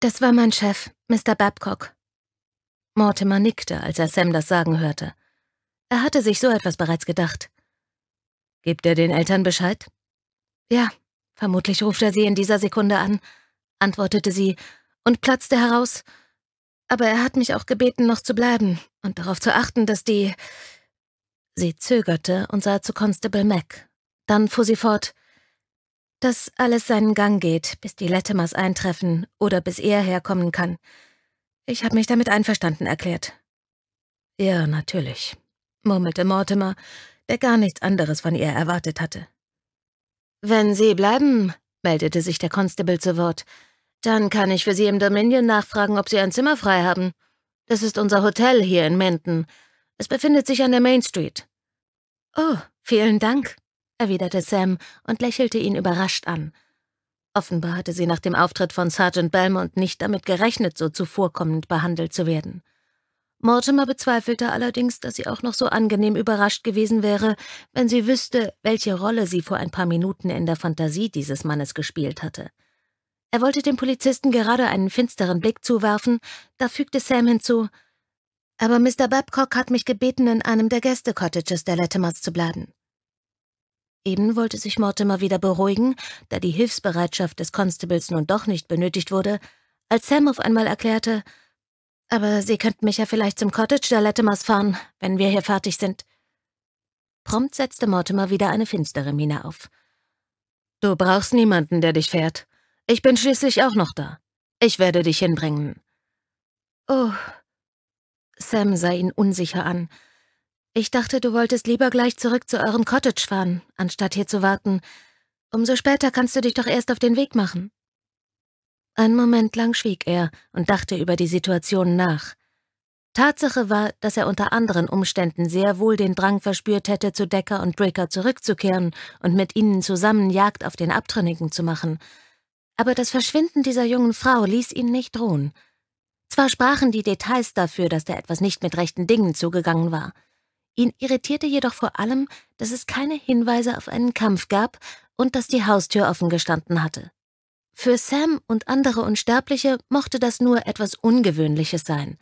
Das war mein Chef, Mr. Babcock. Mortimer nickte, als er Sam das sagen hörte. Er hatte sich so etwas bereits gedacht. Gibt er den Eltern Bescheid? Ja, vermutlich ruft er sie in dieser Sekunde an, antwortete sie und platzte heraus. Aber er hat mich auch gebeten, noch zu bleiben und darauf zu achten, dass die... Sie zögerte und sah zu Constable Mac. Dann fuhr sie fort dass alles seinen Gang geht, bis die Latimmers eintreffen oder bis er herkommen kann. Ich habe mich damit einverstanden erklärt. Ja, natürlich, murmelte Mortimer, der gar nichts anderes von ihr erwartet hatte. Wenn Sie bleiben, meldete sich der Constable zu Wort, dann kann ich für Sie im Dominion nachfragen, ob Sie ein Zimmer frei haben. Das ist unser Hotel hier in Menden. Es befindet sich an der Main Street. Oh, vielen Dank, erwiderte Sam und lächelte ihn überrascht an. Offenbar hatte sie nach dem Auftritt von Sergeant Belmont nicht damit gerechnet, so zuvorkommend behandelt zu werden. Mortimer bezweifelte allerdings, dass sie auch noch so angenehm überrascht gewesen wäre, wenn sie wüsste, welche Rolle sie vor ein paar Minuten in der Fantasie dieses Mannes gespielt hatte. Er wollte dem Polizisten gerade einen finsteren Blick zuwerfen, da fügte Sam hinzu, »Aber Mr. Babcock hat mich gebeten, in einem der Gäste-Cottages der Latimers zu bleiben. Eben wollte sich Mortimer wieder beruhigen, da die Hilfsbereitschaft des Constables nun doch nicht benötigt wurde, als Sam auf einmal erklärte, aber Sie könnten mich ja vielleicht zum Cottage der Latimers fahren, wenn wir hier fertig sind. Prompt setzte Mortimer wieder eine finstere Miene auf. Du brauchst niemanden, der dich fährt. Ich bin schließlich auch noch da. Ich werde dich hinbringen. Oh. Sam sah ihn unsicher an, ich dachte, du wolltest lieber gleich zurück zu eurem Cottage fahren, anstatt hier zu warten. Umso später kannst du dich doch erst auf den Weg machen. Einen Moment lang schwieg er und dachte über die Situation nach. Tatsache war, dass er unter anderen Umständen sehr wohl den Drang verspürt hätte, zu Decker und Breaker zurückzukehren und mit ihnen zusammen Jagd auf den Abtrünnigen zu machen. Aber das Verschwinden dieser jungen Frau ließ ihn nicht ruhen. Zwar sprachen die Details dafür, dass da etwas nicht mit rechten Dingen zugegangen war – Ihn irritierte jedoch vor allem, dass es keine Hinweise auf einen Kampf gab und dass die Haustür offen gestanden hatte. Für Sam und andere Unsterbliche mochte das nur etwas Ungewöhnliches sein.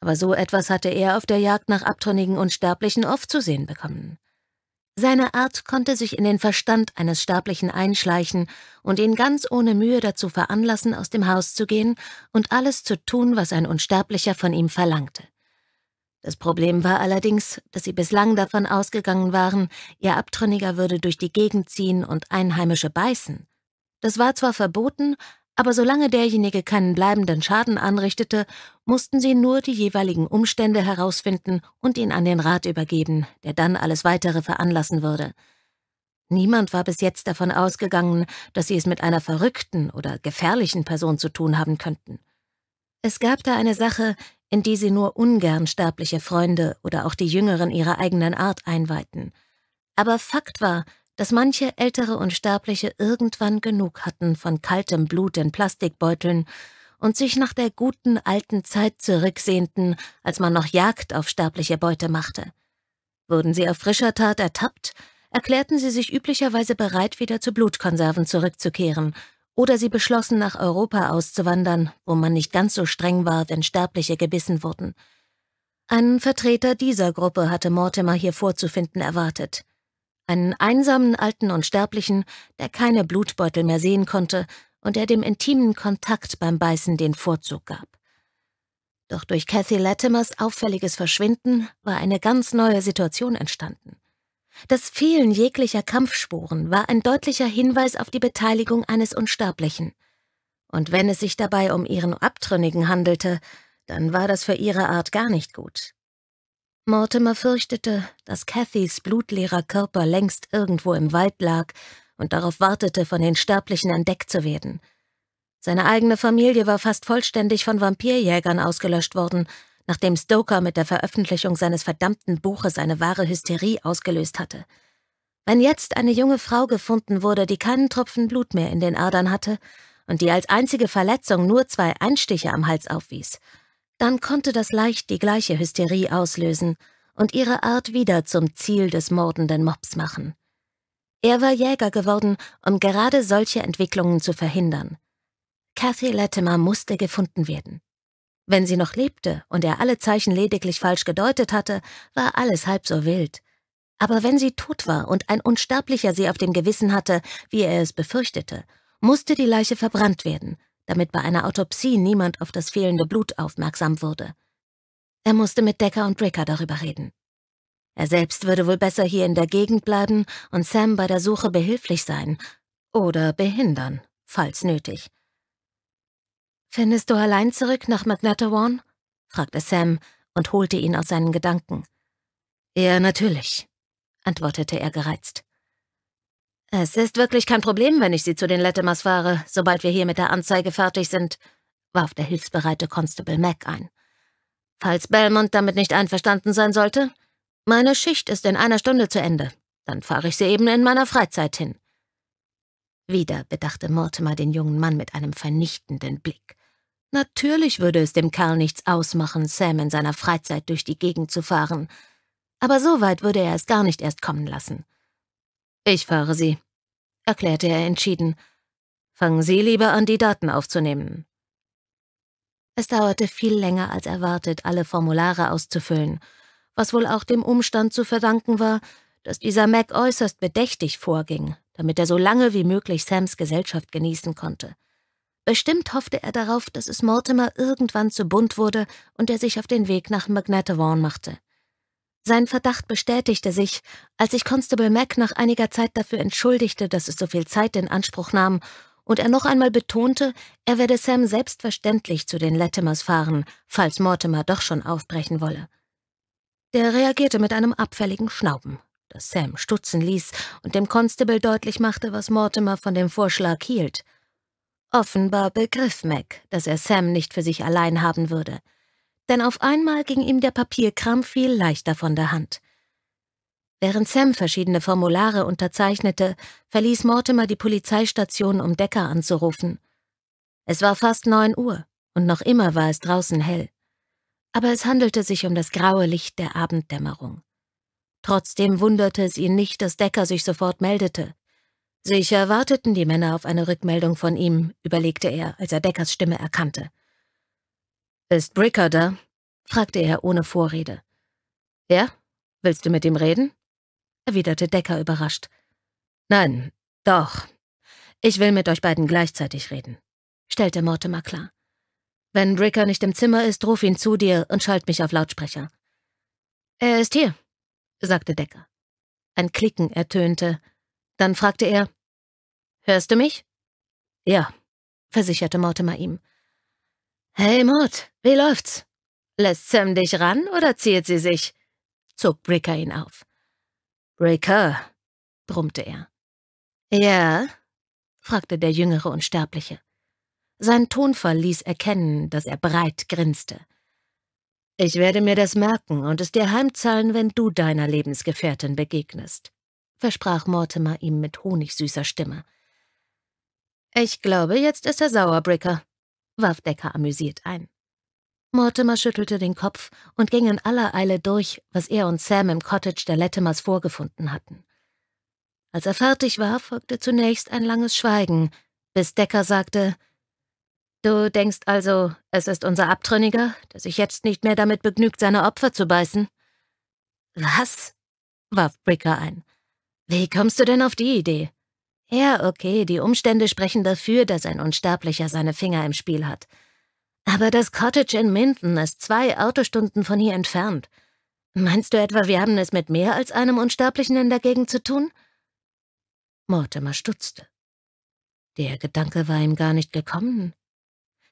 Aber so etwas hatte er auf der Jagd nach abtrünnigen Unsterblichen oft zu sehen bekommen. Seine Art konnte sich in den Verstand eines Sterblichen einschleichen und ihn ganz ohne Mühe dazu veranlassen, aus dem Haus zu gehen und alles zu tun, was ein Unsterblicher von ihm verlangte. Das Problem war allerdings, dass sie bislang davon ausgegangen waren, ihr Abtrünniger würde durch die Gegend ziehen und Einheimische beißen. Das war zwar verboten, aber solange derjenige keinen bleibenden Schaden anrichtete, mussten sie nur die jeweiligen Umstände herausfinden und ihn an den Rat übergeben, der dann alles Weitere veranlassen würde. Niemand war bis jetzt davon ausgegangen, dass sie es mit einer verrückten oder gefährlichen Person zu tun haben könnten. Es gab da eine Sache, in die sie nur ungern sterbliche Freunde oder auch die Jüngeren ihrer eigenen Art einweihten. Aber Fakt war, dass manche ältere Unsterbliche irgendwann genug hatten von kaltem Blut in Plastikbeuteln und sich nach der guten alten Zeit zurücksehnten, als man noch Jagd auf sterbliche Beute machte. Wurden sie auf frischer Tat ertappt, erklärten sie sich üblicherweise bereit, wieder zu Blutkonserven zurückzukehren oder sie beschlossen, nach Europa auszuwandern, wo man nicht ganz so streng war, wenn Sterbliche gebissen wurden. Einen Vertreter dieser Gruppe hatte Mortimer hier vorzufinden erwartet. Einen einsamen alten Unsterblichen, der keine Blutbeutel mehr sehen konnte und der dem intimen Kontakt beim Beißen den Vorzug gab. Doch durch Cathy Latimers auffälliges Verschwinden war eine ganz neue Situation entstanden. Das Fehlen jeglicher Kampfspuren war ein deutlicher Hinweis auf die Beteiligung eines Unsterblichen. Und wenn es sich dabei um ihren Abtrünnigen handelte, dann war das für ihre Art gar nicht gut. Mortimer fürchtete, dass Cathys blutleerer Körper längst irgendwo im Wald lag und darauf wartete, von den Sterblichen entdeckt zu werden. Seine eigene Familie war fast vollständig von Vampirjägern ausgelöscht worden, nachdem Stoker mit der Veröffentlichung seines verdammten Buches eine wahre Hysterie ausgelöst hatte. Wenn jetzt eine junge Frau gefunden wurde, die keinen Tropfen Blut mehr in den Adern hatte und die als einzige Verletzung nur zwei Einstiche am Hals aufwies, dann konnte das leicht die gleiche Hysterie auslösen und ihre Art wieder zum Ziel des mordenden Mobs machen. Er war Jäger geworden, um gerade solche Entwicklungen zu verhindern. Kathy Latimer musste gefunden werden. Wenn sie noch lebte und er alle Zeichen lediglich falsch gedeutet hatte, war alles halb so wild. Aber wenn sie tot war und ein Unsterblicher sie auf dem Gewissen hatte, wie er es befürchtete, musste die Leiche verbrannt werden, damit bei einer Autopsie niemand auf das fehlende Blut aufmerksam wurde. Er musste mit Decker und Bricker darüber reden. Er selbst würde wohl besser hier in der Gegend bleiben und Sam bei der Suche behilflich sein oder behindern, falls nötig. Findest du allein zurück nach McNatterwan? fragte Sam und holte ihn aus seinen Gedanken. Ja, natürlich, antwortete er gereizt. Es ist wirklich kein Problem, wenn ich Sie zu den Lettemas fahre, sobald wir hier mit der Anzeige fertig sind, warf der hilfsbereite Constable Mac ein. Falls Belmont damit nicht einverstanden sein sollte, meine Schicht ist in einer Stunde zu Ende. Dann fahre ich sie eben in meiner Freizeit hin. Wieder bedachte Mortimer den jungen Mann mit einem vernichtenden Blick. Natürlich würde es dem Kerl nichts ausmachen, Sam in seiner Freizeit durch die Gegend zu fahren, aber so weit würde er es gar nicht erst kommen lassen. Ich fahre Sie, erklärte er entschieden. Fangen Sie lieber an, die Daten aufzunehmen. Es dauerte viel länger als erwartet, alle Formulare auszufüllen, was wohl auch dem Umstand zu verdanken war, dass dieser Mac äußerst bedächtig vorging, damit er so lange wie möglich Sams Gesellschaft genießen konnte. Bestimmt hoffte er darauf, dass es Mortimer irgendwann zu bunt wurde und er sich auf den Weg nach McNattawon machte. Sein Verdacht bestätigte sich, als sich Constable Mac nach einiger Zeit dafür entschuldigte, dass es so viel Zeit in Anspruch nahm, und er noch einmal betonte, er werde Sam selbstverständlich zu den Latimers fahren, falls Mortimer doch schon aufbrechen wolle. Der reagierte mit einem abfälligen Schnauben, das Sam stutzen ließ und dem Constable deutlich machte, was Mortimer von dem Vorschlag hielt – Offenbar begriff Mac, dass er Sam nicht für sich allein haben würde, denn auf einmal ging ihm der Papierkram viel leichter von der Hand. Während Sam verschiedene Formulare unterzeichnete, verließ Mortimer die Polizeistation, um Decker anzurufen. Es war fast neun Uhr, und noch immer war es draußen hell. Aber es handelte sich um das graue Licht der Abenddämmerung. Trotzdem wunderte es ihn nicht, dass Decker sich sofort meldete. Sicher warteten die Männer auf eine Rückmeldung von ihm, überlegte er, als er Deckers Stimme erkannte. Ist Bricker da? fragte er ohne Vorrede. Ja? Willst du mit ihm reden? erwiderte Decker überrascht. Nein, doch. Ich will mit euch beiden gleichzeitig reden, stellte Mortimer klar. Wenn Bricker nicht im Zimmer ist, ruf ihn zu dir und schalt mich auf Lautsprecher. Er ist hier, sagte Decker. Ein Klicken ertönte, dann fragte er, Hörst du mich? Ja, versicherte Mortimer ihm. Hey Mort, wie läuft's? Lässt Sam dich ran oder ziert sie sich? zog Bricker ihn auf. Bricker, brummte er. Ja? fragte der jüngere Unsterbliche. Sein Tonfall ließ erkennen, dass er breit grinste. Ich werde mir das merken und es dir heimzahlen, wenn du deiner Lebensgefährtin begegnest versprach Mortimer ihm mit honigsüßer Stimme. Ich glaube, jetzt ist er sauer, Bricker, warf Decker amüsiert ein. Mortimer schüttelte den Kopf und ging in aller Eile durch, was er und Sam im Cottage der Lettimers vorgefunden hatten. Als er fertig war, folgte zunächst ein langes Schweigen, bis Decker sagte, »Du denkst also, es ist unser Abtrünniger, der sich jetzt nicht mehr damit begnügt, seine Opfer zu beißen?« »Was?« warf Bricker ein. Wie kommst du denn auf die Idee? Ja, okay, die Umstände sprechen dafür, dass ein Unsterblicher seine Finger im Spiel hat. Aber das Cottage in Minden ist zwei Autostunden von hier entfernt. Meinst du etwa, wir haben es mit mehr als einem Unsterblichen in der Gegend zu tun? Mortimer stutzte. Der Gedanke war ihm gar nicht gekommen.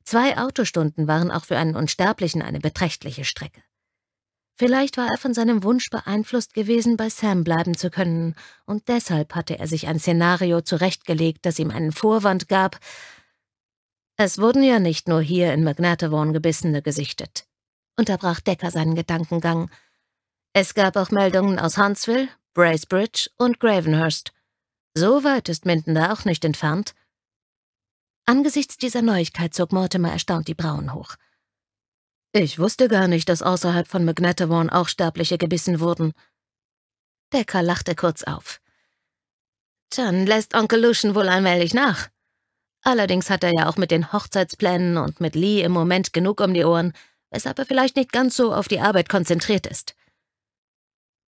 Zwei Autostunden waren auch für einen Unsterblichen eine beträchtliche Strecke. Vielleicht war er von seinem Wunsch beeinflusst gewesen, bei Sam bleiben zu können, und deshalb hatte er sich ein Szenario zurechtgelegt, das ihm einen Vorwand gab. Es wurden ja nicht nur hier in Magnatevon Gebissene gesichtet, unterbrach Decker seinen Gedankengang. Es gab auch Meldungen aus Huntsville, Bracebridge und Gravenhurst. So weit ist Minden da auch nicht entfernt. Angesichts dieser Neuigkeit zog Mortimer erstaunt die Brauen hoch. Ich wusste gar nicht, dass außerhalb von McNettewan auch Sterbliche gebissen wurden. Decker lachte kurz auf. Dann lässt Onkel Lucian wohl allmählich nach. Allerdings hat er ja auch mit den Hochzeitsplänen und mit Lee im Moment genug um die Ohren, weshalb er vielleicht nicht ganz so auf die Arbeit konzentriert ist.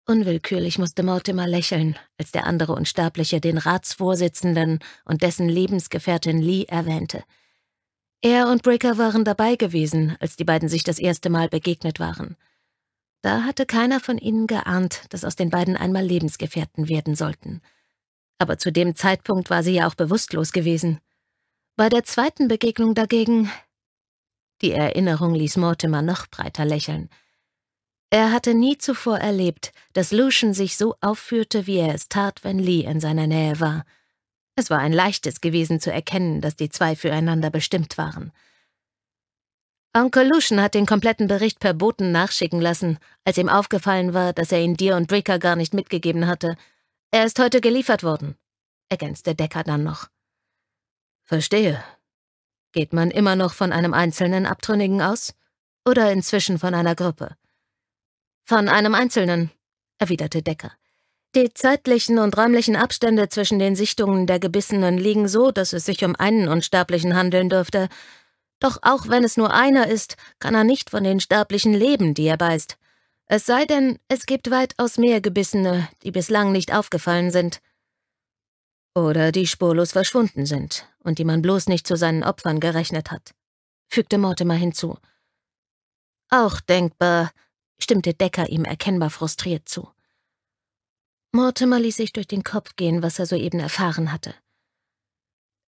Unwillkürlich musste Mortimer lächeln, als der andere Unsterbliche den Ratsvorsitzenden und dessen Lebensgefährtin Lee erwähnte – er und Breaker waren dabei gewesen, als die beiden sich das erste Mal begegnet waren. Da hatte keiner von ihnen geahnt, dass aus den beiden einmal Lebensgefährten werden sollten. Aber zu dem Zeitpunkt war sie ja auch bewusstlos gewesen. Bei der zweiten Begegnung dagegen... Die Erinnerung ließ Mortimer noch breiter lächeln. Er hatte nie zuvor erlebt, dass Lucian sich so aufführte, wie er es tat, wenn Lee in seiner Nähe war – es war ein leichtes gewesen zu erkennen, dass die zwei füreinander bestimmt waren. Onkel Lucian hat den kompletten Bericht per Boten nachschicken lassen, als ihm aufgefallen war, dass er ihn dir und Breaker gar nicht mitgegeben hatte. Er ist heute geliefert worden, ergänzte Decker dann noch. Verstehe. Geht man immer noch von einem einzelnen Abtrünnigen aus? Oder inzwischen von einer Gruppe? Von einem Einzelnen, erwiderte Decker. Die zeitlichen und räumlichen Abstände zwischen den Sichtungen der Gebissenen liegen so, dass es sich um einen Unsterblichen handeln dürfte. Doch auch wenn es nur einer ist, kann er nicht von den Sterblichen leben, die er beißt. Es sei denn, es gibt weitaus mehr Gebissene, die bislang nicht aufgefallen sind. Oder die spurlos verschwunden sind und die man bloß nicht zu seinen Opfern gerechnet hat, fügte Mortimer hinzu. Auch denkbar, stimmte Decker ihm erkennbar frustriert zu. Mortimer ließ sich durch den Kopf gehen, was er soeben erfahren hatte.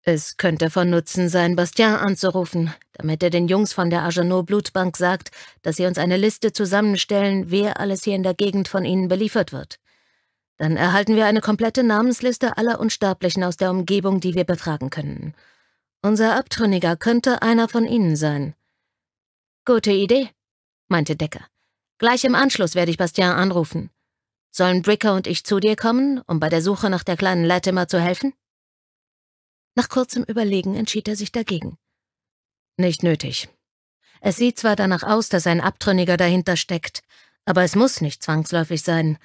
Es könnte von Nutzen sein, Bastien anzurufen, damit er den Jungs von der Agenot Blutbank sagt, dass sie uns eine Liste zusammenstellen, wer alles hier in der Gegend von ihnen beliefert wird. Dann erhalten wir eine komplette Namensliste aller Unsterblichen aus der Umgebung, die wir befragen können. Unser Abtrünniger könnte einer von ihnen sein. Gute Idee, meinte Decker. Gleich im Anschluss werde ich Bastien anrufen. Sollen Bricker und ich zu dir kommen, um bei der Suche nach der kleinen Latimer zu helfen? Nach kurzem Überlegen entschied er sich dagegen. Nicht nötig. Es sieht zwar danach aus, dass ein Abtrünniger dahinter steckt, aber es muss nicht zwangsläufig sein.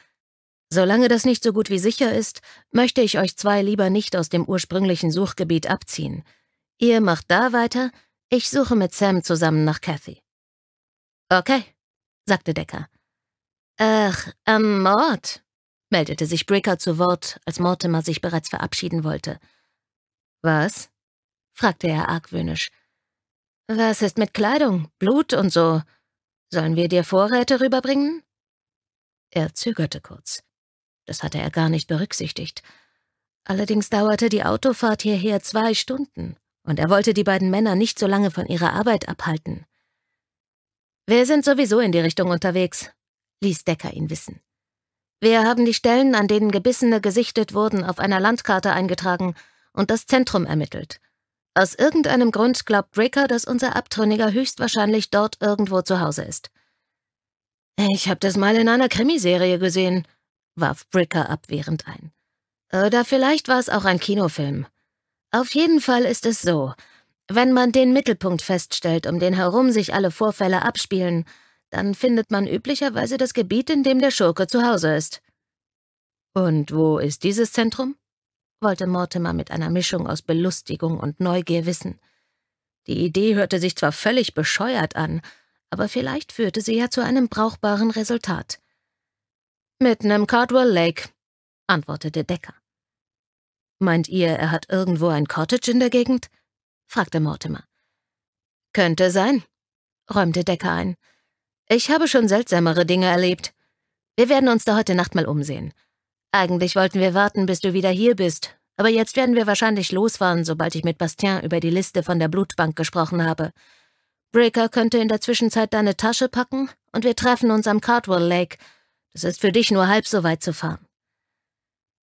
Solange das nicht so gut wie sicher ist, möchte ich euch zwei lieber nicht aus dem ursprünglichen Suchgebiet abziehen. Ihr macht da weiter, ich suche mit Sam zusammen nach Cathy. Okay, sagte Decker. Ach, am Mord, meldete sich Bricker zu Wort, als Mortimer sich bereits verabschieden wollte. Was? fragte er argwöhnisch. Was ist mit Kleidung, Blut und so? Sollen wir dir Vorräte rüberbringen? Er zögerte kurz. Das hatte er gar nicht berücksichtigt. Allerdings dauerte die Autofahrt hierher zwei Stunden, und er wollte die beiden Männer nicht so lange von ihrer Arbeit abhalten. Wir sind sowieso in die Richtung unterwegs, ließ Decker ihn wissen. Wir haben die Stellen, an denen Gebissene gesichtet wurden, auf einer Landkarte eingetragen und das Zentrum ermittelt. Aus irgendeinem Grund glaubt Breaker, dass unser Abtrünniger höchstwahrscheinlich dort irgendwo zu Hause ist. Ich habe das mal in einer Krimiserie gesehen, warf Bricker abwehrend ein. Oder vielleicht war es auch ein Kinofilm. Auf jeden Fall ist es so, wenn man den Mittelpunkt feststellt, um den herum sich alle Vorfälle abspielen, dann findet man üblicherweise das Gebiet, in dem der Schurke zu Hause ist. Und wo ist dieses Zentrum? wollte Mortimer mit einer Mischung aus Belustigung und Neugier wissen. Die Idee hörte sich zwar völlig bescheuert an, aber vielleicht führte sie ja zu einem brauchbaren Resultat. Mitten im Cardwell Lake, antwortete Decker. Meint ihr, er hat irgendwo ein Cottage in der Gegend? fragte Mortimer. Könnte sein, räumte Decker ein. Ich habe schon seltsamere Dinge erlebt. Wir werden uns da heute Nacht mal umsehen. Eigentlich wollten wir warten, bis du wieder hier bist, aber jetzt werden wir wahrscheinlich losfahren, sobald ich mit Bastien über die Liste von der Blutbank gesprochen habe. Breaker könnte in der Zwischenzeit deine Tasche packen und wir treffen uns am Cardwell Lake. Das ist für dich nur halb so weit zu fahren.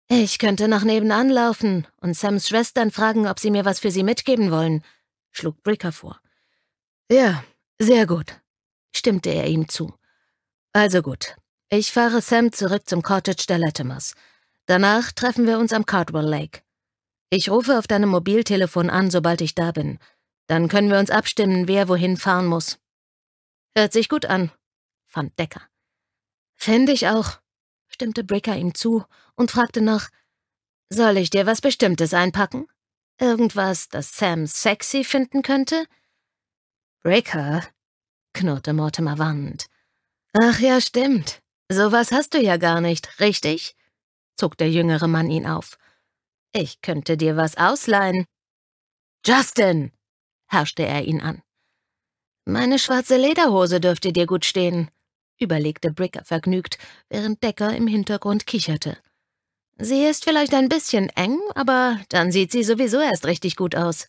Ich könnte nach nebenan laufen und Sams Schwestern fragen, ob sie mir was für sie mitgeben wollen, schlug Bricker vor. Ja, sehr gut, stimmte er ihm zu. Also gut, ich fahre Sam zurück zum Cottage der Latimers. Danach treffen wir uns am Cardwell Lake. Ich rufe auf deinem Mobiltelefon an, sobald ich da bin. Dann können wir uns abstimmen, wer wohin fahren muss. Hört sich gut an, fand Decker. Finde ich auch, stimmte Bricker ihm zu und fragte noch, soll ich dir was Bestimmtes einpacken? Irgendwas, das Sam sexy finden könnte? Bricker, knurrte Mortimer wand. Ach ja, stimmt. Sowas hast du ja gar nicht, richtig? zog der jüngere Mann ihn auf. Ich könnte dir was ausleihen. Justin! herrschte er ihn an. Meine schwarze Lederhose dürfte dir gut stehen, überlegte Bricker vergnügt, während Decker im Hintergrund kicherte. Sie ist vielleicht ein bisschen eng, aber dann sieht sie sowieso erst richtig gut aus.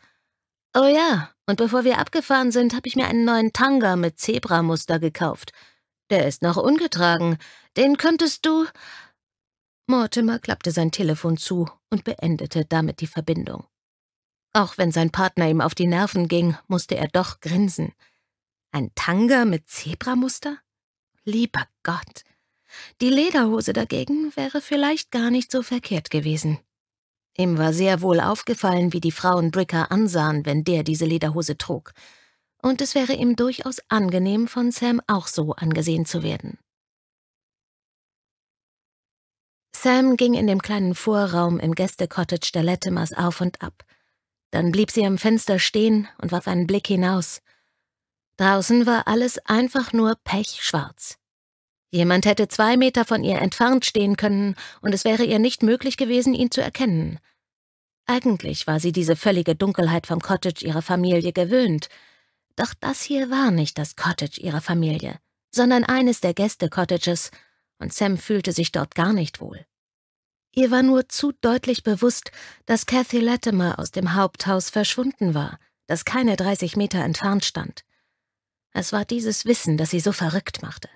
Oh ja, und bevor wir abgefahren sind, habe ich mir einen neuen Tanga mit Zebramuster gekauft. Der ist noch ungetragen. Den könntest du... Mortimer klappte sein Telefon zu und beendete damit die Verbindung. Auch wenn sein Partner ihm auf die Nerven ging, musste er doch grinsen. Ein Tanga mit Zebramuster? Lieber Gott! Die Lederhose dagegen wäre vielleicht gar nicht so verkehrt gewesen. Ihm war sehr wohl aufgefallen, wie die Frauen Bricker ansahen, wenn der diese Lederhose trug. Und es wäre ihm durchaus angenehm, von Sam auch so angesehen zu werden. Sam ging in dem kleinen Vorraum im Gästecottage der Latimas auf und ab. Dann blieb sie am Fenster stehen und warf einen Blick hinaus. Draußen war alles einfach nur pechschwarz. Jemand hätte zwei Meter von ihr entfernt stehen können, und es wäre ihr nicht möglich gewesen, ihn zu erkennen. Eigentlich war sie diese völlige Dunkelheit vom Cottage ihrer Familie gewöhnt, doch das hier war nicht das Cottage ihrer Familie, sondern eines der Gäste-Cottages, und Sam fühlte sich dort gar nicht wohl. Ihr war nur zu deutlich bewusst, dass Cathy Latimer aus dem Haupthaus verschwunden war, das keine 30 Meter entfernt stand. Es war dieses Wissen, das sie so verrückt machte.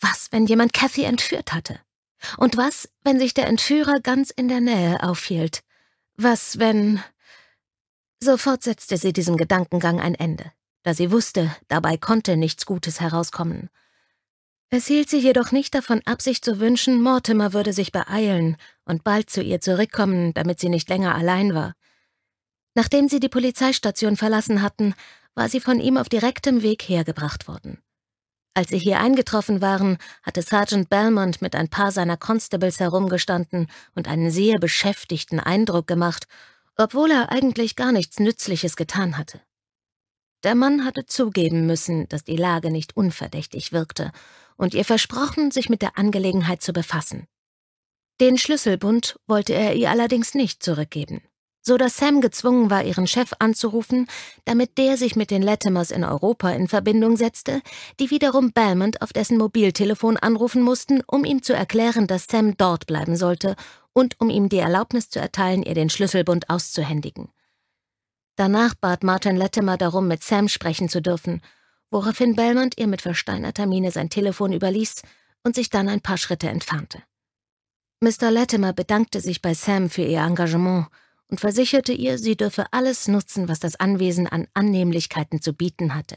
Was, wenn jemand Cathy entführt hatte? Und was, wenn sich der Entführer ganz in der Nähe aufhielt? Was, wenn... Sofort setzte sie diesem Gedankengang ein Ende, da sie wusste, dabei konnte nichts Gutes herauskommen. Es hielt sie jedoch nicht davon ab, sich zu wünschen, Mortimer würde sich beeilen und bald zu ihr zurückkommen, damit sie nicht länger allein war. Nachdem sie die Polizeistation verlassen hatten, war sie von ihm auf direktem Weg hergebracht worden. Als sie hier eingetroffen waren, hatte Sergeant Belmont mit ein paar seiner Constables herumgestanden und einen sehr beschäftigten Eindruck gemacht, obwohl er eigentlich gar nichts Nützliches getan hatte. Der Mann hatte zugeben müssen, dass die Lage nicht unverdächtig wirkte und ihr versprochen, sich mit der Angelegenheit zu befassen. Den Schlüsselbund wollte er ihr allerdings nicht zurückgeben so dass Sam gezwungen war, ihren Chef anzurufen, damit der sich mit den Latimers in Europa in Verbindung setzte, die wiederum Belmont auf dessen Mobiltelefon anrufen mussten, um ihm zu erklären, dass Sam dort bleiben sollte und um ihm die Erlaubnis zu erteilen, ihr den Schlüsselbund auszuhändigen. Danach bat Martin Latimer darum, mit Sam sprechen zu dürfen, woraufhin Belmont ihr mit versteinerter Miene sein Telefon überließ und sich dann ein paar Schritte entfernte. Mr. Latimer bedankte sich bei Sam für ihr Engagement – und versicherte ihr, sie dürfe alles nutzen, was das Anwesen an Annehmlichkeiten zu bieten hatte.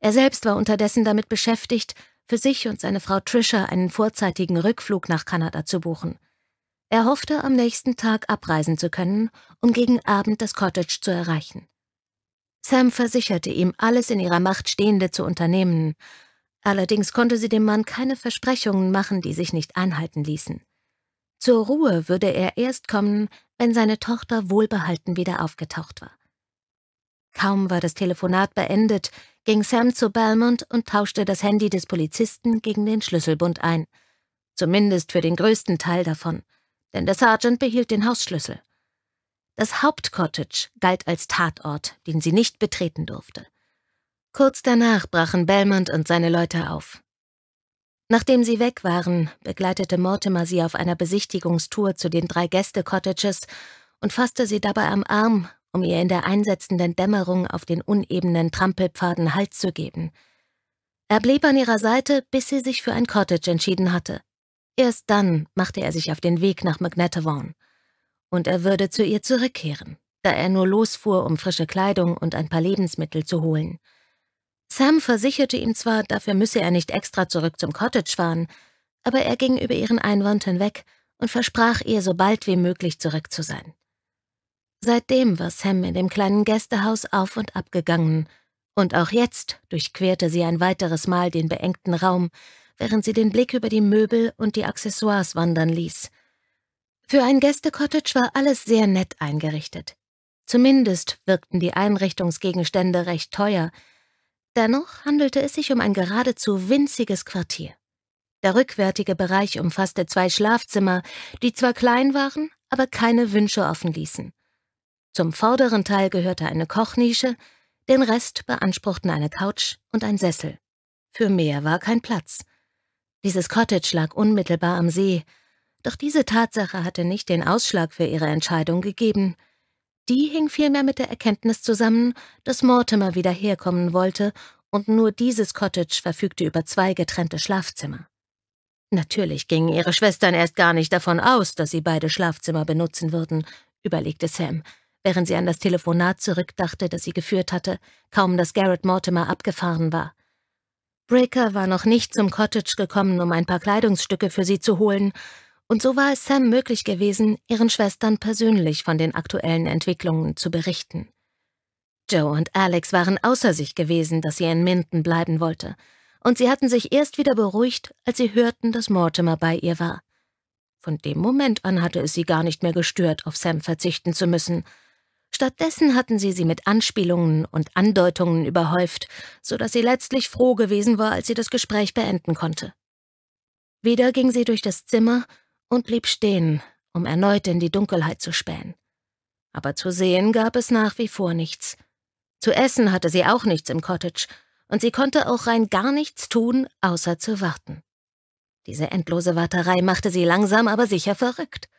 Er selbst war unterdessen damit beschäftigt, für sich und seine Frau Trisha einen vorzeitigen Rückflug nach Kanada zu buchen. Er hoffte, am nächsten Tag abreisen zu können, um gegen Abend das Cottage zu erreichen. Sam versicherte ihm, alles in ihrer Macht Stehende zu unternehmen. Allerdings konnte sie dem Mann keine Versprechungen machen, die sich nicht einhalten ließen. Zur Ruhe würde er erst kommen, wenn seine Tochter wohlbehalten wieder aufgetaucht war. Kaum war das Telefonat beendet, ging Sam zu Belmont und tauschte das Handy des Polizisten gegen den Schlüsselbund ein. Zumindest für den größten Teil davon, denn der Sergeant behielt den Hausschlüssel. Das Hauptcottage galt als Tatort, den sie nicht betreten durfte. Kurz danach brachen Belmont und seine Leute auf. Nachdem sie weg waren, begleitete Mortimer sie auf einer Besichtigungstour zu den drei Gäste-Cottages und fasste sie dabei am Arm, um ihr in der einsetzenden Dämmerung auf den unebenen Trampelpfaden Halt zu geben. Er blieb an ihrer Seite, bis sie sich für ein Cottage entschieden hatte. Erst dann machte er sich auf den Weg nach McNettevon. Und er würde zu ihr zurückkehren, da er nur losfuhr, um frische Kleidung und ein paar Lebensmittel zu holen – Sam versicherte ihm zwar, dafür müsse er nicht extra zurück zum Cottage fahren, aber er ging über ihren Einwand hinweg und versprach ihr, so bald wie möglich zurück zu sein. Seitdem war Sam in dem kleinen Gästehaus auf und ab gegangen, und auch jetzt durchquerte sie ein weiteres Mal den beengten Raum, während sie den Blick über die Möbel und die Accessoires wandern ließ. Für ein Gästecottage war alles sehr nett eingerichtet. Zumindest wirkten die Einrichtungsgegenstände recht teuer, Dennoch handelte es sich um ein geradezu winziges Quartier. Der rückwärtige Bereich umfasste zwei Schlafzimmer, die zwar klein waren, aber keine Wünsche offen ließen. Zum vorderen Teil gehörte eine Kochnische, den Rest beanspruchten eine Couch und ein Sessel. Für mehr war kein Platz. Dieses Cottage lag unmittelbar am See, doch diese Tatsache hatte nicht den Ausschlag für ihre Entscheidung gegeben – die hing vielmehr mit der Erkenntnis zusammen, dass Mortimer wieder herkommen wollte und nur dieses Cottage verfügte über zwei getrennte Schlafzimmer. Natürlich gingen ihre Schwestern erst gar nicht davon aus, dass sie beide Schlafzimmer benutzen würden, überlegte Sam, während sie an das Telefonat zurückdachte, das sie geführt hatte, kaum dass Garrett Mortimer abgefahren war. Breaker war noch nicht zum Cottage gekommen, um ein paar Kleidungsstücke für sie zu holen, und so war es Sam möglich gewesen, ihren Schwestern persönlich von den aktuellen Entwicklungen zu berichten. Joe und Alex waren außer sich gewesen, dass sie in Minden bleiben wollte, und sie hatten sich erst wieder beruhigt, als sie hörten, dass Mortimer bei ihr war. Von dem Moment an hatte es sie gar nicht mehr gestört, auf Sam verzichten zu müssen. Stattdessen hatten sie sie mit Anspielungen und Andeutungen überhäuft, so dass sie letztlich froh gewesen war, als sie das Gespräch beenden konnte. Wieder ging sie durch das Zimmer und blieb stehen, um erneut in die Dunkelheit zu spähen. Aber zu sehen gab es nach wie vor nichts. Zu essen hatte sie auch nichts im Cottage, und sie konnte auch rein gar nichts tun, außer zu warten. Diese endlose Warterei machte sie langsam, aber sicher verrückt.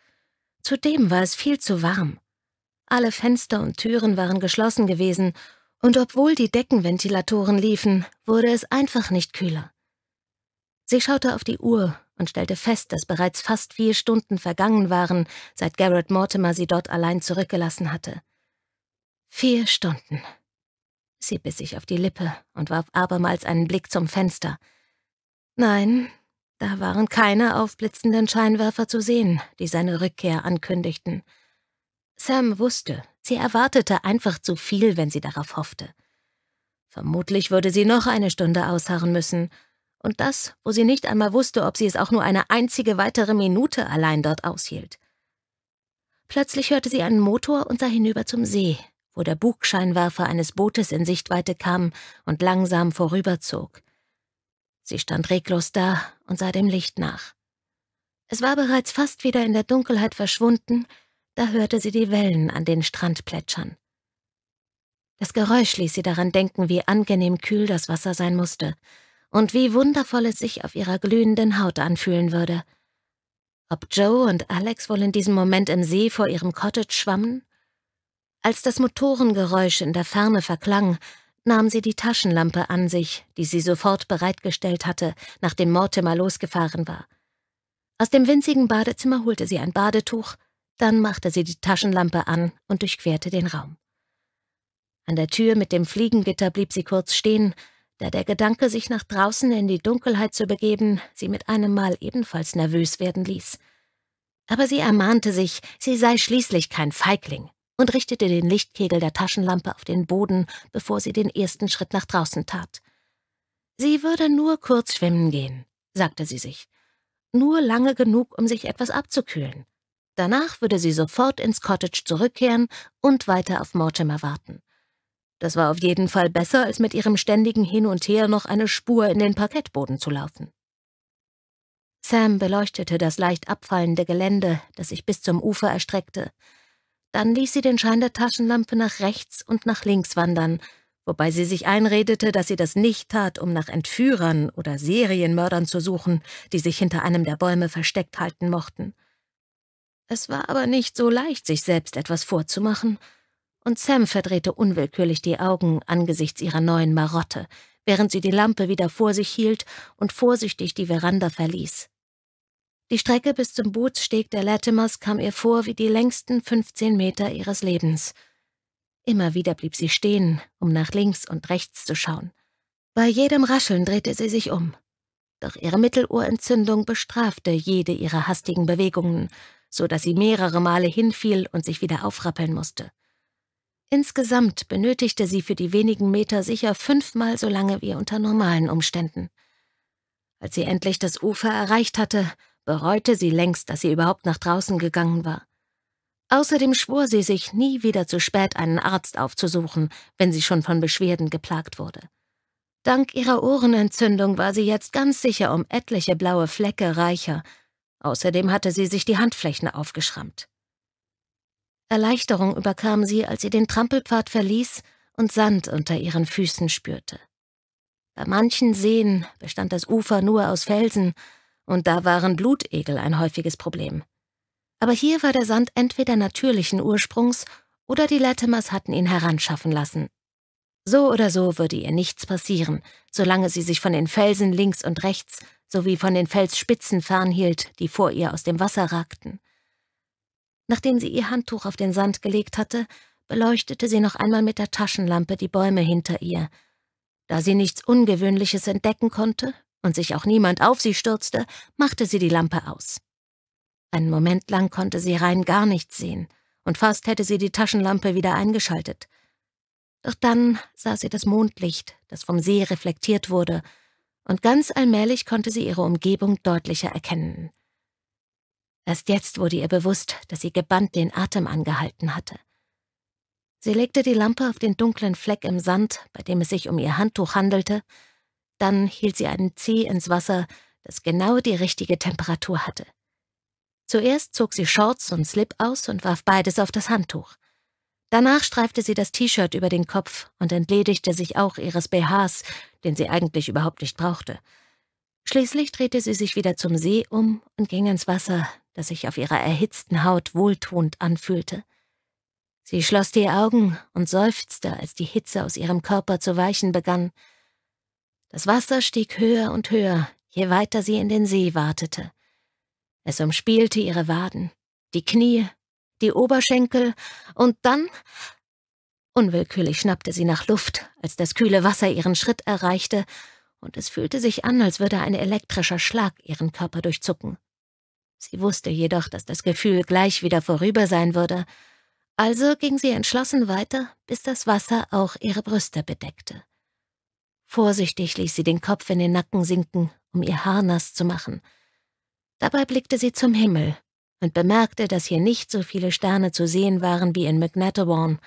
Zudem war es viel zu warm. Alle Fenster und Türen waren geschlossen gewesen, und obwohl die Deckenventilatoren liefen, wurde es einfach nicht kühler. Sie schaute auf die Uhr und stellte fest, dass bereits fast vier Stunden vergangen waren, seit Garrett Mortimer sie dort allein zurückgelassen hatte. Vier Stunden. Sie biss sich auf die Lippe und warf abermals einen Blick zum Fenster. Nein, da waren keine aufblitzenden Scheinwerfer zu sehen, die seine Rückkehr ankündigten. Sam wusste, sie erwartete einfach zu viel, wenn sie darauf hoffte. Vermutlich würde sie noch eine Stunde ausharren müssen, und das, wo sie nicht einmal wusste, ob sie es auch nur eine einzige weitere Minute allein dort aushielt. Plötzlich hörte sie einen Motor und sah hinüber zum See, wo der Bugscheinwerfer eines Bootes in Sichtweite kam und langsam vorüberzog. Sie stand reglos da und sah dem Licht nach. Es war bereits fast wieder in der Dunkelheit verschwunden, da hörte sie die Wellen an den Strand plätschern. Das Geräusch ließ sie daran denken, wie angenehm kühl das Wasser sein musste, und wie wundervoll es sich auf ihrer glühenden Haut anfühlen würde. Ob Joe und Alex wohl in diesem Moment im See vor ihrem Cottage schwammen? Als das Motorengeräusch in der Ferne verklang, nahm sie die Taschenlampe an sich, die sie sofort bereitgestellt hatte, nachdem Mortimer losgefahren war. Aus dem winzigen Badezimmer holte sie ein Badetuch, dann machte sie die Taschenlampe an und durchquerte den Raum. An der Tür mit dem Fliegengitter blieb sie kurz stehen, da der Gedanke, sich nach draußen in die Dunkelheit zu begeben, sie mit einem Mal ebenfalls nervös werden ließ. Aber sie ermahnte sich, sie sei schließlich kein Feigling und richtete den Lichtkegel der Taschenlampe auf den Boden, bevor sie den ersten Schritt nach draußen tat. Sie würde nur kurz schwimmen gehen, sagte sie sich. Nur lange genug, um sich etwas abzukühlen. Danach würde sie sofort ins Cottage zurückkehren und weiter auf Mortimer warten. Das war auf jeden Fall besser, als mit ihrem ständigen Hin und Her noch eine Spur in den Parkettboden zu laufen. Sam beleuchtete das leicht abfallende Gelände, das sich bis zum Ufer erstreckte. Dann ließ sie den Schein der Taschenlampe nach rechts und nach links wandern, wobei sie sich einredete, dass sie das nicht tat, um nach Entführern oder Serienmördern zu suchen, die sich hinter einem der Bäume versteckt halten mochten. Es war aber nicht so leicht, sich selbst etwas vorzumachen – und Sam verdrehte unwillkürlich die Augen angesichts ihrer neuen Marotte, während sie die Lampe wieder vor sich hielt und vorsichtig die Veranda verließ. Die Strecke bis zum Bootssteg der Latimers kam ihr vor wie die längsten 15 Meter ihres Lebens. Immer wieder blieb sie stehen, um nach links und rechts zu schauen. Bei jedem Rascheln drehte sie sich um. Doch ihre Mittelohrentzündung bestrafte jede ihrer hastigen Bewegungen, so dass sie mehrere Male hinfiel und sich wieder aufrappeln musste. Insgesamt benötigte sie für die wenigen Meter sicher fünfmal so lange wie unter normalen Umständen. Als sie endlich das Ufer erreicht hatte, bereute sie längst, dass sie überhaupt nach draußen gegangen war. Außerdem schwor sie sich, nie wieder zu spät einen Arzt aufzusuchen, wenn sie schon von Beschwerden geplagt wurde. Dank ihrer Ohrenentzündung war sie jetzt ganz sicher um etliche blaue Flecke reicher. Außerdem hatte sie sich die Handflächen aufgeschrammt. Erleichterung überkam sie, als sie den Trampelpfad verließ und Sand unter ihren Füßen spürte. Bei manchen Seen bestand das Ufer nur aus Felsen, und da waren Blutegel ein häufiges Problem. Aber hier war der Sand entweder natürlichen Ursprungs oder die Latimers hatten ihn heranschaffen lassen. So oder so würde ihr nichts passieren, solange sie sich von den Felsen links und rechts sowie von den Felsspitzen fernhielt, die vor ihr aus dem Wasser ragten. Nachdem sie ihr Handtuch auf den Sand gelegt hatte, beleuchtete sie noch einmal mit der Taschenlampe die Bäume hinter ihr. Da sie nichts Ungewöhnliches entdecken konnte und sich auch niemand auf sie stürzte, machte sie die Lampe aus. Einen Moment lang konnte sie rein gar nichts sehen, und fast hätte sie die Taschenlampe wieder eingeschaltet. Doch dann sah sie das Mondlicht, das vom See reflektiert wurde, und ganz allmählich konnte sie ihre Umgebung deutlicher erkennen. Erst jetzt wurde ihr bewusst, dass sie gebannt den Atem angehalten hatte. Sie legte die Lampe auf den dunklen Fleck im Sand, bei dem es sich um ihr Handtuch handelte, dann hielt sie einen Zeh ins Wasser, das genau die richtige Temperatur hatte. Zuerst zog sie Shorts und Slip aus und warf beides auf das Handtuch. Danach streifte sie das T-Shirt über den Kopf und entledigte sich auch ihres BHs, den sie eigentlich überhaupt nicht brauchte. Schließlich drehte sie sich wieder zum See um und ging ins Wasser, das sich auf ihrer erhitzten Haut wohltuend anfühlte. Sie schloss die Augen und seufzte, als die Hitze aus ihrem Körper zu weichen begann. Das Wasser stieg höher und höher, je weiter sie in den See wartete. Es umspielte ihre Waden, die Knie, die Oberschenkel und dann Unwillkürlich schnappte sie nach Luft, als das kühle Wasser ihren Schritt erreichte, und es fühlte sich an, als würde ein elektrischer Schlag ihren Körper durchzucken. Sie wusste jedoch, dass das Gefühl gleich wieder vorüber sein würde, also ging sie entschlossen weiter, bis das Wasser auch ihre Brüste bedeckte. Vorsichtig ließ sie den Kopf in den Nacken sinken, um ihr Haar nass zu machen. Dabei blickte sie zum Himmel und bemerkte, dass hier nicht so viele Sterne zu sehen waren wie in McNatterwan.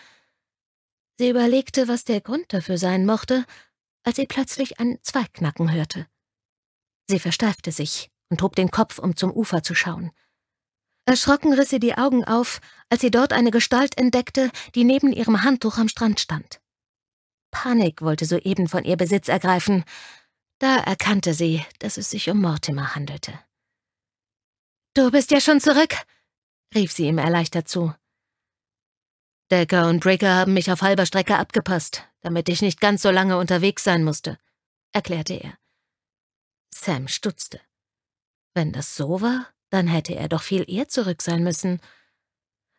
Sie überlegte, was der Grund dafür sein mochte, als sie plötzlich einen Zweig knacken hörte. Sie versteifte sich und hob den Kopf, um zum Ufer zu schauen. Erschrocken riss sie die Augen auf, als sie dort eine Gestalt entdeckte, die neben ihrem Handtuch am Strand stand. Panik wollte soeben von ihr Besitz ergreifen. Da erkannte sie, dass es sich um Mortimer handelte. Du bist ja schon zurück, rief sie ihm erleichtert zu. Decker und Breaker haben mich auf halber Strecke abgepasst, damit ich nicht ganz so lange unterwegs sein musste, erklärte er. Sam stutzte. Wenn das so war, dann hätte er doch viel eher zurück sein müssen.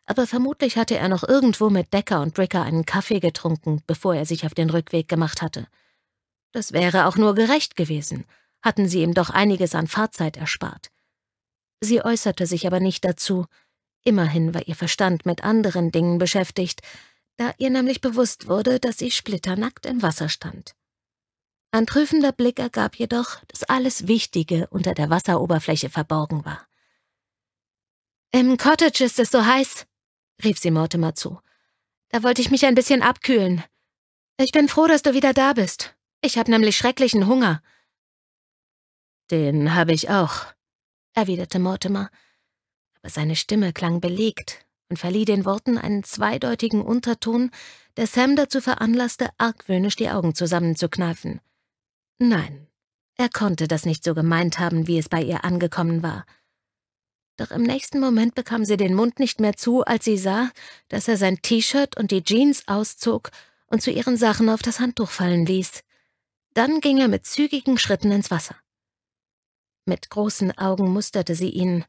Aber vermutlich hatte er noch irgendwo mit Decker und Bricker einen Kaffee getrunken, bevor er sich auf den Rückweg gemacht hatte. Das wäre auch nur gerecht gewesen, hatten sie ihm doch einiges an Fahrzeit erspart. Sie äußerte sich aber nicht dazu, immerhin war ihr Verstand mit anderen Dingen beschäftigt, da ihr nämlich bewusst wurde, dass sie splitternackt im Wasser stand. Ein prüfender Blick ergab jedoch, dass alles Wichtige unter der Wasseroberfläche verborgen war. Im Cottage ist es so heiß, rief sie Mortimer zu. Da wollte ich mich ein bisschen abkühlen. Ich bin froh, dass du wieder da bist. Ich habe nämlich schrecklichen Hunger. Den habe ich auch, erwiderte Mortimer. Aber seine Stimme klang belegt und verlieh den Worten einen zweideutigen Unterton, der Sam dazu veranlasste, argwöhnisch die Augen zusammenzukneifen. Nein, er konnte das nicht so gemeint haben, wie es bei ihr angekommen war. Doch im nächsten Moment bekam sie den Mund nicht mehr zu, als sie sah, dass er sein T-Shirt und die Jeans auszog und zu ihren Sachen auf das Handtuch fallen ließ. Dann ging er mit zügigen Schritten ins Wasser. Mit großen Augen musterte sie ihn,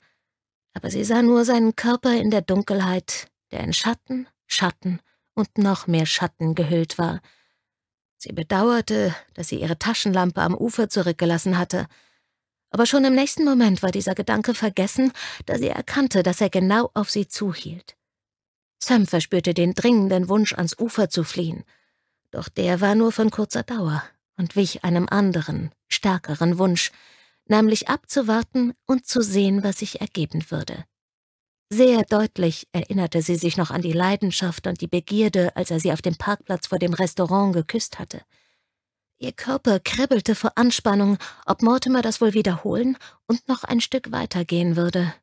aber sie sah nur seinen Körper in der Dunkelheit, der in Schatten, Schatten und noch mehr Schatten gehüllt war, Sie bedauerte, dass sie ihre Taschenlampe am Ufer zurückgelassen hatte. Aber schon im nächsten Moment war dieser Gedanke vergessen, da sie erkannte, dass er genau auf sie zuhielt. Sam verspürte den dringenden Wunsch, ans Ufer zu fliehen. Doch der war nur von kurzer Dauer und wich einem anderen, stärkeren Wunsch, nämlich abzuwarten und zu sehen, was sich ergeben würde. Sehr deutlich erinnerte sie sich noch an die Leidenschaft und die Begierde, als er sie auf dem Parkplatz vor dem Restaurant geküsst hatte. Ihr Körper kribbelte vor Anspannung, ob Mortimer das wohl wiederholen und noch ein Stück weitergehen würde.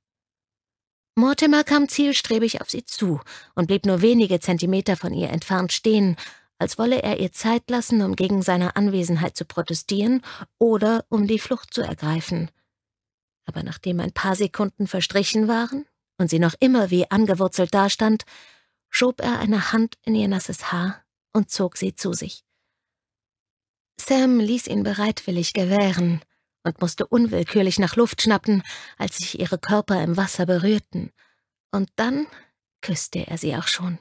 Mortimer kam zielstrebig auf sie zu und blieb nur wenige Zentimeter von ihr entfernt stehen, als wolle er ihr Zeit lassen, um gegen seine Anwesenheit zu protestieren oder um die Flucht zu ergreifen. Aber nachdem ein paar Sekunden verstrichen waren, und sie noch immer wie angewurzelt dastand, schob er eine Hand in ihr nasses Haar und zog sie zu sich. Sam ließ ihn bereitwillig gewähren und musste unwillkürlich nach Luft schnappen, als sich ihre Körper im Wasser berührten, und dann küsste er sie auch schon.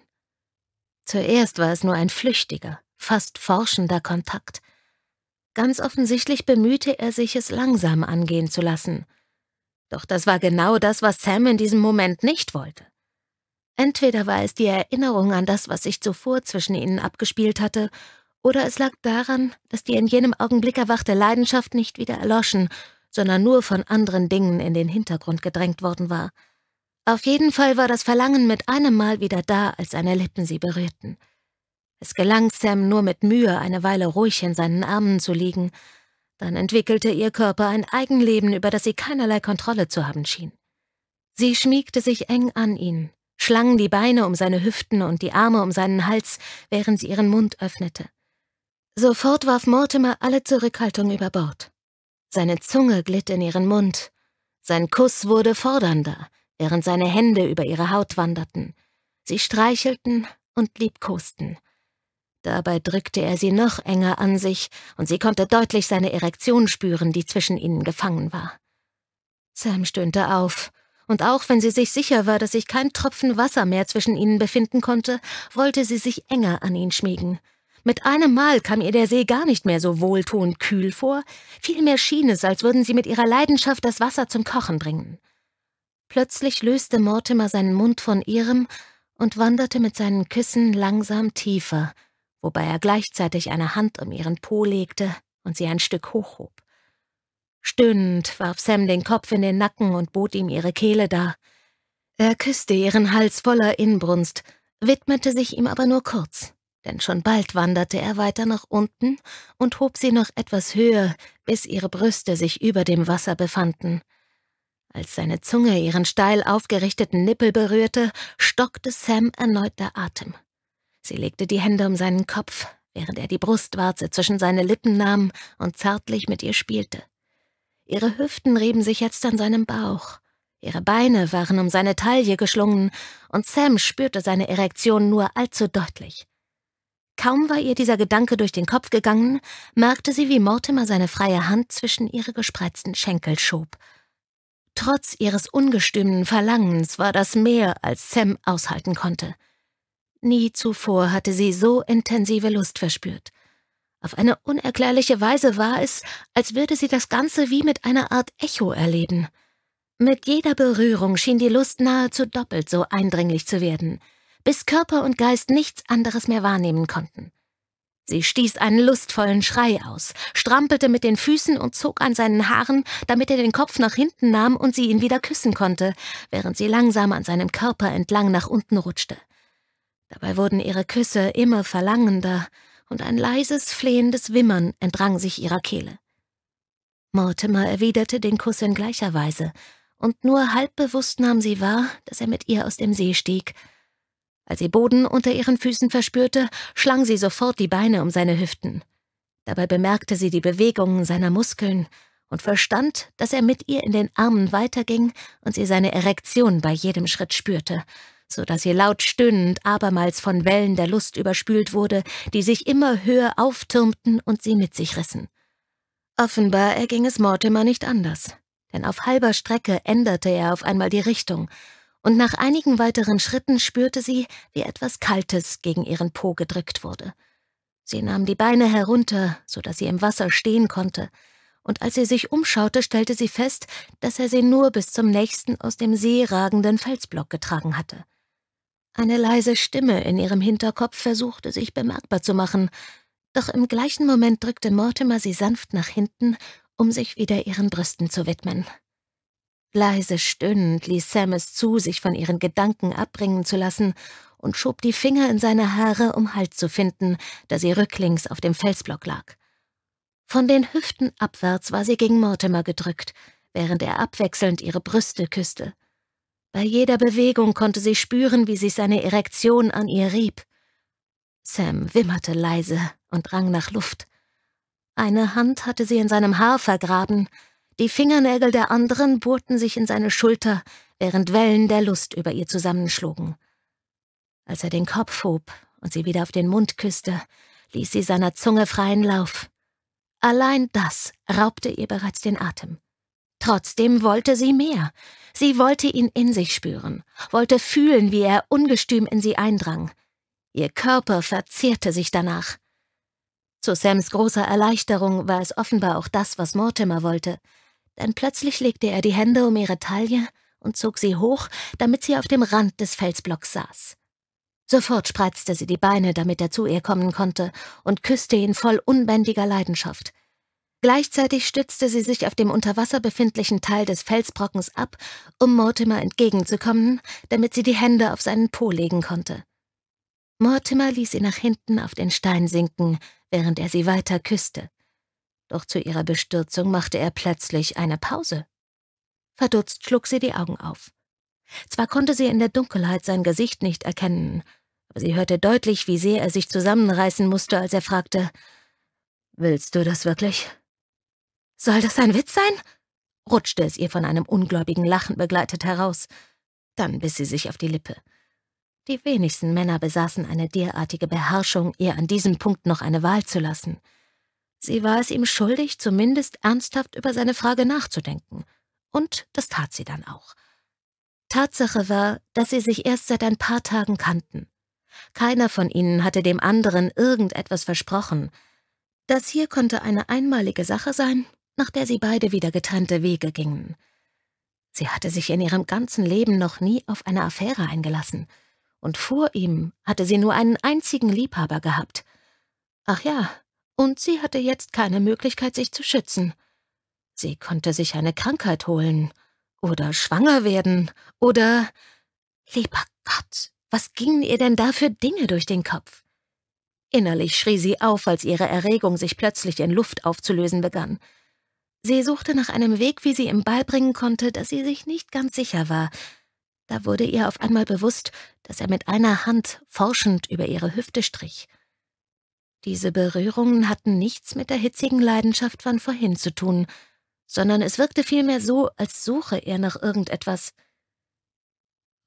Zuerst war es nur ein flüchtiger, fast forschender Kontakt. Ganz offensichtlich bemühte er sich, es langsam angehen zu lassen, doch das war genau das, was Sam in diesem Moment nicht wollte. Entweder war es die Erinnerung an das, was sich zuvor zwischen ihnen abgespielt hatte, oder es lag daran, dass die in jenem Augenblick erwachte Leidenschaft nicht wieder erloschen, sondern nur von anderen Dingen in den Hintergrund gedrängt worden war. Auf jeden Fall war das Verlangen mit einem Mal wieder da, als seine Lippen sie berührten. Es gelang Sam nur mit Mühe, eine Weile ruhig in seinen Armen zu liegen, dann entwickelte ihr Körper ein Eigenleben, über das sie keinerlei Kontrolle zu haben schien. Sie schmiegte sich eng an ihn, schlang die Beine um seine Hüften und die Arme um seinen Hals, während sie ihren Mund öffnete. Sofort warf Mortimer alle Zurückhaltung über Bord. Seine Zunge glitt in ihren Mund. Sein Kuss wurde fordernder, während seine Hände über ihre Haut wanderten. Sie streichelten und liebkosten. Dabei drückte er sie noch enger an sich, und sie konnte deutlich seine Erektion spüren, die zwischen ihnen gefangen war. Sam stöhnte auf, und auch wenn sie sich sicher war, dass sich kein Tropfen Wasser mehr zwischen ihnen befinden konnte, wollte sie sich enger an ihn schmiegen. Mit einem Mal kam ihr der See gar nicht mehr so wohltuend kühl vor, vielmehr schien es, als würden sie mit ihrer Leidenschaft das Wasser zum Kochen bringen. Plötzlich löste Mortimer seinen Mund von ihrem und wanderte mit seinen Küssen langsam tiefer, wobei er gleichzeitig eine Hand um ihren Po legte und sie ein Stück hochhob. Stöhnend warf Sam den Kopf in den Nacken und bot ihm ihre Kehle dar. Er küsste ihren Hals voller Inbrunst, widmete sich ihm aber nur kurz, denn schon bald wanderte er weiter nach unten und hob sie noch etwas höher, bis ihre Brüste sich über dem Wasser befanden. Als seine Zunge ihren steil aufgerichteten Nippel berührte, stockte Sam erneut der Atem. Sie legte die Hände um seinen Kopf, während er die Brustwarze zwischen seine Lippen nahm und zärtlich mit ihr spielte. Ihre Hüften rieben sich jetzt an seinem Bauch. Ihre Beine waren um seine Taille geschlungen, und Sam spürte seine Erektion nur allzu deutlich. Kaum war ihr dieser Gedanke durch den Kopf gegangen, merkte sie, wie Mortimer seine freie Hand zwischen ihre gespreizten Schenkel schob. Trotz ihres ungestümen Verlangens war das mehr, als Sam aushalten konnte. Nie zuvor hatte sie so intensive Lust verspürt. Auf eine unerklärliche Weise war es, als würde sie das Ganze wie mit einer Art Echo erleben. Mit jeder Berührung schien die Lust nahezu doppelt so eindringlich zu werden, bis Körper und Geist nichts anderes mehr wahrnehmen konnten. Sie stieß einen lustvollen Schrei aus, strampelte mit den Füßen und zog an seinen Haaren, damit er den Kopf nach hinten nahm und sie ihn wieder küssen konnte, während sie langsam an seinem Körper entlang nach unten rutschte. Dabei wurden ihre Küsse immer verlangender, und ein leises, flehendes Wimmern entrang sich ihrer Kehle. Mortimer erwiderte den Kuss in gleicher Weise, und nur halb bewusst nahm sie wahr, dass er mit ihr aus dem See stieg. Als sie Boden unter ihren Füßen verspürte, schlang sie sofort die Beine um seine Hüften. Dabei bemerkte sie die Bewegungen seiner Muskeln und verstand, dass er mit ihr in den Armen weiterging und sie seine Erektion bei jedem Schritt spürte – so dass ihr laut stöhnend abermals von Wellen der Lust überspült wurde, die sich immer höher auftürmten und sie mit sich rissen. Offenbar erging es Mortimer nicht anders, denn auf halber Strecke änderte er auf einmal die Richtung, und nach einigen weiteren Schritten spürte sie, wie etwas Kaltes gegen ihren Po gedrückt wurde. Sie nahm die Beine herunter, so dass sie im Wasser stehen konnte, und als sie sich umschaute, stellte sie fest, dass er sie nur bis zum nächsten aus dem See ragenden Felsblock getragen hatte. Eine leise Stimme in ihrem Hinterkopf versuchte sich bemerkbar zu machen, doch im gleichen Moment drückte Mortimer sie sanft nach hinten, um sich wieder ihren Brüsten zu widmen. Leise stöhnend ließ Sam es zu, sich von ihren Gedanken abbringen zu lassen, und schob die Finger in seine Haare, um Halt zu finden, da sie rücklings auf dem Felsblock lag. Von den Hüften abwärts war sie gegen Mortimer gedrückt, während er abwechselnd ihre Brüste küsste. Bei jeder Bewegung konnte sie spüren, wie sich seine Erektion an ihr rieb. Sam wimmerte leise und rang nach Luft. Eine Hand hatte sie in seinem Haar vergraben, die Fingernägel der anderen bohrten sich in seine Schulter, während Wellen der Lust über ihr zusammenschlugen. Als er den Kopf hob und sie wieder auf den Mund küsste, ließ sie seiner Zunge freien Lauf. Allein das raubte ihr bereits den Atem. Trotzdem wollte sie mehr. Sie wollte ihn in sich spüren, wollte fühlen, wie er ungestüm in sie eindrang. Ihr Körper verzehrte sich danach. Zu Sams großer Erleichterung war es offenbar auch das, was Mortimer wollte, denn plötzlich legte er die Hände um ihre Taille und zog sie hoch, damit sie auf dem Rand des Felsblocks saß. Sofort spreizte sie die Beine, damit er zu ihr kommen konnte, und küsste ihn voll unbändiger Leidenschaft – Gleichzeitig stützte sie sich auf dem unter Wasser befindlichen Teil des Felsbrockens ab, um Mortimer entgegenzukommen, damit sie die Hände auf seinen Po legen konnte. Mortimer ließ sie nach hinten auf den Stein sinken, während er sie weiter küsste. Doch zu ihrer Bestürzung machte er plötzlich eine Pause. Verdutzt schlug sie die Augen auf. Zwar konnte sie in der Dunkelheit sein Gesicht nicht erkennen, aber sie hörte deutlich, wie sehr er sich zusammenreißen musste, als er fragte, Willst du das wirklich? Soll das ein Witz sein? rutschte es ihr von einem ungläubigen Lachen begleitet heraus. Dann biss sie sich auf die Lippe. Die wenigsten Männer besaßen eine derartige Beherrschung, ihr an diesem Punkt noch eine Wahl zu lassen. Sie war es ihm schuldig, zumindest ernsthaft über seine Frage nachzudenken. Und das tat sie dann auch. Tatsache war, dass sie sich erst seit ein paar Tagen kannten. Keiner von ihnen hatte dem anderen irgendetwas versprochen. Das hier konnte eine einmalige Sache sein, nach der sie beide wieder getrennte Wege gingen. Sie hatte sich in ihrem ganzen Leben noch nie auf eine Affäre eingelassen, und vor ihm hatte sie nur einen einzigen Liebhaber gehabt. Ach ja, und sie hatte jetzt keine Möglichkeit, sich zu schützen. Sie konnte sich eine Krankheit holen oder schwanger werden oder... Lieber Gott, was gingen ihr denn da für Dinge durch den Kopf? Innerlich schrie sie auf, als ihre Erregung sich plötzlich in Luft aufzulösen begann. Sie suchte nach einem Weg, wie sie ihm beibringen konnte, dass sie sich nicht ganz sicher war. Da wurde ihr auf einmal bewusst, dass er mit einer Hand forschend über ihre Hüfte strich. Diese Berührungen hatten nichts mit der hitzigen Leidenschaft von vorhin zu tun, sondern es wirkte vielmehr so, als suche er nach irgendetwas.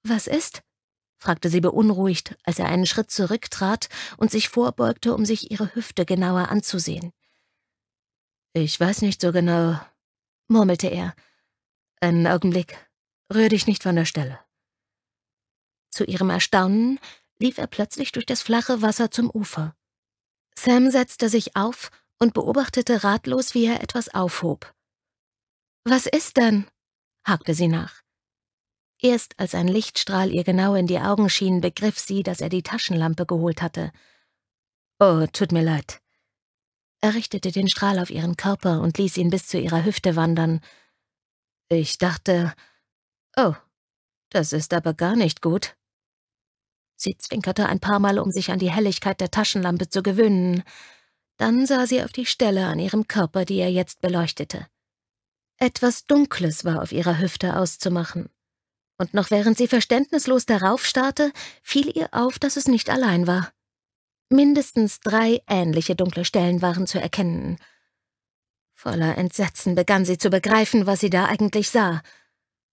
Was ist? fragte sie beunruhigt, als er einen Schritt zurücktrat und sich vorbeugte, um sich ihre Hüfte genauer anzusehen. Ich weiß nicht so genau, murmelte er. Einen Augenblick, rühr dich nicht von der Stelle. Zu ihrem Erstaunen lief er plötzlich durch das flache Wasser zum Ufer. Sam setzte sich auf und beobachtete ratlos, wie er etwas aufhob. Was ist denn? hakte sie nach. Erst als ein Lichtstrahl ihr genau in die Augen schien, begriff sie, dass er die Taschenlampe geholt hatte. Oh, tut mir leid, er richtete den Strahl auf ihren Körper und ließ ihn bis zu ihrer Hüfte wandern. Ich dachte, oh, das ist aber gar nicht gut. Sie zwinkerte ein paar Mal, um sich an die Helligkeit der Taschenlampe zu gewöhnen. Dann sah sie auf die Stelle an ihrem Körper, die er jetzt beleuchtete. Etwas Dunkles war auf ihrer Hüfte auszumachen. Und noch während sie verständnislos darauf starrte, fiel ihr auf, dass es nicht allein war. Mindestens drei ähnliche dunkle Stellen waren zu erkennen. Voller Entsetzen begann sie zu begreifen, was sie da eigentlich sah.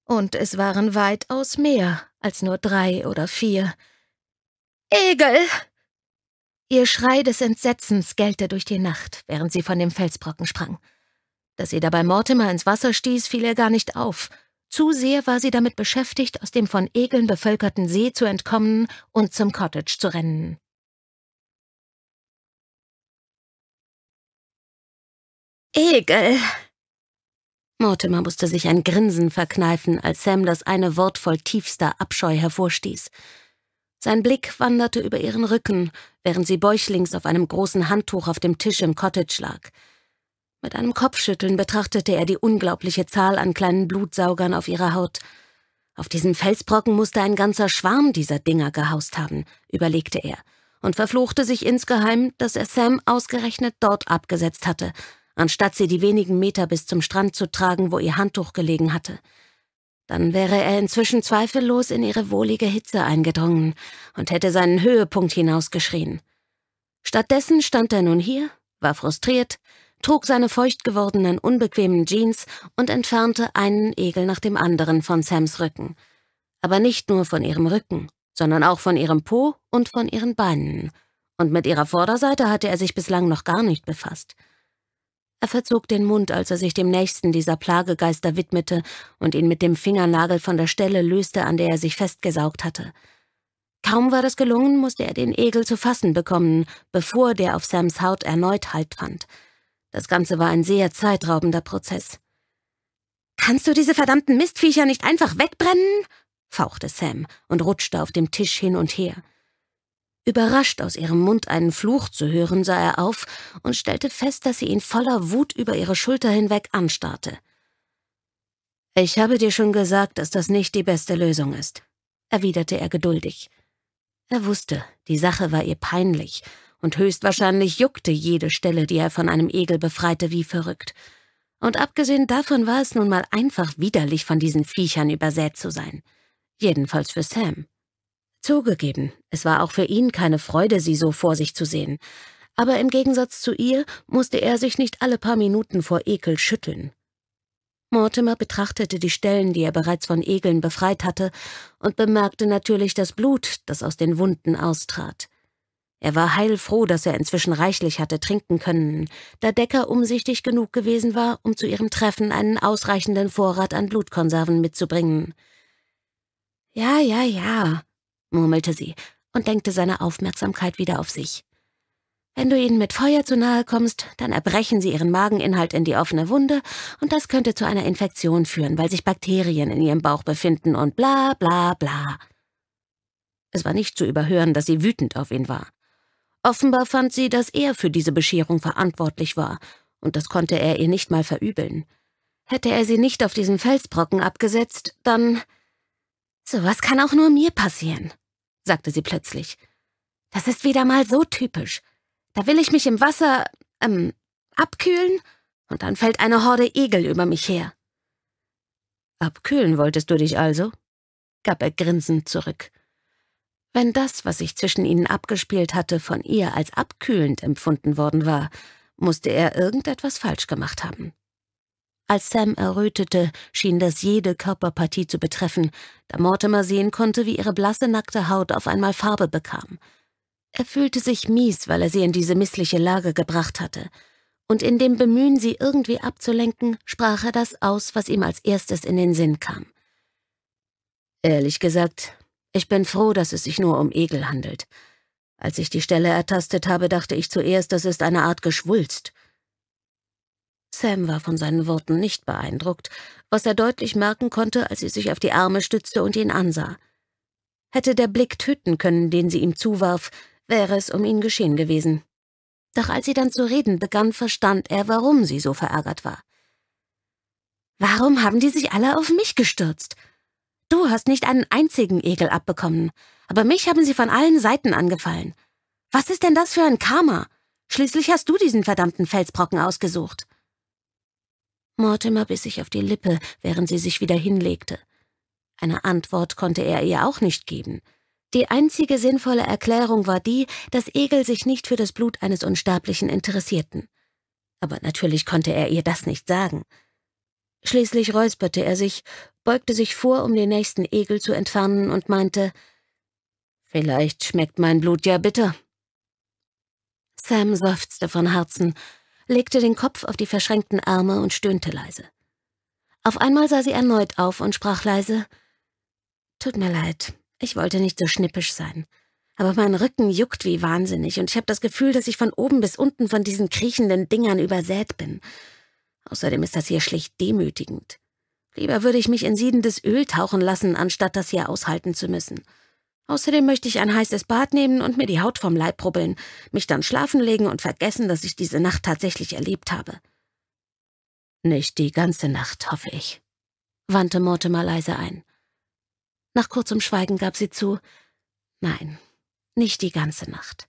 Und es waren weitaus mehr als nur drei oder vier. Egel! Ihr Schrei des Entsetzens gellte durch die Nacht, während sie von dem Felsbrocken sprang. Dass sie dabei Mortimer ins Wasser stieß, fiel ihr gar nicht auf. Zu sehr war sie damit beschäftigt, aus dem von Egeln bevölkerten See zu entkommen und zum Cottage zu rennen. Egel! Mortimer musste sich ein Grinsen verkneifen, als Sam das eine Wort voll tiefster Abscheu hervorstieß. Sein Blick wanderte über ihren Rücken, während sie bäuchlings auf einem großen Handtuch auf dem Tisch im Cottage lag. Mit einem Kopfschütteln betrachtete er die unglaubliche Zahl an kleinen Blutsaugern auf ihrer Haut. Auf diesem Felsbrocken musste ein ganzer Schwarm dieser Dinger gehaust haben, überlegte er und verfluchte sich insgeheim, dass er Sam ausgerechnet dort abgesetzt hatte – anstatt sie die wenigen Meter bis zum Strand zu tragen, wo ihr Handtuch gelegen hatte. Dann wäre er inzwischen zweifellos in ihre wohlige Hitze eingedrungen und hätte seinen Höhepunkt hinausgeschrien. Stattdessen stand er nun hier, war frustriert, trug seine feucht gewordenen, unbequemen Jeans und entfernte einen Egel nach dem anderen von Sams Rücken. Aber nicht nur von ihrem Rücken, sondern auch von ihrem Po und von ihren Beinen. Und mit ihrer Vorderseite hatte er sich bislang noch gar nicht befasst. Er verzog den Mund, als er sich dem nächsten dieser Plagegeister widmete und ihn mit dem Fingernagel von der Stelle löste, an der er sich festgesaugt hatte. Kaum war das gelungen, musste er den Egel zu fassen bekommen, bevor der auf Sams Haut erneut Halt fand. Das Ganze war ein sehr zeitraubender Prozess. »Kannst du diese verdammten Mistviecher nicht einfach wegbrennen?« fauchte Sam und rutschte auf dem Tisch hin und her. Überrascht aus ihrem Mund einen Fluch zu hören, sah er auf und stellte fest, dass sie ihn voller Wut über ihre Schulter hinweg anstarrte. Ich habe dir schon gesagt, dass das nicht die beste Lösung ist, erwiderte er geduldig. Er wusste, die Sache war ihr peinlich, und höchstwahrscheinlich juckte jede Stelle, die er von einem Egel befreite, wie verrückt. Und abgesehen davon war es nun mal einfach widerlich, von diesen Viechern übersät zu sein. Jedenfalls für Sam. Zugegeben, es war auch für ihn keine Freude, sie so vor sich zu sehen, aber im Gegensatz zu ihr musste er sich nicht alle paar Minuten vor Ekel schütteln. Mortimer betrachtete die Stellen, die er bereits von Egeln befreit hatte, und bemerkte natürlich das Blut, das aus den Wunden austrat. Er war heilfroh, dass er inzwischen reichlich hatte trinken können, da Decker umsichtig genug gewesen war, um zu ihrem Treffen einen ausreichenden Vorrat an Blutkonserven mitzubringen. Ja, ja, ja, murmelte sie und lenkte seine Aufmerksamkeit wieder auf sich. Wenn du ihnen mit Feuer zu nahe kommst, dann erbrechen sie ihren Mageninhalt in die offene Wunde und das könnte zu einer Infektion führen, weil sich Bakterien in ihrem Bauch befinden und bla bla bla. Es war nicht zu überhören, dass sie wütend auf ihn war. Offenbar fand sie, dass er für diese Bescherung verantwortlich war, und das konnte er ihr nicht mal verübeln. Hätte er sie nicht auf diesen Felsbrocken abgesetzt, dann Sowas kann auch nur mir passieren, sagte sie plötzlich. Das ist wieder mal so typisch. Da will ich mich im Wasser, ähm, abkühlen und dann fällt eine Horde Egel über mich her. Abkühlen wolltest du dich also? gab er grinsend zurück. Wenn das, was sich zwischen ihnen abgespielt hatte, von ihr als abkühlend empfunden worden war, musste er irgendetwas falsch gemacht haben. Als Sam errötete, schien das jede Körperpartie zu betreffen, da Mortimer sehen konnte, wie ihre blasse, nackte Haut auf einmal Farbe bekam. Er fühlte sich mies, weil er sie in diese missliche Lage gebracht hatte. Und in dem Bemühen, sie irgendwie abzulenken, sprach er das aus, was ihm als erstes in den Sinn kam. Ehrlich gesagt, ich bin froh, dass es sich nur um Egel handelt. Als ich die Stelle ertastet habe, dachte ich zuerst, das ist eine Art Geschwulst. Sam war von seinen Worten nicht beeindruckt, was er deutlich merken konnte, als sie sich auf die Arme stützte und ihn ansah. Hätte der Blick töten können, den sie ihm zuwarf, wäre es um ihn geschehen gewesen. Doch als sie dann zu reden begann, verstand er, warum sie so verärgert war. Warum haben die sich alle auf mich gestürzt? Du hast nicht einen einzigen Egel abbekommen, aber mich haben sie von allen Seiten angefallen. Was ist denn das für ein Karma? Schließlich hast du diesen verdammten Felsbrocken ausgesucht. Mortimer biss sich auf die Lippe, während sie sich wieder hinlegte. Eine Antwort konnte er ihr auch nicht geben. Die einzige sinnvolle Erklärung war die, dass Egel sich nicht für das Blut eines Unsterblichen interessierten. Aber natürlich konnte er ihr das nicht sagen. Schließlich räusperte er sich, beugte sich vor, um den nächsten Egel zu entfernen und meinte, »Vielleicht schmeckt mein Blut ja bitter.« Sam seufzte von Herzen, legte den Kopf auf die verschränkten Arme und stöhnte leise. Auf einmal sah sie erneut auf und sprach leise, Tut mir leid, ich wollte nicht so schnippisch sein. Aber mein Rücken juckt wie wahnsinnig und ich habe das Gefühl, dass ich von oben bis unten von diesen kriechenden Dingern übersät bin. Außerdem ist das hier schlicht demütigend. Lieber würde ich mich in siedendes Öl tauchen lassen, anstatt das hier aushalten zu müssen.« Außerdem möchte ich ein heißes Bad nehmen und mir die Haut vom Leib rubbeln, mich dann schlafen legen und vergessen, dass ich diese Nacht tatsächlich erlebt habe. Nicht die ganze Nacht, hoffe ich, wandte Mortimer leise ein. Nach kurzem Schweigen gab sie zu, nein, nicht die ganze Nacht.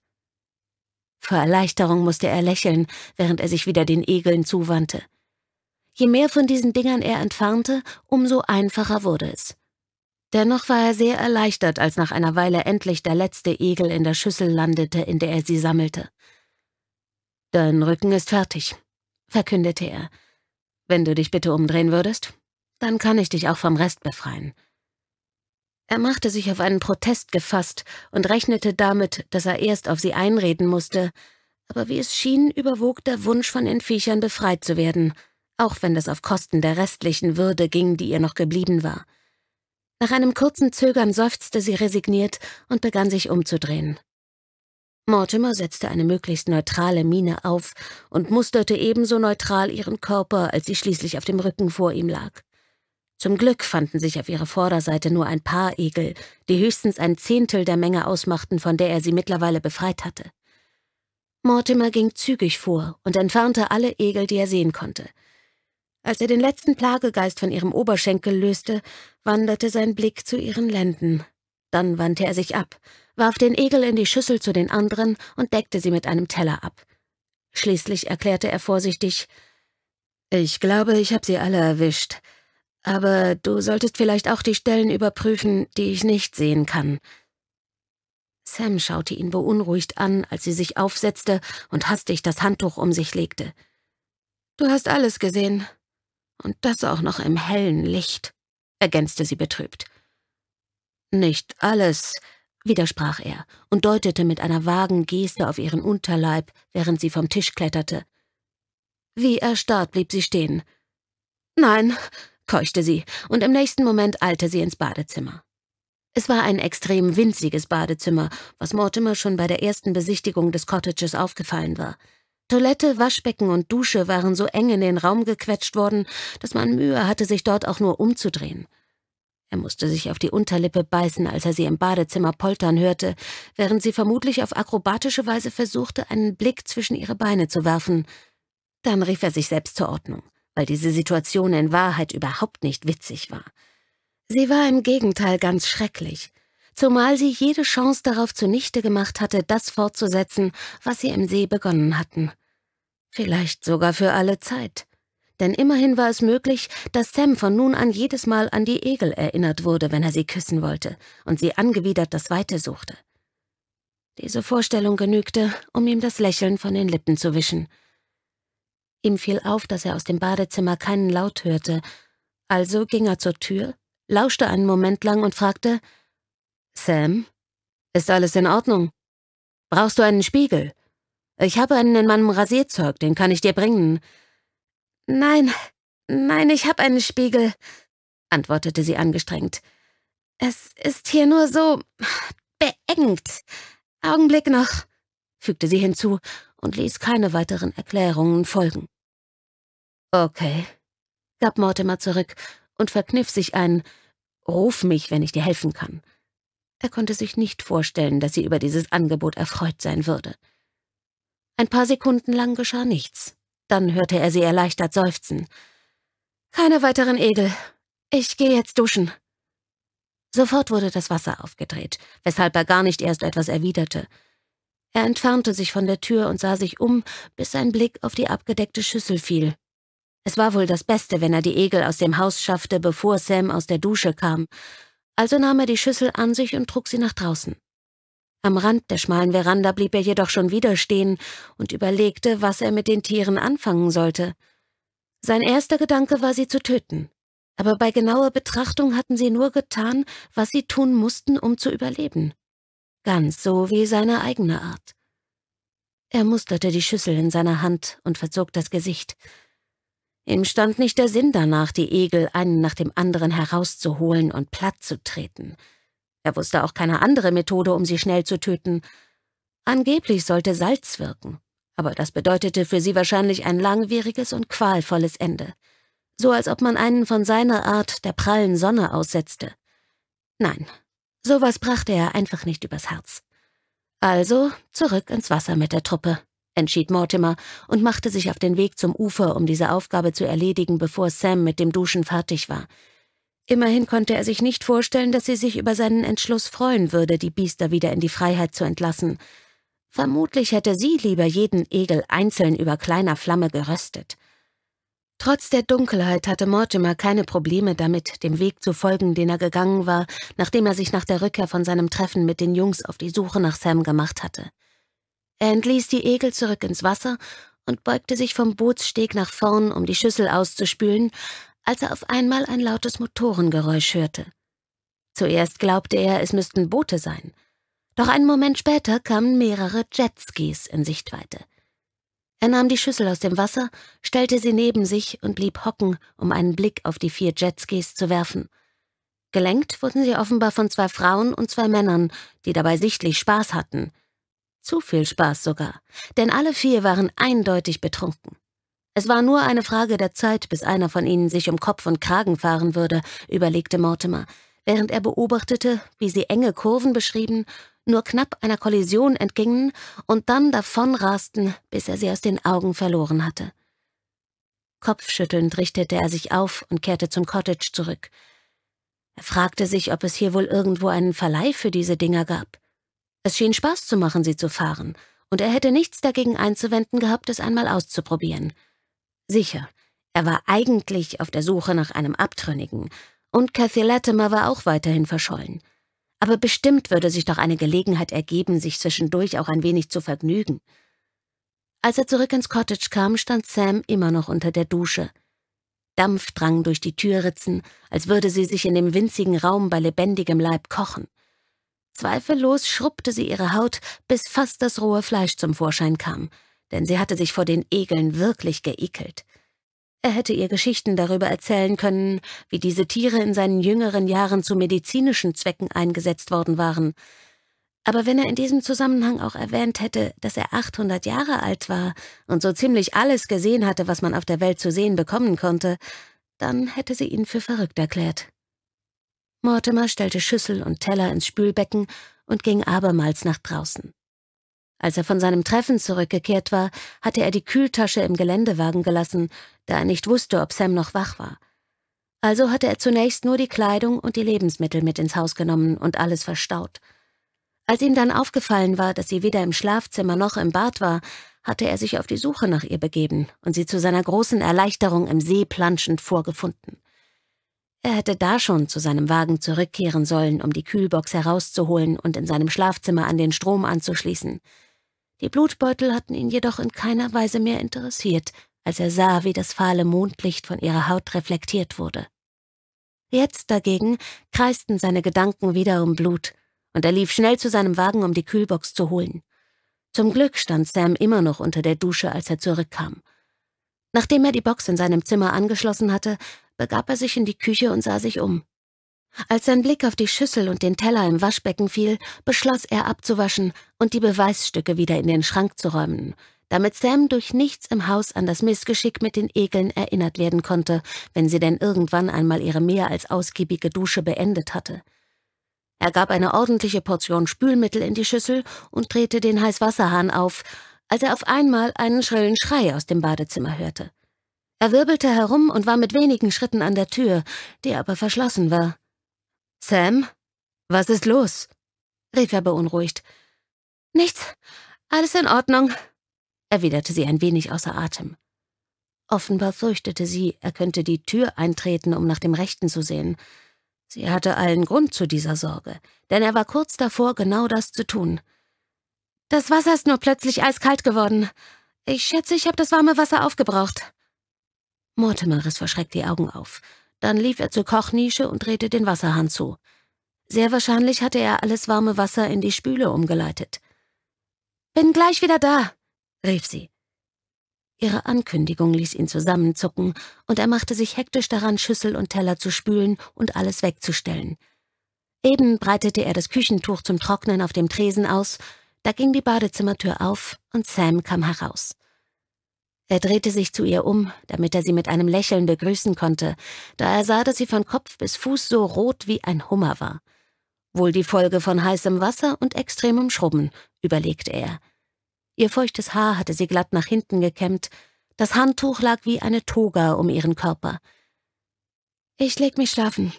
Vor Erleichterung musste er lächeln, während er sich wieder den Egeln zuwandte. Je mehr von diesen Dingern er entfernte, umso einfacher wurde es. Dennoch war er sehr erleichtert, als nach einer Weile endlich der letzte Egel in der Schüssel landete, in der er sie sammelte. Dein Rücken ist fertig, verkündete er. Wenn du dich bitte umdrehen würdest, dann kann ich dich auch vom Rest befreien. Er machte sich auf einen Protest gefasst und rechnete damit, dass er erst auf sie einreden musste, aber wie es schien, überwog der Wunsch, von den Viechern befreit zu werden, auch wenn das auf Kosten der restlichen Würde ging, die ihr noch geblieben war. Nach einem kurzen Zögern seufzte sie resigniert und begann sich umzudrehen. Mortimer setzte eine möglichst neutrale Miene auf und musterte ebenso neutral ihren Körper, als sie schließlich auf dem Rücken vor ihm lag. Zum Glück fanden sich auf ihrer Vorderseite nur ein paar Egel, die höchstens ein Zehntel der Menge ausmachten, von der er sie mittlerweile befreit hatte. Mortimer ging zügig vor und entfernte alle Egel, die er sehen konnte – als er den letzten Plagegeist von ihrem Oberschenkel löste, wanderte sein Blick zu ihren Lenden. Dann wandte er sich ab, warf den Egel in die Schüssel zu den anderen und deckte sie mit einem Teller ab. Schließlich erklärte er vorsichtig, »Ich glaube, ich habe sie alle erwischt. Aber du solltest vielleicht auch die Stellen überprüfen, die ich nicht sehen kann.« Sam schaute ihn beunruhigt an, als sie sich aufsetzte und hastig das Handtuch um sich legte. »Du hast alles gesehen. Und das auch noch im hellen Licht, ergänzte sie betrübt. Nicht alles, widersprach er und deutete mit einer vagen Geste auf ihren Unterleib, während sie vom Tisch kletterte. Wie erstarrt blieb sie stehen. Nein, keuchte sie, und im nächsten Moment eilte sie ins Badezimmer. Es war ein extrem winziges Badezimmer, was Mortimer schon bei der ersten Besichtigung des Cottages aufgefallen war. Toilette, Waschbecken und Dusche waren so eng in den Raum gequetscht worden, dass man Mühe hatte, sich dort auch nur umzudrehen. Er musste sich auf die Unterlippe beißen, als er sie im Badezimmer poltern hörte, während sie vermutlich auf akrobatische Weise versuchte, einen Blick zwischen ihre Beine zu werfen. Dann rief er sich selbst zur Ordnung, weil diese Situation in Wahrheit überhaupt nicht witzig war. Sie war im Gegenteil ganz schrecklich, zumal sie jede Chance darauf zunichte gemacht hatte, das fortzusetzen, was sie im See begonnen hatten. Vielleicht sogar für alle Zeit. Denn immerhin war es möglich, dass Sam von nun an jedes Mal an die Egel erinnert wurde, wenn er sie küssen wollte und sie angewidert das Weite suchte. Diese Vorstellung genügte, um ihm das Lächeln von den Lippen zu wischen. Ihm fiel auf, dass er aus dem Badezimmer keinen Laut hörte, also ging er zur Tür, lauschte einen Moment lang und fragte, Sam, ist alles in Ordnung? Brauchst du einen Spiegel? Ich habe einen in meinem Rasierzeug, den kann ich dir bringen. Nein, nein, ich habe einen Spiegel, antwortete sie angestrengt. Es ist hier nur so beengt. Augenblick noch, fügte sie hinzu und ließ keine weiteren Erklärungen folgen. Okay, gab Mortimer zurück und verkniff sich ein Ruf mich, wenn ich dir helfen kann. Er konnte sich nicht vorstellen, dass sie über dieses Angebot erfreut sein würde. Ein paar Sekunden lang geschah nichts. Dann hörte er sie erleichtert seufzen. Keine weiteren Egel. Ich gehe jetzt duschen. Sofort wurde das Wasser aufgedreht, weshalb er gar nicht erst etwas erwiderte. Er entfernte sich von der Tür und sah sich um, bis sein Blick auf die abgedeckte Schüssel fiel. Es war wohl das Beste, wenn er die Egel aus dem Haus schaffte, bevor Sam aus der Dusche kam. Also nahm er die Schüssel an sich und trug sie nach draußen. Am Rand der schmalen Veranda blieb er jedoch schon wieder stehen und überlegte, was er mit den Tieren anfangen sollte. Sein erster Gedanke war, sie zu töten. Aber bei genauer Betrachtung hatten sie nur getan, was sie tun mussten, um zu überleben. Ganz so wie seine eigene Art. Er musterte die Schüssel in seiner Hand und verzog das Gesicht. Ihm stand nicht der Sinn danach, die Egel einen nach dem anderen herauszuholen und platt zu treten. Er wusste auch keine andere Methode, um sie schnell zu töten. Angeblich sollte Salz wirken, aber das bedeutete für sie wahrscheinlich ein langwieriges und qualvolles Ende. So als ob man einen von seiner Art der prallen Sonne aussetzte. Nein, sowas brachte er einfach nicht übers Herz. Also zurück ins Wasser mit der Truppe entschied Mortimer und machte sich auf den Weg zum Ufer, um diese Aufgabe zu erledigen, bevor Sam mit dem Duschen fertig war. Immerhin konnte er sich nicht vorstellen, dass sie sich über seinen Entschluss freuen würde, die Biester wieder in die Freiheit zu entlassen. Vermutlich hätte sie lieber jeden Egel einzeln über kleiner Flamme geröstet. Trotz der Dunkelheit hatte Mortimer keine Probleme damit, dem Weg zu folgen, den er gegangen war, nachdem er sich nach der Rückkehr von seinem Treffen mit den Jungs auf die Suche nach Sam gemacht hatte. Er entließ die Egel zurück ins Wasser und beugte sich vom Bootssteg nach vorn, um die Schüssel auszuspülen, als er auf einmal ein lautes Motorengeräusch hörte. Zuerst glaubte er, es müssten Boote sein. Doch einen Moment später kamen mehrere Jetskis in Sichtweite. Er nahm die Schüssel aus dem Wasser, stellte sie neben sich und blieb hocken, um einen Blick auf die vier Jetskis zu werfen. Gelenkt wurden sie offenbar von zwei Frauen und zwei Männern, die dabei sichtlich Spaß hatten – zu viel Spaß sogar, denn alle vier waren eindeutig betrunken. Es war nur eine Frage der Zeit, bis einer von ihnen sich um Kopf und Kragen fahren würde, überlegte Mortimer, während er beobachtete, wie sie enge Kurven beschrieben, nur knapp einer Kollision entgingen und dann davonrasten, bis er sie aus den Augen verloren hatte. Kopfschüttelnd richtete er sich auf und kehrte zum Cottage zurück. Er fragte sich, ob es hier wohl irgendwo einen Verleih für diese Dinger gab. Es schien Spaß zu machen, sie zu fahren, und er hätte nichts dagegen einzuwenden gehabt, es einmal auszuprobieren. Sicher, er war eigentlich auf der Suche nach einem Abtrünnigen, und Cathy Latimer war auch weiterhin verschollen. Aber bestimmt würde sich doch eine Gelegenheit ergeben, sich zwischendurch auch ein wenig zu vergnügen. Als er zurück ins Cottage kam, stand Sam immer noch unter der Dusche. Dampf drang durch die Türritzen, als würde sie sich in dem winzigen Raum bei lebendigem Leib kochen. Zweifellos schrubbte sie ihre Haut, bis fast das rohe Fleisch zum Vorschein kam, denn sie hatte sich vor den Egeln wirklich geekelt. Er hätte ihr Geschichten darüber erzählen können, wie diese Tiere in seinen jüngeren Jahren zu medizinischen Zwecken eingesetzt worden waren. Aber wenn er in diesem Zusammenhang auch erwähnt hätte, dass er 800 Jahre alt war und so ziemlich alles gesehen hatte, was man auf der Welt zu sehen bekommen konnte, dann hätte sie ihn für verrückt erklärt. Mortimer stellte Schüssel und Teller ins Spülbecken und ging abermals nach draußen. Als er von seinem Treffen zurückgekehrt war, hatte er die Kühltasche im Geländewagen gelassen, da er nicht wusste, ob Sam noch wach war. Also hatte er zunächst nur die Kleidung und die Lebensmittel mit ins Haus genommen und alles verstaut. Als ihm dann aufgefallen war, dass sie weder im Schlafzimmer noch im Bad war, hatte er sich auf die Suche nach ihr begeben und sie zu seiner großen Erleichterung im See planschend vorgefunden. Er hätte da schon zu seinem Wagen zurückkehren sollen, um die Kühlbox herauszuholen und in seinem Schlafzimmer an den Strom anzuschließen. Die Blutbeutel hatten ihn jedoch in keiner Weise mehr interessiert, als er sah, wie das fahle Mondlicht von ihrer Haut reflektiert wurde. Jetzt dagegen kreisten seine Gedanken wieder um Blut, und er lief schnell zu seinem Wagen, um die Kühlbox zu holen. Zum Glück stand Sam immer noch unter der Dusche, als er zurückkam. Nachdem er die Box in seinem Zimmer angeschlossen hatte, begab er sich in die Küche und sah sich um. Als sein Blick auf die Schüssel und den Teller im Waschbecken fiel, beschloss er abzuwaschen und die Beweisstücke wieder in den Schrank zu räumen, damit Sam durch nichts im Haus an das Missgeschick mit den Ekeln erinnert werden konnte, wenn sie denn irgendwann einmal ihre mehr als ausgiebige Dusche beendet hatte. Er gab eine ordentliche Portion Spülmittel in die Schüssel und drehte den Heißwasserhahn auf, als er auf einmal einen schrillen Schrei aus dem Badezimmer hörte. Er wirbelte herum und war mit wenigen Schritten an der Tür, die aber verschlossen war. Sam? Was ist los? rief er beunruhigt. Nichts. Alles in Ordnung, erwiderte sie ein wenig außer Atem. Offenbar fürchtete sie, er könnte die Tür eintreten, um nach dem Rechten zu sehen. Sie hatte allen Grund zu dieser Sorge, denn er war kurz davor, genau das zu tun. Das Wasser ist nur plötzlich eiskalt geworden. Ich schätze, ich habe das warme Wasser aufgebraucht. Mortimer riss verschreckt die Augen auf. Dann lief er zur Kochnische und drehte den Wasserhahn zu. Sehr wahrscheinlich hatte er alles warme Wasser in die Spüle umgeleitet. Bin gleich wieder da, rief sie. Ihre Ankündigung ließ ihn zusammenzucken, und er machte sich hektisch daran, Schüssel und Teller zu spülen und alles wegzustellen. Eben breitete er das Küchentuch zum Trocknen auf dem Tresen aus, da ging die Badezimmertür auf und Sam kam heraus. Er drehte sich zu ihr um, damit er sie mit einem Lächeln begrüßen konnte, da er sah, dass sie von Kopf bis Fuß so rot wie ein Hummer war. Wohl die Folge von heißem Wasser und extremem Schrubben, überlegte er. Ihr feuchtes Haar hatte sie glatt nach hinten gekämmt, das Handtuch lag wie eine Toga um ihren Körper. Ich leg mich schlafen.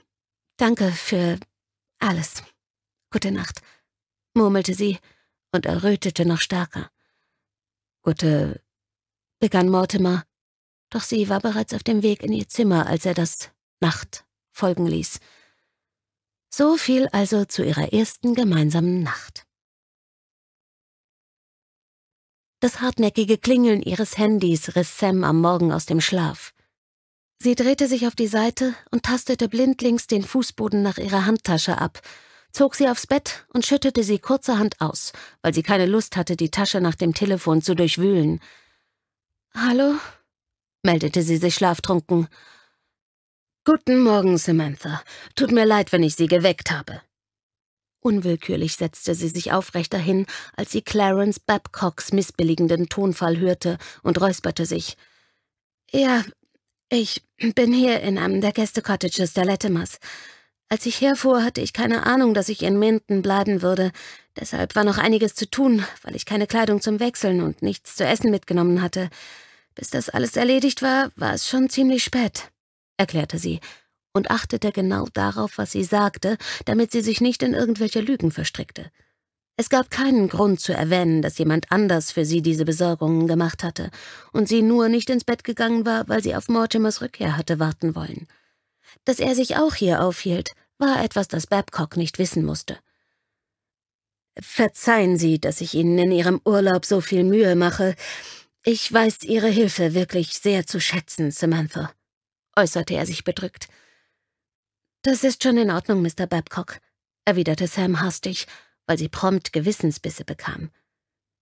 Danke für alles. Gute Nacht, murmelte sie und errötete noch stärker. Gute begann Mortimer, doch sie war bereits auf dem Weg in ihr Zimmer, als er das Nacht folgen ließ. So viel also zu ihrer ersten gemeinsamen Nacht. Das hartnäckige Klingeln ihres Handys riss Sam am Morgen aus dem Schlaf. Sie drehte sich auf die Seite und tastete blindlings den Fußboden nach ihrer Handtasche ab, zog sie aufs Bett und schüttete sie kurzerhand aus, weil sie keine Lust hatte, die Tasche nach dem Telefon zu durchwühlen. Hallo? meldete sie sich schlaftrunken. Guten Morgen, Samantha. Tut mir leid, wenn ich Sie geweckt habe. Unwillkürlich setzte sie sich aufrechter hin, als sie Clarence Babcocks missbilligenden Tonfall hörte und räusperte sich. Ja, ich bin hier in einem der Gäste-Cottages der Latimas. Als ich herfuhr, hatte ich keine Ahnung, dass ich in Minden bleiben würde. Deshalb war noch einiges zu tun, weil ich keine Kleidung zum Wechseln und nichts zu essen mitgenommen hatte. Bis das alles erledigt war, war es schon ziemlich spät, erklärte sie und achtete genau darauf, was sie sagte, damit sie sich nicht in irgendwelche Lügen verstrickte. Es gab keinen Grund zu erwähnen, dass jemand anders für sie diese Besorgungen gemacht hatte und sie nur nicht ins Bett gegangen war, weil sie auf Mortimers Rückkehr hatte warten wollen. Dass er sich auch hier aufhielt, war etwas, das Babcock nicht wissen musste. Verzeihen Sie, dass ich Ihnen in Ihrem Urlaub so viel Mühe mache. Ich weiß Ihre Hilfe wirklich sehr zu schätzen, Samantha, äußerte er sich bedrückt. Das ist schon in Ordnung, Mr. Babcock, erwiderte Sam hastig, weil sie prompt Gewissensbisse bekam.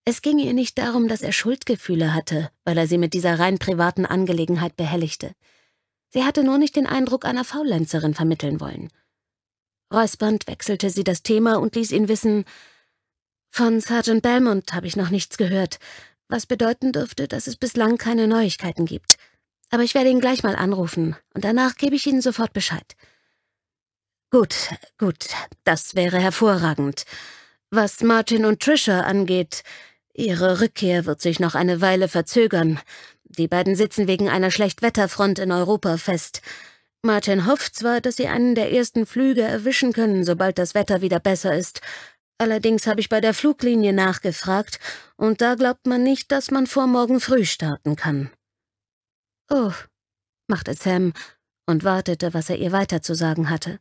Es ging ihr nicht darum, dass er Schuldgefühle hatte, weil er sie mit dieser rein privaten Angelegenheit behelligte. Sie hatte nur nicht den Eindruck einer Faulenzerin vermitteln wollen. Räuspernd wechselte sie das Thema und ließ ihn wissen, »Von Sergeant Belmont habe ich noch nichts gehört was bedeuten dürfte, dass es bislang keine Neuigkeiten gibt. Aber ich werde ihn gleich mal anrufen, und danach gebe ich Ihnen sofort Bescheid. Gut, gut, das wäre hervorragend. Was Martin und Trisha angeht, ihre Rückkehr wird sich noch eine Weile verzögern. Die beiden sitzen wegen einer Schlechtwetterfront in Europa fest. Martin hofft zwar, dass sie einen der ersten Flüge erwischen können, sobald das Wetter wieder besser ist, Allerdings habe ich bei der Fluglinie nachgefragt, und da glaubt man nicht, dass man vor morgen früh starten kann. Oh, machte Sam und wartete, was er ihr weiter zu sagen hatte.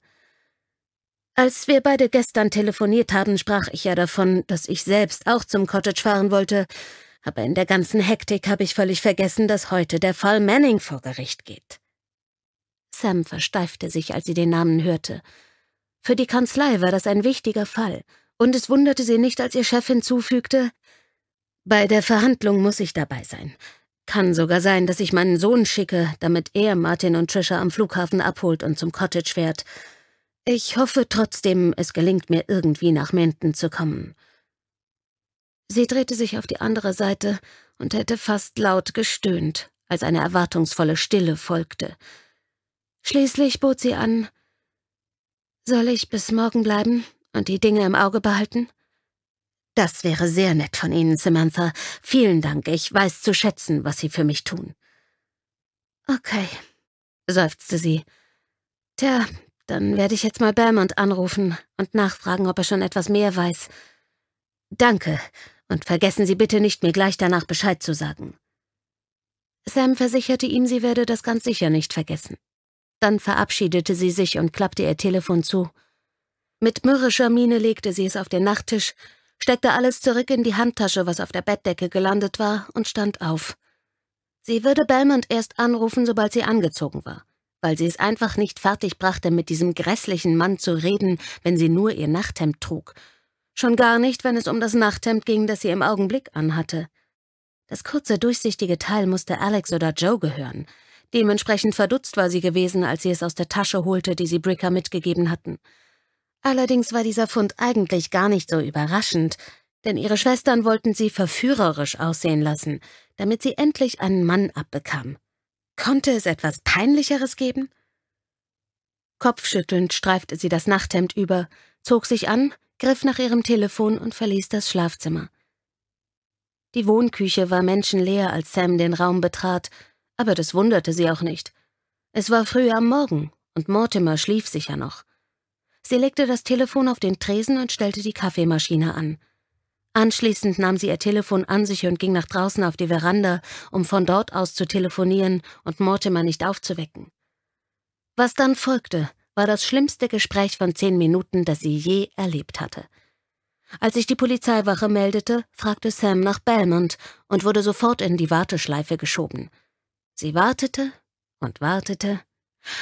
Als wir beide gestern telefoniert haben, sprach ich ja davon, dass ich selbst auch zum Cottage fahren wollte, aber in der ganzen Hektik habe ich völlig vergessen, dass heute der Fall Manning vor Gericht geht. Sam versteifte sich, als sie den Namen hörte. Für die Kanzlei war das ein wichtiger Fall – und es wunderte sie nicht, als ihr Chef hinzufügte, bei der Verhandlung muss ich dabei sein. Kann sogar sein, dass ich meinen Sohn schicke, damit er Martin und Trisha am Flughafen abholt und zum Cottage fährt. Ich hoffe trotzdem, es gelingt mir irgendwie nach Menden zu kommen. Sie drehte sich auf die andere Seite und hätte fast laut gestöhnt, als eine erwartungsvolle Stille folgte. Schließlich bot sie an, »Soll ich bis morgen bleiben?« und die Dinge im Auge behalten? Das wäre sehr nett von Ihnen, Samantha. Vielen Dank, ich weiß zu schätzen, was Sie für mich tun. Okay, seufzte sie. Tja, dann werde ich jetzt mal Belmont anrufen und nachfragen, ob er schon etwas mehr weiß. Danke, und vergessen Sie bitte nicht, mir gleich danach Bescheid zu sagen. Sam versicherte ihm, sie werde das ganz sicher nicht vergessen. Dann verabschiedete sie sich und klappte ihr Telefon zu. Mit mürrischer Miene legte sie es auf den Nachttisch, steckte alles zurück in die Handtasche, was auf der Bettdecke gelandet war, und stand auf. Sie würde Belmont erst anrufen, sobald sie angezogen war, weil sie es einfach nicht fertigbrachte, mit diesem grässlichen Mann zu reden, wenn sie nur ihr Nachthemd trug. Schon gar nicht, wenn es um das Nachthemd ging, das sie im Augenblick anhatte. Das kurze, durchsichtige Teil musste Alex oder Joe gehören. Dementsprechend verdutzt war sie gewesen, als sie es aus der Tasche holte, die sie Bricker mitgegeben hatten. Allerdings war dieser Fund eigentlich gar nicht so überraschend, denn ihre Schwestern wollten sie verführerisch aussehen lassen, damit sie endlich einen Mann abbekam. Konnte es etwas Peinlicheres geben? Kopfschüttelnd streifte sie das Nachthemd über, zog sich an, griff nach ihrem Telefon und verließ das Schlafzimmer. Die Wohnküche war menschenleer, als Sam den Raum betrat, aber das wunderte sie auch nicht. Es war früh am Morgen und Mortimer schlief sicher noch. Sie legte das Telefon auf den Tresen und stellte die Kaffeemaschine an. Anschließend nahm sie ihr Telefon an sich und ging nach draußen auf die Veranda, um von dort aus zu telefonieren und Mortimer nicht aufzuwecken. Was dann folgte, war das schlimmste Gespräch von zehn Minuten, das sie je erlebt hatte. Als sich die Polizeiwache meldete, fragte Sam nach Belmont und wurde sofort in die Warteschleife geschoben. Sie wartete und wartete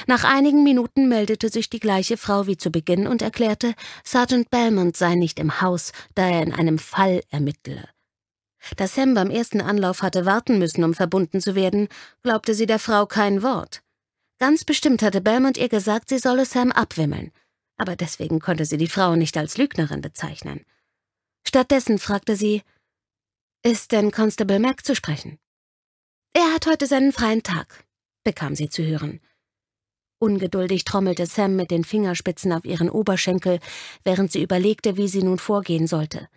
nach einigen Minuten meldete sich die gleiche Frau wie zu Beginn und erklärte, Sergeant Belmont sei nicht im Haus, da er in einem Fall ermittele. Da Sam beim ersten Anlauf hatte warten müssen, um verbunden zu werden, glaubte sie der Frau kein Wort. Ganz bestimmt hatte Belmont ihr gesagt, sie solle Sam abwimmeln, aber deswegen konnte sie die Frau nicht als Lügnerin bezeichnen. Stattdessen fragte sie, ist denn Constable Mac zu sprechen? Er hat heute seinen freien Tag, bekam sie zu hören. Ungeduldig trommelte Sam mit den Fingerspitzen auf ihren Oberschenkel, während sie überlegte, wie sie nun vorgehen sollte.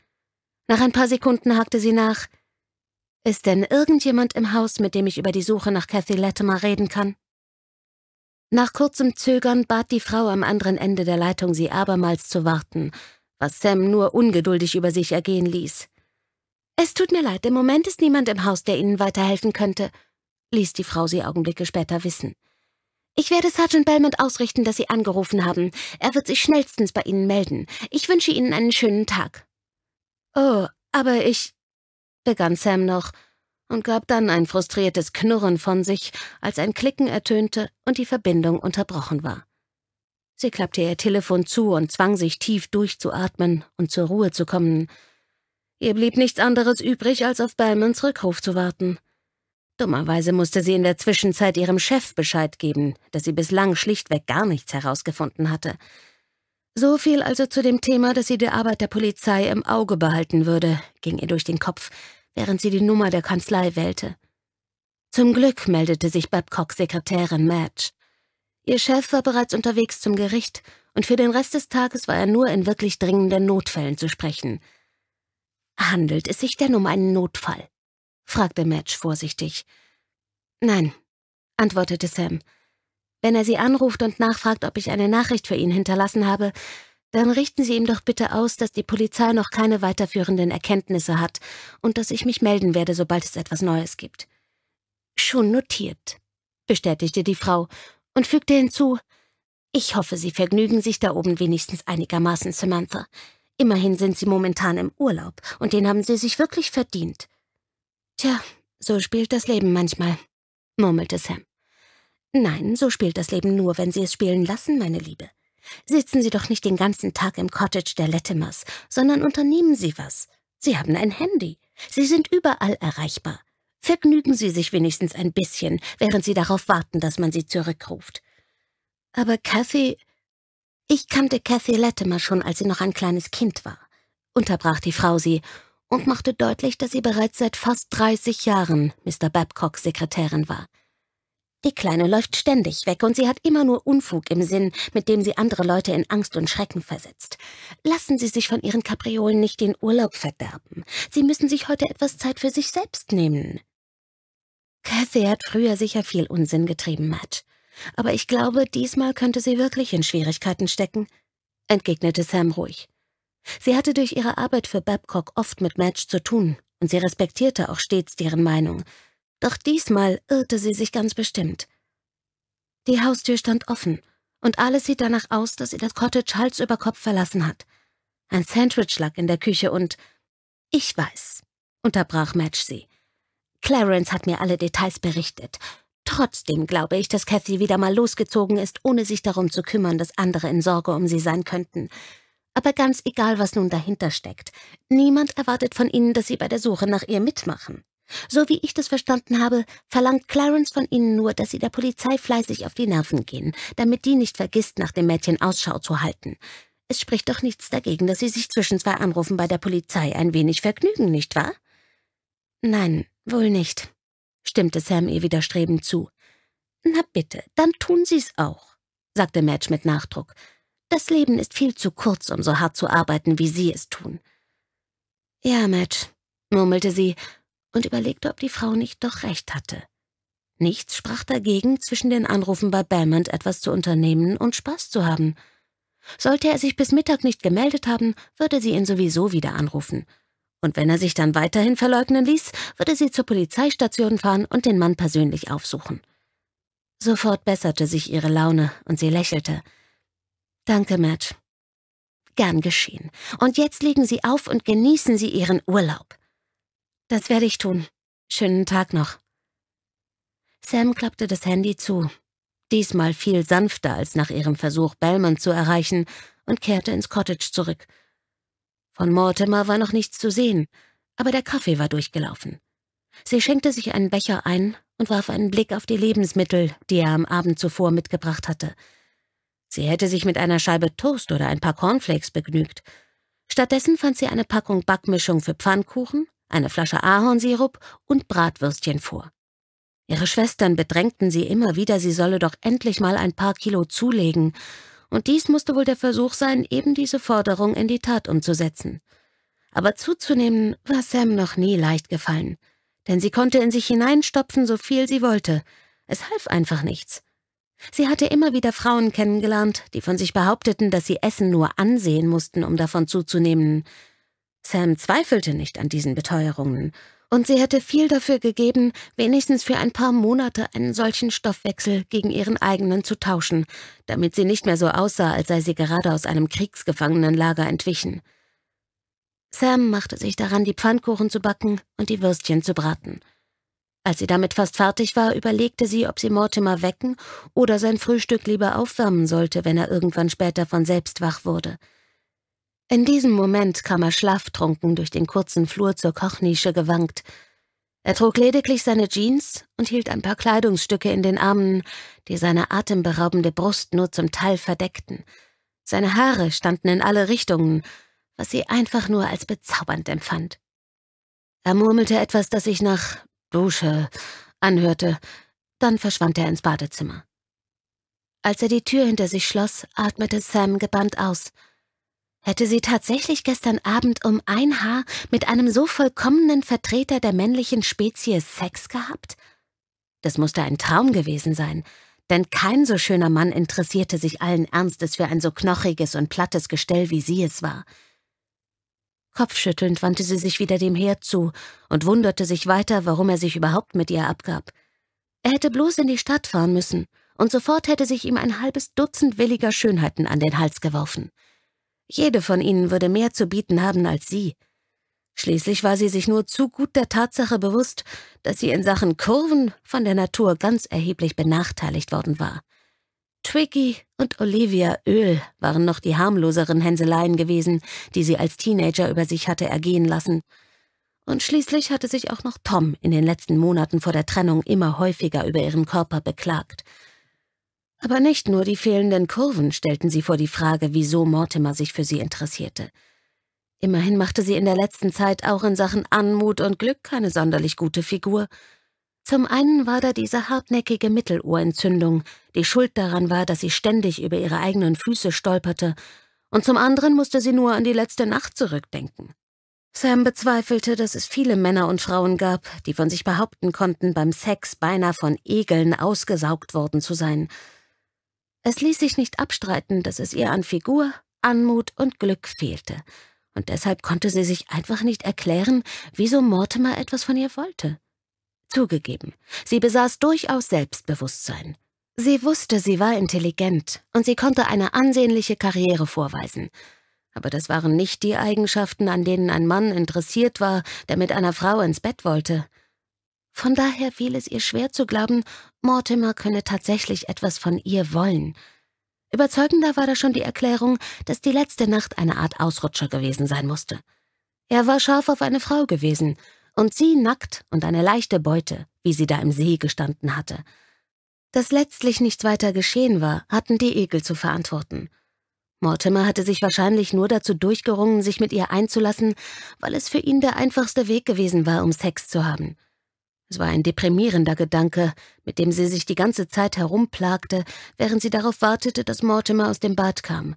Nach ein paar Sekunden hakte sie nach. Ist denn irgendjemand im Haus, mit dem ich über die Suche nach Cathy Latimer reden kann? Nach kurzem Zögern bat die Frau am anderen Ende der Leitung, sie abermals zu warten, was Sam nur ungeduldig über sich ergehen ließ. Es tut mir leid, im Moment ist niemand im Haus, der Ihnen weiterhelfen könnte, ließ die Frau sie Augenblicke später wissen. Ich werde Sergeant Belmont ausrichten, dass Sie angerufen haben. Er wird sich schnellstens bei Ihnen melden. Ich wünsche Ihnen einen schönen Tag. Oh, aber ich. begann Sam noch und gab dann ein frustriertes Knurren von sich, als ein Klicken ertönte und die Verbindung unterbrochen war. Sie klappte ihr Telefon zu und zwang sich tief durchzuatmen und zur Ruhe zu kommen. Ihr blieb nichts anderes übrig, als auf Belmonts Rückruf zu warten. Dummerweise musste sie in der Zwischenzeit ihrem Chef Bescheid geben, dass sie bislang schlichtweg gar nichts herausgefunden hatte. So viel also zu dem Thema, dass sie die Arbeit der Polizei im Auge behalten würde, ging ihr durch den Kopf, während sie die Nummer der Kanzlei wählte. Zum Glück meldete sich Babcocks Sekretärin Madge. Ihr Chef war bereits unterwegs zum Gericht und für den Rest des Tages war er nur in wirklich dringenden Notfällen zu sprechen. Handelt es sich denn um einen Notfall? fragte Madge vorsichtig. Nein, antwortete Sam. Wenn er Sie anruft und nachfragt, ob ich eine Nachricht für ihn hinterlassen habe, dann richten Sie ihm doch bitte aus, dass die Polizei noch keine weiterführenden Erkenntnisse hat und dass ich mich melden werde, sobald es etwas Neues gibt. Schon notiert, bestätigte die Frau und fügte hinzu, ich hoffe, Sie vergnügen sich da oben wenigstens einigermaßen, Samantha. Immerhin sind Sie momentan im Urlaub, und den haben Sie sich wirklich verdient. Tja, so spielt das Leben manchmal, murmelte Sam. Nein, so spielt das Leben nur, wenn Sie es spielen lassen, meine Liebe. Sitzen Sie doch nicht den ganzen Tag im Cottage der Lettimers, sondern unternehmen Sie was. Sie haben ein Handy. Sie sind überall erreichbar. Vergnügen Sie sich wenigstens ein bisschen, während Sie darauf warten, dass man Sie zurückruft. Aber Cathy... Ich kannte Cathy Latimer schon, als sie noch ein kleines Kind war, unterbrach die Frau sie und machte deutlich, dass sie bereits seit fast 30 Jahren Mr. Babcocks Sekretärin war. Die Kleine läuft ständig weg und sie hat immer nur Unfug im Sinn, mit dem sie andere Leute in Angst und Schrecken versetzt. Lassen Sie sich von Ihren Kapriolen nicht den Urlaub verderben. Sie müssen sich heute etwas Zeit für sich selbst nehmen. Cathy hat früher sicher viel Unsinn getrieben, Matt. Aber ich glaube, diesmal könnte sie wirklich in Schwierigkeiten stecken, entgegnete Sam ruhig. Sie hatte durch ihre Arbeit für Babcock oft mit Madge zu tun und sie respektierte auch stets deren Meinung. Doch diesmal irrte sie sich ganz bestimmt. Die Haustür stand offen und alles sieht danach aus, dass sie das Cottage Hals über Kopf verlassen hat. Ein Sandwich lag in der Küche und ich weiß, unterbrach Madge sie. Clarence hat mir alle Details berichtet. Trotzdem glaube ich, dass Cathy wieder mal losgezogen ist, ohne sich darum zu kümmern, dass andere in Sorge um sie sein könnten. Aber ganz egal, was nun dahinter steckt, niemand erwartet von Ihnen, dass Sie bei der Suche nach ihr mitmachen. So wie ich das verstanden habe, verlangt Clarence von Ihnen nur, dass Sie der Polizei fleißig auf die Nerven gehen, damit die nicht vergisst, nach dem Mädchen Ausschau zu halten. Es spricht doch nichts dagegen, dass Sie sich zwischen zwei Anrufen bei der Polizei ein wenig vergnügen, nicht wahr? Nein, wohl nicht, stimmte Sam ihr widerstrebend zu. Na bitte, dann tun Sie's auch, sagte Madge mit Nachdruck. Das Leben ist viel zu kurz, um so hart zu arbeiten, wie Sie es tun. Ja, Madge, murmelte sie und überlegte, ob die Frau nicht doch recht hatte. Nichts sprach dagegen, zwischen den Anrufen bei Belmont etwas zu unternehmen und Spaß zu haben. Sollte er sich bis Mittag nicht gemeldet haben, würde sie ihn sowieso wieder anrufen. Und wenn er sich dann weiterhin verleugnen ließ, würde sie zur Polizeistation fahren und den Mann persönlich aufsuchen. Sofort besserte sich ihre Laune und sie lächelte. Danke, Matt. Gern geschehen. Und jetzt legen Sie auf und genießen Sie Ihren Urlaub. Das werde ich tun. Schönen Tag noch. Sam klappte das Handy zu, diesmal viel sanfter als nach ihrem Versuch, Bellman zu erreichen, und kehrte ins Cottage zurück. Von Mortimer war noch nichts zu sehen, aber der Kaffee war durchgelaufen. Sie schenkte sich einen Becher ein und warf einen Blick auf die Lebensmittel, die er am Abend zuvor mitgebracht hatte – Sie hätte sich mit einer Scheibe Toast oder ein paar Cornflakes begnügt. Stattdessen fand sie eine Packung Backmischung für Pfannkuchen, eine Flasche Ahornsirup und Bratwürstchen vor. Ihre Schwestern bedrängten sie immer wieder, sie solle doch endlich mal ein paar Kilo zulegen, und dies musste wohl der Versuch sein, eben diese Forderung in die Tat umzusetzen. Aber zuzunehmen war Sam noch nie leicht gefallen, denn sie konnte in sich hineinstopfen, so viel sie wollte. Es half einfach nichts. Sie hatte immer wieder Frauen kennengelernt, die von sich behaupteten, dass sie Essen nur ansehen mussten, um davon zuzunehmen. Sam zweifelte nicht an diesen Beteuerungen, und sie hätte viel dafür gegeben, wenigstens für ein paar Monate einen solchen Stoffwechsel gegen ihren eigenen zu tauschen, damit sie nicht mehr so aussah, als sei sie gerade aus einem Kriegsgefangenenlager entwichen. Sam machte sich daran, die Pfannkuchen zu backen und die Würstchen zu braten – als sie damit fast fertig war, überlegte sie, ob sie Mortimer wecken oder sein Frühstück lieber aufwärmen sollte, wenn er irgendwann später von selbst wach wurde. In diesem Moment kam er schlaftrunken durch den kurzen Flur zur Kochnische gewankt. Er trug lediglich seine Jeans und hielt ein paar Kleidungsstücke in den Armen, die seine atemberaubende Brust nur zum Teil verdeckten. Seine Haare standen in alle Richtungen, was sie einfach nur als bezaubernd empfand. Er murmelte etwas, das sich nach Dusche anhörte, dann verschwand er ins Badezimmer. Als er die Tür hinter sich schloss, atmete Sam gebannt aus. Hätte sie tatsächlich gestern Abend um ein Haar mit einem so vollkommenen Vertreter der männlichen Spezies Sex gehabt? Das musste ein Traum gewesen sein, denn kein so schöner Mann interessierte sich allen Ernstes für ein so knochiges und plattes Gestell, wie sie es war – Kopfschüttelnd wandte sie sich wieder dem Herd zu und wunderte sich weiter, warum er sich überhaupt mit ihr abgab. Er hätte bloß in die Stadt fahren müssen, und sofort hätte sich ihm ein halbes Dutzend williger Schönheiten an den Hals geworfen. Jede von ihnen würde mehr zu bieten haben als sie. Schließlich war sie sich nur zu gut der Tatsache bewusst, dass sie in Sachen Kurven von der Natur ganz erheblich benachteiligt worden war. Twiggy und Olivia Öl waren noch die harmloseren Hänseleien gewesen, die sie als Teenager über sich hatte ergehen lassen. Und schließlich hatte sich auch noch Tom in den letzten Monaten vor der Trennung immer häufiger über ihren Körper beklagt. Aber nicht nur die fehlenden Kurven stellten sie vor die Frage, wieso Mortimer sich für sie interessierte. Immerhin machte sie in der letzten Zeit auch in Sachen Anmut und Glück keine sonderlich gute Figur, zum einen war da diese hartnäckige Mittelohrentzündung, die schuld daran war, dass sie ständig über ihre eigenen Füße stolperte, und zum anderen musste sie nur an die letzte Nacht zurückdenken. Sam bezweifelte, dass es viele Männer und Frauen gab, die von sich behaupten konnten, beim Sex beinahe von Egeln ausgesaugt worden zu sein. Es ließ sich nicht abstreiten, dass es ihr an Figur, Anmut und Glück fehlte, und deshalb konnte sie sich einfach nicht erklären, wieso Mortimer etwas von ihr wollte zugegeben, sie besaß durchaus Selbstbewusstsein. Sie wusste, sie war intelligent und sie konnte eine ansehnliche Karriere vorweisen. Aber das waren nicht die Eigenschaften, an denen ein Mann interessiert war, der mit einer Frau ins Bett wollte. Von daher fiel es ihr schwer zu glauben, Mortimer könne tatsächlich etwas von ihr wollen. Überzeugender war da schon die Erklärung, dass die letzte Nacht eine Art Ausrutscher gewesen sein musste. Er war scharf auf eine Frau gewesen und sie nackt und eine leichte Beute, wie sie da im See gestanden hatte. Dass letztlich nichts weiter geschehen war, hatten die Ekel zu verantworten. Mortimer hatte sich wahrscheinlich nur dazu durchgerungen, sich mit ihr einzulassen, weil es für ihn der einfachste Weg gewesen war, um Sex zu haben. Es war ein deprimierender Gedanke, mit dem sie sich die ganze Zeit herumplagte, während sie darauf wartete, dass Mortimer aus dem Bad kam.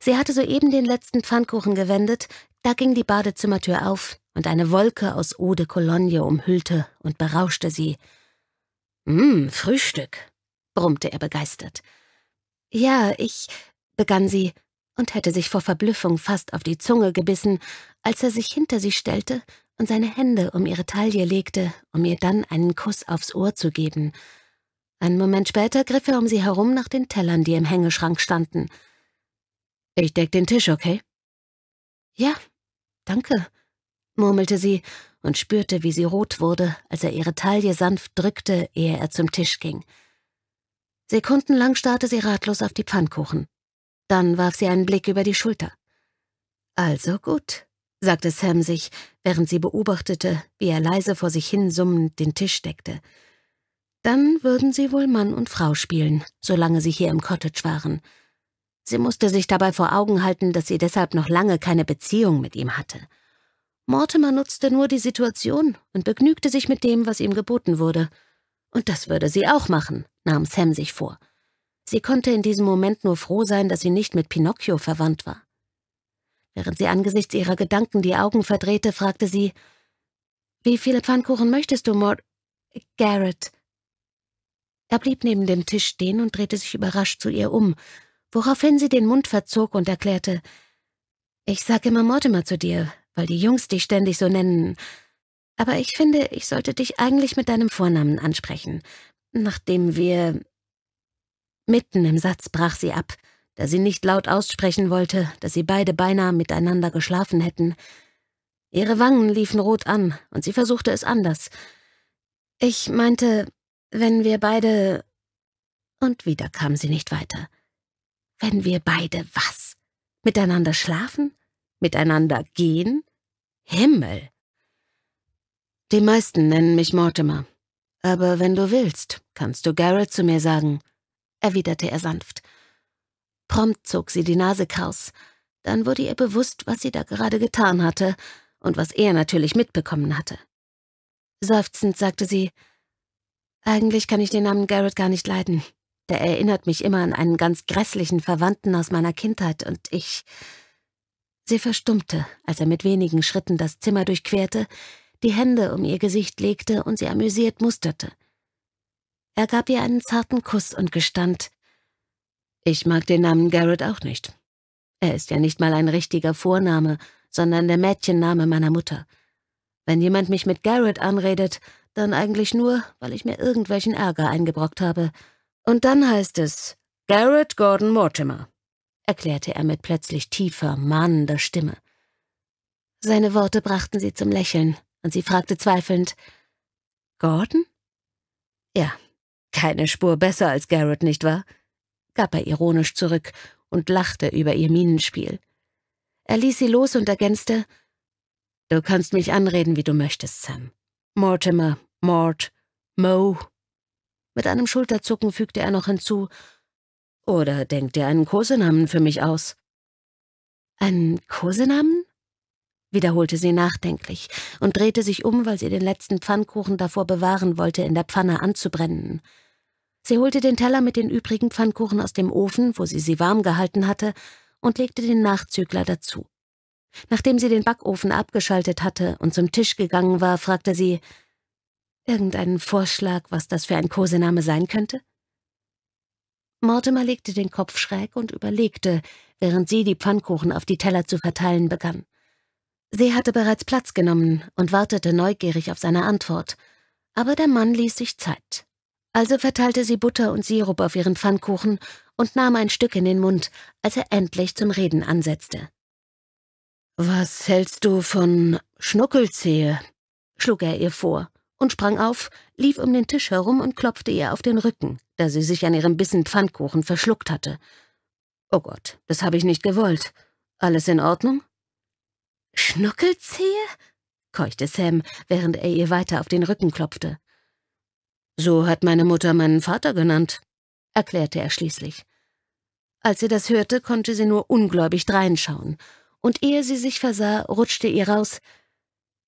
Sie hatte soeben den letzten Pfannkuchen gewendet, da ging die Badezimmertür auf und eine Wolke aus Eau de Cologne umhüllte und berauschte sie. »Mmm, Frühstück«, brummte er begeistert. »Ja, ich«, begann sie und hätte sich vor Verblüffung fast auf die Zunge gebissen, als er sich hinter sie stellte und seine Hände um ihre Taille legte, um ihr dann einen Kuss aufs Ohr zu geben. Einen Moment später griff er um sie herum nach den Tellern, die im Hängeschrank standen. »Ich deck den Tisch, okay?« »Ja, danke«, murmelte sie und spürte, wie sie rot wurde, als er ihre Taille sanft drückte, ehe er zum Tisch ging. Sekundenlang starrte sie ratlos auf die Pfannkuchen. Dann warf sie einen Blick über die Schulter. Also gut, sagte Sam sich, während sie beobachtete, wie er leise vor sich hin summend den Tisch deckte. Dann würden sie wohl Mann und Frau spielen, solange sie hier im Cottage waren. Sie musste sich dabei vor Augen halten, dass sie deshalb noch lange keine Beziehung mit ihm hatte. Mortimer nutzte nur die Situation und begnügte sich mit dem, was ihm geboten wurde. Und das würde sie auch machen, nahm Sam sich vor. Sie konnte in diesem Moment nur froh sein, dass sie nicht mit Pinocchio verwandt war. Während sie angesichts ihrer Gedanken die Augen verdrehte, fragte sie, »Wie viele Pfannkuchen möchtest du, Mort... Garrett?« Er blieb neben dem Tisch stehen und drehte sich überrascht zu ihr um, woraufhin sie den Mund verzog und erklärte, »Ich sage immer Mortimer zu dir, weil die Jungs dich ständig so nennen. Aber ich finde, ich sollte dich eigentlich mit deinem Vornamen ansprechen, nachdem wir... Mitten im Satz brach sie ab, da sie nicht laut aussprechen wollte, dass sie beide beinahe miteinander geschlafen hätten. Ihre Wangen liefen rot an, und sie versuchte es anders. Ich meinte, wenn wir beide... Und wieder kam sie nicht weiter. Wenn wir beide was? Miteinander schlafen? miteinander gehen? Himmel! Die meisten nennen mich Mortimer. Aber wenn du willst, kannst du Garrett zu mir sagen, erwiderte er sanft. Prompt zog sie die Nase kraus. Dann wurde ihr bewusst, was sie da gerade getan hatte und was er natürlich mitbekommen hatte. Seufzend sagte sie, eigentlich kann ich den Namen Garrett gar nicht leiden. Der erinnert mich immer an einen ganz grässlichen Verwandten aus meiner Kindheit und ich... Sie verstummte, als er mit wenigen Schritten das Zimmer durchquerte, die Hände um ihr Gesicht legte und sie amüsiert musterte. Er gab ihr einen zarten Kuss und gestand, ich mag den Namen Garrett auch nicht. Er ist ja nicht mal ein richtiger Vorname, sondern der Mädchenname meiner Mutter. Wenn jemand mich mit Garrett anredet, dann eigentlich nur, weil ich mir irgendwelchen Ärger eingebrockt habe. Und dann heißt es Garrett Gordon Mortimer erklärte er mit plötzlich tiefer, mahnender Stimme. Seine Worte brachten sie zum Lächeln, und sie fragte zweifelnd, Gordon? Ja, keine Spur besser als Garrett, nicht wahr? gab er ironisch zurück und lachte über ihr Minenspiel. Er ließ sie los und ergänzte, Du kannst mich anreden, wie du möchtest, Sam. Mortimer, Mort, Moe. Mit einem Schulterzucken fügte er noch hinzu, oder denkt ihr einen Kosenamen für mich aus? Einen Kosenamen? wiederholte sie nachdenklich und drehte sich um, weil sie den letzten Pfannkuchen davor bewahren wollte, in der Pfanne anzubrennen. Sie holte den Teller mit den übrigen Pfannkuchen aus dem Ofen, wo sie sie warm gehalten hatte, und legte den Nachzügler dazu. Nachdem sie den Backofen abgeschaltet hatte und zum Tisch gegangen war, fragte sie, irgendeinen Vorschlag, was das für ein Kosename sein könnte? Mortimer legte den Kopf schräg und überlegte, während sie die Pfannkuchen auf die Teller zu verteilen begann. Sie hatte bereits Platz genommen und wartete neugierig auf seine Antwort, aber der Mann ließ sich Zeit. Also verteilte sie Butter und Sirup auf ihren Pfannkuchen und nahm ein Stück in den Mund, als er endlich zum Reden ansetzte. Was hältst du von Schnuckelzehe? schlug er ihr vor und sprang auf, lief um den Tisch herum und klopfte ihr auf den Rücken, da sie sich an ihrem Bissen Pfannkuchen verschluckt hatte. Oh Gott, das habe ich nicht gewollt. Alles in Ordnung? Schnuckelzehe? keuchte Sam, während er ihr weiter auf den Rücken klopfte. So hat meine Mutter meinen Vater genannt, erklärte er schließlich. Als sie das hörte, konnte sie nur ungläubig dreinschauen, und ehe sie sich versah, rutschte ihr raus,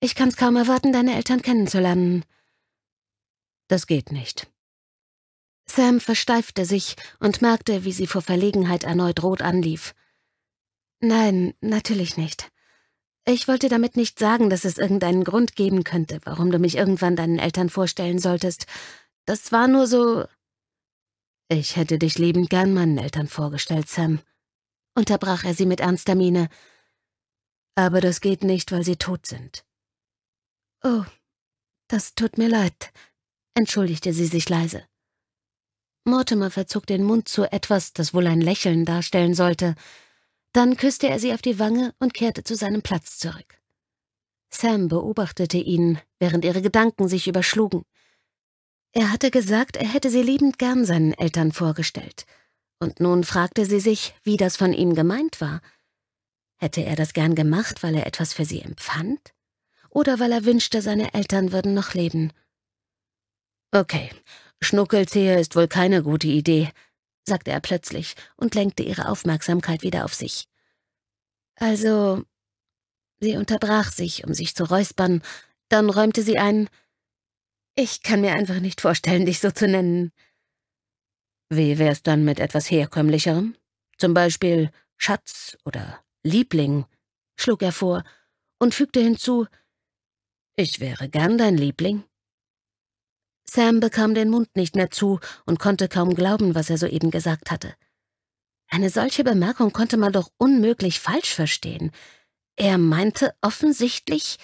ich kann's kaum erwarten, deine Eltern kennenzulernen. Das geht nicht. Sam versteifte sich und merkte, wie sie vor Verlegenheit erneut rot anlief. Nein, natürlich nicht. Ich wollte damit nicht sagen, dass es irgendeinen Grund geben könnte, warum du mich irgendwann deinen Eltern vorstellen solltest. Das war nur so. Ich hätte dich liebend gern meinen Eltern vorgestellt, Sam, unterbrach er sie mit ernster Miene. Aber das geht nicht, weil sie tot sind. Oh, das tut mir leid, entschuldigte sie sich leise. Mortimer verzog den Mund zu etwas, das wohl ein Lächeln darstellen sollte. Dann küsste er sie auf die Wange und kehrte zu seinem Platz zurück. Sam beobachtete ihn, während ihre Gedanken sich überschlugen. Er hatte gesagt, er hätte sie liebend gern seinen Eltern vorgestellt. Und nun fragte sie sich, wie das von ihm gemeint war. Hätte er das gern gemacht, weil er etwas für sie empfand? oder weil er wünschte, seine Eltern würden noch leben. Okay, Schnuckelzehe ist wohl keine gute Idee, sagte er plötzlich und lenkte ihre Aufmerksamkeit wieder auf sich. Also. Sie unterbrach sich, um sich zu räuspern, dann räumte sie ein. Ich kann mir einfach nicht vorstellen, dich so zu nennen. Wie wär's dann mit etwas herkömmlicherem? Zum Beispiel Schatz oder Liebling, schlug er vor und fügte hinzu, ich wäre gern dein Liebling. Sam bekam den Mund nicht mehr zu und konnte kaum glauben, was er soeben gesagt hatte. Eine solche Bemerkung konnte man doch unmöglich falsch verstehen. Er meinte offensichtlich...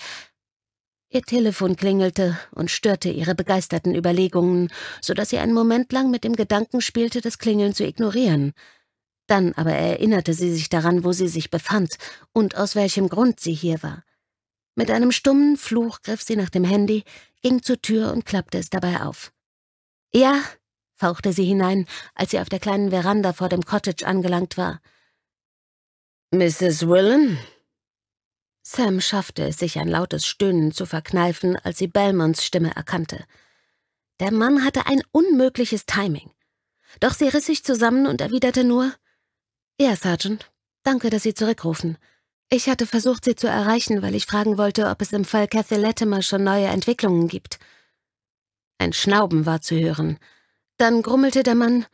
Ihr Telefon klingelte und störte ihre begeisterten Überlegungen, so dass sie einen Moment lang mit dem Gedanken spielte, das Klingeln zu ignorieren. Dann aber erinnerte sie sich daran, wo sie sich befand und aus welchem Grund sie hier war. Mit einem stummen Fluch griff sie nach dem Handy, ging zur Tür und klappte es dabei auf. Ja, fauchte sie hinein, als sie auf der kleinen Veranda vor dem Cottage angelangt war. Mrs. Willen? Sam schaffte es, sich ein lautes Stöhnen zu verkneifen, als sie Belmonts Stimme erkannte. Der Mann hatte ein unmögliches Timing. Doch sie riss sich zusammen und erwiderte nur, »Ja, Sergeant, danke, dass Sie zurückrufen. Ich hatte versucht, sie zu erreichen, weil ich fragen wollte, ob es im Fall Cathy Latimer schon neue Entwicklungen gibt. Ein Schnauben war zu hören. Dann grummelte der Mann,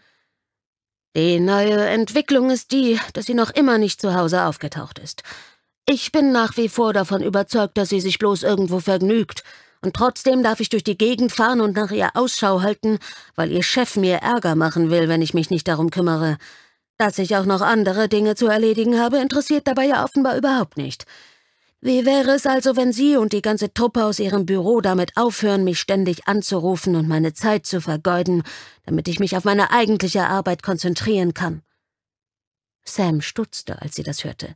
die neue Entwicklung ist die, dass sie noch immer nicht zu Hause aufgetaucht ist. Ich bin nach wie vor davon überzeugt, dass sie sich bloß irgendwo vergnügt, und trotzdem darf ich durch die Gegend fahren und nach ihr Ausschau halten, weil ihr Chef mir Ärger machen will, wenn ich mich nicht darum kümmere. Dass ich auch noch andere Dinge zu erledigen habe, interessiert dabei ja offenbar überhaupt nicht. Wie wäre es also, wenn Sie und die ganze Truppe aus Ihrem Büro damit aufhören, mich ständig anzurufen und meine Zeit zu vergeuden, damit ich mich auf meine eigentliche Arbeit konzentrieren kann? Sam stutzte, als sie das hörte.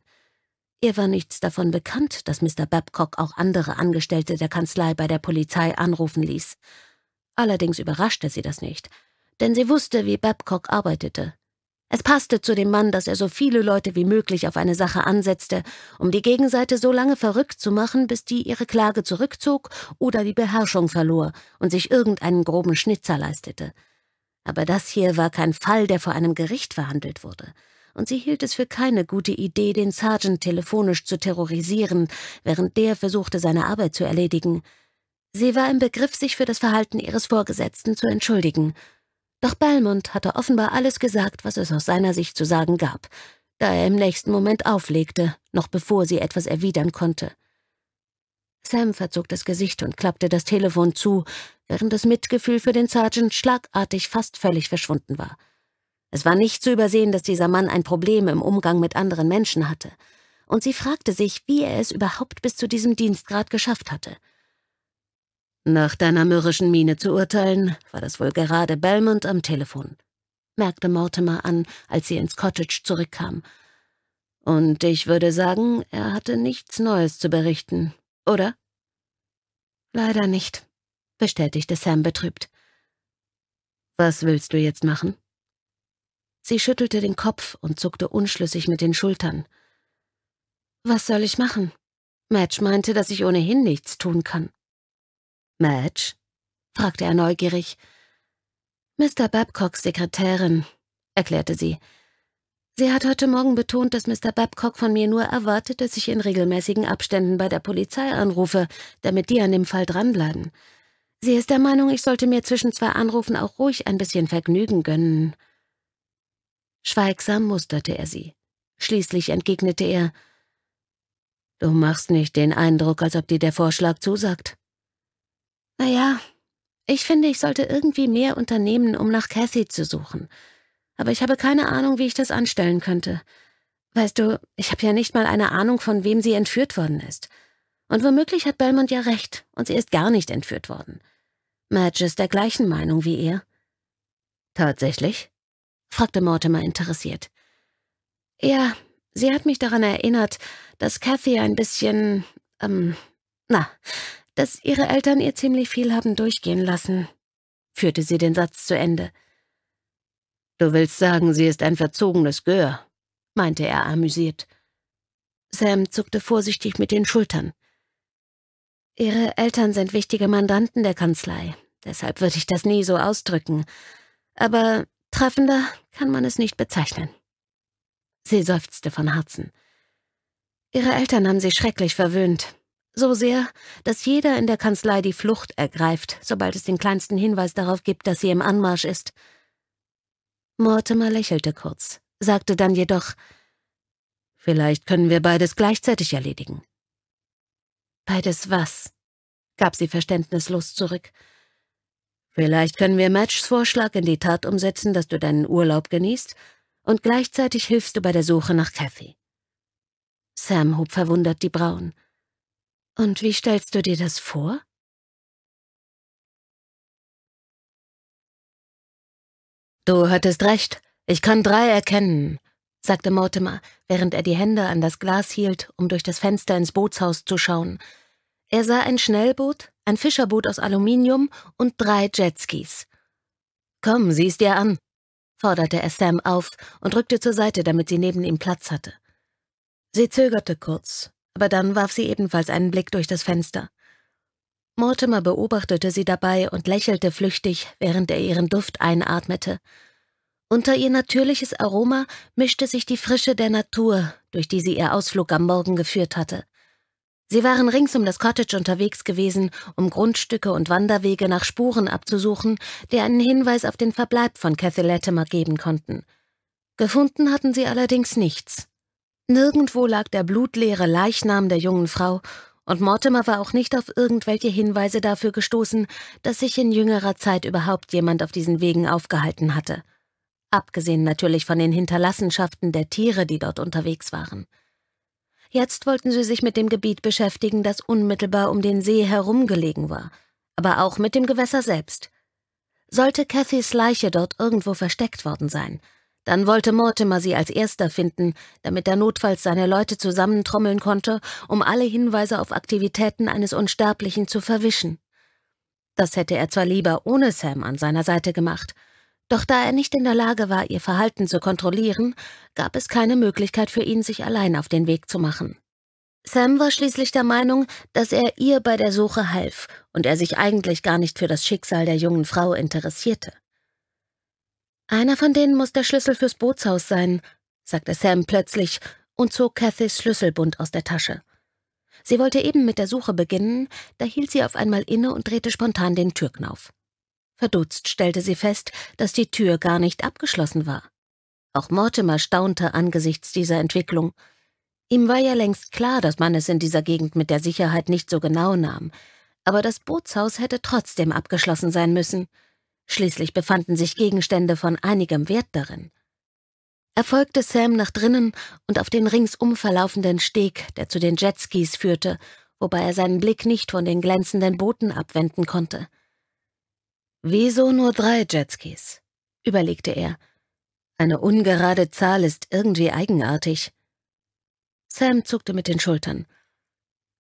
Ihr war nichts davon bekannt, dass Mr. Babcock auch andere Angestellte der Kanzlei bei der Polizei anrufen ließ. Allerdings überraschte sie das nicht, denn sie wusste, wie Babcock arbeitete. Es passte zu dem Mann, dass er so viele Leute wie möglich auf eine Sache ansetzte, um die Gegenseite so lange verrückt zu machen, bis die ihre Klage zurückzog oder die Beherrschung verlor und sich irgendeinen groben Schnitzer leistete. Aber das hier war kein Fall, der vor einem Gericht verhandelt wurde, und sie hielt es für keine gute Idee, den Sergeant telefonisch zu terrorisieren, während der versuchte, seine Arbeit zu erledigen. Sie war im Begriff, sich für das Verhalten ihres Vorgesetzten zu entschuldigen – doch Belmont hatte offenbar alles gesagt, was es aus seiner Sicht zu sagen gab, da er im nächsten Moment auflegte, noch bevor sie etwas erwidern konnte. Sam verzog das Gesicht und klappte das Telefon zu, während das Mitgefühl für den Sergeant schlagartig fast völlig verschwunden war. Es war nicht zu übersehen, dass dieser Mann ein Problem im Umgang mit anderen Menschen hatte, und sie fragte sich, wie er es überhaupt bis zu diesem Dienstgrad geschafft hatte – nach deiner mürrischen Miene zu urteilen, war das wohl gerade Belmont am Telefon, merkte Mortimer an, als sie ins Cottage zurückkam. Und ich würde sagen, er hatte nichts Neues zu berichten, oder? Leider nicht, bestätigte Sam betrübt. Was willst du jetzt machen? Sie schüttelte den Kopf und zuckte unschlüssig mit den Schultern. Was soll ich machen? Madge meinte, dass ich ohnehin nichts tun kann. Madge? fragte er neugierig. Mr. Babcocks Sekretärin, erklärte sie. Sie hat heute Morgen betont, dass Mr. Babcock von mir nur erwartet, dass ich in regelmäßigen Abständen bei der Polizei anrufe, damit die an dem Fall dranbleiben. Sie ist der Meinung, ich sollte mir zwischen zwei Anrufen auch ruhig ein bisschen Vergnügen gönnen. Schweigsam musterte er sie. Schließlich entgegnete er, »Du machst nicht den Eindruck, als ob dir der Vorschlag zusagt.« naja, ich finde, ich sollte irgendwie mehr unternehmen, um nach Cathy zu suchen. Aber ich habe keine Ahnung, wie ich das anstellen könnte. Weißt du, ich habe ja nicht mal eine Ahnung, von wem sie entführt worden ist. Und womöglich hat Belmont ja recht, und sie ist gar nicht entführt worden. Madge ist der gleichen Meinung wie er. Tatsächlich? fragte Mortimer interessiert. Ja, sie hat mich daran erinnert, dass Cathy ein bisschen, ähm, na, dass ihre Eltern ihr ziemlich viel haben durchgehen lassen, führte sie den Satz zu Ende. Du willst sagen, sie ist ein verzogenes Gör, meinte er amüsiert. Sam zuckte vorsichtig mit den Schultern. Ihre Eltern sind wichtige Mandanten der Kanzlei, deshalb würde ich das nie so ausdrücken. Aber treffender kann man es nicht bezeichnen. Sie seufzte von Herzen. Ihre Eltern haben sie schrecklich verwöhnt, so sehr, dass jeder in der Kanzlei die Flucht ergreift, sobald es den kleinsten Hinweis darauf gibt, dass sie im Anmarsch ist. Mortimer lächelte kurz, sagte dann jedoch, Vielleicht können wir beides gleichzeitig erledigen. Beides was? gab sie verständnislos zurück. Vielleicht können wir Matchs Vorschlag in die Tat umsetzen, dass du deinen Urlaub genießt, und gleichzeitig hilfst du bei der Suche nach Kathy. Sam hob verwundert die Brauen. Und wie stellst du dir das vor? Du hattest recht, ich kann drei erkennen, sagte Mortimer, während er die Hände an das Glas hielt, um durch das Fenster ins Bootshaus zu schauen. Er sah ein Schnellboot, ein Fischerboot aus Aluminium und drei Jetskis. Komm, sieh's dir an, forderte er Sam auf und rückte zur Seite, damit sie neben ihm Platz hatte. Sie zögerte kurz, aber dann warf sie ebenfalls einen Blick durch das Fenster. Mortimer beobachtete sie dabei und lächelte flüchtig, während er ihren Duft einatmete. Unter ihr natürliches Aroma mischte sich die Frische der Natur, durch die sie ihr Ausflug am Morgen geführt hatte. Sie waren rings um das Cottage unterwegs gewesen, um Grundstücke und Wanderwege nach Spuren abzusuchen, die einen Hinweis auf den Verbleib von Cathy Latimer geben konnten. Gefunden hatten sie allerdings nichts. Nirgendwo lag der blutleere Leichnam der jungen Frau, und Mortimer war auch nicht auf irgendwelche Hinweise dafür gestoßen, dass sich in jüngerer Zeit überhaupt jemand auf diesen Wegen aufgehalten hatte. Abgesehen natürlich von den Hinterlassenschaften der Tiere, die dort unterwegs waren. Jetzt wollten sie sich mit dem Gebiet beschäftigen, das unmittelbar um den See herumgelegen war, aber auch mit dem Gewässer selbst. Sollte Cathys Leiche dort irgendwo versteckt worden sein – dann wollte Mortimer sie als erster finden, damit er notfalls seine Leute zusammentrommeln konnte, um alle Hinweise auf Aktivitäten eines Unsterblichen zu verwischen. Das hätte er zwar lieber ohne Sam an seiner Seite gemacht, doch da er nicht in der Lage war, ihr Verhalten zu kontrollieren, gab es keine Möglichkeit für ihn, sich allein auf den Weg zu machen. Sam war schließlich der Meinung, dass er ihr bei der Suche half und er sich eigentlich gar nicht für das Schicksal der jungen Frau interessierte. Einer von denen muss der Schlüssel fürs Bootshaus sein, sagte Sam plötzlich und zog Cathys Schlüsselbund aus der Tasche. Sie wollte eben mit der Suche beginnen, da hielt sie auf einmal inne und drehte spontan den Türknauf. Verdutzt stellte sie fest, dass die Tür gar nicht abgeschlossen war. Auch Mortimer staunte angesichts dieser Entwicklung. Ihm war ja längst klar, dass man es in dieser Gegend mit der Sicherheit nicht so genau nahm, aber das Bootshaus hätte trotzdem abgeschlossen sein müssen – Schließlich befanden sich Gegenstände von einigem Wert darin. Er folgte Sam nach drinnen und auf den ringsum verlaufenden Steg, der zu den Jetskis führte, wobei er seinen Blick nicht von den glänzenden Booten abwenden konnte. Wieso nur drei Jetskis? überlegte er. Eine ungerade Zahl ist irgendwie eigenartig. Sam zuckte mit den Schultern.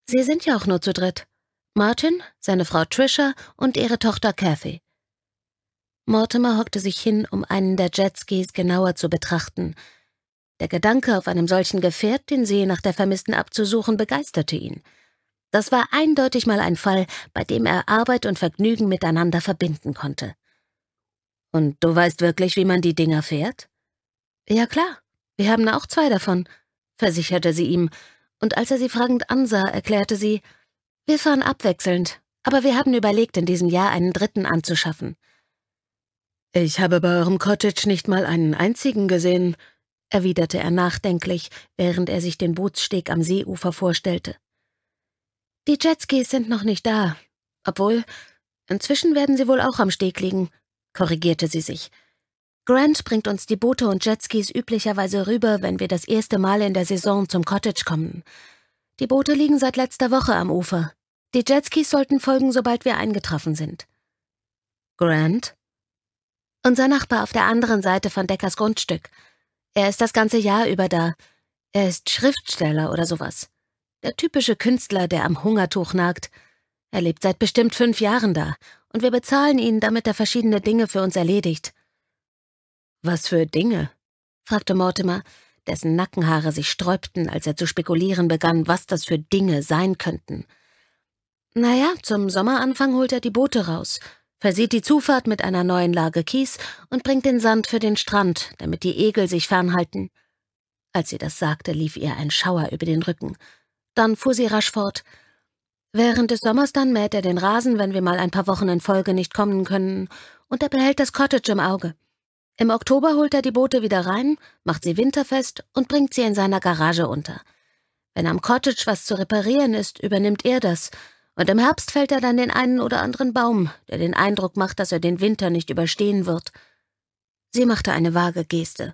Sie sind ja auch nur zu dritt. Martin, seine Frau Trisha und ihre Tochter Kathy. Mortimer hockte sich hin, um einen der Jetskis genauer zu betrachten. Der Gedanke, auf einem solchen Gefährt den See nach der Vermissten abzusuchen, begeisterte ihn. Das war eindeutig mal ein Fall, bei dem er Arbeit und Vergnügen miteinander verbinden konnte. Und du weißt wirklich, wie man die Dinger fährt? Ja klar, wir haben auch zwei davon, versicherte sie ihm, und als er sie fragend ansah, erklärte sie, wir fahren abwechselnd, aber wir haben überlegt, in diesem Jahr einen dritten anzuschaffen. Ich habe bei eurem Cottage nicht mal einen einzigen gesehen, erwiderte er nachdenklich, während er sich den Bootssteg am Seeufer vorstellte. Die Jetskis sind noch nicht da, obwohl, inzwischen werden sie wohl auch am Steg liegen, korrigierte sie sich. Grant bringt uns die Boote und Jetskis üblicherweise rüber, wenn wir das erste Mal in der Saison zum Cottage kommen. Die Boote liegen seit letzter Woche am Ufer. Die Jetskis sollten folgen, sobald wir eingetroffen sind. Grant? Unser Nachbar auf der anderen Seite von Deckers Grundstück. Er ist das ganze Jahr über da. Er ist Schriftsteller oder sowas. Der typische Künstler, der am Hungertuch nagt. Er lebt seit bestimmt fünf Jahren da, und wir bezahlen ihn, damit er verschiedene Dinge für uns erledigt. Was für Dinge? fragte Mortimer, dessen Nackenhaare sich sträubten, als er zu spekulieren begann, was das für Dinge sein könnten. Naja, zum Sommeranfang holt er die Boote raus versieht die Zufahrt mit einer neuen Lage Kies und bringt den Sand für den Strand, damit die Egel sich fernhalten. Als sie das sagte, lief ihr ein Schauer über den Rücken. Dann fuhr sie rasch fort. Während des Sommers dann mäht er den Rasen, wenn wir mal ein paar Wochen in Folge nicht kommen können, und er behält das Cottage im Auge. Im Oktober holt er die Boote wieder rein, macht sie winterfest und bringt sie in seiner Garage unter. Wenn am Cottage was zu reparieren ist, übernimmt er das – und im Herbst fällt er dann den einen oder anderen Baum, der den Eindruck macht, dass er den Winter nicht überstehen wird. Sie machte eine vage Geste.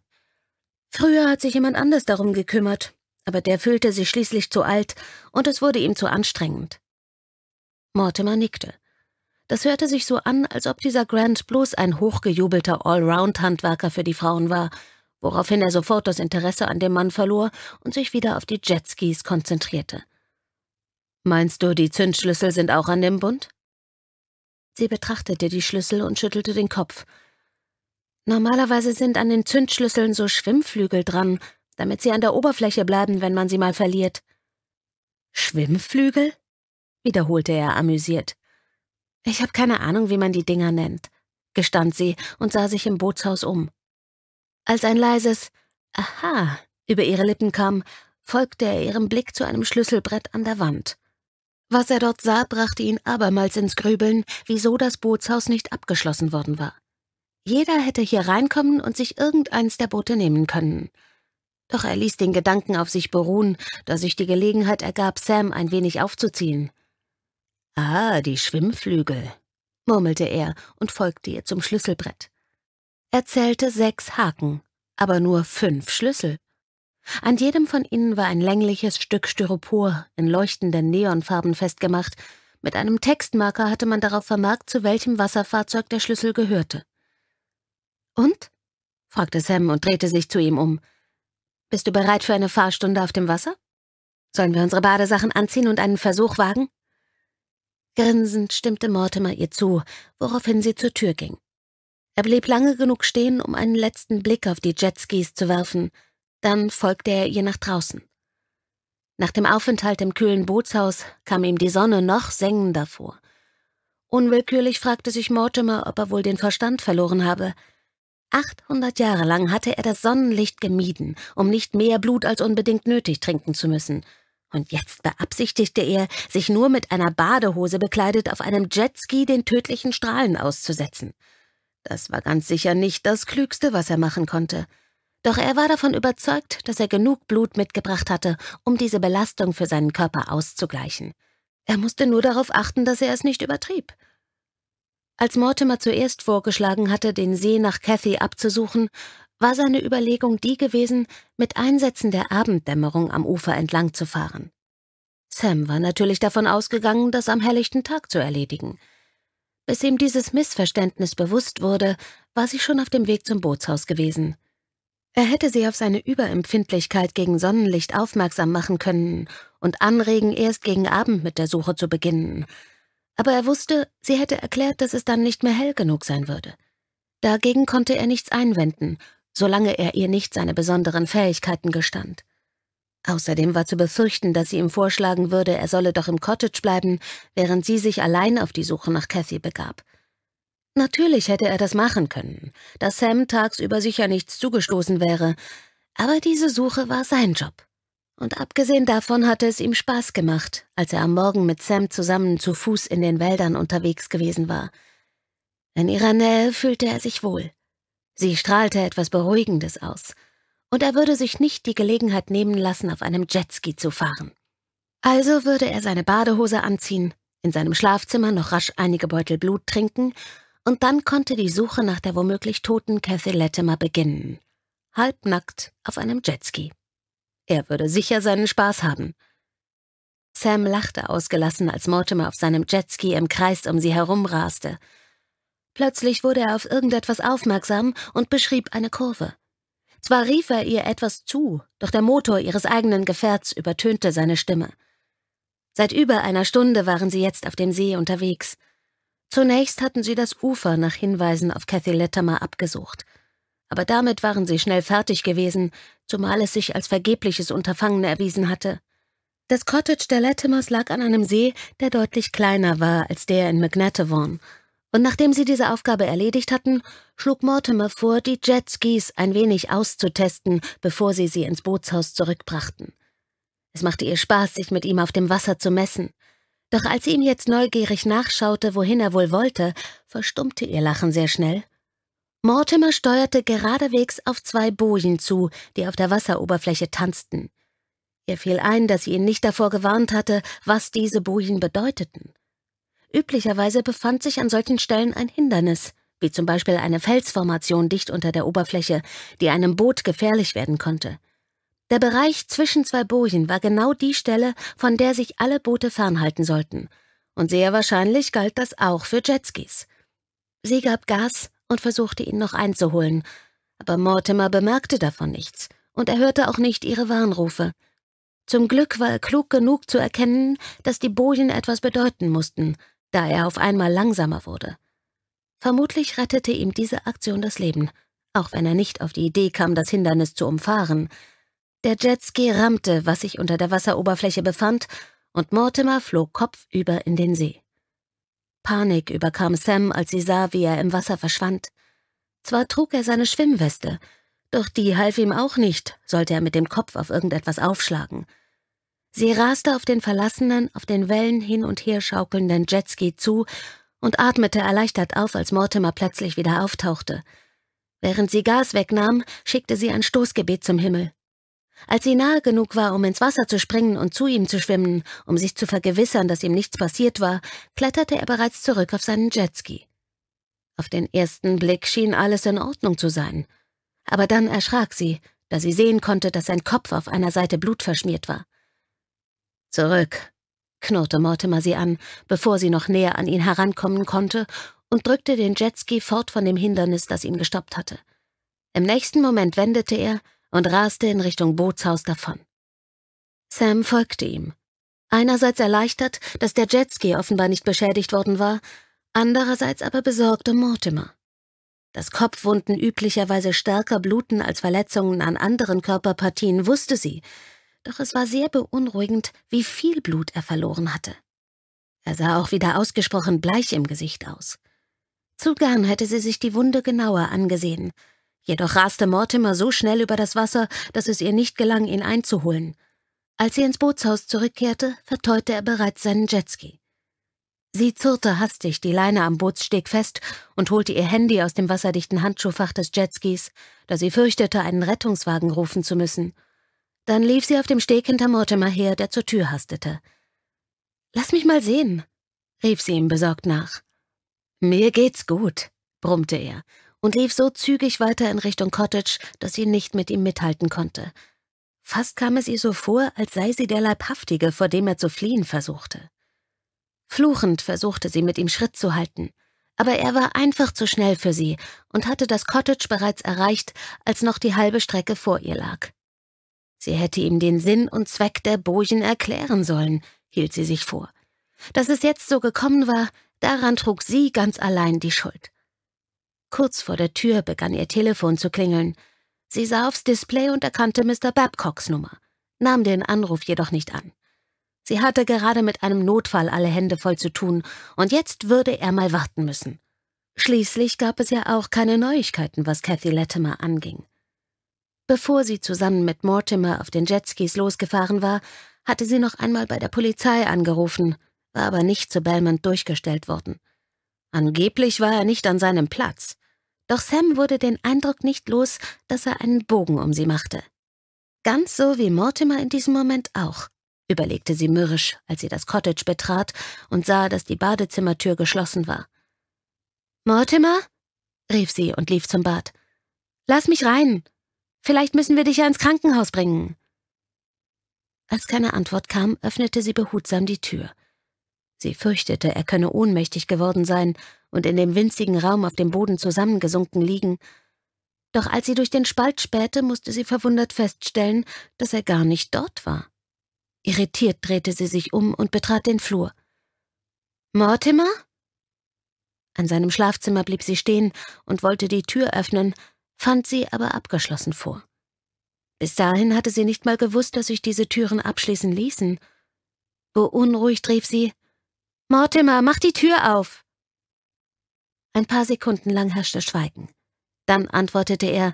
Früher hat sich jemand anders darum gekümmert, aber der fühlte sich schließlich zu alt und es wurde ihm zu anstrengend. Mortimer nickte. Das hörte sich so an, als ob dieser Grant bloß ein hochgejubelter Allround-Handwerker für die Frauen war, woraufhin er sofort das Interesse an dem Mann verlor und sich wieder auf die Jetskis konzentrierte. Meinst du, die Zündschlüssel sind auch an dem Bund? Sie betrachtete die Schlüssel und schüttelte den Kopf. Normalerweise sind an den Zündschlüsseln so Schwimmflügel dran, damit sie an der Oberfläche bleiben, wenn man sie mal verliert. Schwimmflügel? wiederholte er amüsiert. Ich habe keine Ahnung, wie man die Dinger nennt, gestand sie und sah sich im Bootshaus um. Als ein leises Aha über ihre Lippen kam, folgte er ihrem Blick zu einem Schlüsselbrett an der Wand. Was er dort sah, brachte ihn abermals ins Grübeln, wieso das Bootshaus nicht abgeschlossen worden war. Jeder hätte hier reinkommen und sich irgendeins der Boote nehmen können. Doch er ließ den Gedanken auf sich beruhen, da sich die Gelegenheit ergab, Sam ein wenig aufzuziehen. »Ah, die Schwimmflügel«, murmelte er und folgte ihr zum Schlüsselbrett. Er zählte sechs Haken, aber nur fünf Schlüssel. An jedem von ihnen war ein längliches Stück Styropor in leuchtenden Neonfarben festgemacht. Mit einem Textmarker hatte man darauf vermerkt, zu welchem Wasserfahrzeug der Schlüssel gehörte. Und? fragte Sam und drehte sich zu ihm um. Bist du bereit für eine Fahrstunde auf dem Wasser? Sollen wir unsere Badesachen anziehen und einen Versuch wagen? Grinsend stimmte Mortimer ihr zu, woraufhin sie zur Tür ging. Er blieb lange genug stehen, um einen letzten Blick auf die Jetskis zu werfen – dann folgte er ihr nach draußen. Nach dem Aufenthalt im kühlen Bootshaus kam ihm die Sonne noch sengender vor. Unwillkürlich fragte sich Mortimer, ob er wohl den Verstand verloren habe. 800 Jahre lang hatte er das Sonnenlicht gemieden, um nicht mehr Blut als unbedingt nötig trinken zu müssen. Und jetzt beabsichtigte er, sich nur mit einer Badehose bekleidet auf einem Jetski den tödlichen Strahlen auszusetzen. Das war ganz sicher nicht das Klügste, was er machen konnte. Doch er war davon überzeugt, dass er genug Blut mitgebracht hatte, um diese Belastung für seinen Körper auszugleichen. Er musste nur darauf achten, dass er es nicht übertrieb. Als Mortimer zuerst vorgeschlagen hatte, den See nach Cathy abzusuchen, war seine Überlegung die gewesen, mit Einsätzen der Abenddämmerung am Ufer entlang zu fahren. Sam war natürlich davon ausgegangen, das am helllichten Tag zu erledigen. Bis ihm dieses Missverständnis bewusst wurde, war sie schon auf dem Weg zum Bootshaus gewesen. Er hätte sie auf seine Überempfindlichkeit gegen Sonnenlicht aufmerksam machen können und anregen, erst gegen Abend mit der Suche zu beginnen. Aber er wusste, sie hätte erklärt, dass es dann nicht mehr hell genug sein würde. Dagegen konnte er nichts einwenden, solange er ihr nicht seine besonderen Fähigkeiten gestand. Außerdem war zu befürchten, dass sie ihm vorschlagen würde, er solle doch im Cottage bleiben, während sie sich allein auf die Suche nach Cathy begab. Natürlich hätte er das machen können, da Sam tagsüber sicher nichts zugestoßen wäre, aber diese Suche war sein Job. Und abgesehen davon hatte es ihm Spaß gemacht, als er am Morgen mit Sam zusammen zu Fuß in den Wäldern unterwegs gewesen war. In ihrer Nähe fühlte er sich wohl. Sie strahlte etwas Beruhigendes aus, und er würde sich nicht die Gelegenheit nehmen lassen, auf einem Jetski zu fahren. Also würde er seine Badehose anziehen, in seinem Schlafzimmer noch rasch einige Beutel Blut trinken und dann konnte die Suche nach der womöglich toten Cathy Latimer beginnen. Halbnackt auf einem Jetski. Er würde sicher seinen Spaß haben. Sam lachte ausgelassen, als Mortimer auf seinem Jetski im Kreis um sie herumraste. Plötzlich wurde er auf irgendetwas aufmerksam und beschrieb eine Kurve. Zwar rief er ihr etwas zu, doch der Motor ihres eigenen Gefährts übertönte seine Stimme. Seit über einer Stunde waren sie jetzt auf dem See unterwegs – Zunächst hatten sie das Ufer nach Hinweisen auf Cathy Latimer abgesucht. Aber damit waren sie schnell fertig gewesen, zumal es sich als vergebliches Unterfangen erwiesen hatte. Das Cottage der Latimers lag an einem See, der deutlich kleiner war als der in McNattavon. Und nachdem sie diese Aufgabe erledigt hatten, schlug Mortimer vor, die Jetskis ein wenig auszutesten, bevor sie sie ins Bootshaus zurückbrachten. Es machte ihr Spaß, sich mit ihm auf dem Wasser zu messen. Doch als sie ihm jetzt neugierig nachschaute, wohin er wohl wollte, verstummte ihr Lachen sehr schnell. Mortimer steuerte geradewegs auf zwei Bojen zu, die auf der Wasseroberfläche tanzten. Ihr fiel ein, dass sie ihn nicht davor gewarnt hatte, was diese Bojen bedeuteten. Üblicherweise befand sich an solchen Stellen ein Hindernis, wie zum Beispiel eine Felsformation dicht unter der Oberfläche, die einem Boot gefährlich werden konnte. Der Bereich zwischen zwei Bojen war genau die Stelle, von der sich alle Boote fernhalten sollten, und sehr wahrscheinlich galt das auch für Jetskis. Sie gab Gas und versuchte ihn noch einzuholen, aber Mortimer bemerkte davon nichts und er hörte auch nicht ihre Warnrufe. Zum Glück war er klug genug zu erkennen, dass die Bojen etwas bedeuten mussten, da er auf einmal langsamer wurde. Vermutlich rettete ihm diese Aktion das Leben, auch wenn er nicht auf die Idee kam, das Hindernis zu umfahren – der Jetski rammte, was sich unter der Wasseroberfläche befand, und Mortimer flog kopfüber in den See. Panik überkam Sam, als sie sah, wie er im Wasser verschwand. Zwar trug er seine Schwimmweste, doch die half ihm auch nicht, sollte er mit dem Kopf auf irgendetwas aufschlagen. Sie raste auf den verlassenen, auf den Wellen hin und her schaukelnden Jetski zu und atmete erleichtert auf, als Mortimer plötzlich wieder auftauchte. Während sie Gas wegnahm, schickte sie ein Stoßgebet zum Himmel. Als sie nahe genug war, um ins Wasser zu springen und zu ihm zu schwimmen, um sich zu vergewissern, dass ihm nichts passiert war, kletterte er bereits zurück auf seinen Jetski. Auf den ersten Blick schien alles in Ordnung zu sein. Aber dann erschrak sie, da sie sehen konnte, dass sein Kopf auf einer Seite blutverschmiert war. Zurück, knurrte Mortimer sie an, bevor sie noch näher an ihn herankommen konnte, und drückte den Jetski fort von dem Hindernis, das ihn gestoppt hatte. Im nächsten Moment wendete er, und raste in Richtung Bootshaus davon. Sam folgte ihm. Einerseits erleichtert, dass der Jetski offenbar nicht beschädigt worden war, andererseits aber besorgte Mortimer. Dass Kopfwunden üblicherweise stärker bluten als Verletzungen an anderen Körperpartien, wusste sie, doch es war sehr beunruhigend, wie viel Blut er verloren hatte. Er sah auch wieder ausgesprochen bleich im Gesicht aus. Zu gern hätte sie sich die Wunde genauer angesehen, Jedoch raste Mortimer so schnell über das Wasser, dass es ihr nicht gelang, ihn einzuholen. Als sie ins Bootshaus zurückkehrte, verteute er bereits seinen Jetski. Sie zurrte hastig die Leine am Bootssteg fest und holte ihr Handy aus dem wasserdichten Handschuhfach des Jetskis, da sie fürchtete, einen Rettungswagen rufen zu müssen. Dann lief sie auf dem Steg hinter Mortimer her, der zur Tür hastete. Lass mich mal sehen, rief sie ihm besorgt nach. Mir geht's gut, brummte er und lief so zügig weiter in Richtung Cottage, dass sie nicht mit ihm mithalten konnte. Fast kam es ihr so vor, als sei sie der Leibhaftige, vor dem er zu fliehen versuchte. Fluchend versuchte sie, mit ihm Schritt zu halten, aber er war einfach zu schnell für sie und hatte das Cottage bereits erreicht, als noch die halbe Strecke vor ihr lag. Sie hätte ihm den Sinn und Zweck der Bojen erklären sollen, hielt sie sich vor. Dass es jetzt so gekommen war, daran trug sie ganz allein die Schuld. Kurz vor der Tür begann ihr Telefon zu klingeln. Sie sah aufs Display und erkannte Mr. Babcocks Nummer, nahm den Anruf jedoch nicht an. Sie hatte gerade mit einem Notfall alle Hände voll zu tun, und jetzt würde er mal warten müssen. Schließlich gab es ja auch keine Neuigkeiten, was Cathy Latimer anging. Bevor sie zusammen mit Mortimer auf den Jetskis losgefahren war, hatte sie noch einmal bei der Polizei angerufen, war aber nicht zu Belmont durchgestellt worden. Angeblich war er nicht an seinem Platz. Doch Sam wurde den Eindruck nicht los, dass er einen Bogen um sie machte. Ganz so wie Mortimer in diesem Moment auch, überlegte sie mürrisch, als sie das Cottage betrat und sah, dass die Badezimmertür geschlossen war. Mortimer? rief sie und lief zum Bad. Lass mich rein. Vielleicht müssen wir dich ja ins Krankenhaus bringen. Als keine Antwort kam, öffnete sie behutsam die Tür. Sie fürchtete, er könne ohnmächtig geworden sein und in dem winzigen Raum auf dem Boden zusammengesunken liegen. Doch als sie durch den Spalt spähte, musste sie verwundert feststellen, dass er gar nicht dort war. Irritiert drehte sie sich um und betrat den Flur. Mortimer? An seinem Schlafzimmer blieb sie stehen und wollte die Tür öffnen, fand sie aber abgeschlossen vor. Bis dahin hatte sie nicht mal gewusst, dass sich diese Türen abschließen ließen. Beunruhigt rief sie Mortimer, mach die Tür auf. Ein paar Sekunden lang herrschte Schweigen. Dann antwortete er,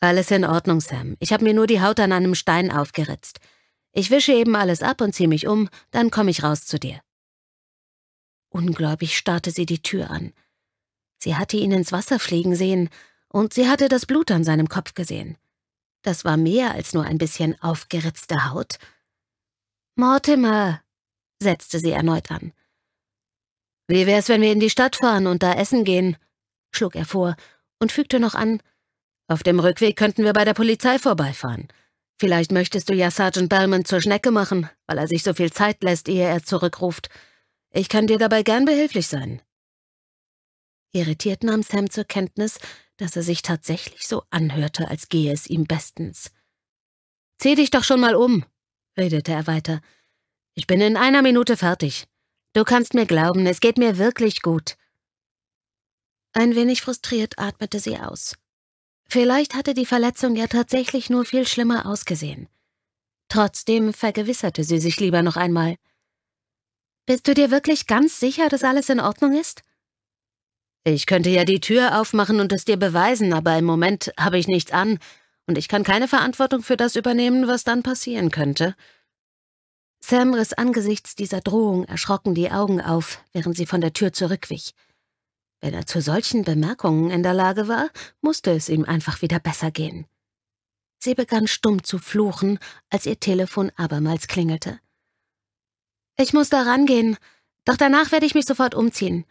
alles in Ordnung, Sam. Ich habe mir nur die Haut an einem Stein aufgeritzt. Ich wische eben alles ab und ziehe mich um, dann komme ich raus zu dir. Ungläubig starrte sie die Tür an. Sie hatte ihn ins Wasser fliegen sehen und sie hatte das Blut an seinem Kopf gesehen. Das war mehr als nur ein bisschen aufgeritzte Haut. Mortimer, setzte sie erneut an. Wie wär's, wenn wir in die Stadt fahren und da essen gehen? schlug er vor und fügte noch an, auf dem Rückweg könnten wir bei der Polizei vorbeifahren. Vielleicht möchtest du ja Sergeant Bellman zur Schnecke machen, weil er sich so viel Zeit lässt, ehe er zurückruft. Ich kann dir dabei gern behilflich sein. Irritiert nahm Sam zur Kenntnis, dass er sich tatsächlich so anhörte, als gehe es ihm bestens. Zieh dich doch schon mal um, redete er weiter. Ich bin in einer Minute fertig. Du kannst mir glauben, es geht mir wirklich gut. Ein wenig frustriert atmete sie aus. Vielleicht hatte die Verletzung ja tatsächlich nur viel schlimmer ausgesehen. Trotzdem vergewisserte sie sich lieber noch einmal. Bist du dir wirklich ganz sicher, dass alles in Ordnung ist? Ich könnte ja die Tür aufmachen und es dir beweisen, aber im Moment habe ich nichts an, und ich kann keine Verantwortung für das übernehmen, was dann passieren könnte. Sam riss angesichts dieser Drohung erschrocken die Augen auf, während sie von der Tür zurückwich. Wenn er zu solchen Bemerkungen in der Lage war, musste es ihm einfach wieder besser gehen. Sie begann stumm zu fluchen, als ihr Telefon abermals klingelte. Ich muss da rangehen, doch danach werde ich mich sofort umziehen.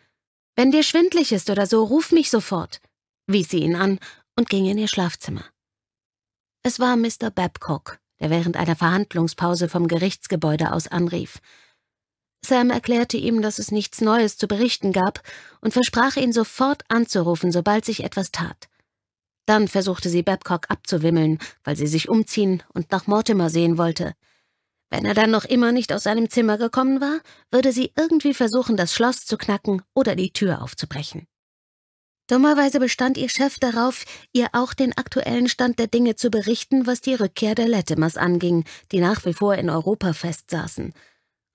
Wenn dir schwindlig ist oder so, ruf mich sofort, wies sie ihn an und ging in ihr Schlafzimmer. Es war Mr. Babcock, der während einer Verhandlungspause vom Gerichtsgebäude aus anrief. Sam erklärte ihm, dass es nichts Neues zu berichten gab und versprach, ihn sofort anzurufen, sobald sich etwas tat. Dann versuchte sie Babcock abzuwimmeln, weil sie sich umziehen und nach Mortimer sehen wollte. Wenn er dann noch immer nicht aus seinem Zimmer gekommen war, würde sie irgendwie versuchen, das Schloss zu knacken oder die Tür aufzubrechen. Dummerweise bestand ihr Chef darauf, ihr auch den aktuellen Stand der Dinge zu berichten, was die Rückkehr der Latimers anging, die nach wie vor in Europa festsaßen.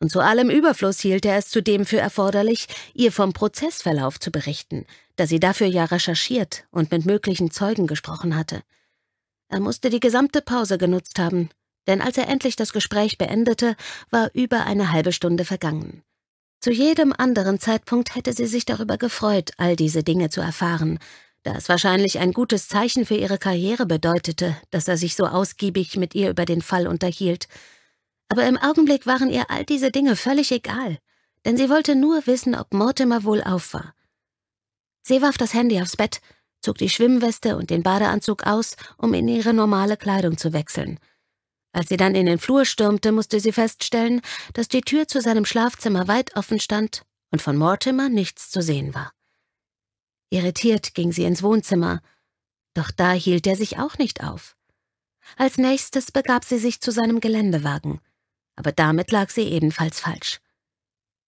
Und zu allem Überfluss hielt er es zudem für erforderlich, ihr vom Prozessverlauf zu berichten, da sie dafür ja recherchiert und mit möglichen Zeugen gesprochen hatte. Er musste die gesamte Pause genutzt haben, denn als er endlich das Gespräch beendete, war über eine halbe Stunde vergangen. Zu jedem anderen Zeitpunkt hätte sie sich darüber gefreut, all diese Dinge zu erfahren, da es wahrscheinlich ein gutes Zeichen für ihre Karriere bedeutete, dass er sich so ausgiebig mit ihr über den Fall unterhielt. Aber im Augenblick waren ihr all diese Dinge völlig egal, denn sie wollte nur wissen, ob Mortimer wohl auf war. Sie warf das Handy aufs Bett, zog die Schwimmweste und den Badeanzug aus, um in ihre normale Kleidung zu wechseln. Als sie dann in den Flur stürmte, musste sie feststellen, dass die Tür zu seinem Schlafzimmer weit offen stand und von Mortimer nichts zu sehen war. Irritiert ging sie ins Wohnzimmer, doch da hielt er sich auch nicht auf. Als nächstes begab sie sich zu seinem Geländewagen, aber damit lag sie ebenfalls falsch.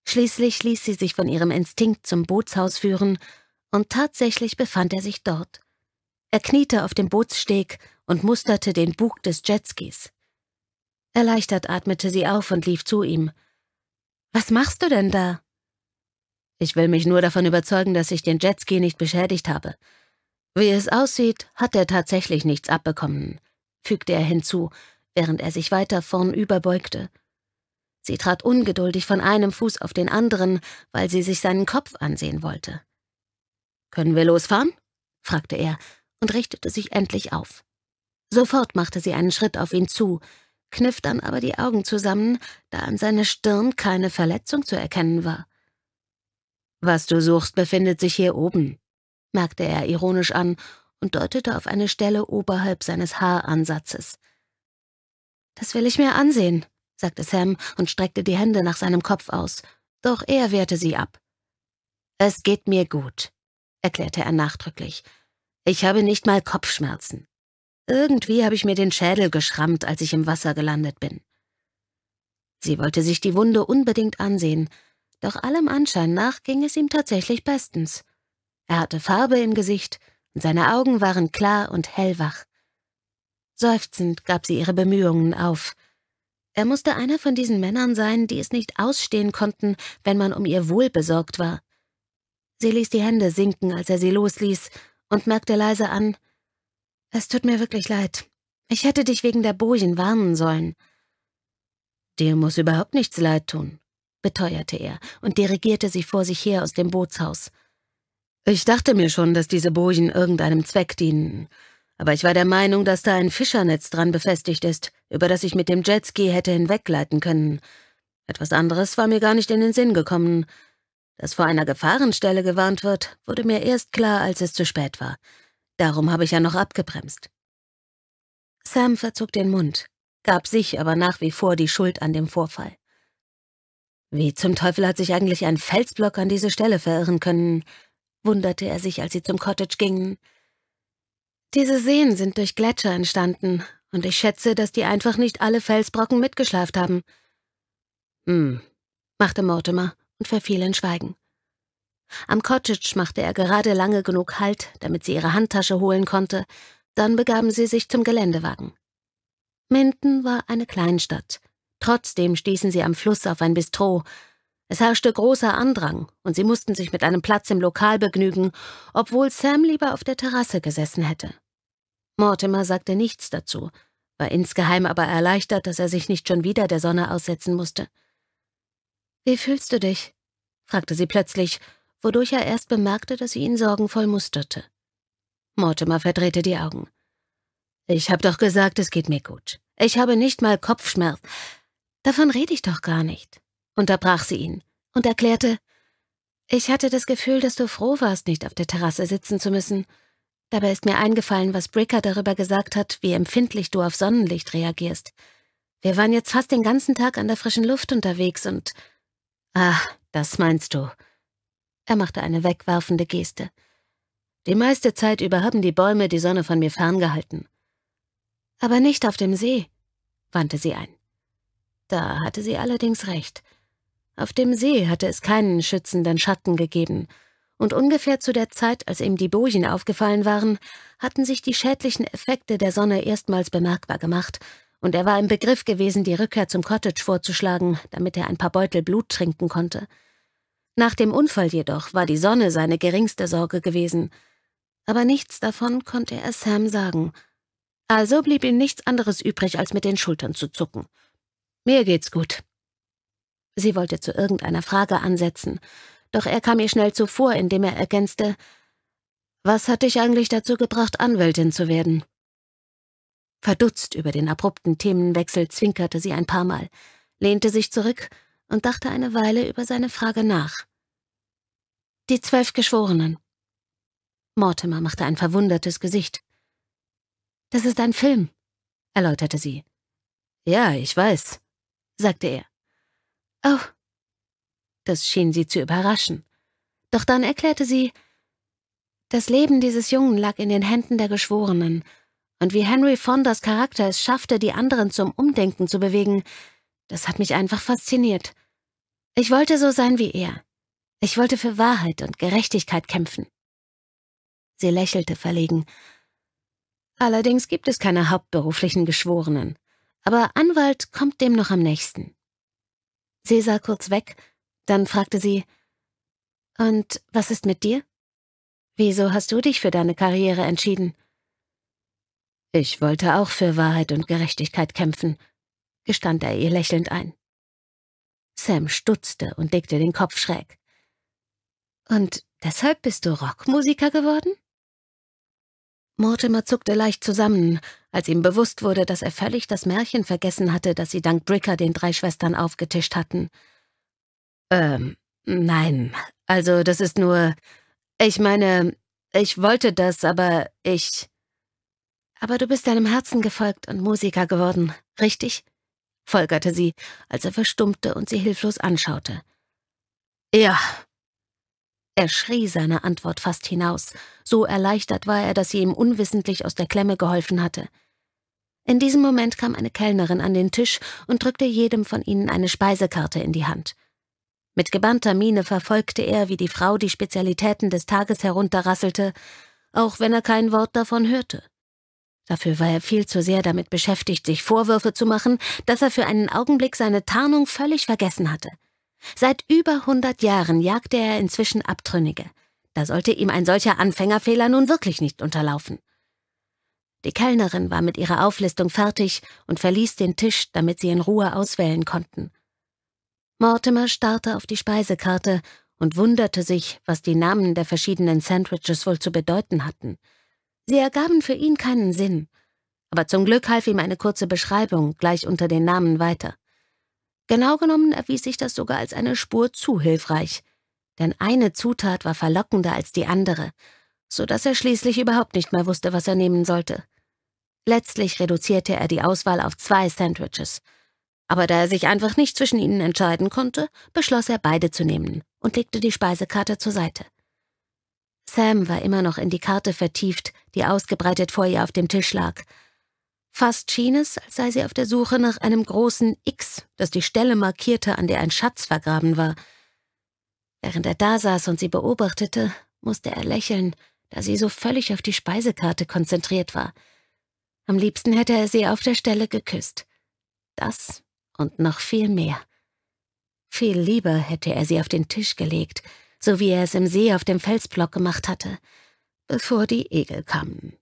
Schließlich ließ sie sich von ihrem Instinkt zum Bootshaus führen, und tatsächlich befand er sich dort. Er kniete auf dem Bootssteg und musterte den Bug des Jetskis. Erleichtert atmete sie auf und lief zu ihm. Was machst du denn da? Ich will mich nur davon überzeugen, dass ich den Jetski nicht beschädigt habe. Wie es aussieht, hat er tatsächlich nichts abbekommen, fügte er hinzu, während er sich weiter vorn überbeugte. Sie trat ungeduldig von einem Fuß auf den anderen, weil sie sich seinen Kopf ansehen wollte. Können wir losfahren? fragte er und richtete sich endlich auf. Sofort machte sie einen Schritt auf ihn zu, kniff dann aber die Augen zusammen, da an seiner Stirn keine Verletzung zu erkennen war. Was du suchst, befindet sich hier oben, merkte er ironisch an und deutete auf eine Stelle oberhalb seines Haaransatzes. Das will ich mir ansehen, sagte Sam und streckte die Hände nach seinem Kopf aus, doch er wehrte sie ab. Es geht mir gut, erklärte er nachdrücklich. Ich habe nicht mal Kopfschmerzen. Irgendwie habe ich mir den Schädel geschrammt, als ich im Wasser gelandet bin. Sie wollte sich die Wunde unbedingt ansehen, doch allem Anschein nach ging es ihm tatsächlich bestens. Er hatte Farbe im Gesicht und seine Augen waren klar und hellwach. Seufzend gab sie ihre Bemühungen auf. Er musste einer von diesen Männern sein, die es nicht ausstehen konnten, wenn man um ihr Wohl besorgt war. Sie ließ die Hände sinken, als er sie losließ, und merkte leise an, es tut mir wirklich leid. Ich hätte dich wegen der Bojen warnen sollen. Dir muss überhaupt nichts leid tun, beteuerte er und dirigierte sie vor sich her aus dem Bootshaus. Ich dachte mir schon, dass diese Bojen irgendeinem Zweck dienen, aber ich war der Meinung, dass da ein Fischernetz dran befestigt ist, über das ich mit dem Jetski hätte hinwegleiten können. Etwas anderes war mir gar nicht in den Sinn gekommen. Dass vor einer Gefahrenstelle gewarnt wird, wurde mir erst klar, als es zu spät war. Darum habe ich ja noch abgebremst. Sam verzog den Mund, gab sich aber nach wie vor die Schuld an dem Vorfall. Wie zum Teufel hat sich eigentlich ein Felsblock an diese Stelle verirren können, wunderte er sich, als sie zum Cottage gingen. Diese Seen sind durch Gletscher entstanden, und ich schätze, dass die einfach nicht alle Felsbrocken mitgeschleift haben. Hm, machte Mortimer und verfiel in Schweigen. Am Cottage machte er gerade lange genug Halt, damit sie ihre Handtasche holen konnte, dann begaben sie sich zum Geländewagen. Minden war eine Kleinstadt. Trotzdem stießen sie am Fluss auf ein Bistro. Es herrschte großer Andrang, und sie mussten sich mit einem Platz im Lokal begnügen, obwohl Sam lieber auf der Terrasse gesessen hätte. Mortimer sagte nichts dazu, war insgeheim aber erleichtert, dass er sich nicht schon wieder der Sonne aussetzen musste. Wie fühlst du dich? fragte sie plötzlich wodurch er erst bemerkte, dass sie ihn sorgenvoll musterte. Mortimer verdrehte die Augen. Ich habe doch gesagt, es geht mir gut. Ich habe nicht mal Kopfschmerz. Davon rede ich doch gar nicht, unterbrach sie ihn und erklärte, ich hatte das Gefühl, dass du froh warst, nicht auf der Terrasse sitzen zu müssen. Dabei ist mir eingefallen, was Bricker darüber gesagt hat, wie empfindlich du auf Sonnenlicht reagierst. Wir waren jetzt fast den ganzen Tag an der frischen Luft unterwegs und... Ah, das meinst du, er machte eine wegwerfende Geste. Die meiste Zeit über haben die Bäume die Sonne von mir ferngehalten. Aber nicht auf dem See, wandte sie ein. Da hatte sie allerdings recht. Auf dem See hatte es keinen schützenden Schatten gegeben, und ungefähr zu der Zeit, als ihm die Bojen aufgefallen waren, hatten sich die schädlichen Effekte der Sonne erstmals bemerkbar gemacht, und er war im Begriff gewesen, die Rückkehr zum Cottage vorzuschlagen, damit er ein paar Beutel Blut trinken konnte. Nach dem Unfall jedoch war die Sonne seine geringste Sorge gewesen. Aber nichts davon konnte er Sam sagen. Also blieb ihm nichts anderes übrig, als mit den Schultern zu zucken. Mir geht's gut. Sie wollte zu irgendeiner Frage ansetzen, doch er kam ihr schnell zuvor, indem er ergänzte, was hat dich eigentlich dazu gebracht, Anwältin zu werden? Verdutzt über den abrupten Themenwechsel zwinkerte sie ein paar Mal, lehnte sich zurück und dachte eine Weile über seine Frage nach. Die zwölf Geschworenen. Mortimer machte ein verwundertes Gesicht. Das ist ein Film, erläuterte sie. Ja, ich weiß, sagte er. Oh. Das schien sie zu überraschen. Doch dann erklärte sie, das Leben dieses Jungen lag in den Händen der Geschworenen, und wie Henry Fondas Charakter es schaffte, die anderen zum Umdenken zu bewegen, das hat mich einfach fasziniert. Ich wollte so sein wie er. Ich wollte für Wahrheit und Gerechtigkeit kämpfen. Sie lächelte verlegen. Allerdings gibt es keine hauptberuflichen Geschworenen, aber Anwalt kommt dem noch am nächsten. Sie sah kurz weg, dann fragte sie, Und was ist mit dir? Wieso hast du dich für deine Karriere entschieden? Ich wollte auch für Wahrheit und Gerechtigkeit kämpfen, gestand er ihr lächelnd ein. Sam stutzte und legte den Kopf schräg. Und deshalb bist du Rockmusiker geworden? Mortimer zuckte leicht zusammen, als ihm bewusst wurde, dass er völlig das Märchen vergessen hatte, das sie dank Bricker den drei Schwestern aufgetischt hatten. Ähm, nein, also das ist nur... Ich meine, ich wollte das, aber ich... Aber du bist deinem Herzen gefolgt und Musiker geworden, richtig? folgerte sie, als er verstummte und sie hilflos anschaute. Ja. Er schrie seine Antwort fast hinaus, so erleichtert war er, dass sie ihm unwissentlich aus der Klemme geholfen hatte. In diesem Moment kam eine Kellnerin an den Tisch und drückte jedem von ihnen eine Speisekarte in die Hand. Mit gebannter Miene verfolgte er, wie die Frau die Spezialitäten des Tages herunterrasselte, auch wenn er kein Wort davon hörte. Dafür war er viel zu sehr damit beschäftigt, sich Vorwürfe zu machen, dass er für einen Augenblick seine Tarnung völlig vergessen hatte. Seit über hundert Jahren jagte er inzwischen Abtrünnige. Da sollte ihm ein solcher Anfängerfehler nun wirklich nicht unterlaufen. Die Kellnerin war mit ihrer Auflistung fertig und verließ den Tisch, damit sie in Ruhe auswählen konnten. Mortimer starrte auf die Speisekarte und wunderte sich, was die Namen der verschiedenen Sandwiches wohl zu bedeuten hatten – Sie ergaben für ihn keinen Sinn, aber zum Glück half ihm eine kurze Beschreibung gleich unter den Namen weiter. Genau genommen erwies sich das sogar als eine Spur zu hilfreich, denn eine Zutat war verlockender als die andere, so dass er schließlich überhaupt nicht mehr wusste, was er nehmen sollte. Letztlich reduzierte er die Auswahl auf zwei Sandwiches, aber da er sich einfach nicht zwischen ihnen entscheiden konnte, beschloss er, beide zu nehmen und legte die Speisekarte zur Seite. Sam war immer noch in die Karte vertieft, die ausgebreitet vor ihr auf dem Tisch lag. Fast schien es, als sei sie auf der Suche nach einem großen X, das die Stelle markierte, an der ein Schatz vergraben war. Während er da saß und sie beobachtete, musste er lächeln, da sie so völlig auf die Speisekarte konzentriert war. Am liebsten hätte er sie auf der Stelle geküsst. Das und noch viel mehr. Viel lieber hätte er sie auf den Tisch gelegt — so wie er es im See auf dem Felsblock gemacht hatte, bevor die Egel kamen.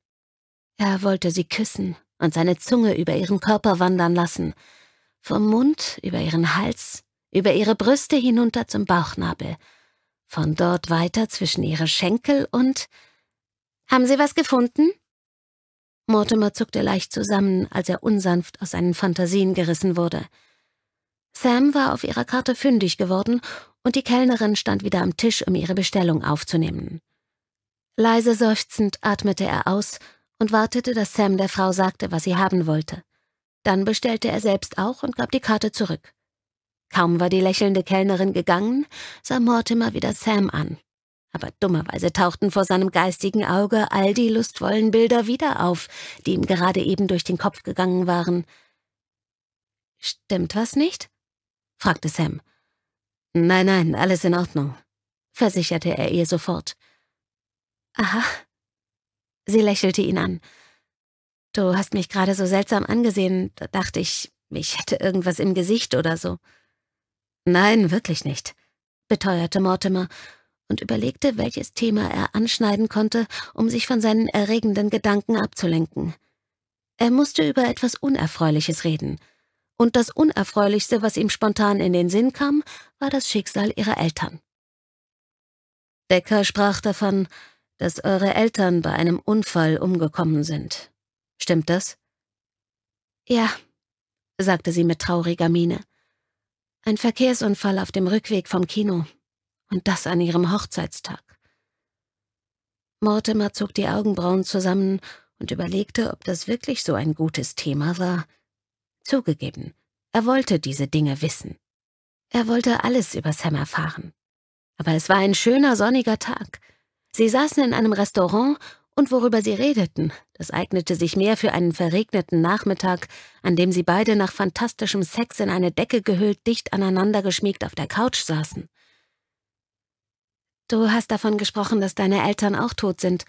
Er wollte sie küssen und seine Zunge über ihren Körper wandern lassen, vom Mund über ihren Hals, über ihre Brüste hinunter zum Bauchnabel, von dort weiter zwischen ihre Schenkel und... »Haben Sie was gefunden?« Mortimer zuckte leicht zusammen, als er unsanft aus seinen Fantasien gerissen wurde – Sam war auf ihrer Karte fündig geworden und die Kellnerin stand wieder am Tisch, um ihre Bestellung aufzunehmen. Leise seufzend atmete er aus und wartete, dass Sam der Frau sagte, was sie haben wollte. Dann bestellte er selbst auch und gab die Karte zurück. Kaum war die lächelnde Kellnerin gegangen, sah Mortimer wieder Sam an. Aber dummerweise tauchten vor seinem geistigen Auge all die lustvollen Bilder wieder auf, die ihm gerade eben durch den Kopf gegangen waren. Stimmt was nicht? fragte Sam. Nein, nein, alles in Ordnung, versicherte er ihr sofort. Aha. Sie lächelte ihn an. Du hast mich gerade so seltsam angesehen, da dachte ich, ich hätte irgendwas im Gesicht oder so. Nein, wirklich nicht, beteuerte Mortimer und überlegte, welches Thema er anschneiden konnte, um sich von seinen erregenden Gedanken abzulenken. Er musste über etwas Unerfreuliches reden — und das Unerfreulichste, was ihm spontan in den Sinn kam, war das Schicksal ihrer Eltern. Decker sprach davon, dass eure Eltern bei einem Unfall umgekommen sind. Stimmt das? Ja, sagte sie mit trauriger Miene. Ein Verkehrsunfall auf dem Rückweg vom Kino. Und das an ihrem Hochzeitstag. Mortimer zog die Augenbrauen zusammen und überlegte, ob das wirklich so ein gutes Thema war. Zugegeben, er wollte diese Dinge wissen. Er wollte alles über Sam erfahren. Aber es war ein schöner sonniger Tag. Sie saßen in einem Restaurant und worüber sie redeten, das eignete sich mehr für einen verregneten Nachmittag, an dem sie beide nach fantastischem Sex in eine Decke gehüllt, dicht aneinander geschmiegt auf der Couch saßen. Du hast davon gesprochen, dass deine Eltern auch tot sind,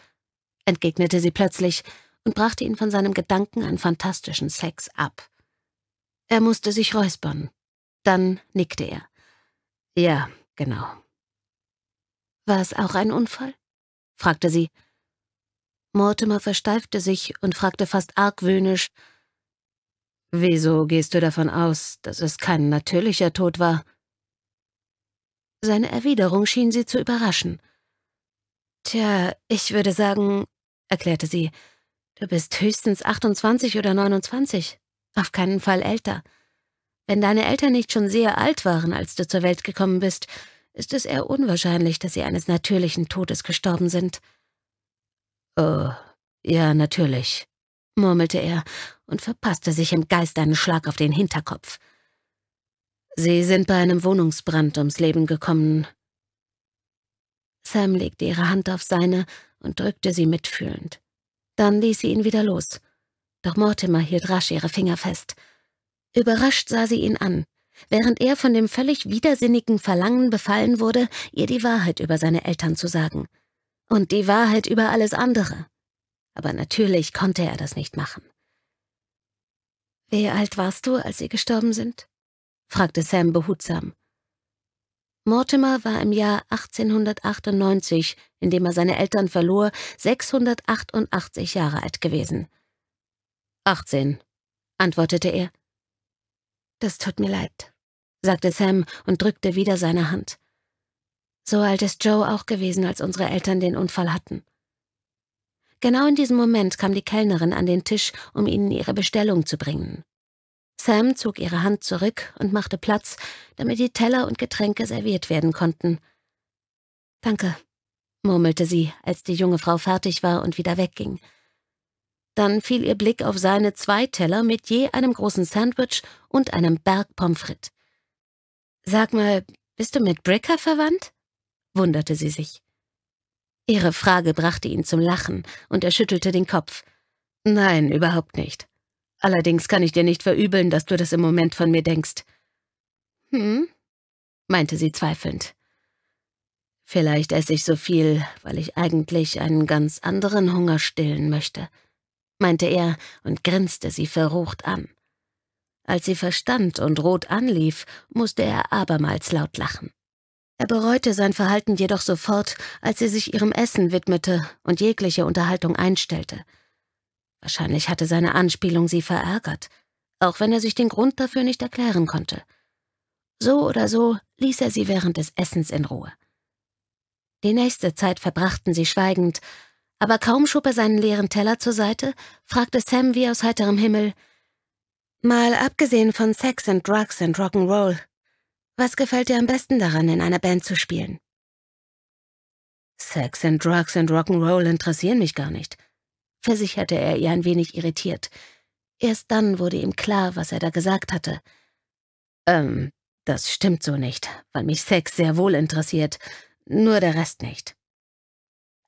entgegnete sie plötzlich und brachte ihn von seinem Gedanken an fantastischen Sex ab. Er musste sich räuspern. Dann nickte er. Ja, genau. War es auch ein Unfall? fragte sie. Mortimer versteifte sich und fragte fast argwöhnisch, »Wieso gehst du davon aus, dass es kein natürlicher Tod war?« Seine Erwiderung schien sie zu überraschen. »Tja, ich würde sagen«, erklärte sie, »du bist höchstens 28 oder 29. Auf keinen Fall älter. Wenn deine Eltern nicht schon sehr alt waren, als du zur Welt gekommen bist, ist es eher unwahrscheinlich, dass sie eines natürlichen Todes gestorben sind. Oh, ja, natürlich, murmelte er und verpasste sich im Geist einen Schlag auf den Hinterkopf. Sie sind bei einem Wohnungsbrand ums Leben gekommen. Sam legte ihre Hand auf seine und drückte sie mitfühlend. Dann ließ sie ihn wieder los doch Mortimer hielt rasch ihre Finger fest. Überrascht sah sie ihn an, während er von dem völlig widersinnigen Verlangen befallen wurde, ihr die Wahrheit über seine Eltern zu sagen. Und die Wahrheit über alles andere. Aber natürlich konnte er das nicht machen. »Wie alt warst du, als sie gestorben sind?« fragte Sam behutsam. Mortimer war im Jahr 1898, in dem er seine Eltern verlor, 688 Jahre alt gewesen. 18, antwortete er. Das tut mir leid, sagte Sam und drückte wieder seine Hand. So alt ist Joe auch gewesen, als unsere Eltern den Unfall hatten. Genau in diesem Moment kam die Kellnerin an den Tisch, um ihnen ihre Bestellung zu bringen. Sam zog ihre Hand zurück und machte Platz, damit die Teller und Getränke serviert werden konnten. Danke, murmelte sie, als die junge Frau fertig war und wieder wegging. Dann fiel ihr Blick auf seine zwei Teller mit je einem großen Sandwich und einem Berg Pommes frites. Sag mal, bist du mit Bricker verwandt? wunderte sie sich. Ihre Frage brachte ihn zum Lachen, und er schüttelte den Kopf. Nein, überhaupt nicht. Allerdings kann ich dir nicht verübeln, dass du das im Moment von mir denkst. Hm? meinte sie zweifelnd. Vielleicht esse ich so viel, weil ich eigentlich einen ganz anderen Hunger stillen möchte meinte er und grinste sie verrucht an. Als sie verstand und rot anlief, musste er abermals laut lachen. Er bereute sein Verhalten jedoch sofort, als sie sich ihrem Essen widmete und jegliche Unterhaltung einstellte. Wahrscheinlich hatte seine Anspielung sie verärgert, auch wenn er sich den Grund dafür nicht erklären konnte. So oder so ließ er sie während des Essens in Ruhe. Die nächste Zeit verbrachten sie schweigend, aber kaum schob er seinen leeren Teller zur Seite, fragte Sam wie aus heiterem Himmel, Mal abgesehen von Sex and Drugs and Rock'n'Roll, was gefällt dir am besten daran, in einer Band zu spielen? Sex and Drugs and Rock'n'Roll interessieren mich gar nicht, versicherte er ihr ein wenig irritiert. Erst dann wurde ihm klar, was er da gesagt hatte. Ähm, das stimmt so nicht, weil mich Sex sehr wohl interessiert, nur der Rest nicht.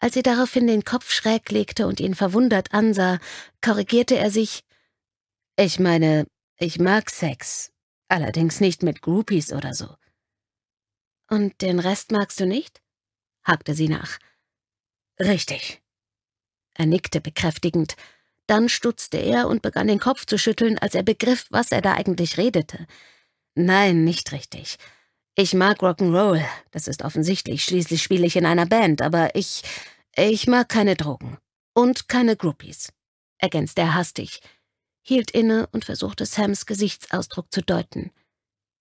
Als sie daraufhin den Kopf schräg legte und ihn verwundert ansah, korrigierte er sich. Ich meine, ich mag Sex, allerdings nicht mit Groupies oder so. Und den Rest magst du nicht? hakte sie nach. Richtig. Er nickte bekräftigend. Dann stutzte er und begann den Kopf zu schütteln, als er begriff, was er da eigentlich redete. Nein, nicht richtig. Ich mag Rock'n'Roll, das ist offensichtlich, schließlich spiele ich in einer Band, aber ich ich mag keine Drogen und keine Groupies, ergänzte er hastig, hielt inne und versuchte Sams Gesichtsausdruck zu deuten.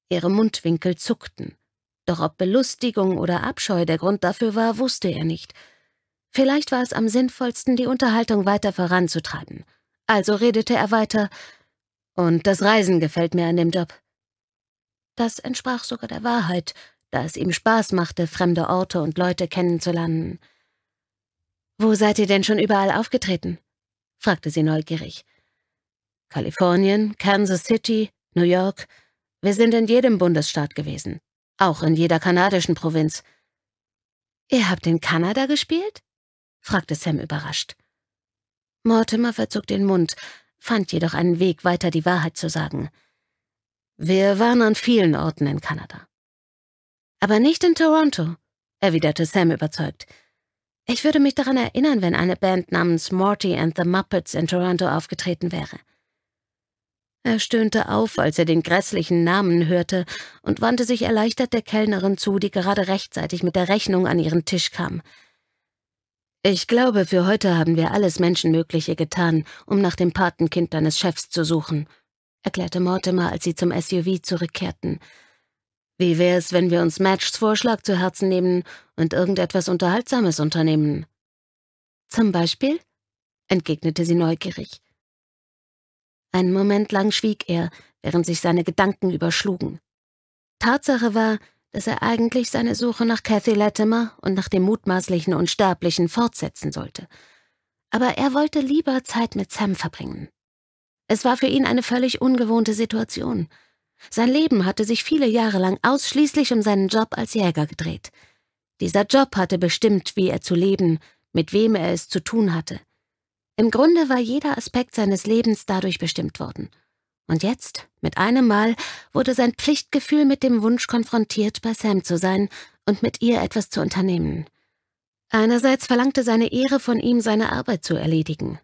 Ihre Mundwinkel zuckten. Doch ob Belustigung oder Abscheu der Grund dafür war, wusste er nicht. Vielleicht war es am sinnvollsten, die Unterhaltung weiter voranzutreiben. Also redete er weiter, und das Reisen gefällt mir an dem Job. Das entsprach sogar der Wahrheit, da es ihm Spaß machte, fremde Orte und Leute kennenzulernen. Wo seid ihr denn schon überall aufgetreten? fragte sie neugierig. Kalifornien, Kansas City, New York. Wir sind in jedem Bundesstaat gewesen. Auch in jeder kanadischen Provinz. Ihr habt in Kanada gespielt? fragte Sam überrascht. Mortimer verzog den Mund, fand jedoch einen Weg, weiter die Wahrheit zu sagen. Wir waren an vielen Orten in Kanada. Aber nicht in Toronto, erwiderte Sam überzeugt. Ich würde mich daran erinnern, wenn eine Band namens Morty and the Muppets in Toronto aufgetreten wäre. Er stöhnte auf, als er den grässlichen Namen hörte, und wandte sich erleichtert der Kellnerin zu, die gerade rechtzeitig mit der Rechnung an ihren Tisch kam. Ich glaube, für heute haben wir alles Menschenmögliche getan, um nach dem Patenkind deines Chefs zu suchen, erklärte Mortimer, als sie zum SUV zurückkehrten. Wie wäre es, wenn wir uns Matchs Vorschlag zu Herzen nehmen und irgendetwas Unterhaltsames unternehmen? Zum Beispiel? entgegnete sie neugierig. Einen Moment lang schwieg er, während sich seine Gedanken überschlugen. Tatsache war, dass er eigentlich seine Suche nach Cathy Latimer und nach dem mutmaßlichen Unsterblichen fortsetzen sollte. Aber er wollte lieber Zeit mit Sam verbringen. Es war für ihn eine völlig ungewohnte Situation – sein Leben hatte sich viele Jahre lang ausschließlich um seinen Job als Jäger gedreht. Dieser Job hatte bestimmt, wie er zu leben, mit wem er es zu tun hatte. Im Grunde war jeder Aspekt seines Lebens dadurch bestimmt worden. Und jetzt, mit einem Mal, wurde sein Pflichtgefühl mit dem Wunsch konfrontiert, bei Sam zu sein und mit ihr etwas zu unternehmen. Einerseits verlangte seine Ehre von ihm, seine Arbeit zu erledigen.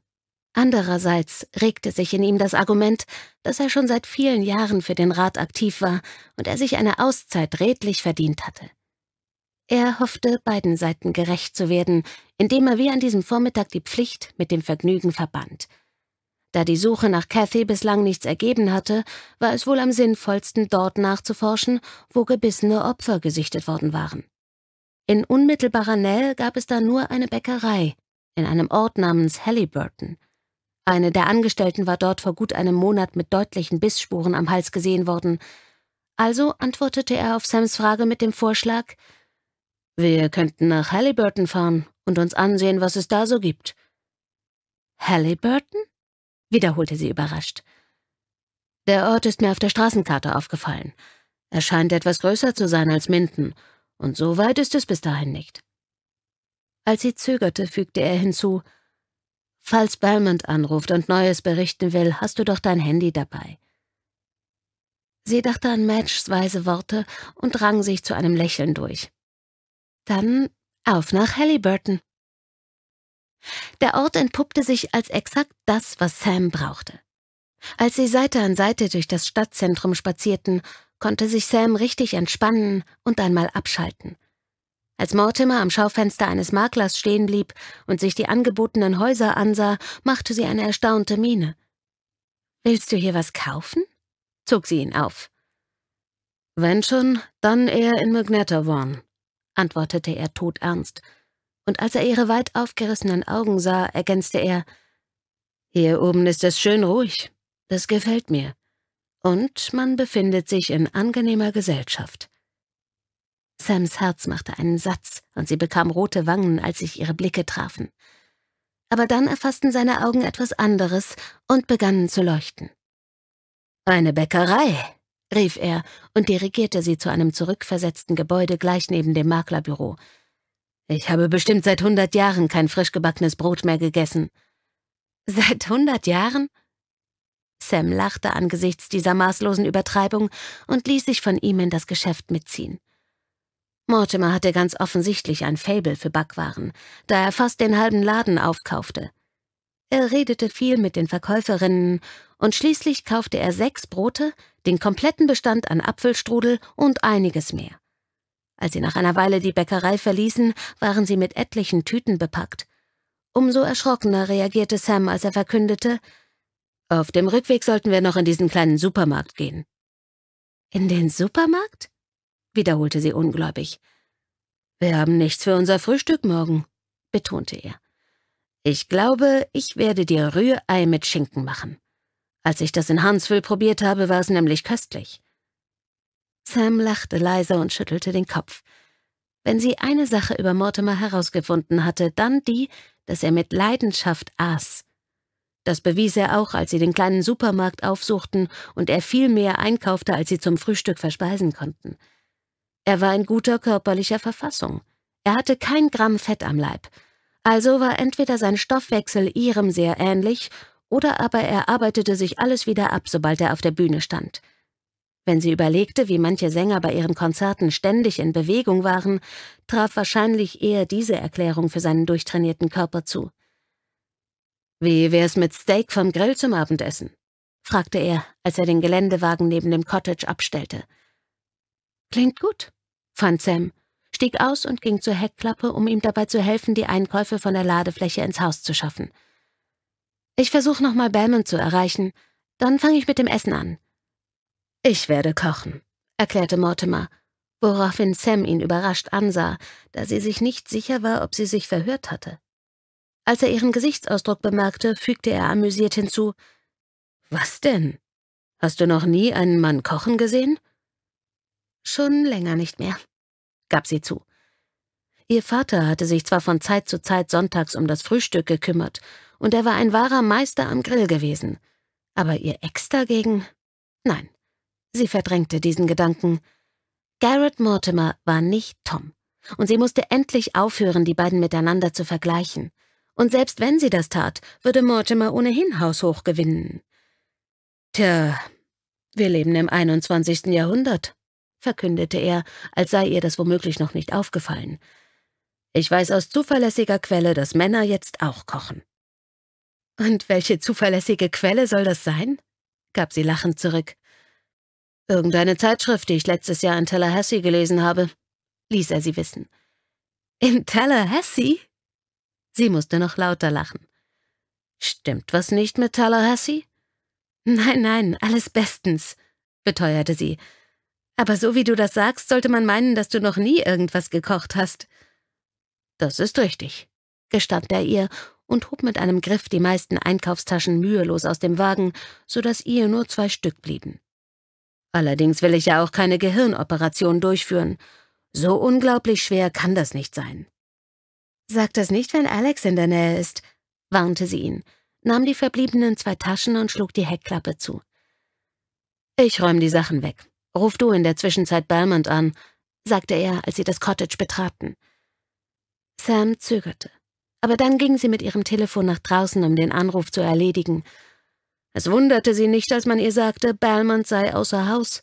Andererseits regte sich in ihm das Argument, dass er schon seit vielen Jahren für den Rat aktiv war und er sich eine Auszeit redlich verdient hatte. Er hoffte, beiden Seiten gerecht zu werden, indem er wie an diesem Vormittag die Pflicht mit dem Vergnügen verband. Da die Suche nach Cathy bislang nichts ergeben hatte, war es wohl am sinnvollsten, dort nachzuforschen, wo gebissene Opfer gesichtet worden waren. In unmittelbarer Nähe gab es da nur eine Bäckerei, in einem Ort namens Halliburton. Eine der Angestellten war dort vor gut einem Monat mit deutlichen Bissspuren am Hals gesehen worden. Also antwortete er auf Sams Frage mit dem Vorschlag, wir könnten nach Halliburton fahren und uns ansehen, was es da so gibt. Halliburton? wiederholte sie überrascht. Der Ort ist mir auf der Straßenkarte aufgefallen. Er scheint etwas größer zu sein als Minden, und so weit ist es bis dahin nicht. Als sie zögerte, fügte er hinzu, Falls Belmont anruft und Neues berichten will, hast du doch dein Handy dabei. Sie dachte an Madges weise Worte und rang sich zu einem Lächeln durch. Dann auf nach Halliburton. Der Ort entpuppte sich als exakt das, was Sam brauchte. Als sie Seite an Seite durch das Stadtzentrum spazierten, konnte sich Sam richtig entspannen und einmal abschalten. Als Mortimer am Schaufenster eines Maklers stehen blieb und sich die angebotenen Häuser ansah, machte sie eine erstaunte Miene. Willst du hier was kaufen? zog sie ihn auf. Wenn schon, dann eher in Magnetavon, antwortete er todernst, und als er ihre weit aufgerissenen Augen sah, ergänzte er, Hier oben ist es schön ruhig, das gefällt mir, und man befindet sich in angenehmer Gesellschaft. Sams Herz machte einen Satz, und sie bekam rote Wangen, als sich ihre Blicke trafen. Aber dann erfassten seine Augen etwas anderes und begannen zu leuchten. Eine Bäckerei, rief er und dirigierte sie zu einem zurückversetzten Gebäude gleich neben dem Maklerbüro. Ich habe bestimmt seit hundert Jahren kein frisch gebackenes Brot mehr gegessen. Seit hundert Jahren? Sam lachte angesichts dieser maßlosen Übertreibung und ließ sich von ihm in das Geschäft mitziehen. Mortimer hatte ganz offensichtlich ein Fabel für Backwaren, da er fast den halben Laden aufkaufte. Er redete viel mit den Verkäuferinnen und schließlich kaufte er sechs Brote, den kompletten Bestand an Apfelstrudel und einiges mehr. Als sie nach einer Weile die Bäckerei verließen, waren sie mit etlichen Tüten bepackt. Umso erschrockener reagierte Sam, als er verkündete, auf dem Rückweg sollten wir noch in diesen kleinen Supermarkt gehen. In den Supermarkt? wiederholte sie ungläubig. Wir haben nichts für unser Frühstück morgen, betonte er. Ich glaube, ich werde dir Rührei mit Schinken machen. Als ich das in Hansville probiert habe, war es nämlich köstlich. Sam lachte leise und schüttelte den Kopf. Wenn sie eine Sache über Mortimer herausgefunden hatte, dann die, dass er mit Leidenschaft aß. Das bewies er auch, als sie den kleinen Supermarkt aufsuchten und er viel mehr einkaufte, als sie zum Frühstück verspeisen konnten. Er war in guter körperlicher Verfassung. Er hatte kein Gramm Fett am Leib. Also war entweder sein Stoffwechsel ihrem sehr ähnlich, oder aber er arbeitete sich alles wieder ab, sobald er auf der Bühne stand. Wenn sie überlegte, wie manche Sänger bei ihren Konzerten ständig in Bewegung waren, traf wahrscheinlich eher diese Erklärung für seinen durchtrainierten Körper zu. Wie wär's mit Steak vom Grill zum Abendessen? fragte er, als er den Geländewagen neben dem Cottage abstellte. Klingt gut, fand Sam, stieg aus und ging zur Heckklappe, um ihm dabei zu helfen, die Einkäufe von der Ladefläche ins Haus zu schaffen. Ich versuche nochmal Bellman zu erreichen, dann fange ich mit dem Essen an. Ich werde kochen, erklärte Mortimer, woraufhin Sam ihn überrascht ansah, da sie sich nicht sicher war, ob sie sich verhört hatte. Als er ihren Gesichtsausdruck bemerkte, fügte er amüsiert hinzu, »Was denn? Hast du noch nie einen Mann kochen gesehen?« Schon länger nicht mehr, gab sie zu. Ihr Vater hatte sich zwar von Zeit zu Zeit sonntags um das Frühstück gekümmert, und er war ein wahrer Meister am Grill gewesen, aber ihr Ex dagegen? Nein, sie verdrängte diesen Gedanken. Garrett Mortimer war nicht Tom, und sie musste endlich aufhören, die beiden miteinander zu vergleichen. Und selbst wenn sie das tat, würde Mortimer ohnehin haushoch gewinnen. Tja, wir leben im 21. Jahrhundert, verkündete er, als sei ihr das womöglich noch nicht aufgefallen. Ich weiß aus zuverlässiger Quelle, dass Männer jetzt auch kochen. Und welche zuverlässige Quelle soll das sein? gab sie lachend zurück. Irgendeine Zeitschrift, die ich letztes Jahr in Tallahassee gelesen habe, ließ er sie wissen. In Tallahassee? Sie musste noch lauter lachen. Stimmt was nicht mit Tallahassee? Nein, nein, alles bestens, beteuerte sie. Aber so wie du das sagst, sollte man meinen, dass du noch nie irgendwas gekocht hast. Das ist richtig, gestand er ihr und hob mit einem Griff die meisten Einkaufstaschen mühelos aus dem Wagen, so dass ihr nur zwei Stück blieben. Allerdings will ich ja auch keine Gehirnoperation durchführen. So unglaublich schwer kann das nicht sein. Sag das nicht, wenn Alex in der Nähe ist, warnte sie ihn, nahm die verbliebenen zwei Taschen und schlug die Heckklappe zu. Ich räume die Sachen weg. Ruf du in der Zwischenzeit Belmont an, sagte er, als sie das Cottage betraten. Sam zögerte, aber dann ging sie mit ihrem Telefon nach draußen, um den Anruf zu erledigen. Es wunderte sie nicht, als man ihr sagte, Belmont sei außer Haus,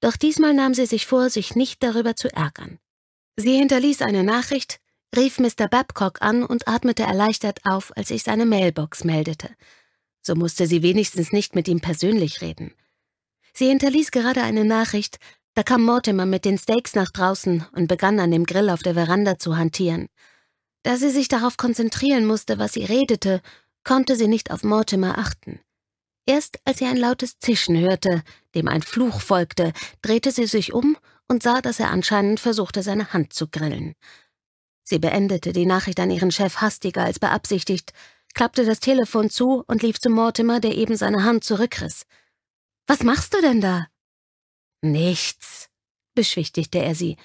doch diesmal nahm sie sich vor, sich nicht darüber zu ärgern. Sie hinterließ eine Nachricht, rief Mr. Babcock an und atmete erleichtert auf, als sich seine Mailbox meldete. So musste sie wenigstens nicht mit ihm persönlich reden. Sie hinterließ gerade eine Nachricht, da kam Mortimer mit den Steaks nach draußen und begann an dem Grill auf der Veranda zu hantieren. Da sie sich darauf konzentrieren musste, was sie redete, konnte sie nicht auf Mortimer achten. Erst als sie ein lautes Zischen hörte, dem ein Fluch folgte, drehte sie sich um und sah, dass er anscheinend versuchte, seine Hand zu grillen. Sie beendete die Nachricht an ihren Chef hastiger als beabsichtigt, klappte das Telefon zu und lief zu Mortimer, der eben seine Hand zurückriss. Was machst du denn da? Nichts, beschwichtigte er sie.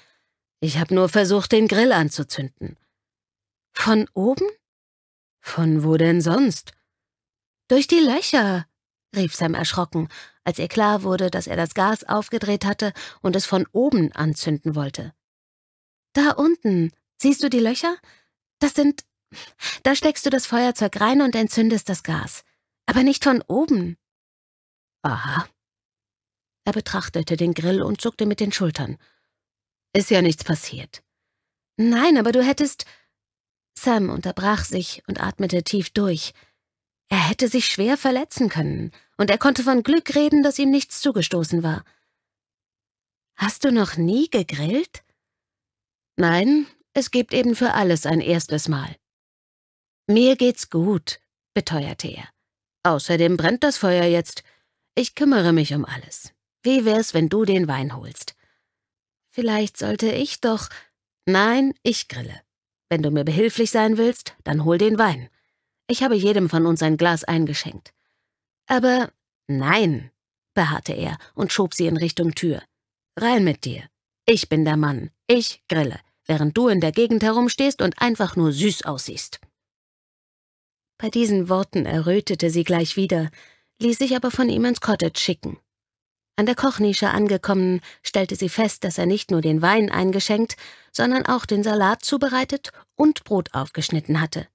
Ich habe nur versucht, den Grill anzuzünden. Von oben? Von wo denn sonst? Durch die Löcher, rief Sam erschrocken, als ihr klar wurde, dass er das Gas aufgedreht hatte und es von oben anzünden wollte. Da unten, siehst du die Löcher? Das sind. Da steckst du das Feuerzeug rein und entzündest das Gas. Aber nicht von oben. Aha. Er betrachtete den Grill und zuckte mit den Schultern. Ist ja nichts passiert. Nein, aber du hättest. Sam unterbrach sich und atmete tief durch. Er hätte sich schwer verletzen können, und er konnte von Glück reden, dass ihm nichts zugestoßen war. Hast du noch nie gegrillt? Nein, es gibt eben für alles ein erstes Mal. Mir geht's gut, beteuerte er. Außerdem brennt das Feuer jetzt. Ich kümmere mich um alles. Wie wär's, wenn du den Wein holst? Vielleicht sollte ich doch. Nein, ich grille. Wenn du mir behilflich sein willst, dann hol den Wein. Ich habe jedem von uns ein Glas eingeschenkt. Aber nein, beharrte er und schob sie in Richtung Tür. Rein mit dir. Ich bin der Mann. Ich grille, während du in der Gegend herumstehst und einfach nur süß aussiehst. Bei diesen Worten errötete sie gleich wieder, ließ sich aber von ihm ins Cottage schicken. An der Kochnische angekommen, stellte sie fest, dass er nicht nur den Wein eingeschenkt, sondern auch den Salat zubereitet und Brot aufgeschnitten hatte.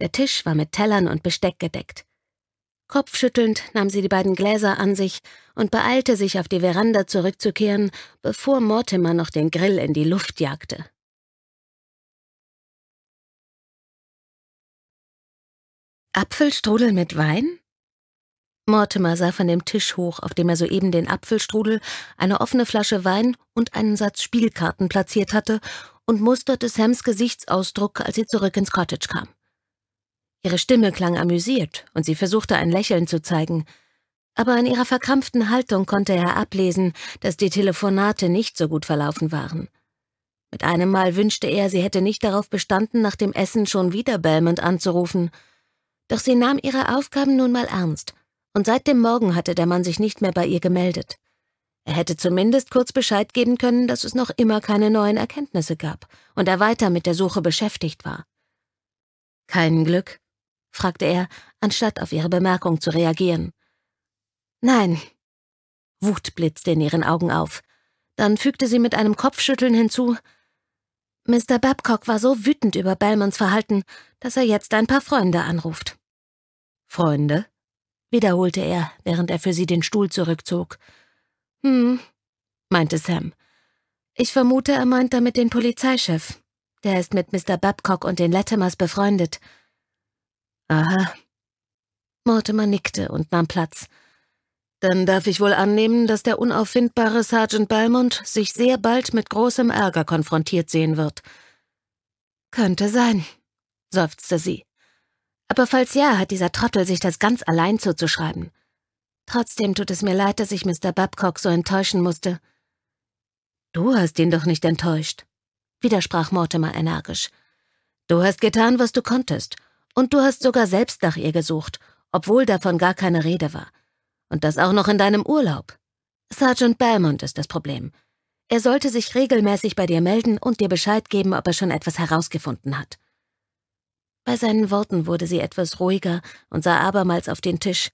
Der Tisch war mit Tellern und Besteck gedeckt. Kopfschüttelnd nahm sie die beiden Gläser an sich und beeilte sich, auf die Veranda zurückzukehren, bevor Mortimer noch den Grill in die Luft jagte. Apfelstrudel mit Wein? Mortimer sah von dem Tisch hoch, auf dem er soeben den Apfelstrudel, eine offene Flasche Wein und einen Satz Spielkarten platziert hatte und musterte Sams Gesichtsausdruck, als sie zurück ins Cottage kam. Ihre Stimme klang amüsiert und sie versuchte ein Lächeln zu zeigen, aber an ihrer verkrampften Haltung konnte er ablesen, dass die Telefonate nicht so gut verlaufen waren. Mit einem Mal wünschte er, sie hätte nicht darauf bestanden, nach dem Essen schon wieder Belmont anzurufen. Doch sie nahm ihre Aufgaben nun mal ernst und seit dem Morgen hatte der Mann sich nicht mehr bei ihr gemeldet. Er hätte zumindest kurz Bescheid geben können, dass es noch immer keine neuen Erkenntnisse gab und er weiter mit der Suche beschäftigt war. Kein Glück? fragte er, anstatt auf ihre Bemerkung zu reagieren. Nein. Wut blitzte in ihren Augen auf. Dann fügte sie mit einem Kopfschütteln hinzu, Mr. Babcock war so wütend über Bellmans Verhalten, dass er jetzt ein paar Freunde anruft. Freunde? wiederholte er, während er für sie den Stuhl zurückzog. Hm, meinte Sam. Ich vermute, er meint damit den Polizeichef. Der ist mit Mr. Babcock und den Latimers befreundet. Aha. Mortimer nickte und nahm Platz. Dann darf ich wohl annehmen, dass der unauffindbare Sergeant Belmont sich sehr bald mit großem Ärger konfrontiert sehen wird. Könnte sein, seufzte sie. Aber falls ja, hat dieser Trottel sich das ganz allein zuzuschreiben. Trotzdem tut es mir leid, dass ich Mr. Babcock so enttäuschen musste. Du hast ihn doch nicht enttäuscht, widersprach Mortimer energisch. Du hast getan, was du konntest, und du hast sogar selbst nach ihr gesucht, obwohl davon gar keine Rede war. Und das auch noch in deinem Urlaub. Sergeant Belmont ist das Problem. Er sollte sich regelmäßig bei dir melden und dir Bescheid geben, ob er schon etwas herausgefunden hat. Bei seinen Worten wurde sie etwas ruhiger und sah abermals auf den Tisch.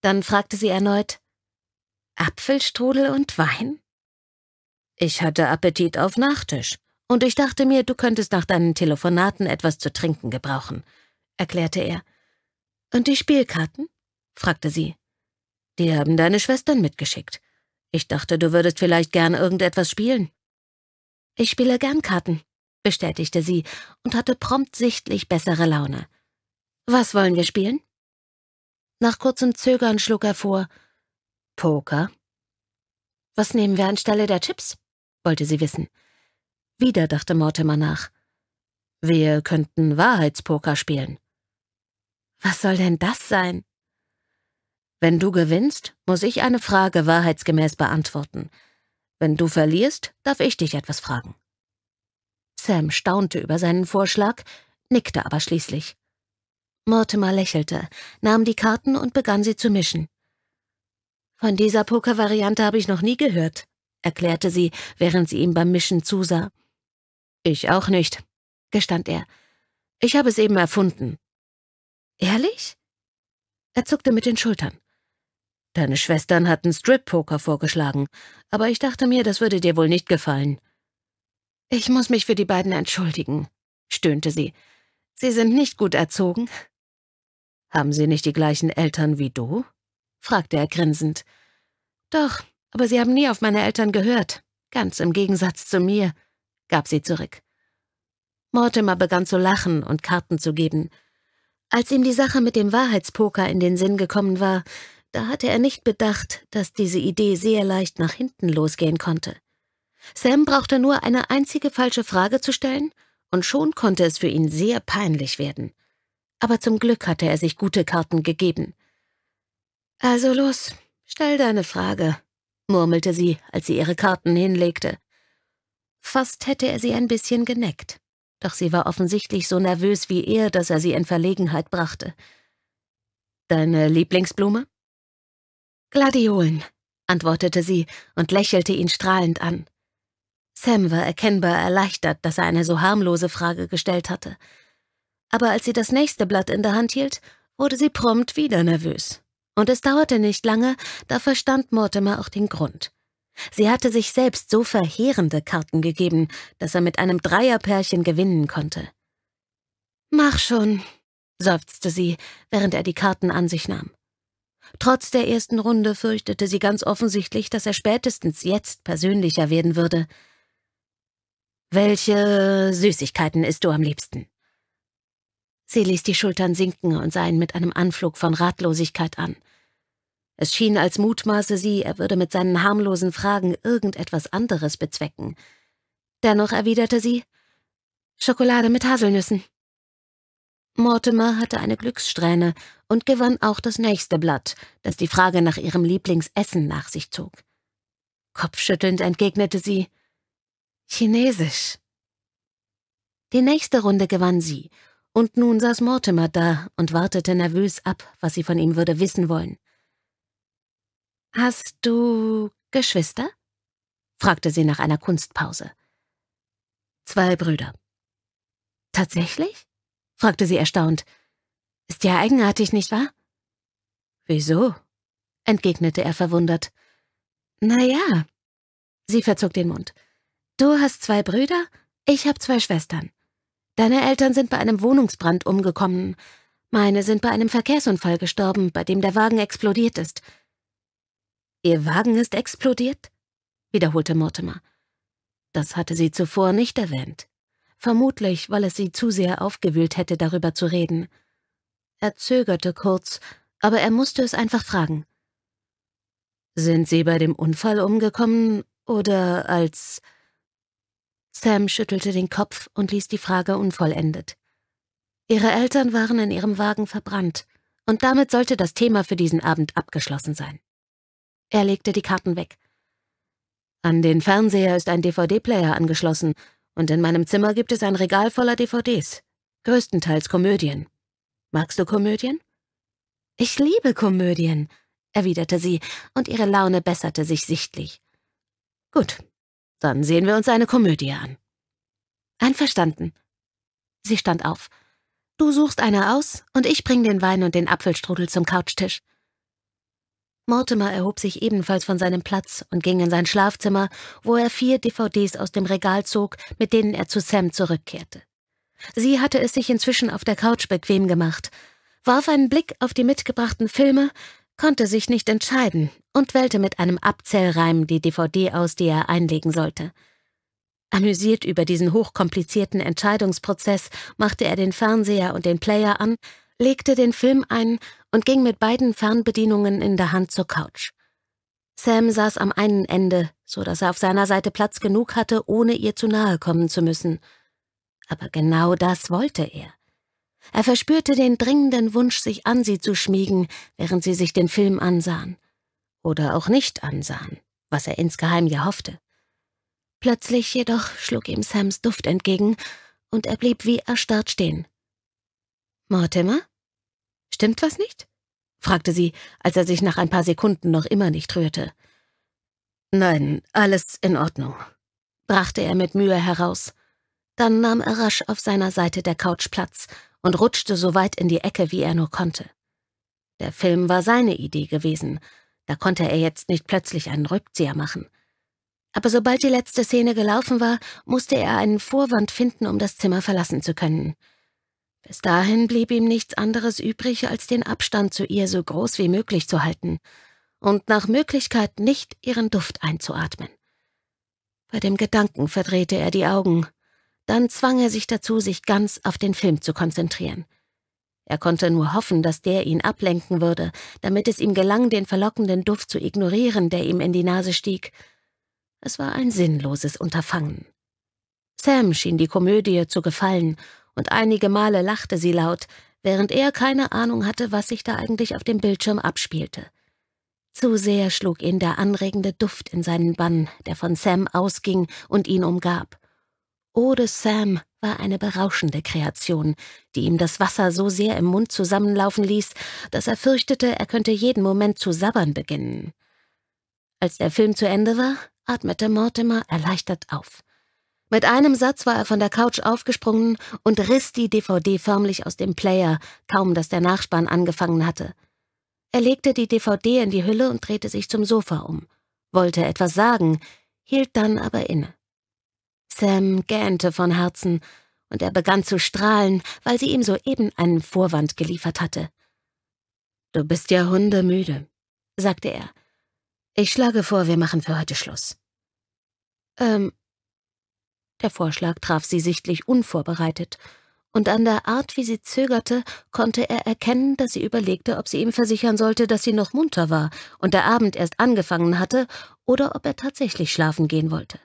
Dann fragte sie erneut Apfelstrudel und Wein? Ich hatte Appetit auf Nachtisch, und ich dachte mir, du könntest nach deinen Telefonaten etwas zu trinken gebrauchen, erklärte er. Und die Spielkarten? fragte sie. Die haben deine Schwestern mitgeschickt. Ich dachte, du würdest vielleicht gern irgendetwas spielen. Ich spiele gern Karten, bestätigte sie und hatte prompt sichtlich bessere Laune. Was wollen wir spielen? Nach kurzem Zögern schlug er vor. Poker. Was nehmen wir anstelle der Chips? wollte sie wissen. Wieder dachte Mortimer nach. Wir könnten Wahrheitspoker spielen. Was soll denn das sein? Wenn du gewinnst, muss ich eine Frage wahrheitsgemäß beantworten. Wenn du verlierst, darf ich dich etwas fragen. Sam staunte über seinen Vorschlag, nickte aber schließlich. Mortimer lächelte, nahm die Karten und begann sie zu mischen. Von dieser Pokervariante habe ich noch nie gehört, erklärte sie, während sie ihm beim Mischen zusah. Ich auch nicht, gestand er. Ich habe es eben erfunden. Ehrlich? Er zuckte mit den Schultern. Deine Schwestern hatten Strip-Poker vorgeschlagen, aber ich dachte mir, das würde dir wohl nicht gefallen. Ich muss mich für die beiden entschuldigen, stöhnte sie. Sie sind nicht gut erzogen. Haben Sie nicht die gleichen Eltern wie du? fragte er grinsend. Doch, aber Sie haben nie auf meine Eltern gehört. Ganz im Gegensatz zu mir, gab sie zurück. Mortimer begann zu lachen und Karten zu geben. Als ihm die Sache mit dem Wahrheitspoker in den Sinn gekommen war, da hatte er nicht bedacht, dass diese Idee sehr leicht nach hinten losgehen konnte. Sam brauchte nur eine einzige falsche Frage zu stellen, und schon konnte es für ihn sehr peinlich werden. Aber zum Glück hatte er sich gute Karten gegeben. Also los, stell deine Frage, murmelte sie, als sie ihre Karten hinlegte. Fast hätte er sie ein bisschen geneckt, doch sie war offensichtlich so nervös wie er, dass er sie in Verlegenheit brachte. Deine Lieblingsblume? Gladiolen, antwortete sie und lächelte ihn strahlend an. Sam war erkennbar erleichtert, dass er eine so harmlose Frage gestellt hatte. Aber als sie das nächste Blatt in der Hand hielt, wurde sie prompt wieder nervös. Und es dauerte nicht lange, da verstand Mortimer auch den Grund. Sie hatte sich selbst so verheerende Karten gegeben, dass er mit einem Dreierpärchen gewinnen konnte. »Mach schon«, seufzte sie, während er die Karten an sich nahm. Trotz der ersten Runde fürchtete sie ganz offensichtlich, dass er spätestens jetzt persönlicher werden würde – welche Süßigkeiten isst du am liebsten? Sie ließ die Schultern sinken und sah ihn mit einem Anflug von Ratlosigkeit an. Es schien, als mutmaße sie, er würde mit seinen harmlosen Fragen irgendetwas anderes bezwecken. Dennoch erwiderte sie, Schokolade mit Haselnüssen. Mortimer hatte eine Glückssträhne und gewann auch das nächste Blatt, das die Frage nach ihrem Lieblingsessen nach sich zog. Kopfschüttelnd entgegnete sie, Chinesisch. Die nächste Runde gewann sie, und nun saß Mortimer da und wartete nervös ab, was sie von ihm würde wissen wollen. Hast du Geschwister? fragte sie nach einer Kunstpause. Zwei Brüder. Tatsächlich? fragte sie erstaunt. Ist ja eigenartig, nicht wahr? Wieso? entgegnete er verwundert. Na ja. Sie verzog den Mund. Du hast zwei Brüder, ich habe zwei Schwestern. Deine Eltern sind bei einem Wohnungsbrand umgekommen. Meine sind bei einem Verkehrsunfall gestorben, bei dem der Wagen explodiert ist. Ihr Wagen ist explodiert? wiederholte Mortimer. Das hatte sie zuvor nicht erwähnt. Vermutlich, weil es sie zu sehr aufgewühlt hätte, darüber zu reden. Er zögerte kurz, aber er musste es einfach fragen. Sind Sie bei dem Unfall umgekommen oder als Sam schüttelte den Kopf und ließ die Frage unvollendet. Ihre Eltern waren in ihrem Wagen verbrannt, und damit sollte das Thema für diesen Abend abgeschlossen sein. Er legte die Karten weg. An den Fernseher ist ein DVD-Player angeschlossen, und in meinem Zimmer gibt es ein Regal voller DVDs, größtenteils Komödien. Magst du Komödien? Ich liebe Komödien, erwiderte sie, und ihre Laune besserte sich sichtlich. Gut, dann sehen wir uns eine Komödie an. Einverstanden. Sie stand auf. Du suchst eine aus und ich bring den Wein und den Apfelstrudel zum Couchtisch. Mortimer erhob sich ebenfalls von seinem Platz und ging in sein Schlafzimmer, wo er vier DVDs aus dem Regal zog, mit denen er zu Sam zurückkehrte. Sie hatte es sich inzwischen auf der Couch bequem gemacht, warf einen Blick auf die mitgebrachten Filme, konnte sich nicht entscheiden und wählte mit einem Abzählreim die DVD aus, die er einlegen sollte. Amüsiert über diesen hochkomplizierten Entscheidungsprozess machte er den Fernseher und den Player an, legte den Film ein und ging mit beiden Fernbedienungen in der Hand zur Couch. Sam saß am einen Ende, so dass er auf seiner Seite Platz genug hatte, ohne ihr zu nahe kommen zu müssen. Aber genau das wollte er. Er verspürte den dringenden Wunsch, sich an sie zu schmiegen, während sie sich den Film ansahen. Oder auch nicht ansahen, was er insgeheim ja hoffte. Plötzlich jedoch schlug ihm Sams Duft entgegen und er blieb wie erstarrt stehen. Mortimer? Stimmt was nicht? fragte sie, als er sich nach ein paar Sekunden noch immer nicht rührte. Nein, alles in Ordnung, brachte er mit Mühe heraus. Dann nahm er rasch auf seiner Seite der Couch Platz und rutschte so weit in die Ecke, wie er nur konnte. Der Film war seine Idee gewesen, da konnte er jetzt nicht plötzlich einen Rückzieher machen. Aber sobald die letzte Szene gelaufen war, musste er einen Vorwand finden, um das Zimmer verlassen zu können. Bis dahin blieb ihm nichts anderes übrig, als den Abstand zu ihr so groß wie möglich zu halten und nach Möglichkeit nicht ihren Duft einzuatmen. Bei dem Gedanken verdrehte er die Augen dann zwang er sich dazu, sich ganz auf den Film zu konzentrieren. Er konnte nur hoffen, dass der ihn ablenken würde, damit es ihm gelang, den verlockenden Duft zu ignorieren, der ihm in die Nase stieg. Es war ein sinnloses Unterfangen. Sam schien die Komödie zu gefallen, und einige Male lachte sie laut, während er keine Ahnung hatte, was sich da eigentlich auf dem Bildschirm abspielte. Zu sehr schlug ihn der anregende Duft in seinen Bann, der von Sam ausging und ihn umgab. Ode Sam war eine berauschende Kreation, die ihm das Wasser so sehr im Mund zusammenlaufen ließ, dass er fürchtete, er könnte jeden Moment zu sabbern beginnen. Als der Film zu Ende war, atmete Mortimer erleichtert auf. Mit einem Satz war er von der Couch aufgesprungen und riss die DVD förmlich aus dem Player, kaum dass der Nachspann angefangen hatte. Er legte die DVD in die Hülle und drehte sich zum Sofa um, wollte etwas sagen, hielt dann aber inne. Sam gähnte von Herzen, und er begann zu strahlen, weil sie ihm soeben einen Vorwand geliefert hatte. »Du bist ja hundemüde«, sagte er. »Ich schlage vor, wir machen für heute Schluss.« »Ähm...« Der Vorschlag traf sie sichtlich unvorbereitet, und an der Art, wie sie zögerte, konnte er erkennen, dass sie überlegte, ob sie ihm versichern sollte, dass sie noch munter war und der Abend erst angefangen hatte, oder ob er tatsächlich schlafen gehen wollte.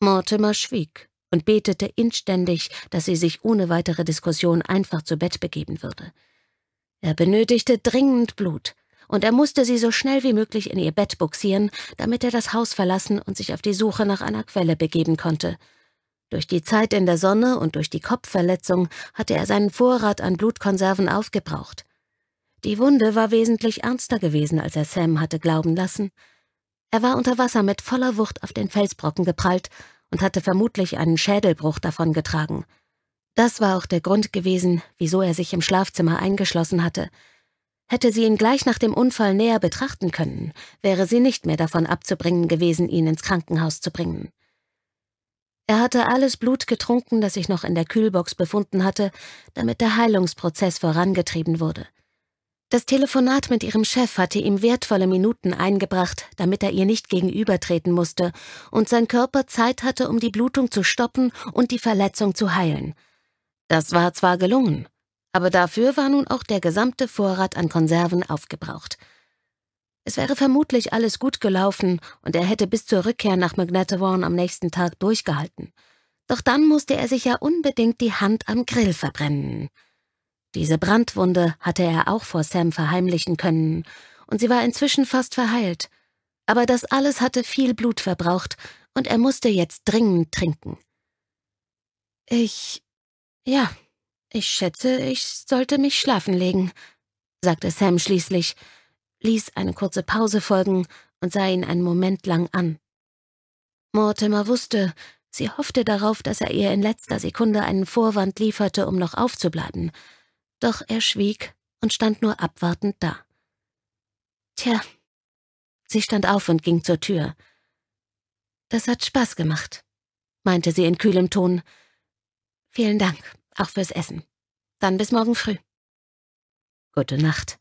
Mortimer schwieg und betete inständig, dass sie sich ohne weitere Diskussion einfach zu Bett begeben würde. Er benötigte dringend Blut, und er musste sie so schnell wie möglich in ihr Bett buxieren, damit er das Haus verlassen und sich auf die Suche nach einer Quelle begeben konnte. Durch die Zeit in der Sonne und durch die Kopfverletzung hatte er seinen Vorrat an Blutkonserven aufgebraucht. Die Wunde war wesentlich ernster gewesen, als er Sam hatte glauben lassen, er war unter Wasser mit voller Wucht auf den Felsbrocken geprallt und hatte vermutlich einen Schädelbruch davongetragen. Das war auch der Grund gewesen, wieso er sich im Schlafzimmer eingeschlossen hatte. Hätte sie ihn gleich nach dem Unfall näher betrachten können, wäre sie nicht mehr davon abzubringen gewesen, ihn ins Krankenhaus zu bringen. Er hatte alles Blut getrunken, das sich noch in der Kühlbox befunden hatte, damit der Heilungsprozess vorangetrieben wurde. Das Telefonat mit ihrem Chef hatte ihm wertvolle Minuten eingebracht, damit er ihr nicht gegenübertreten musste und sein Körper Zeit hatte, um die Blutung zu stoppen und die Verletzung zu heilen. Das war zwar gelungen, aber dafür war nun auch der gesamte Vorrat an Konserven aufgebraucht. Es wäre vermutlich alles gut gelaufen und er hätte bis zur Rückkehr nach McNettewan am nächsten Tag durchgehalten. Doch dann musste er sich ja unbedingt die Hand am Grill verbrennen. Diese Brandwunde hatte er auch vor Sam verheimlichen können, und sie war inzwischen fast verheilt. Aber das alles hatte viel Blut verbraucht, und er musste jetzt dringend trinken. Ich. ja, ich schätze, ich sollte mich schlafen legen, sagte Sam schließlich, ließ eine kurze Pause folgen und sah ihn einen Moment lang an. Mortimer wusste, sie hoffte darauf, dass er ihr in letzter Sekunde einen Vorwand lieferte, um noch aufzubleiben, doch er schwieg und stand nur abwartend da. Tja. Sie stand auf und ging zur Tür. Das hat Spaß gemacht, meinte sie in kühlem Ton. Vielen Dank, auch fürs Essen. Dann bis morgen früh. Gute Nacht,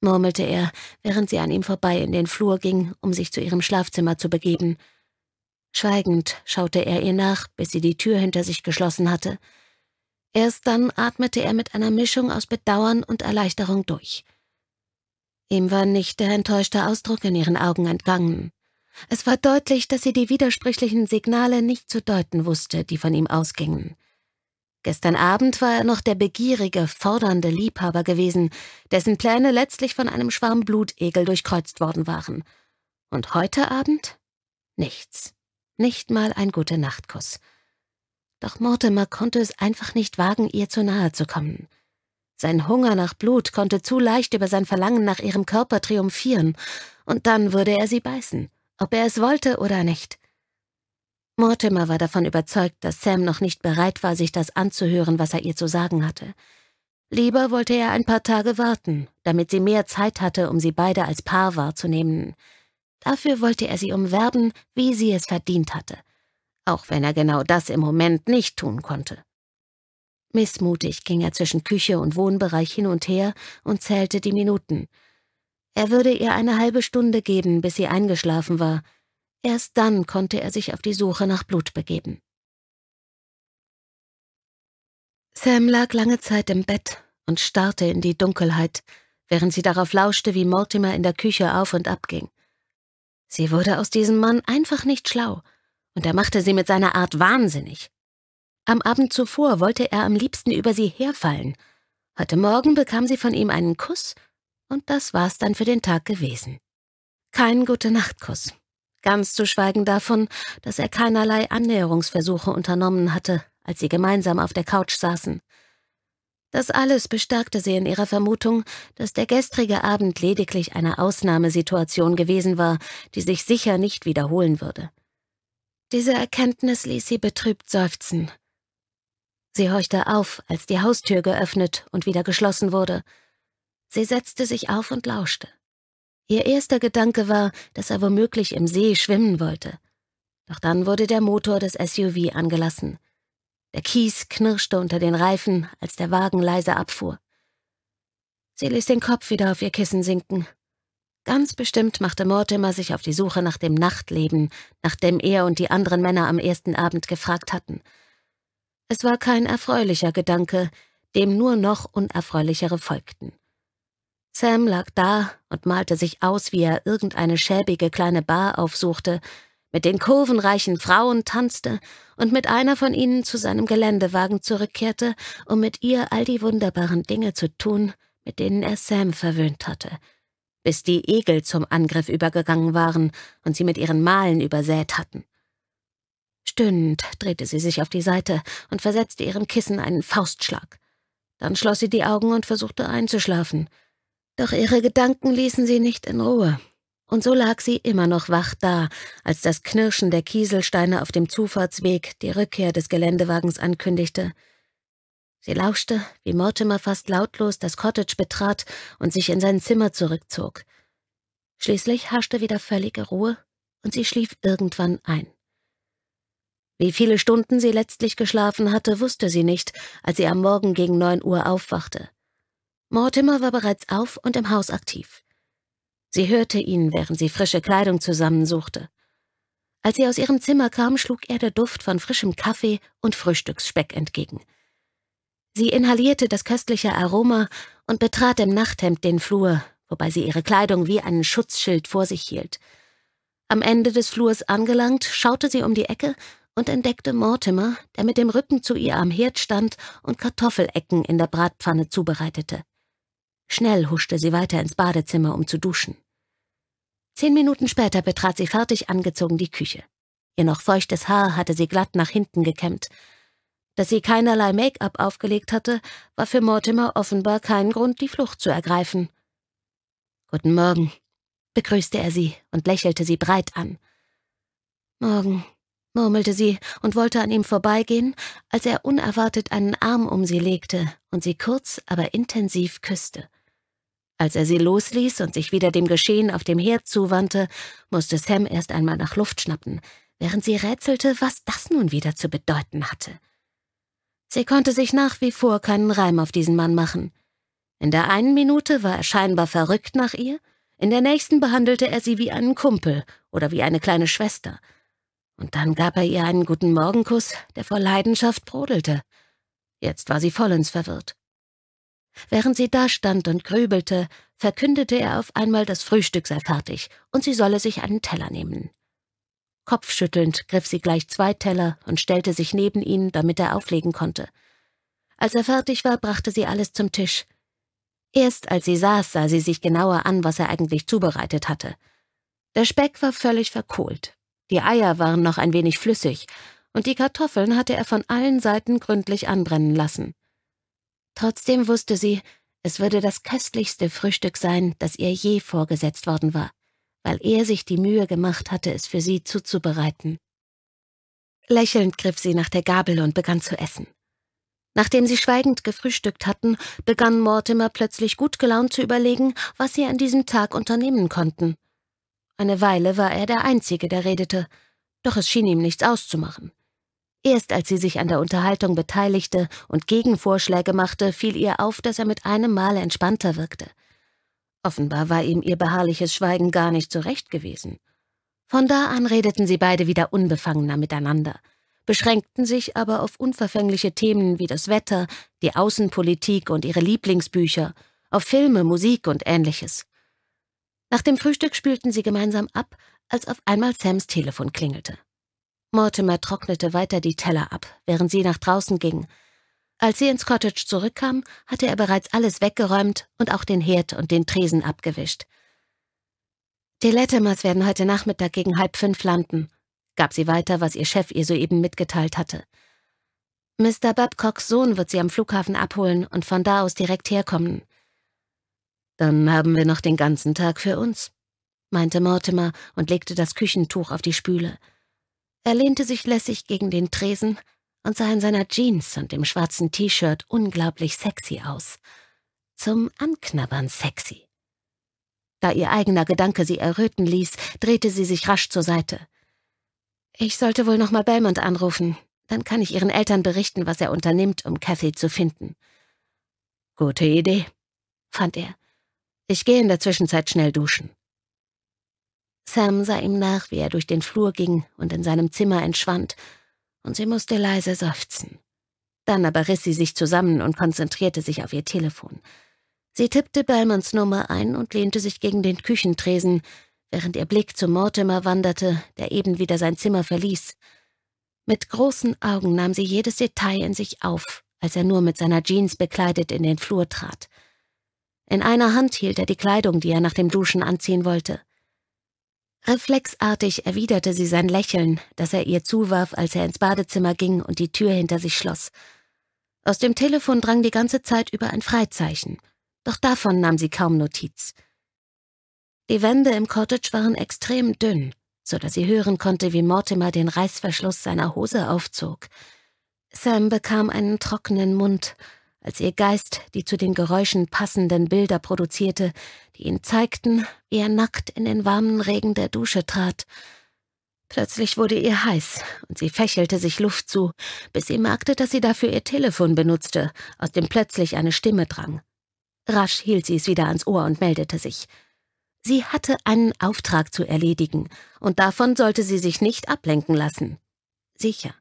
murmelte er, während sie an ihm vorbei in den Flur ging, um sich zu ihrem Schlafzimmer zu begeben. Schweigend schaute er ihr nach, bis sie die Tür hinter sich geschlossen hatte. Erst dann atmete er mit einer Mischung aus Bedauern und Erleichterung durch. Ihm war nicht der enttäuschte Ausdruck in ihren Augen entgangen. Es war deutlich, dass sie die widersprüchlichen Signale nicht zu deuten wusste, die von ihm ausgingen. Gestern Abend war er noch der begierige, fordernde Liebhaber gewesen, dessen Pläne letztlich von einem Schwarm Blutegel durchkreuzt worden waren. Und heute Abend? Nichts. Nicht mal ein Gute-Nacht-Kuss. Doch Mortimer konnte es einfach nicht wagen, ihr zu nahe zu kommen. Sein Hunger nach Blut konnte zu leicht über sein Verlangen nach ihrem Körper triumphieren, und dann würde er sie beißen, ob er es wollte oder nicht. Mortimer war davon überzeugt, dass Sam noch nicht bereit war, sich das anzuhören, was er ihr zu sagen hatte. Lieber wollte er ein paar Tage warten, damit sie mehr Zeit hatte, um sie beide als Paar wahrzunehmen. Dafür wollte er sie umwerben, wie sie es verdient hatte, auch wenn er genau das im Moment nicht tun konnte. Missmutig ging er zwischen Küche und Wohnbereich hin und her und zählte die Minuten. Er würde ihr eine halbe Stunde geben, bis sie eingeschlafen war. Erst dann konnte er sich auf die Suche nach Blut begeben. Sam lag lange Zeit im Bett und starrte in die Dunkelheit, während sie darauf lauschte, wie Mortimer in der Küche auf und ab ging. Sie wurde aus diesem Mann einfach nicht schlau und er machte sie mit seiner Art wahnsinnig. Am Abend zuvor wollte er am liebsten über sie herfallen. Heute Morgen bekam sie von ihm einen Kuss, und das war's dann für den Tag gewesen. Kein Gute-Nacht-Kuss. Ganz zu schweigen davon, dass er keinerlei Annäherungsversuche unternommen hatte, als sie gemeinsam auf der Couch saßen. Das alles bestärkte sie in ihrer Vermutung, dass der gestrige Abend lediglich eine Ausnahmesituation gewesen war, die sich sicher nicht wiederholen würde. Diese Erkenntnis ließ sie betrübt seufzen. Sie horchte auf, als die Haustür geöffnet und wieder geschlossen wurde. Sie setzte sich auf und lauschte. Ihr erster Gedanke war, dass er womöglich im See schwimmen wollte. Doch dann wurde der Motor des SUV angelassen. Der Kies knirschte unter den Reifen, als der Wagen leise abfuhr. Sie ließ den Kopf wieder auf ihr Kissen sinken Ganz bestimmt machte Mortimer sich auf die Suche nach dem Nachtleben, nach dem er und die anderen Männer am ersten Abend gefragt hatten. Es war kein erfreulicher Gedanke, dem nur noch unerfreulichere folgten. Sam lag da und malte sich aus, wie er irgendeine schäbige kleine Bar aufsuchte, mit den kurvenreichen Frauen tanzte und mit einer von ihnen zu seinem Geländewagen zurückkehrte, um mit ihr all die wunderbaren Dinge zu tun, mit denen er Sam verwöhnt hatte – bis die Egel zum Angriff übergegangen waren und sie mit ihren Malen übersät hatten. Stöhnend drehte sie sich auf die Seite und versetzte ihrem Kissen einen Faustschlag. Dann schloss sie die Augen und versuchte einzuschlafen. Doch ihre Gedanken ließen sie nicht in Ruhe. Und so lag sie immer noch wach da, als das Knirschen der Kieselsteine auf dem Zufahrtsweg die Rückkehr des Geländewagens ankündigte. Sie lauschte, wie Mortimer fast lautlos das Cottage betrat und sich in sein Zimmer zurückzog. Schließlich herrschte wieder völlige Ruhe und sie schlief irgendwann ein. Wie viele Stunden sie letztlich geschlafen hatte, wusste sie nicht, als sie am Morgen gegen neun Uhr aufwachte. Mortimer war bereits auf und im Haus aktiv. Sie hörte ihn, während sie frische Kleidung zusammensuchte. Als sie aus ihrem Zimmer kam, schlug er der Duft von frischem Kaffee und Frühstücksspeck entgegen – Sie inhalierte das köstliche Aroma und betrat im Nachthemd den Flur, wobei sie ihre Kleidung wie einen Schutzschild vor sich hielt. Am Ende des Flurs angelangt, schaute sie um die Ecke und entdeckte Mortimer, der mit dem Rücken zu ihr am Herd stand und Kartoffelecken in der Bratpfanne zubereitete. Schnell huschte sie weiter ins Badezimmer, um zu duschen. Zehn Minuten später betrat sie fertig angezogen die Küche. Ihr noch feuchtes Haar hatte sie glatt nach hinten gekämmt, dass sie keinerlei Make-up aufgelegt hatte, war für Mortimer offenbar kein Grund, die Flucht zu ergreifen. Guten Morgen, begrüßte er sie und lächelte sie breit an. Morgen, murmelte sie und wollte an ihm vorbeigehen, als er unerwartet einen Arm um sie legte und sie kurz, aber intensiv küsste. Als er sie losließ und sich wieder dem Geschehen auf dem Herd zuwandte, musste Sam erst einmal nach Luft schnappen, während sie rätselte, was das nun wieder zu bedeuten hatte. Sie konnte sich nach wie vor keinen Reim auf diesen Mann machen. In der einen Minute war er scheinbar verrückt nach ihr, in der nächsten behandelte er sie wie einen Kumpel oder wie eine kleine Schwester. Und dann gab er ihr einen guten Morgenkuss, der vor Leidenschaft brodelte. Jetzt war sie vollends verwirrt. Während sie da stand und grübelte, verkündete er auf einmal, das Frühstück sei fertig und sie solle sich einen Teller nehmen. Kopfschüttelnd griff sie gleich zwei Teller und stellte sich neben ihn, damit er auflegen konnte. Als er fertig war, brachte sie alles zum Tisch. Erst als sie saß, sah sie sich genauer an, was er eigentlich zubereitet hatte. Der Speck war völlig verkohlt, die Eier waren noch ein wenig flüssig, und die Kartoffeln hatte er von allen Seiten gründlich anbrennen lassen. Trotzdem wusste sie, es würde das köstlichste Frühstück sein, das ihr je vorgesetzt worden war weil er sich die Mühe gemacht hatte, es für sie zuzubereiten. Lächelnd griff sie nach der Gabel und begann zu essen. Nachdem sie schweigend gefrühstückt hatten, begann Mortimer plötzlich gut gelaunt zu überlegen, was sie an diesem Tag unternehmen konnten. Eine Weile war er der Einzige, der redete, doch es schien ihm nichts auszumachen. Erst als sie sich an der Unterhaltung beteiligte und Gegenvorschläge machte, fiel ihr auf, dass er mit einem Male entspannter wirkte. Offenbar war ihm ihr beharrliches Schweigen gar nicht zurecht gewesen. Von da an redeten sie beide wieder unbefangener miteinander, beschränkten sich aber auf unverfängliche Themen wie das Wetter, die Außenpolitik und ihre Lieblingsbücher, auf Filme, Musik und ähnliches. Nach dem Frühstück spülten sie gemeinsam ab, als auf einmal Sams Telefon klingelte. Mortimer trocknete weiter die Teller ab, während sie nach draußen ging, als sie ins Cottage zurückkam, hatte er bereits alles weggeräumt und auch den Herd und den Tresen abgewischt. Die Latimers werden heute Nachmittag gegen halb fünf landen, gab sie weiter, was ihr Chef ihr soeben mitgeteilt hatte. Mr. Babcocks Sohn wird sie am Flughafen abholen und von da aus direkt herkommen. Dann haben wir noch den ganzen Tag für uns, meinte Mortimer und legte das Küchentuch auf die Spüle. Er lehnte sich lässig gegen den Tresen, und sah in seiner Jeans und dem schwarzen T-Shirt unglaublich sexy aus. Zum Anknabbern sexy. Da ihr eigener Gedanke sie erröten ließ, drehte sie sich rasch zur Seite. Ich sollte wohl nochmal Belmont anrufen, dann kann ich ihren Eltern berichten, was er unternimmt, um Cathy zu finden. Gute Idee, fand er. Ich gehe in der Zwischenzeit schnell duschen. Sam sah ihm nach, wie er durch den Flur ging und in seinem Zimmer entschwand, und sie musste leise seufzen. Dann aber riss sie sich zusammen und konzentrierte sich auf ihr Telefon. Sie tippte Bellmans Nummer ein und lehnte sich gegen den Küchentresen, während ihr Blick zu Mortimer wanderte, der eben wieder sein Zimmer verließ. Mit großen Augen nahm sie jedes Detail in sich auf, als er nur mit seiner Jeans bekleidet in den Flur trat. In einer Hand hielt er die Kleidung, die er nach dem Duschen anziehen wollte. Reflexartig erwiderte sie sein Lächeln, das er ihr zuwarf, als er ins Badezimmer ging und die Tür hinter sich schloss. Aus dem Telefon drang die ganze Zeit über ein Freizeichen, doch davon nahm sie kaum Notiz. Die Wände im Cottage waren extrem dünn, so dass sie hören konnte, wie Mortimer den Reißverschluss seiner Hose aufzog. Sam bekam einen trockenen Mund als ihr Geist die zu den Geräuschen passenden Bilder produzierte, die ihn zeigten, wie er nackt in den warmen Regen der Dusche trat. Plötzlich wurde ihr heiß, und sie fächelte sich Luft zu, bis sie merkte, dass sie dafür ihr Telefon benutzte, aus dem plötzlich eine Stimme drang. Rasch hielt sie es wieder ans Ohr und meldete sich. Sie hatte einen Auftrag zu erledigen, und davon sollte sie sich nicht ablenken lassen. Sicher.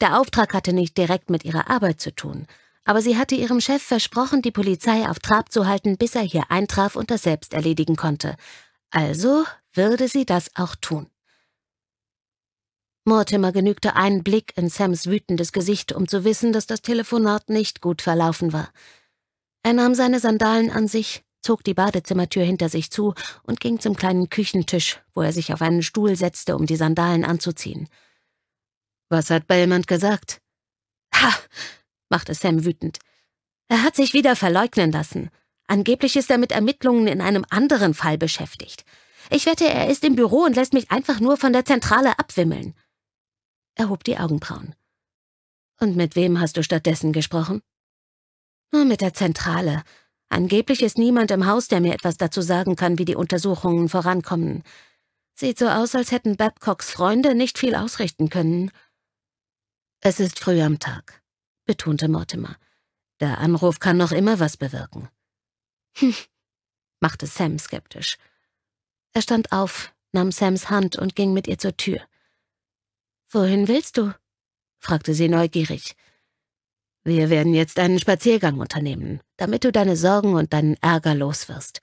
Der Auftrag hatte nicht direkt mit ihrer Arbeit zu tun, aber sie hatte ihrem Chef versprochen, die Polizei auf Trab zu halten, bis er hier eintraf und das selbst erledigen konnte. Also würde sie das auch tun. Mortimer genügte ein Blick in Sams wütendes Gesicht, um zu wissen, dass das Telefonat nicht gut verlaufen war. Er nahm seine Sandalen an sich, zog die Badezimmertür hinter sich zu und ging zum kleinen Küchentisch, wo er sich auf einen Stuhl setzte, um die Sandalen anzuziehen. Was hat Belmont gesagt? Ha! machte Sam wütend. Er hat sich wieder verleugnen lassen. Angeblich ist er mit Ermittlungen in einem anderen Fall beschäftigt. Ich wette, er ist im Büro und lässt mich einfach nur von der Zentrale abwimmeln. Er hob die Augenbrauen. Und mit wem hast du stattdessen gesprochen? Nur mit der Zentrale. Angeblich ist niemand im Haus, der mir etwas dazu sagen kann, wie die Untersuchungen vorankommen. Sieht so aus, als hätten Babcocks Freunde nicht viel ausrichten können. Es ist früh am Tag betonte Mortimer. Der Anruf kann noch immer was bewirken. Hm, machte Sam skeptisch. Er stand auf, nahm Sams Hand und ging mit ihr zur Tür. Wohin willst du? fragte sie neugierig. Wir werden jetzt einen Spaziergang unternehmen, damit du deine Sorgen und deinen Ärger los wirst.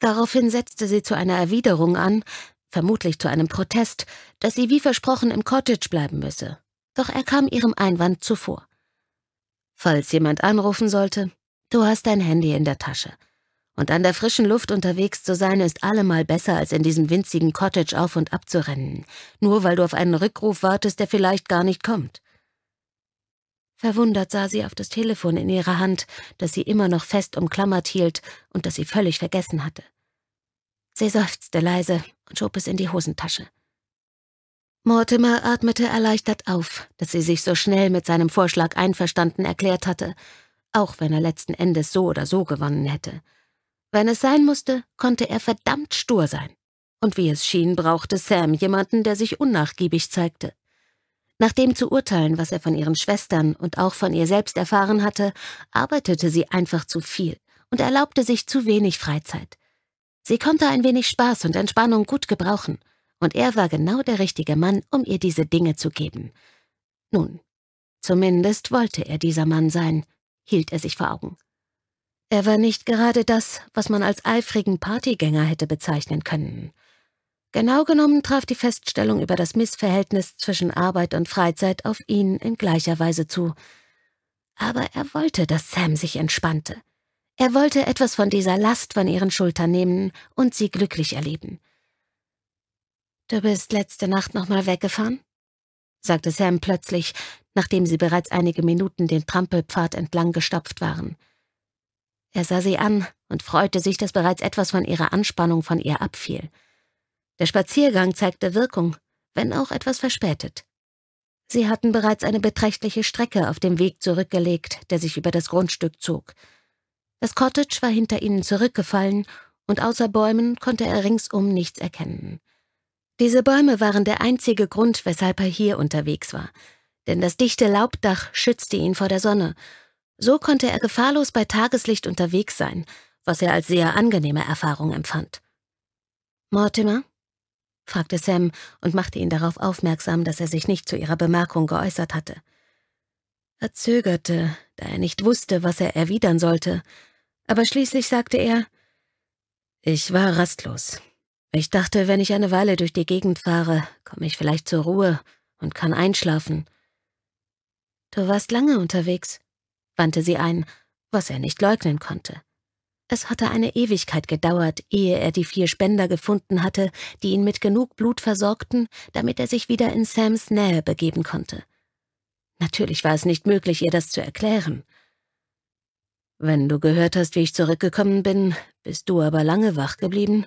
Daraufhin setzte sie zu einer Erwiderung an, vermutlich zu einem Protest, dass sie wie versprochen im Cottage bleiben müsse, doch er kam ihrem Einwand zuvor. Falls jemand anrufen sollte, du hast dein Handy in der Tasche. Und an der frischen Luft unterwegs zu sein, ist allemal besser, als in diesem winzigen Cottage auf und ab zu rennen, nur weil du auf einen Rückruf wartest, der vielleicht gar nicht kommt. Verwundert sah sie auf das Telefon in ihrer Hand, das sie immer noch fest umklammert hielt und das sie völlig vergessen hatte. Sie seufzte leise und schob es in die Hosentasche. Mortimer atmete erleichtert auf, dass sie sich so schnell mit seinem Vorschlag einverstanden erklärt hatte, auch wenn er letzten Endes so oder so gewonnen hätte. Wenn es sein musste, konnte er verdammt stur sein. Und wie es schien, brauchte Sam jemanden, der sich unnachgiebig zeigte. Nach dem zu urteilen, was er von ihren Schwestern und auch von ihr selbst erfahren hatte, arbeitete sie einfach zu viel und erlaubte sich zu wenig Freizeit. Sie konnte ein wenig Spaß und Entspannung gut gebrauchen – und er war genau der richtige Mann, um ihr diese Dinge zu geben. Nun, zumindest wollte er dieser Mann sein, hielt er sich vor Augen. Er war nicht gerade das, was man als eifrigen Partygänger hätte bezeichnen können. Genau genommen traf die Feststellung über das Missverhältnis zwischen Arbeit und Freizeit auf ihn in gleicher Weise zu. Aber er wollte, dass Sam sich entspannte. Er wollte etwas von dieser Last von ihren Schultern nehmen und sie glücklich erleben. Du bist letzte Nacht nochmal weggefahren? sagte Sam plötzlich, nachdem sie bereits einige Minuten den Trampelpfad entlang gestopft waren. Er sah sie an und freute sich, dass bereits etwas von ihrer Anspannung von ihr abfiel. Der Spaziergang zeigte Wirkung, wenn auch etwas verspätet. Sie hatten bereits eine beträchtliche Strecke auf dem Weg zurückgelegt, der sich über das Grundstück zog. Das Cottage war hinter ihnen zurückgefallen, und außer Bäumen konnte er ringsum nichts erkennen. Diese Bäume waren der einzige Grund, weshalb er hier unterwegs war, denn das dichte Laubdach schützte ihn vor der Sonne. So konnte er gefahrlos bei Tageslicht unterwegs sein, was er als sehr angenehme Erfahrung empfand. Mortimer? fragte Sam und machte ihn darauf aufmerksam, dass er sich nicht zu ihrer Bemerkung geäußert hatte. Er zögerte, da er nicht wusste, was er erwidern sollte, aber schließlich sagte er Ich war rastlos. Ich dachte, wenn ich eine Weile durch die Gegend fahre, komme ich vielleicht zur Ruhe und kann einschlafen. Du warst lange unterwegs, wandte sie ein, was er nicht leugnen konnte. Es hatte eine Ewigkeit gedauert, ehe er die vier Spender gefunden hatte, die ihn mit genug Blut versorgten, damit er sich wieder in Sams Nähe begeben konnte. Natürlich war es nicht möglich, ihr das zu erklären. Wenn du gehört hast, wie ich zurückgekommen bin, bist du aber lange wach geblieben,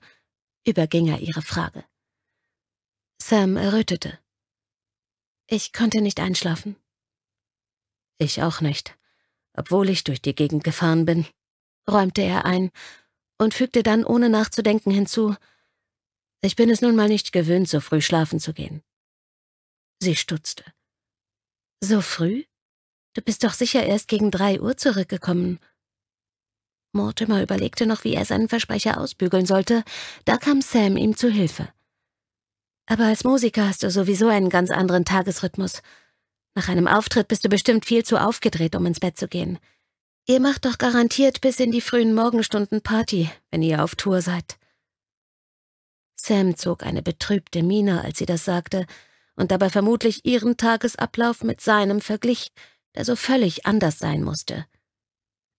überging er ihre Frage. Sam errötete. Ich konnte nicht einschlafen. Ich auch nicht, obwohl ich durch die Gegend gefahren bin, räumte er ein und fügte dann ohne nachzudenken hinzu, ich bin es nun mal nicht gewöhnt, so früh schlafen zu gehen. Sie stutzte. So früh? Du bist doch sicher erst gegen drei Uhr zurückgekommen. Mortimer überlegte noch, wie er seinen Versprecher ausbügeln sollte, da kam Sam ihm zu Hilfe. Aber als Musiker hast du sowieso einen ganz anderen Tagesrhythmus. Nach einem Auftritt bist du bestimmt viel zu aufgedreht, um ins Bett zu gehen. Ihr macht doch garantiert bis in die frühen Morgenstunden Party, wenn ihr auf Tour seid. Sam zog eine betrübte Miene, als sie das sagte, und dabei vermutlich ihren Tagesablauf mit seinem verglich, der so völlig anders sein musste.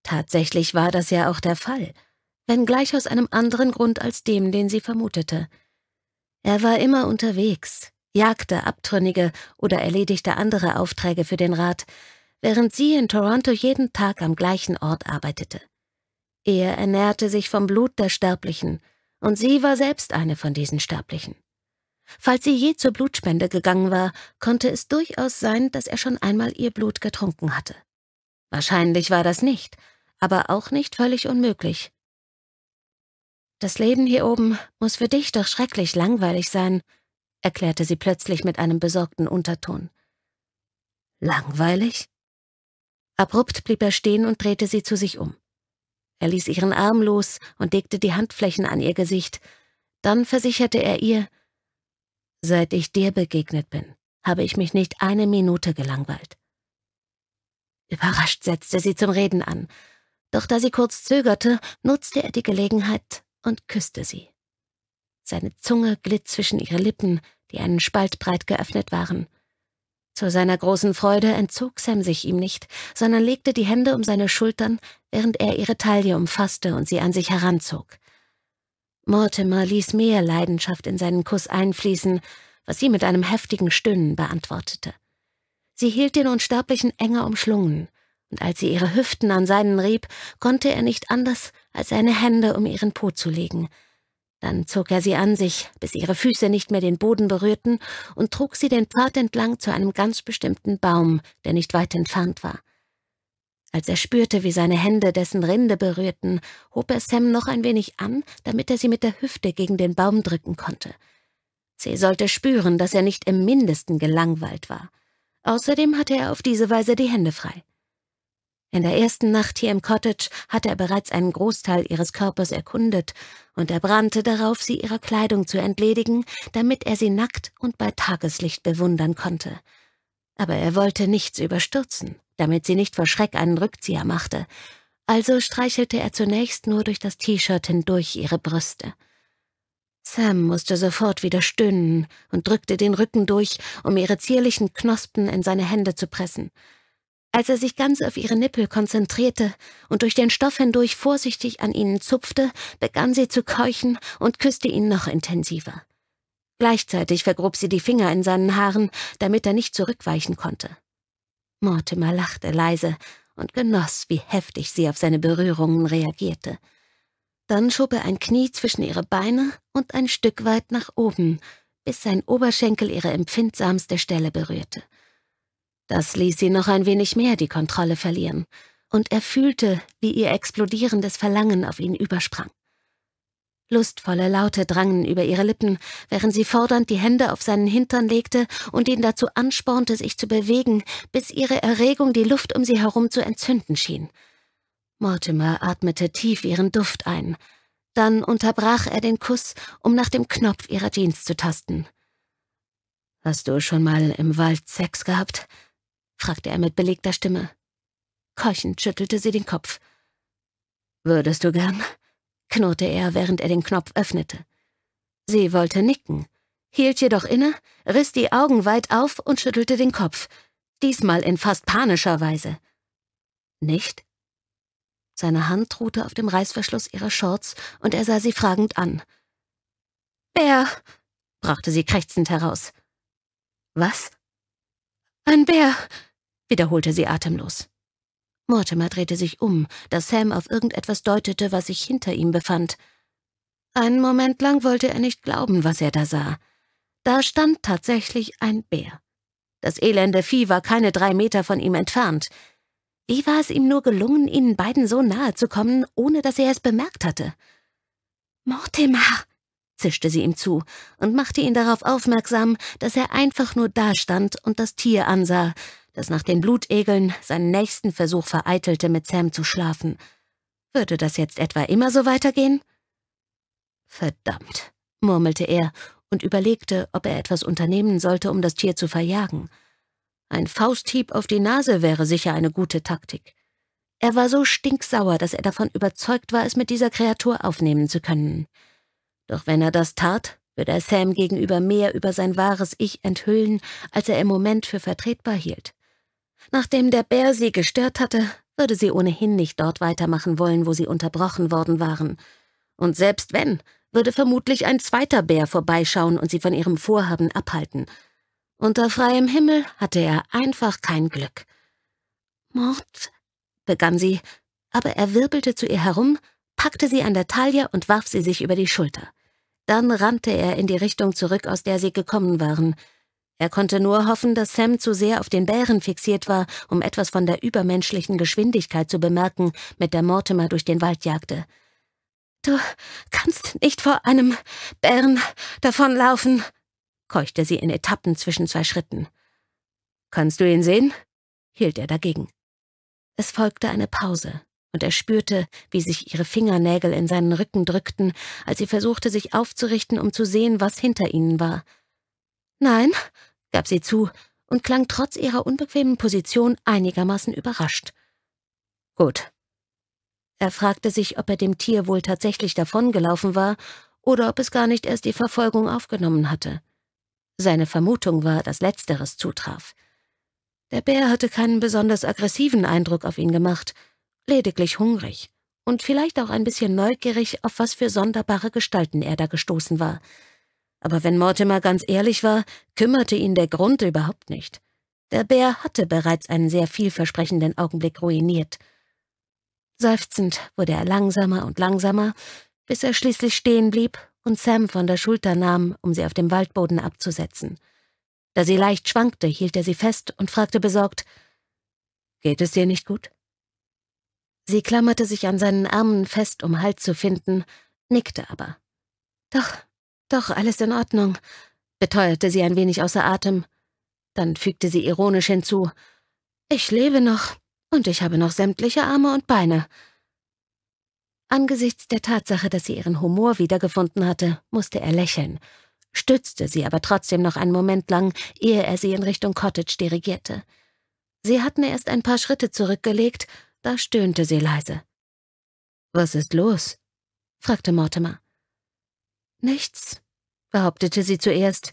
Tatsächlich war das ja auch der Fall, wenngleich aus einem anderen Grund als dem, den sie vermutete. Er war immer unterwegs, jagte Abtrünnige oder erledigte andere Aufträge für den Rat, während sie in Toronto jeden Tag am gleichen Ort arbeitete. Er ernährte sich vom Blut der Sterblichen, und sie war selbst eine von diesen Sterblichen. Falls sie je zur Blutspende gegangen war, konnte es durchaus sein, dass er schon einmal ihr Blut getrunken hatte. Wahrscheinlich war das nicht, aber auch nicht völlig unmöglich. Das Leben hier oben muss für dich doch schrecklich langweilig sein, erklärte sie plötzlich mit einem besorgten Unterton. Langweilig? Abrupt blieb er stehen und drehte sie zu sich um. Er ließ ihren Arm los und legte die Handflächen an ihr Gesicht. Dann versicherte er ihr, Seit ich dir begegnet bin, habe ich mich nicht eine Minute gelangweilt. Überrascht setzte sie zum Reden an. Doch da sie kurz zögerte, nutzte er die Gelegenheit und küsste sie. Seine Zunge glitt zwischen ihre Lippen, die einen Spalt breit geöffnet waren. Zu seiner großen Freude entzog Sam sich ihm nicht, sondern legte die Hände um seine Schultern, während er ihre Taille umfasste und sie an sich heranzog. Mortimer ließ mehr Leidenschaft in seinen Kuss einfließen, was sie mit einem heftigen Stöhnen beantwortete. Sie hielt den Unsterblichen enger umschlungen, und als sie ihre Hüften an seinen rieb, konnte er nicht anders, als seine Hände um ihren Po zu legen. Dann zog er sie an sich, bis ihre Füße nicht mehr den Boden berührten, und trug sie den Pfad entlang zu einem ganz bestimmten Baum, der nicht weit entfernt war. Als er spürte, wie seine Hände dessen Rinde berührten, hob er Sam noch ein wenig an, damit er sie mit der Hüfte gegen den Baum drücken konnte. Sie sollte spüren, dass er nicht im mindesten gelangweilt war. Außerdem hatte er auf diese Weise die Hände frei. In der ersten Nacht hier im Cottage hatte er bereits einen Großteil ihres Körpers erkundet, und er brannte darauf, sie ihrer Kleidung zu entledigen, damit er sie nackt und bei Tageslicht bewundern konnte. Aber er wollte nichts überstürzen, damit sie nicht vor Schreck einen Rückzieher machte, also streichelte er zunächst nur durch das T-Shirt hindurch ihre Brüste. Sam musste sofort wieder stöhnen und drückte den Rücken durch, um ihre zierlichen Knospen in seine Hände zu pressen. Als er sich ganz auf ihre Nippel konzentrierte und durch den Stoff hindurch vorsichtig an ihnen zupfte, begann sie zu keuchen und küsste ihn noch intensiver. Gleichzeitig vergrub sie die Finger in seinen Haaren, damit er nicht zurückweichen konnte. Mortimer lachte leise und genoss, wie heftig sie auf seine Berührungen reagierte. Dann schob er ein Knie zwischen ihre Beine und ein Stück weit nach oben, bis sein Oberschenkel ihre empfindsamste Stelle berührte. Das ließ ihn noch ein wenig mehr die Kontrolle verlieren, und er fühlte, wie ihr explodierendes Verlangen auf ihn übersprang. Lustvolle Laute drangen über ihre Lippen, während sie fordernd die Hände auf seinen Hintern legte und ihn dazu anspornte, sich zu bewegen, bis ihre Erregung die Luft um sie herum zu entzünden schien. Mortimer atmete tief ihren Duft ein. Dann unterbrach er den Kuss, um nach dem Knopf ihrer Jeans zu tasten. »Hast du schon mal im Wald Sex gehabt?« fragte er mit belegter Stimme. Keuchend schüttelte sie den Kopf. Würdest du gern? knurrte er, während er den Knopf öffnete. Sie wollte nicken, hielt jedoch inne, riss die Augen weit auf und schüttelte den Kopf, diesmal in fast panischer Weise. Nicht? Seine Hand ruhte auf dem Reißverschluss ihrer Shorts und er sah sie fragend an. Bär, brachte sie krächzend heraus. Was? Ein Bär, wiederholte sie atemlos. Mortimer drehte sich um, da Sam auf irgendetwas deutete, was sich hinter ihm befand. Einen Moment lang wollte er nicht glauben, was er da sah. Da stand tatsächlich ein Bär. Das elende Vieh war keine drei Meter von ihm entfernt. Wie war es ihm nur gelungen, ihnen beiden so nahe zu kommen, ohne dass er es bemerkt hatte? Mortimer! zischte sie ihm zu und machte ihn darauf aufmerksam, dass er einfach nur da stand und das Tier ansah, das nach den Blutegeln seinen nächsten Versuch vereitelte, mit Sam zu schlafen. Würde das jetzt etwa immer so weitergehen? Verdammt, murmelte er und überlegte, ob er etwas unternehmen sollte, um das Tier zu verjagen. Ein Fausthieb auf die Nase wäre sicher eine gute Taktik. Er war so stinksauer, dass er davon überzeugt war, es mit dieser Kreatur aufnehmen zu können. Doch wenn er das tat, würde er Sam gegenüber mehr über sein wahres Ich enthüllen, als er im Moment für vertretbar hielt. Nachdem der Bär sie gestört hatte, würde sie ohnehin nicht dort weitermachen wollen, wo sie unterbrochen worden waren. Und selbst wenn, würde vermutlich ein zweiter Bär vorbeischauen und sie von ihrem Vorhaben abhalten. Unter freiem Himmel hatte er einfach kein Glück. Mord, begann sie, aber er wirbelte zu ihr herum, packte sie an der Taille und warf sie sich über die Schulter. Dann rannte er in die Richtung zurück, aus der sie gekommen waren – er konnte nur hoffen, dass Sam zu sehr auf den Bären fixiert war, um etwas von der übermenschlichen Geschwindigkeit zu bemerken, mit der Mortimer durch den Wald jagte. »Du kannst nicht vor einem Bären davonlaufen«, keuchte sie in Etappen zwischen zwei Schritten. »Kannst du ihn sehen?« hielt er dagegen. Es folgte eine Pause, und er spürte, wie sich ihre Fingernägel in seinen Rücken drückten, als sie versuchte, sich aufzurichten, um zu sehen, was hinter ihnen war. »Nein«, gab sie zu und klang trotz ihrer unbequemen Position einigermaßen überrascht. Gut. Er fragte sich, ob er dem Tier wohl tatsächlich davongelaufen war oder ob es gar nicht erst die Verfolgung aufgenommen hatte. Seine Vermutung war, dass Letzteres zutraf. Der Bär hatte keinen besonders aggressiven Eindruck auf ihn gemacht, lediglich hungrig und vielleicht auch ein bisschen neugierig, auf was für sonderbare Gestalten er da gestoßen war – aber wenn Mortimer ganz ehrlich war, kümmerte ihn der Grund überhaupt nicht. Der Bär hatte bereits einen sehr vielversprechenden Augenblick ruiniert. Seufzend wurde er langsamer und langsamer, bis er schließlich stehen blieb und Sam von der Schulter nahm, um sie auf dem Waldboden abzusetzen. Da sie leicht schwankte, hielt er sie fest und fragte besorgt, »Geht es dir nicht gut?« Sie klammerte sich an seinen Armen fest, um Halt zu finden, nickte aber. »Doch, doch alles in Ordnung, beteuerte sie ein wenig außer Atem. Dann fügte sie ironisch hinzu, ich lebe noch und ich habe noch sämtliche Arme und Beine. Angesichts der Tatsache, dass sie ihren Humor wiedergefunden hatte, musste er lächeln, stützte sie aber trotzdem noch einen Moment lang, ehe er sie in Richtung Cottage dirigierte. Sie hatten erst ein paar Schritte zurückgelegt, da stöhnte sie leise. Was ist los? fragte Mortimer. Nichts, behauptete sie zuerst,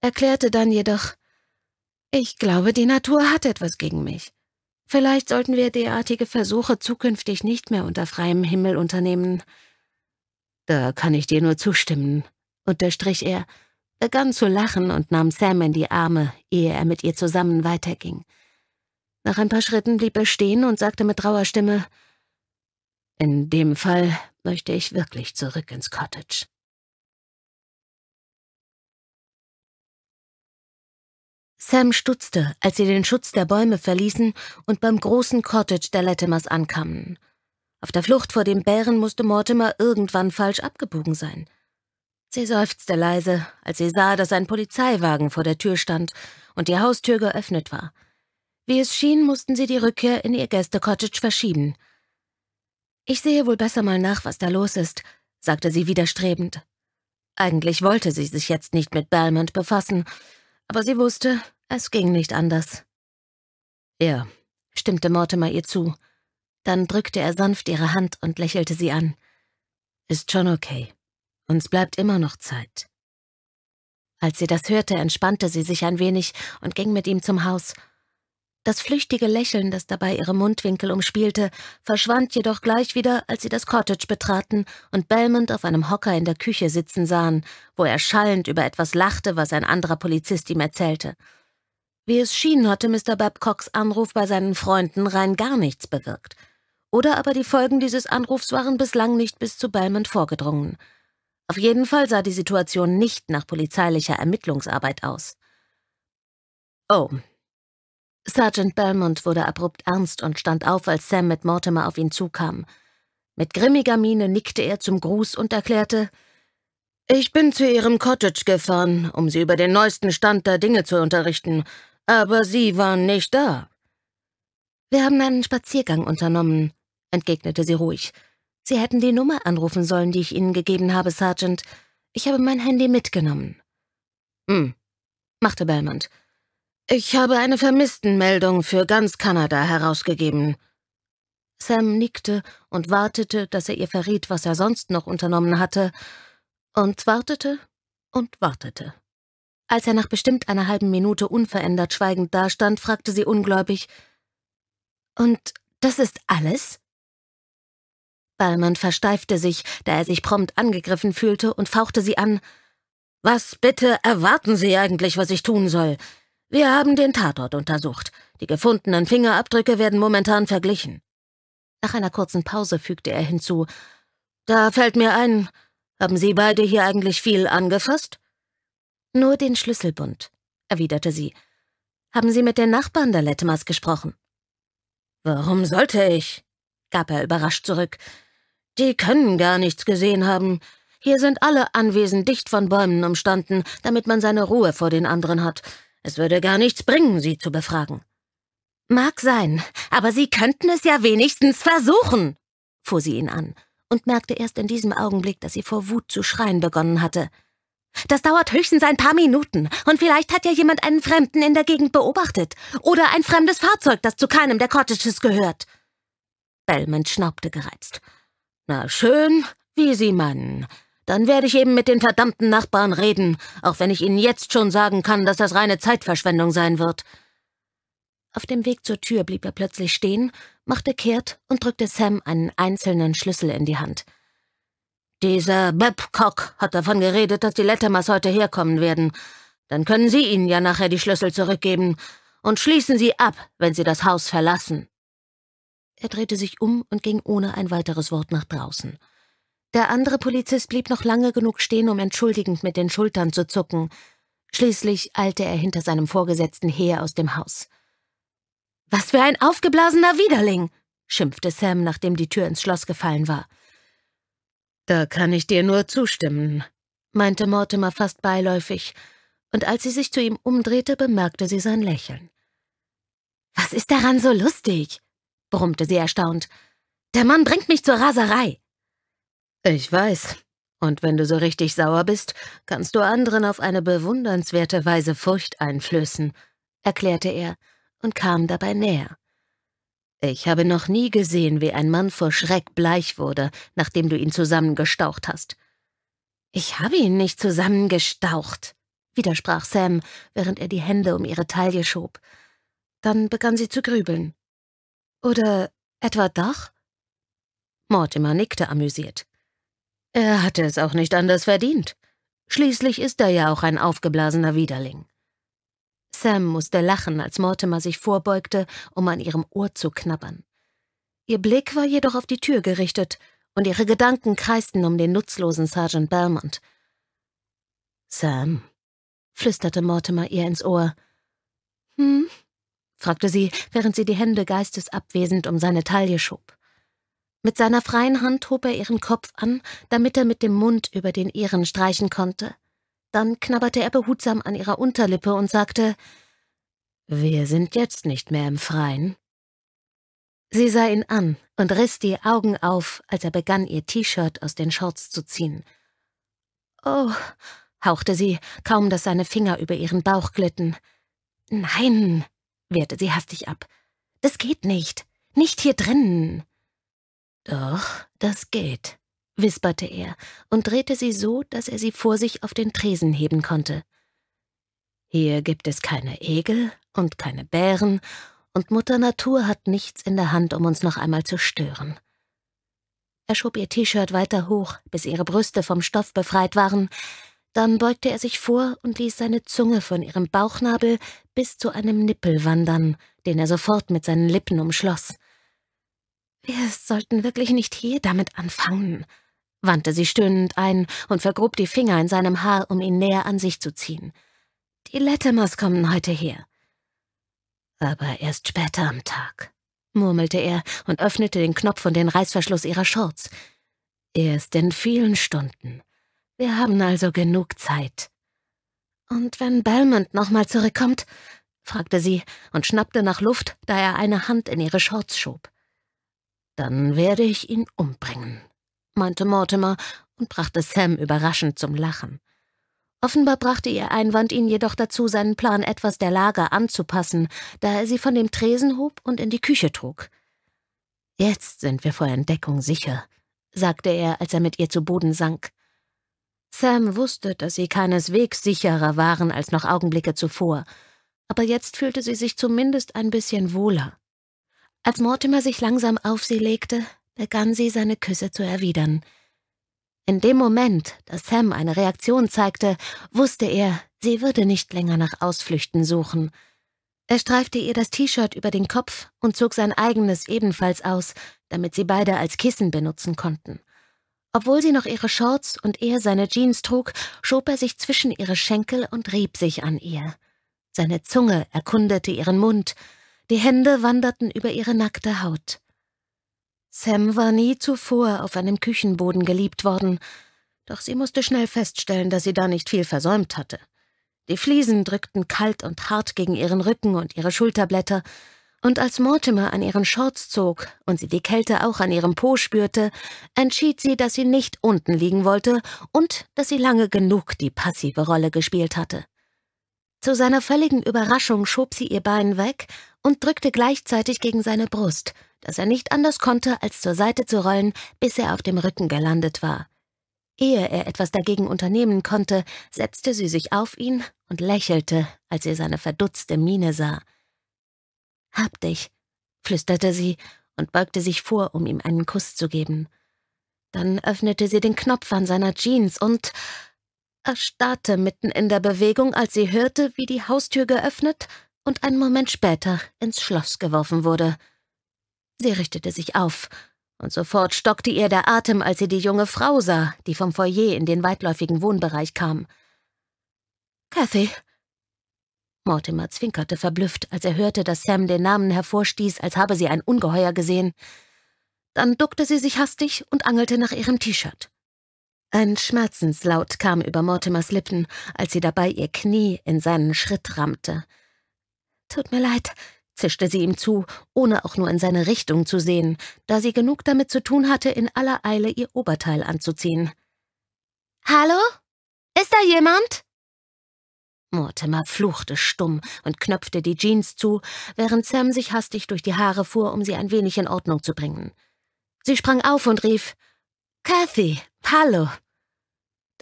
erklärte dann jedoch, ich glaube, die Natur hat etwas gegen mich. Vielleicht sollten wir derartige Versuche zukünftig nicht mehr unter freiem Himmel unternehmen. Da kann ich dir nur zustimmen, unterstrich er, begann zu lachen und nahm Sam in die Arme, ehe er mit ihr zusammen weiterging. Nach ein paar Schritten blieb er stehen und sagte mit trauer Stimme, »In dem Fall möchte ich wirklich zurück ins Cottage.« Sam stutzte, als sie den Schutz der Bäume verließen und beim großen Cottage der Latimers ankamen. Auf der Flucht vor dem Bären musste Mortimer irgendwann falsch abgebogen sein. Sie seufzte leise, als sie sah, dass ein Polizeiwagen vor der Tür stand und die Haustür geöffnet war. Wie es schien, mussten sie die Rückkehr in ihr Gästecottage verschieben. Ich sehe wohl besser mal nach, was da los ist, sagte sie widerstrebend. Eigentlich wollte sie sich jetzt nicht mit Belmont befassen, aber sie wusste, es ging nicht anders. Ja, stimmte Mortimer ihr zu. Dann drückte er sanft ihre Hand und lächelte sie an. Ist schon okay. Uns bleibt immer noch Zeit. Als sie das hörte, entspannte sie sich ein wenig und ging mit ihm zum Haus. Das flüchtige Lächeln, das dabei ihre Mundwinkel umspielte, verschwand jedoch gleich wieder, als sie das Cottage betraten und Belmont auf einem Hocker in der Küche sitzen sahen, wo er schallend über etwas lachte, was ein anderer Polizist ihm erzählte. Wie es schien, hatte Mr. Babcocks Anruf bei seinen Freunden rein gar nichts bewirkt. Oder aber die Folgen dieses Anrufs waren bislang nicht bis zu Belmont vorgedrungen. Auf jeden Fall sah die Situation nicht nach polizeilicher Ermittlungsarbeit aus. Oh. Sergeant Belmont wurde abrupt ernst und stand auf, als Sam mit Mortimer auf ihn zukam. Mit grimmiger Miene nickte er zum Gruß und erklärte, »Ich bin zu Ihrem Cottage gefahren, um Sie über den neuesten Stand der Dinge zu unterrichten aber Sie waren nicht da. Wir haben einen Spaziergang unternommen, entgegnete sie ruhig. Sie hätten die Nummer anrufen sollen, die ich Ihnen gegeben habe, Sergeant. Ich habe mein Handy mitgenommen. Hm, machte Belmont. Ich habe eine Vermisstenmeldung für ganz Kanada herausgegeben. Sam nickte und wartete, dass er ihr verriet, was er sonst noch unternommen hatte, und wartete und wartete. Als er nach bestimmt einer halben Minute unverändert schweigend dastand, fragte sie ungläubig Und das ist alles? Ballmann versteifte sich, da er sich prompt angegriffen fühlte, und fauchte sie an Was bitte erwarten Sie eigentlich, was ich tun soll? Wir haben den Tatort untersucht. Die gefundenen Fingerabdrücke werden momentan verglichen. Nach einer kurzen Pause fügte er hinzu Da fällt mir ein, haben Sie beide hier eigentlich viel angefasst? Nur den Schlüsselbund, erwiderte sie. Haben Sie mit den Nachbarn der Lettemers gesprochen? Warum sollte ich? gab er überrascht zurück. Die können gar nichts gesehen haben. Hier sind alle Anwesen dicht von Bäumen umstanden, damit man seine Ruhe vor den anderen hat. Es würde gar nichts bringen, sie zu befragen. Mag sein, aber Sie könnten es ja wenigstens versuchen, fuhr sie ihn an und merkte erst in diesem Augenblick, dass sie vor Wut zu schreien begonnen hatte. Das dauert höchstens ein paar Minuten und vielleicht hat ja jemand einen Fremden in der Gegend beobachtet oder ein fremdes Fahrzeug, das zu keinem der Cottages gehört. Bellman schnaubte gereizt. Na schön, wie Sie meinen. Dann werde ich eben mit den verdammten Nachbarn reden, auch wenn ich Ihnen jetzt schon sagen kann, dass das reine Zeitverschwendung sein wird. Auf dem Weg zur Tür blieb er plötzlich stehen, machte kehrt und drückte Sam einen einzelnen Schlüssel in die Hand. Dieser Babcock hat davon geredet, dass die Lettermers heute herkommen werden. Dann können Sie ihnen ja nachher die Schlüssel zurückgeben. Und schließen Sie ab, wenn Sie das Haus verlassen. Er drehte sich um und ging ohne ein weiteres Wort nach draußen. Der andere Polizist blieb noch lange genug stehen, um entschuldigend mit den Schultern zu zucken. Schließlich eilte er hinter seinem Vorgesetzten her aus dem Haus. Was für ein aufgeblasener Widerling! schimpfte Sam, nachdem die Tür ins Schloss gefallen war. Da kann ich dir nur zustimmen, meinte Mortimer fast beiläufig, und als sie sich zu ihm umdrehte, bemerkte sie sein Lächeln. Was ist daran so lustig? brummte sie erstaunt. Der Mann bringt mich zur Raserei. Ich weiß. Und wenn du so richtig sauer bist, kannst du anderen auf eine bewundernswerte Weise Furcht einflößen, erklärte er und kam dabei näher. Ich habe noch nie gesehen, wie ein Mann vor Schreck bleich wurde, nachdem du ihn zusammengestaucht hast. Ich habe ihn nicht zusammengestaucht, widersprach Sam, während er die Hände um ihre Taille schob. Dann begann sie zu grübeln. Oder etwa doch? Mortimer nickte amüsiert. Er hatte es auch nicht anders verdient. Schließlich ist er ja auch ein aufgeblasener Widerling. Sam musste lachen, als Mortimer sich vorbeugte, um an ihrem Ohr zu knabbern. Ihr Blick war jedoch auf die Tür gerichtet, und ihre Gedanken kreisten um den nutzlosen Sergeant Belmont. Sam, flüsterte Mortimer ihr ins Ohr. Hm? fragte sie, während sie die Hände geistesabwesend um seine Taille schob. Mit seiner freien Hand hob er ihren Kopf an, damit er mit dem Mund über den ihren streichen konnte. Dann knabberte er behutsam an ihrer Unterlippe und sagte, »Wir sind jetzt nicht mehr im Freien.« Sie sah ihn an und riss die Augen auf, als er begann, ihr T-Shirt aus den Shorts zu ziehen. »Oh«, hauchte sie, kaum dass seine Finger über ihren Bauch glitten. »Nein«, wehrte sie hastig ab, »das geht nicht, nicht hier drinnen.« »Doch, das geht«, wisperte er und drehte sie so, dass er sie vor sich auf den Tresen heben konnte. Hier gibt es keine Egel und keine Bären, und Mutter Natur hat nichts in der Hand, um uns noch einmal zu stören. Er schob ihr T-Shirt weiter hoch, bis ihre Brüste vom Stoff befreit waren, dann beugte er sich vor und ließ seine Zunge von ihrem Bauchnabel bis zu einem Nippel wandern, den er sofort mit seinen Lippen umschloss. Wir sollten wirklich nicht hier damit anfangen, wandte sie stöhnend ein und vergrub die Finger in seinem Haar, um ihn näher an sich zu ziehen. Die Lettimers kommen heute her. Aber erst später am Tag, murmelte er und öffnete den Knopf und den Reißverschluss ihrer Shorts. Erst in vielen Stunden. Wir haben also genug Zeit. Und wenn Belmont nochmal zurückkommt? fragte sie und schnappte nach Luft, da er eine Hand in ihre Shorts schob. Dann werde ich ihn umbringen meinte Mortimer und brachte Sam überraschend zum Lachen. Offenbar brachte ihr Einwand ihn jedoch dazu, seinen Plan etwas der Lage anzupassen, da er sie von dem Tresen hob und in die Küche trug. Jetzt sind wir vor Entdeckung sicher, sagte er, als er mit ihr zu Boden sank. Sam wusste, dass sie keineswegs sicherer waren als noch Augenblicke zuvor, aber jetzt fühlte sie sich zumindest ein bisschen wohler. Als Mortimer sich langsam auf sie legte, begann sie seine Küsse zu erwidern. In dem Moment, dass Sam eine Reaktion zeigte, wusste er, sie würde nicht länger nach Ausflüchten suchen. Er streifte ihr das T-Shirt über den Kopf und zog sein eigenes ebenfalls aus, damit sie beide als Kissen benutzen konnten. Obwohl sie noch ihre Shorts und er seine Jeans trug, schob er sich zwischen ihre Schenkel und rieb sich an ihr. Seine Zunge erkundete ihren Mund, die Hände wanderten über ihre nackte Haut. Sam war nie zuvor auf einem Küchenboden geliebt worden, doch sie musste schnell feststellen, dass sie da nicht viel versäumt hatte. Die Fliesen drückten kalt und hart gegen ihren Rücken und ihre Schulterblätter, und als Mortimer an ihren Shorts zog und sie die Kälte auch an ihrem Po spürte, entschied sie, dass sie nicht unten liegen wollte und dass sie lange genug die passive Rolle gespielt hatte. Zu seiner völligen Überraschung schob sie ihr Bein weg und drückte gleichzeitig gegen seine Brust, dass er nicht anders konnte, als zur Seite zu rollen, bis er auf dem Rücken gelandet war. Ehe er etwas dagegen unternehmen konnte, setzte sie sich auf ihn und lächelte, als sie seine verdutzte Miene sah. Hab dich, flüsterte sie und beugte sich vor, um ihm einen Kuss zu geben. Dann öffnete sie den Knopf an seiner Jeans und erstarrte mitten in der Bewegung, als sie hörte, wie die Haustür geöffnet und einen Moment später ins Schloss geworfen wurde. Sie richtete sich auf, und sofort stockte ihr der Atem, als sie die junge Frau sah, die vom Foyer in den weitläufigen Wohnbereich kam. Kathy. Mortimer zwinkerte verblüfft, als er hörte, dass Sam den Namen hervorstieß, als habe sie ein Ungeheuer gesehen. Dann duckte sie sich hastig und angelte nach ihrem T-Shirt. Ein Schmerzenslaut kam über Mortimers Lippen, als sie dabei ihr Knie in seinen Schritt rammte tut mir leid, zischte sie ihm zu, ohne auch nur in seine Richtung zu sehen, da sie genug damit zu tun hatte, in aller Eile ihr Oberteil anzuziehen. Hallo? Ist da jemand? Mortimer fluchte stumm und knöpfte die Jeans zu, während Sam sich hastig durch die Haare fuhr, um sie ein wenig in Ordnung zu bringen. Sie sprang auf und rief, Kathy, hallo.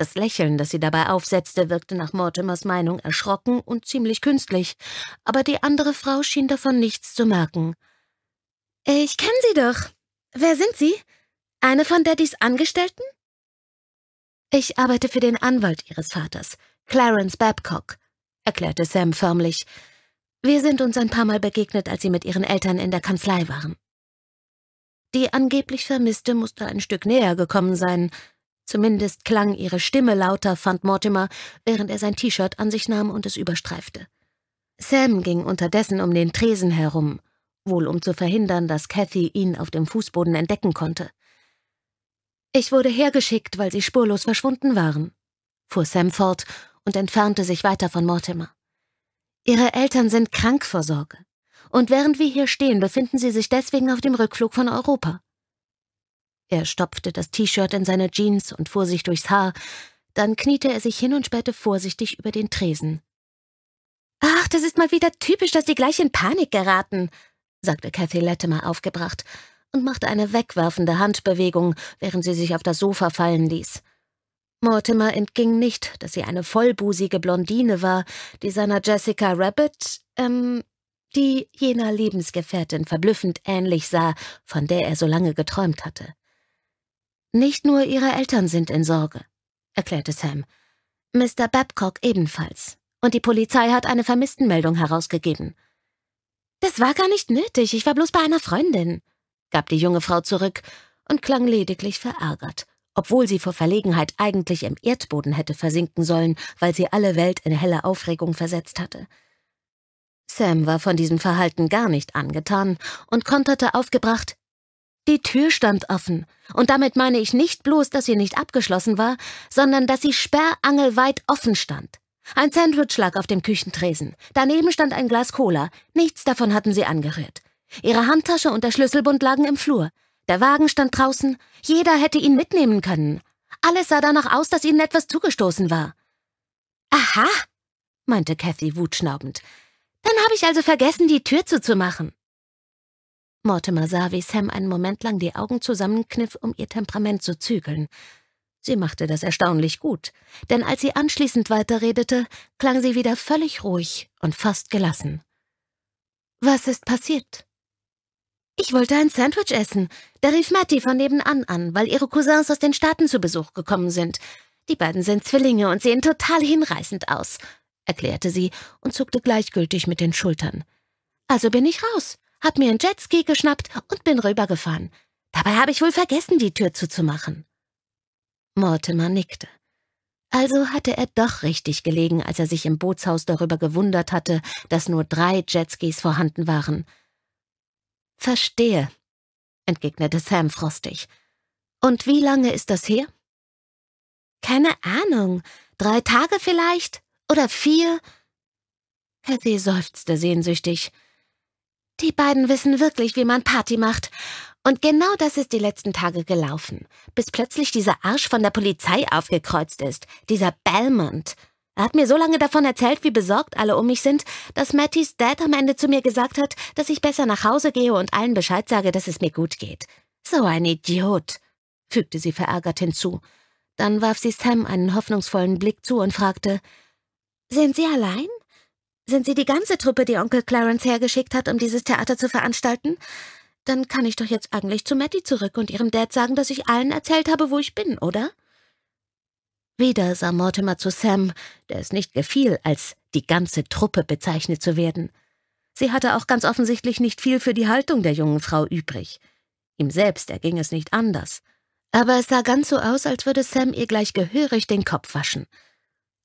Das Lächeln, das sie dabei aufsetzte, wirkte nach Mortimers Meinung erschrocken und ziemlich künstlich, aber die andere Frau schien davon nichts zu merken. Ich kenne Sie doch. Wer sind Sie? Eine von Daddys Angestellten? Ich arbeite für den Anwalt Ihres Vaters, Clarence Babcock, erklärte Sam förmlich. Wir sind uns ein paar Mal begegnet, als Sie mit Ihren Eltern in der Kanzlei waren. Die angeblich Vermisste musste ein Stück näher gekommen sein, Zumindest klang ihre Stimme lauter, fand Mortimer, während er sein T-Shirt an sich nahm und es überstreifte. Sam ging unterdessen um den Tresen herum, wohl um zu verhindern, dass Cathy ihn auf dem Fußboden entdecken konnte. Ich wurde hergeschickt, weil sie spurlos verschwunden waren, fuhr Sam fort und entfernte sich weiter von Mortimer. Ihre Eltern sind krank vor Sorge. Und während wir hier stehen, befinden sie sich deswegen auf dem Rückflug von Europa. Er stopfte das T-Shirt in seine Jeans und fuhr sich durchs Haar, dann kniete er sich hin und spähte vorsichtig über den Tresen. Ach, das ist mal wieder typisch, dass die gleich in Panik geraten, sagte Cathy Latimer aufgebracht und machte eine wegwerfende Handbewegung, während sie sich auf das Sofa fallen ließ. Mortimer entging nicht, dass sie eine vollbusige Blondine war, die seiner Jessica Rabbit, ähm, die jener Lebensgefährtin verblüffend ähnlich sah, von der er so lange geträumt hatte. Nicht nur ihre Eltern sind in Sorge, erklärte Sam. Mr. Babcock ebenfalls. Und die Polizei hat eine Vermisstenmeldung herausgegeben. Das war gar nicht nötig, ich war bloß bei einer Freundin, gab die junge Frau zurück und klang lediglich verärgert, obwohl sie vor Verlegenheit eigentlich im Erdboden hätte versinken sollen, weil sie alle Welt in helle Aufregung versetzt hatte. Sam war von diesem Verhalten gar nicht angetan und konterte aufgebracht, die Tür stand offen, und damit meine ich nicht bloß, dass sie nicht abgeschlossen war, sondern dass sie sperrangelweit offen stand. Ein Sandwich lag auf dem Küchentresen, daneben stand ein Glas Cola, nichts davon hatten sie angerührt. Ihre Handtasche und der Schlüsselbund lagen im Flur, der Wagen stand draußen, jeder hätte ihn mitnehmen können. Alles sah danach aus, dass ihnen etwas zugestoßen war. Aha, meinte Cathy wutschnaubend. Dann habe ich also vergessen, die Tür zuzumachen. Mortimer sah, wie Sam einen Moment lang die Augen zusammenkniff, um ihr Temperament zu zügeln. Sie machte das erstaunlich gut, denn als sie anschließend weiterredete, klang sie wieder völlig ruhig und fast gelassen. Was ist passiert? Ich wollte ein Sandwich essen. Da rief Matty von nebenan an, weil ihre Cousins aus den Staaten zu Besuch gekommen sind. Die beiden sind Zwillinge und sehen total hinreißend aus, erklärte sie und zuckte gleichgültig mit den Schultern. Also bin ich raus hab mir ein Jetski geschnappt und bin rübergefahren. Dabei habe ich wohl vergessen, die Tür zuzumachen. Mortimer nickte. Also hatte er doch richtig gelegen, als er sich im Bootshaus darüber gewundert hatte, dass nur drei Jetskis vorhanden waren. Verstehe, entgegnete Sam frostig. Und wie lange ist das her? Keine Ahnung. Drei Tage vielleicht? Oder vier? Cathy seufzte sehnsüchtig. Die beiden wissen wirklich, wie man Party macht. Und genau das ist die letzten Tage gelaufen, bis plötzlich dieser Arsch von der Polizei aufgekreuzt ist, dieser Belmont. Er hat mir so lange davon erzählt, wie besorgt alle um mich sind, dass Mattys Dad am Ende zu mir gesagt hat, dass ich besser nach Hause gehe und allen Bescheid sage, dass es mir gut geht. So ein Idiot, fügte sie verärgert hinzu. Dann warf sie Sam einen hoffnungsvollen Blick zu und fragte, »Sind Sie allein?« sind Sie die ganze Truppe, die Onkel Clarence hergeschickt hat, um dieses Theater zu veranstalten? Dann kann ich doch jetzt eigentlich zu Matty zurück und ihrem Dad sagen, dass ich allen erzählt habe, wo ich bin, oder? Wieder sah Mortimer zu Sam, der es nicht gefiel, als die ganze Truppe bezeichnet zu werden. Sie hatte auch ganz offensichtlich nicht viel für die Haltung der jungen Frau übrig. Ihm selbst erging es nicht anders. Aber es sah ganz so aus, als würde Sam ihr gleich gehörig den Kopf waschen.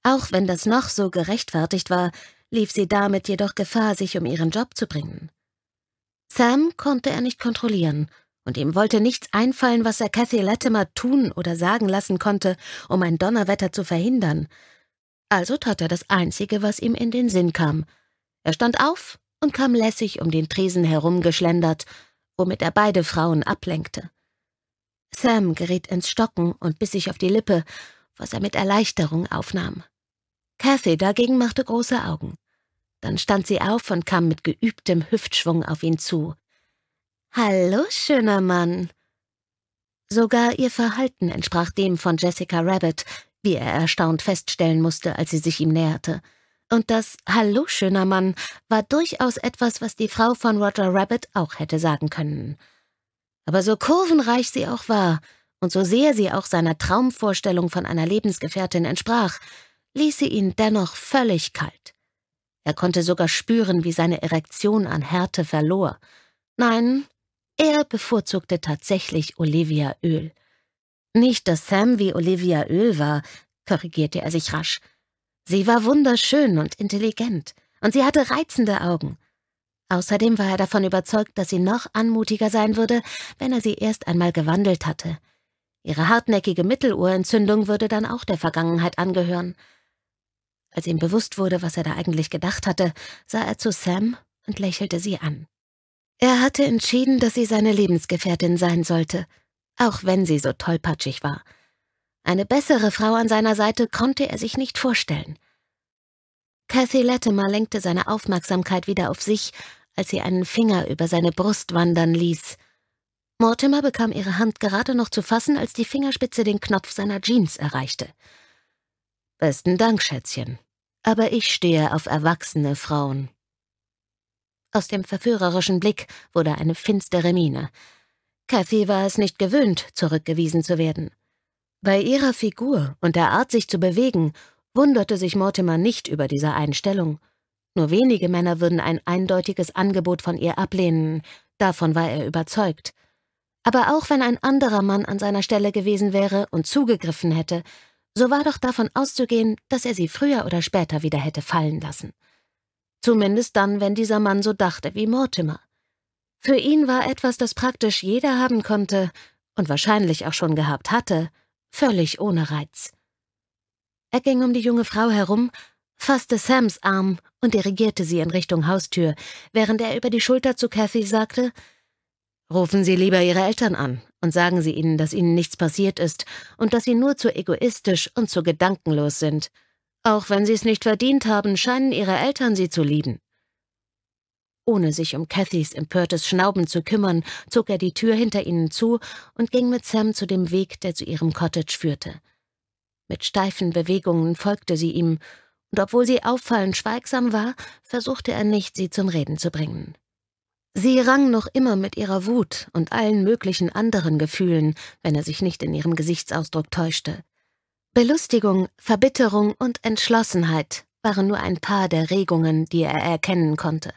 Auch wenn das noch so gerechtfertigt war, lief sie damit jedoch Gefahr, sich um ihren Job zu bringen. Sam konnte er nicht kontrollieren, und ihm wollte nichts einfallen, was er Cathy Latimer tun oder sagen lassen konnte, um ein Donnerwetter zu verhindern. Also tat er das Einzige, was ihm in den Sinn kam. Er stand auf und kam lässig um den Tresen herumgeschlendert, womit er beide Frauen ablenkte. Sam geriet ins Stocken und biss sich auf die Lippe, was er mit Erleichterung aufnahm. Kathy dagegen machte große Augen. Dann stand sie auf und kam mit geübtem Hüftschwung auf ihn zu. Hallo, schöner Mann. Sogar ihr Verhalten entsprach dem von Jessica Rabbit, wie er erstaunt feststellen musste, als sie sich ihm näherte. Und das Hallo, schöner Mann war durchaus etwas, was die Frau von Roger Rabbit auch hätte sagen können. Aber so kurvenreich sie auch war und so sehr sie auch seiner Traumvorstellung von einer Lebensgefährtin entsprach, ließ sie ihn dennoch völlig kalt. Er konnte sogar spüren, wie seine Erektion an Härte verlor. Nein, er bevorzugte tatsächlich Olivia Öl. Nicht, dass Sam wie Olivia Öl war, korrigierte er sich rasch. Sie war wunderschön und intelligent, und sie hatte reizende Augen. Außerdem war er davon überzeugt, dass sie noch anmutiger sein würde, wenn er sie erst einmal gewandelt hatte. Ihre hartnäckige Mittelohrentzündung würde dann auch der Vergangenheit angehören – als ihm bewusst wurde, was er da eigentlich gedacht hatte, sah er zu Sam und lächelte sie an. Er hatte entschieden, dass sie seine Lebensgefährtin sein sollte, auch wenn sie so tollpatschig war. Eine bessere Frau an seiner Seite konnte er sich nicht vorstellen. Cathy Latimer lenkte seine Aufmerksamkeit wieder auf sich, als sie einen Finger über seine Brust wandern ließ. Mortimer bekam ihre Hand gerade noch zu fassen, als die Fingerspitze den Knopf seiner Jeans erreichte. Besten Dank, Schätzchen, aber ich stehe auf erwachsene Frauen. Aus dem verführerischen Blick wurde eine finstere Miene. Kathy war es nicht gewöhnt, zurückgewiesen zu werden. Bei ihrer Figur und der Art, sich zu bewegen, wunderte sich Mortimer nicht über diese Einstellung. Nur wenige Männer würden ein eindeutiges Angebot von ihr ablehnen, davon war er überzeugt. Aber auch wenn ein anderer Mann an seiner Stelle gewesen wäre und zugegriffen hätte, so war doch davon auszugehen, dass er sie früher oder später wieder hätte fallen lassen. Zumindest dann, wenn dieser Mann so dachte wie Mortimer. Für ihn war etwas, das praktisch jeder haben konnte und wahrscheinlich auch schon gehabt hatte, völlig ohne Reiz. Er ging um die junge Frau herum, fasste Sams Arm und dirigierte sie in Richtung Haustür, während er über die Schulter zu Cathy sagte, Rufen Sie lieber Ihre Eltern an und sagen Sie ihnen, dass Ihnen nichts passiert ist und dass Sie nur zu egoistisch und zu gedankenlos sind. Auch wenn Sie es nicht verdient haben, scheinen Ihre Eltern Sie zu lieben. Ohne sich um Cathys empörtes Schnauben zu kümmern, zog er die Tür hinter ihnen zu und ging mit Sam zu dem Weg, der zu ihrem Cottage führte. Mit steifen Bewegungen folgte sie ihm, und obwohl sie auffallend schweigsam war, versuchte er nicht, sie zum Reden zu bringen. Sie rang noch immer mit ihrer Wut und allen möglichen anderen Gefühlen, wenn er sich nicht in ihrem Gesichtsausdruck täuschte. Belustigung, Verbitterung und Entschlossenheit waren nur ein paar der Regungen, die er erkennen konnte.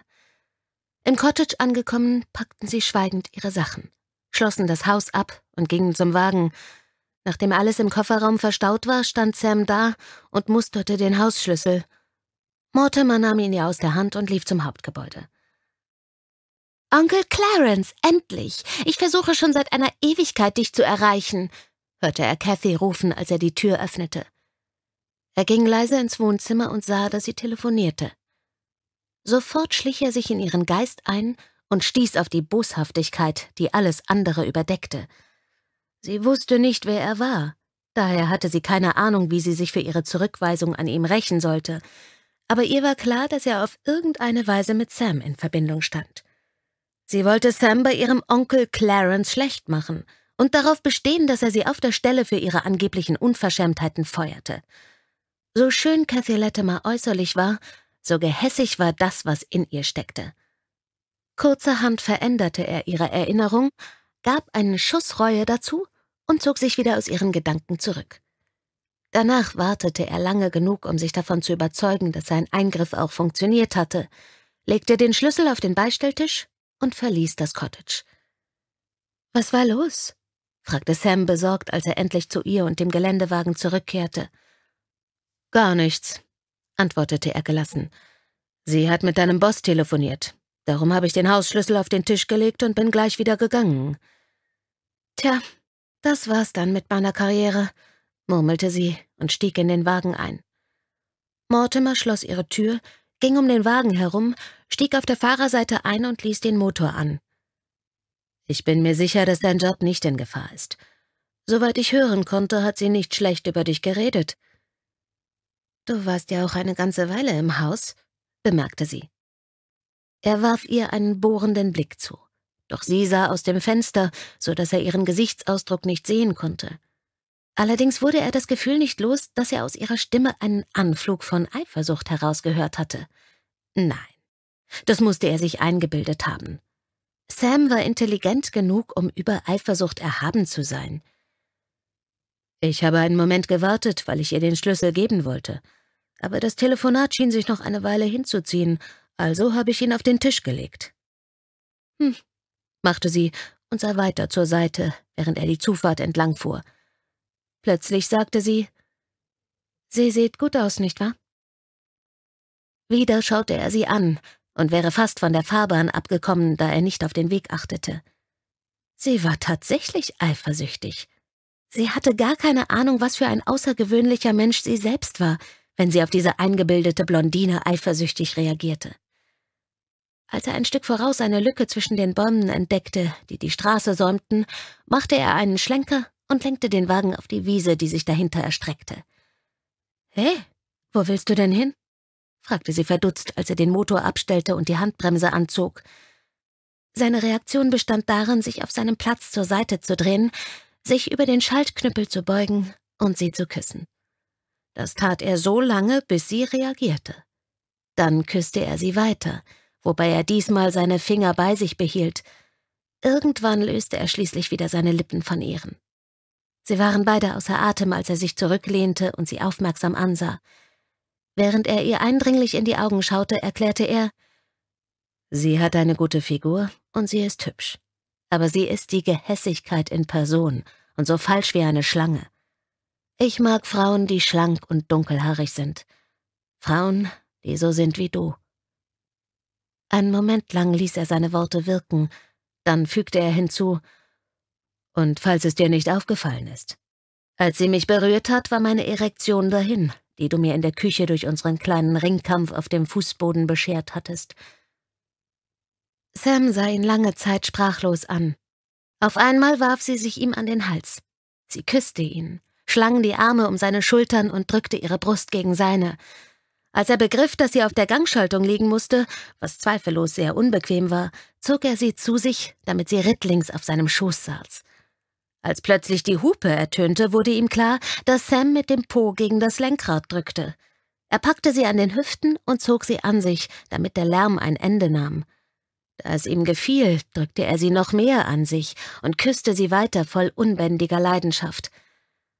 Im Cottage angekommen, packten sie schweigend ihre Sachen, schlossen das Haus ab und gingen zum Wagen. Nachdem alles im Kofferraum verstaut war, stand Sam da und musterte den Hausschlüssel. Mortimer nahm ihn ihr aus der Hand und lief zum Hauptgebäude. Onkel Clarence, endlich! Ich versuche schon seit einer Ewigkeit, dich zu erreichen, hörte er Cathy rufen, als er die Tür öffnete. Er ging leise ins Wohnzimmer und sah, dass sie telefonierte. Sofort schlich er sich in ihren Geist ein und stieß auf die Boshaftigkeit, die alles andere überdeckte. Sie wusste nicht, wer er war. Daher hatte sie keine Ahnung, wie sie sich für ihre Zurückweisung an ihm rächen sollte. Aber ihr war klar, dass er auf irgendeine Weise mit Sam in Verbindung stand. Sie wollte Sam bei ihrem Onkel Clarence schlecht machen und darauf bestehen, dass er sie auf der Stelle für ihre angeblichen Unverschämtheiten feuerte. So schön Cathy Latimer äußerlich war, so gehässig war das, was in ihr steckte. Kurzerhand veränderte er ihre Erinnerung, gab einen Schuss Reue dazu und zog sich wieder aus ihren Gedanken zurück. Danach wartete er lange genug, um sich davon zu überzeugen, dass sein Eingriff auch funktioniert hatte, legte den Schlüssel auf den Beistelltisch und verließ das Cottage. Was war los? fragte Sam besorgt, als er endlich zu ihr und dem Geländewagen zurückkehrte. Gar nichts, antwortete er gelassen. Sie hat mit deinem Boss telefoniert. Darum habe ich den Hausschlüssel auf den Tisch gelegt und bin gleich wieder gegangen. Tja, das war's dann mit meiner Karriere, murmelte sie und stieg in den Wagen ein. Mortimer schloss ihre Tür, ging um den Wagen herum, stieg auf der Fahrerseite ein und ließ den Motor an. Ich bin mir sicher, dass dein Job nicht in Gefahr ist. Soweit ich hören konnte, hat sie nicht schlecht über dich geredet. Du warst ja auch eine ganze Weile im Haus, bemerkte sie. Er warf ihr einen bohrenden Blick zu, doch sie sah aus dem Fenster, so dass er ihren Gesichtsausdruck nicht sehen konnte. Allerdings wurde er das Gefühl nicht los, dass er aus ihrer Stimme einen Anflug von Eifersucht herausgehört hatte. Nein, das musste er sich eingebildet haben. Sam war intelligent genug, um über Eifersucht erhaben zu sein. Ich habe einen Moment gewartet, weil ich ihr den Schlüssel geben wollte. Aber das Telefonat schien sich noch eine Weile hinzuziehen, also habe ich ihn auf den Tisch gelegt. Hm, machte sie und sah weiter zur Seite, während er die Zufahrt entlangfuhr. Plötzlich sagte sie, »Sie sieht gut aus, nicht wahr?« Wieder schaute er sie an, und wäre fast von der Fahrbahn abgekommen, da er nicht auf den Weg achtete. Sie war tatsächlich eifersüchtig. Sie hatte gar keine Ahnung, was für ein außergewöhnlicher Mensch sie selbst war, wenn sie auf diese eingebildete Blondine eifersüchtig reagierte. Als er ein Stück voraus eine Lücke zwischen den Bäumen entdeckte, die die Straße säumten, machte er einen Schlenker und lenkte den Wagen auf die Wiese, die sich dahinter erstreckte. Hey, wo willst du denn hin? fragte sie verdutzt, als er den Motor abstellte und die Handbremse anzog. Seine Reaktion bestand darin, sich auf seinem Platz zur Seite zu drehen, sich über den Schaltknüppel zu beugen und sie zu küssen. Das tat er so lange, bis sie reagierte. Dann küsste er sie weiter, wobei er diesmal seine Finger bei sich behielt. Irgendwann löste er schließlich wieder seine Lippen von ihren. Sie waren beide außer Atem, als er sich zurücklehnte und sie aufmerksam ansah. Während er ihr eindringlich in die Augen schaute, erklärte er, Sie hat eine gute Figur und sie ist hübsch. Aber sie ist die Gehässigkeit in Person und so falsch wie eine Schlange. Ich mag Frauen, die schlank und dunkelhaarig sind. Frauen, die so sind wie du. Einen Moment lang ließ er seine Worte wirken, dann fügte er hinzu, und falls es dir nicht aufgefallen ist. Als sie mich berührt hat, war meine Erektion dahin, die du mir in der Küche durch unseren kleinen Ringkampf auf dem Fußboden beschert hattest. Sam sah ihn lange Zeit sprachlos an. Auf einmal warf sie sich ihm an den Hals. Sie küsste ihn, schlang die Arme um seine Schultern und drückte ihre Brust gegen seine. Als er begriff, dass sie auf der Gangschaltung liegen musste, was zweifellos sehr unbequem war, zog er sie zu sich, damit sie rittlings auf seinem Schoß saß. Als plötzlich die Hupe ertönte, wurde ihm klar, dass Sam mit dem Po gegen das Lenkrad drückte. Er packte sie an den Hüften und zog sie an sich, damit der Lärm ein Ende nahm. Da es ihm gefiel, drückte er sie noch mehr an sich und küsste sie weiter voll unbändiger Leidenschaft.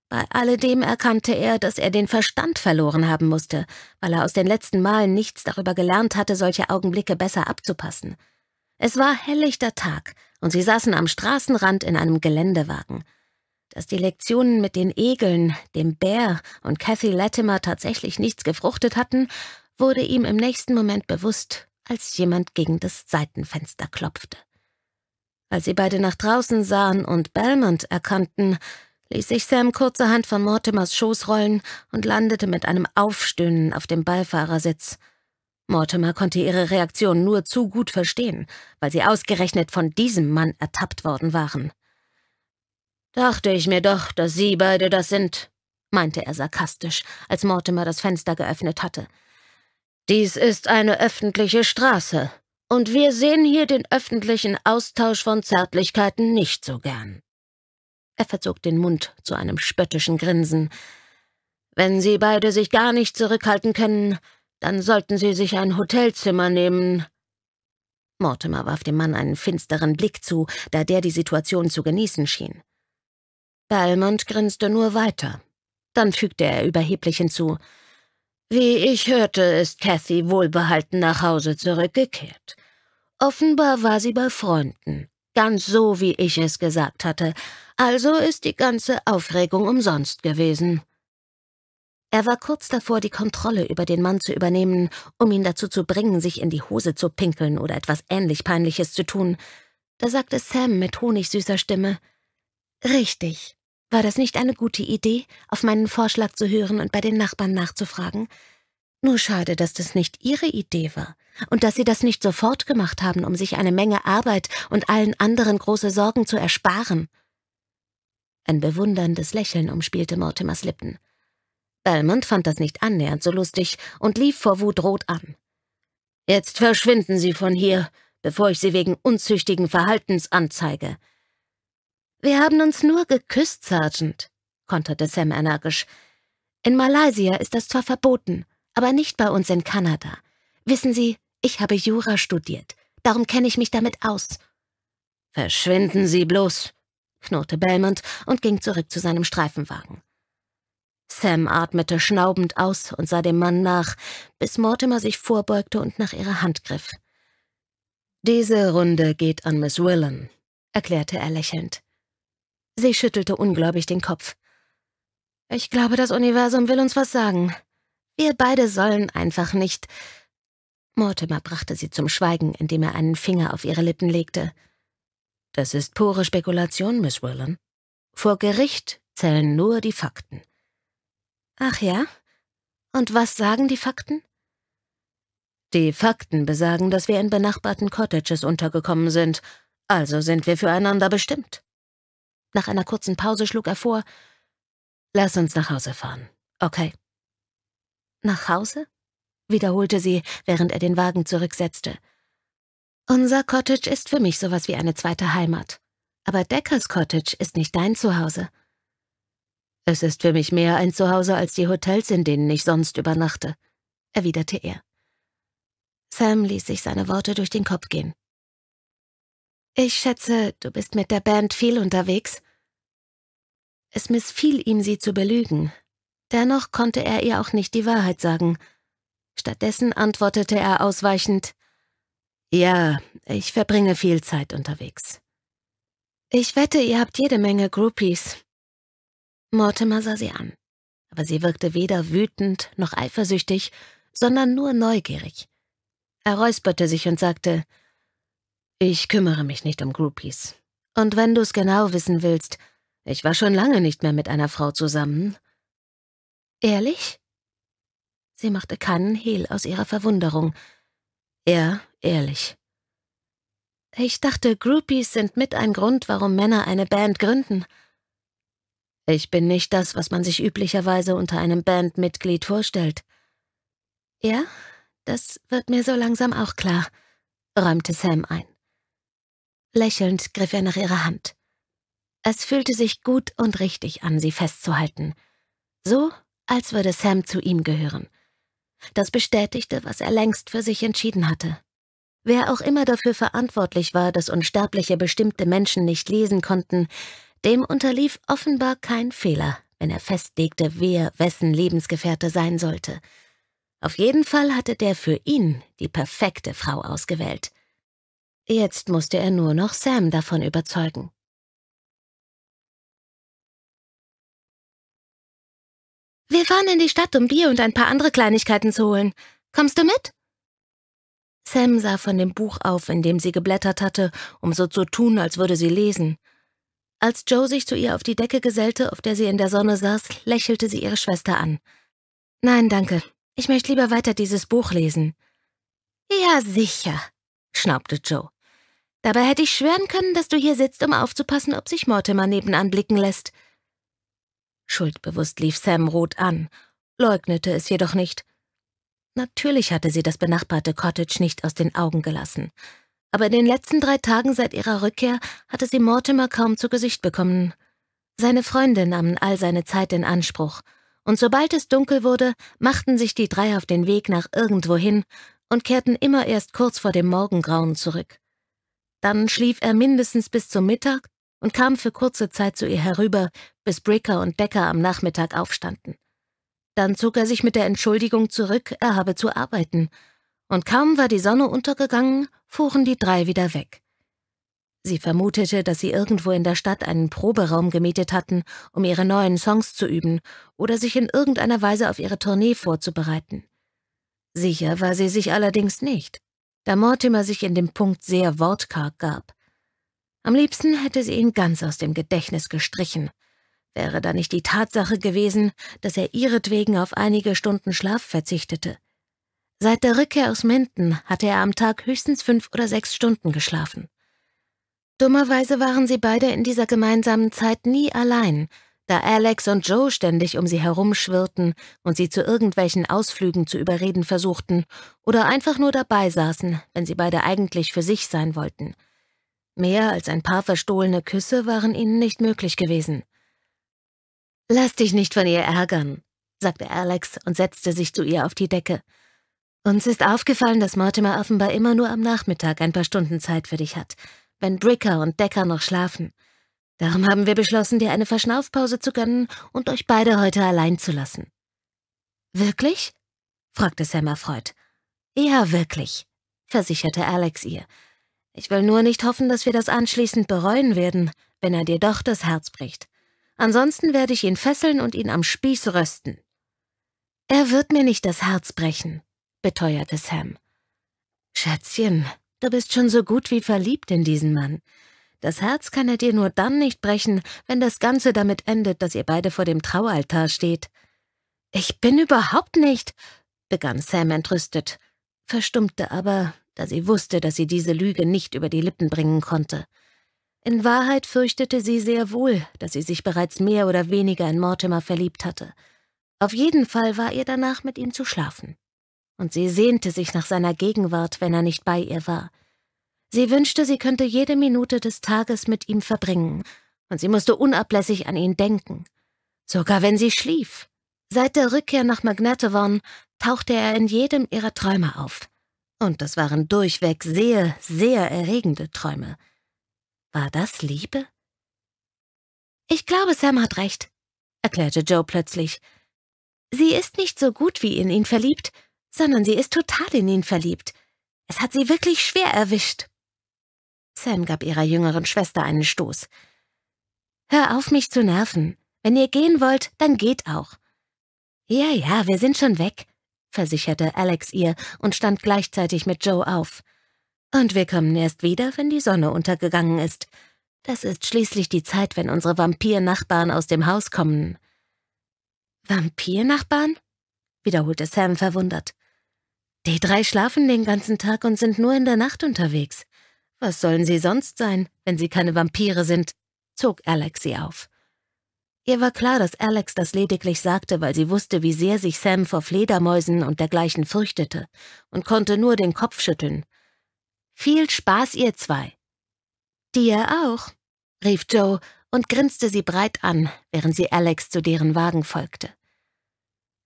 Bei alledem erkannte er, dass er den Verstand verloren haben musste, weil er aus den letzten Malen nichts darüber gelernt hatte, solche Augenblicke besser abzupassen. Es war helllichter Tag, und sie saßen am Straßenrand in einem Geländewagen. Dass die Lektionen mit den Egeln, dem Bär und Cathy Latimer tatsächlich nichts gefruchtet hatten, wurde ihm im nächsten Moment bewusst, als jemand gegen das Seitenfenster klopfte. Als sie beide nach draußen sahen und Belmont erkannten, ließ sich Sam kurzerhand von Mortimers Schoß rollen und landete mit einem Aufstöhnen auf dem Beifahrersitz – Mortimer konnte ihre Reaktion nur zu gut verstehen, weil sie ausgerechnet von diesem Mann ertappt worden waren. Dachte ich mir doch, dass Sie beide das sind, meinte er sarkastisch, als Mortimer das Fenster geöffnet hatte. Dies ist eine öffentliche Straße, und wir sehen hier den öffentlichen Austausch von Zärtlichkeiten nicht so gern. Er verzog den Mund zu einem spöttischen Grinsen. Wenn Sie beide sich gar nicht zurückhalten können, dann sollten Sie sich ein Hotelzimmer nehmen. Mortimer warf dem Mann einen finsteren Blick zu, da der die Situation zu genießen schien. Belmont grinste nur weiter. Dann fügte er überheblich hinzu, wie ich hörte, ist Cathy wohlbehalten nach Hause zurückgekehrt. Offenbar war sie bei Freunden, ganz so, wie ich es gesagt hatte, also ist die ganze Aufregung umsonst gewesen. Er war kurz davor, die Kontrolle über den Mann zu übernehmen, um ihn dazu zu bringen, sich in die Hose zu pinkeln oder etwas ähnlich Peinliches zu tun. Da sagte Sam mit honigsüßer Stimme Richtig. War das nicht eine gute Idee, auf meinen Vorschlag zu hören und bei den Nachbarn nachzufragen? Nur schade, dass das nicht Ihre Idee war und dass Sie das nicht sofort gemacht haben, um sich eine Menge Arbeit und allen anderen große Sorgen zu ersparen. Ein bewunderndes Lächeln umspielte Mortimers Lippen. Belmont fand das nicht annähernd so lustig und lief vor Wut rot an. »Jetzt verschwinden Sie von hier, bevor ich Sie wegen unzüchtigen Verhaltens anzeige.« »Wir haben uns nur geküsst, Sergeant«, konterte Sam energisch. »In Malaysia ist das zwar verboten, aber nicht bei uns in Kanada. Wissen Sie, ich habe Jura studiert, darum kenne ich mich damit aus.« »Verschwinden Sie bloß«, knurrte Belmont und ging zurück zu seinem Streifenwagen. Sam atmete schnaubend aus und sah dem Mann nach, bis Mortimer sich vorbeugte und nach ihrer Hand griff. »Diese Runde geht an Miss Willen«, erklärte er lächelnd. Sie schüttelte ungläubig den Kopf. »Ich glaube, das Universum will uns was sagen. Wir beide sollen einfach nicht...« Mortimer brachte sie zum Schweigen, indem er einen Finger auf ihre Lippen legte. »Das ist pure Spekulation, Miss Willen. Vor Gericht zählen nur die Fakten.« Ach ja? Und was sagen die Fakten? Die Fakten besagen, dass wir in benachbarten Cottages untergekommen sind, also sind wir füreinander bestimmt. Nach einer kurzen Pause schlug er vor, lass uns nach Hause fahren, okay? Nach Hause? wiederholte sie, während er den Wagen zurücksetzte. Unser Cottage ist für mich sowas wie eine zweite Heimat. Aber Deckers Cottage ist nicht dein Zuhause. Es ist für mich mehr ein Zuhause als die Hotels, in denen ich sonst übernachte, erwiderte er. Sam ließ sich seine Worte durch den Kopf gehen. Ich schätze, du bist mit der Band viel unterwegs. Es missfiel ihm, sie zu belügen. Dennoch konnte er ihr auch nicht die Wahrheit sagen. Stattdessen antwortete er ausweichend, ja, ich verbringe viel Zeit unterwegs. Ich wette, ihr habt jede Menge Groupies. Mortimer sah sie an, aber sie wirkte weder wütend noch eifersüchtig, sondern nur neugierig. Er räusperte sich und sagte, ich kümmere mich nicht um Groupies. Und wenn du's genau wissen willst, ich war schon lange nicht mehr mit einer Frau zusammen. Ehrlich? Sie machte keinen Hehl aus ihrer Verwunderung. Ja, ehrlich. Ich dachte, Groupies sind mit ein Grund, warum Männer eine Band gründen. Ich bin nicht das, was man sich üblicherweise unter einem Bandmitglied vorstellt. Ja, das wird mir so langsam auch klar, räumte Sam ein. Lächelnd griff er nach ihrer Hand. Es fühlte sich gut und richtig an, sie festzuhalten. So, als würde Sam zu ihm gehören. Das bestätigte, was er längst für sich entschieden hatte. Wer auch immer dafür verantwortlich war, dass Unsterbliche bestimmte Menschen nicht lesen konnten, dem unterlief offenbar kein Fehler, wenn er festlegte, wer wessen Lebensgefährte sein sollte. Auf jeden Fall hatte der für ihn die perfekte Frau ausgewählt. Jetzt musste er nur noch Sam davon überzeugen. Wir fahren in die Stadt, um Bier und ein paar andere Kleinigkeiten zu holen. Kommst du mit? Sam sah von dem Buch auf, in dem sie geblättert hatte, um so zu tun, als würde sie lesen. Als Joe sich zu ihr auf die Decke gesellte, auf der sie in der Sonne saß, lächelte sie ihre Schwester an. Nein, danke. Ich möchte lieber weiter dieses Buch lesen. Ja, sicher, schnaubte Joe. Dabei hätte ich schwören können, dass du hier sitzt, um aufzupassen, ob sich Mortimer nebenan blicken lässt. Schuldbewusst lief Sam rot an, leugnete es jedoch nicht. Natürlich hatte sie das benachbarte Cottage nicht aus den Augen gelassen aber in den letzten drei Tagen seit ihrer Rückkehr hatte sie Mortimer kaum zu Gesicht bekommen. Seine Freunde nahmen all seine Zeit in Anspruch, und sobald es dunkel wurde, machten sich die drei auf den Weg nach irgendwohin und kehrten immer erst kurz vor dem Morgengrauen zurück. Dann schlief er mindestens bis zum Mittag und kam für kurze Zeit zu ihr herüber, bis Bricker und Decker am Nachmittag aufstanden. Dann zog er sich mit der Entschuldigung zurück, er habe zu arbeiten, und kaum war die Sonne untergegangen, fuhren die drei wieder weg. Sie vermutete, dass sie irgendwo in der Stadt einen Proberaum gemietet hatten, um ihre neuen Songs zu üben oder sich in irgendeiner Weise auf ihre Tournee vorzubereiten. Sicher war sie sich allerdings nicht, da Mortimer sich in dem Punkt sehr wortkarg gab. Am liebsten hätte sie ihn ganz aus dem Gedächtnis gestrichen, wäre da nicht die Tatsache gewesen, dass er ihretwegen auf einige Stunden Schlaf verzichtete – Seit der Rückkehr aus Menden hatte er am Tag höchstens fünf oder sechs Stunden geschlafen. Dummerweise waren sie beide in dieser gemeinsamen Zeit nie allein, da Alex und Joe ständig um sie herumschwirrten und sie zu irgendwelchen Ausflügen zu überreden versuchten oder einfach nur dabei saßen, wenn sie beide eigentlich für sich sein wollten. Mehr als ein paar verstohlene Küsse waren ihnen nicht möglich gewesen. Lass dich nicht von ihr ärgern, sagte Alex und setzte sich zu ihr auf die Decke. Uns ist aufgefallen, dass Mortimer offenbar immer nur am Nachmittag ein paar Stunden Zeit für dich hat, wenn Bricker und Decker noch schlafen. Darum haben wir beschlossen, dir eine Verschnaufpause zu gönnen und euch beide heute allein zu lassen. Wirklich? fragte Sam erfreut. Ja, wirklich, versicherte Alex ihr. Ich will nur nicht hoffen, dass wir das anschließend bereuen werden, wenn er dir doch das Herz bricht. Ansonsten werde ich ihn fesseln und ihn am Spieß rösten. Er wird mir nicht das Herz brechen, beteuerte Sam. Schätzchen, du bist schon so gut wie verliebt in diesen Mann. Das Herz kann er dir nur dann nicht brechen, wenn das Ganze damit endet, dass ihr beide vor dem Traualtar steht. Ich bin überhaupt nicht, begann Sam entrüstet, verstummte aber, da sie wusste, dass sie diese Lüge nicht über die Lippen bringen konnte. In Wahrheit fürchtete sie sehr wohl, dass sie sich bereits mehr oder weniger in Mortimer verliebt hatte. Auf jeden Fall war ihr danach, mit ihm zu schlafen und sie sehnte sich nach seiner Gegenwart, wenn er nicht bei ihr war. Sie wünschte, sie könnte jede Minute des Tages mit ihm verbringen, und sie musste unablässig an ihn denken, sogar wenn sie schlief. Seit der Rückkehr nach Magnetowon tauchte er in jedem ihrer Träume auf. Und das waren durchweg sehr, sehr erregende Träume. War das Liebe? Ich glaube, Sam hat recht, erklärte Joe plötzlich. Sie ist nicht so gut wie in ihn verliebt, sondern sie ist total in ihn verliebt. Es hat sie wirklich schwer erwischt. Sam gab ihrer jüngeren Schwester einen Stoß. Hör auf, mich zu nerven. Wenn ihr gehen wollt, dann geht auch. Ja, ja, wir sind schon weg, versicherte Alex ihr und stand gleichzeitig mit Joe auf. Und wir kommen erst wieder, wenn die Sonne untergegangen ist. Das ist schließlich die Zeit, wenn unsere Vampirnachbarn aus dem Haus kommen. Vampirnachbarn? wiederholte Sam verwundert. Die drei schlafen den ganzen Tag und sind nur in der Nacht unterwegs. Was sollen sie sonst sein, wenn sie keine Vampire sind? zog Alex sie auf. Ihr war klar, dass Alex das lediglich sagte, weil sie wusste, wie sehr sich Sam vor Fledermäusen und dergleichen fürchtete und konnte nur den Kopf schütteln. Viel Spaß, ihr zwei. Dir auch, rief Joe und grinste sie breit an, während sie Alex zu deren Wagen folgte.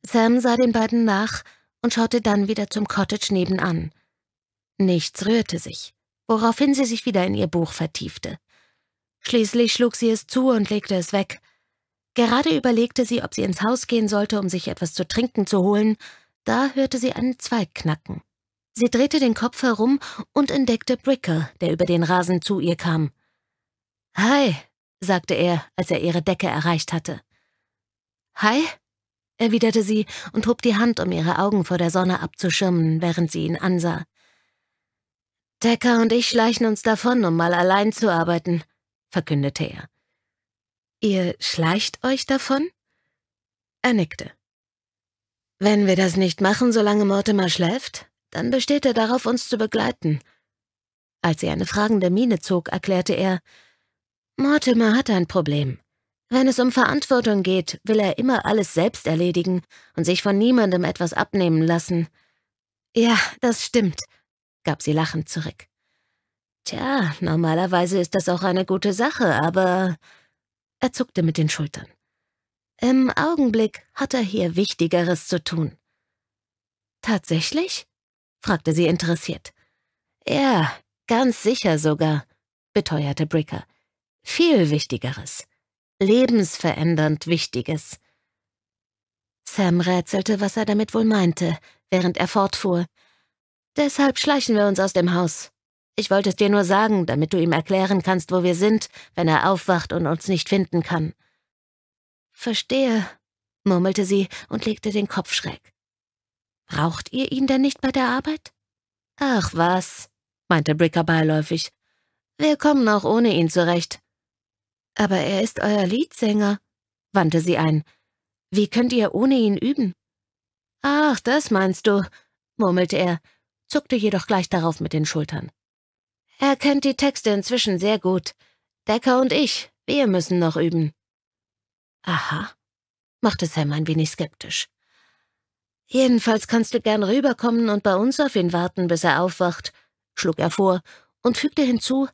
Sam sah den beiden nach und schaute dann wieder zum Cottage nebenan. Nichts rührte sich, woraufhin sie sich wieder in ihr Buch vertiefte. Schließlich schlug sie es zu und legte es weg. Gerade überlegte sie, ob sie ins Haus gehen sollte, um sich etwas zu trinken zu holen, da hörte sie einen Zweig knacken. Sie drehte den Kopf herum und entdeckte Brickle, der über den Rasen zu ihr kam. »Hi«, sagte er, als er ihre Decke erreicht hatte. »Hi«, erwiderte sie und hob die Hand, um ihre Augen vor der Sonne abzuschirmen, während sie ihn ansah. Decker und ich schleichen uns davon, um mal allein zu arbeiten, verkündete er. Ihr schleicht euch davon? Er nickte. Wenn wir das nicht machen, solange Mortimer schläft, dann besteht er darauf, uns zu begleiten. Als sie eine fragende Miene zog, erklärte er, Mortimer hat ein Problem. Wenn es um Verantwortung geht, will er immer alles selbst erledigen und sich von niemandem etwas abnehmen lassen. Ja, das stimmt, gab sie lachend zurück. Tja, normalerweise ist das auch eine gute Sache, aber... Er zuckte mit den Schultern. Im Augenblick hat er hier Wichtigeres zu tun. Tatsächlich? fragte sie interessiert. Ja, ganz sicher sogar, beteuerte Bricker. Viel Wichtigeres lebensverändernd Wichtiges. Sam rätselte, was er damit wohl meinte, während er fortfuhr. Deshalb schleichen wir uns aus dem Haus. Ich wollte es dir nur sagen, damit du ihm erklären kannst, wo wir sind, wenn er aufwacht und uns nicht finden kann. Verstehe, murmelte sie und legte den Kopf schräg. Braucht ihr ihn denn nicht bei der Arbeit? Ach was, meinte Bricker beiläufig. Wir kommen auch ohne ihn zurecht. Aber er ist euer Liedsänger, wandte sie ein. Wie könnt ihr ohne ihn üben? Ach, das meinst du, murmelte er, zuckte jedoch gleich darauf mit den Schultern. Er kennt die Texte inzwischen sehr gut. Decker und ich, wir müssen noch üben. Aha, machte Sam ein wenig skeptisch. Jedenfalls kannst du gern rüberkommen und bei uns auf ihn warten, bis er aufwacht, schlug er vor und fügte hinzu,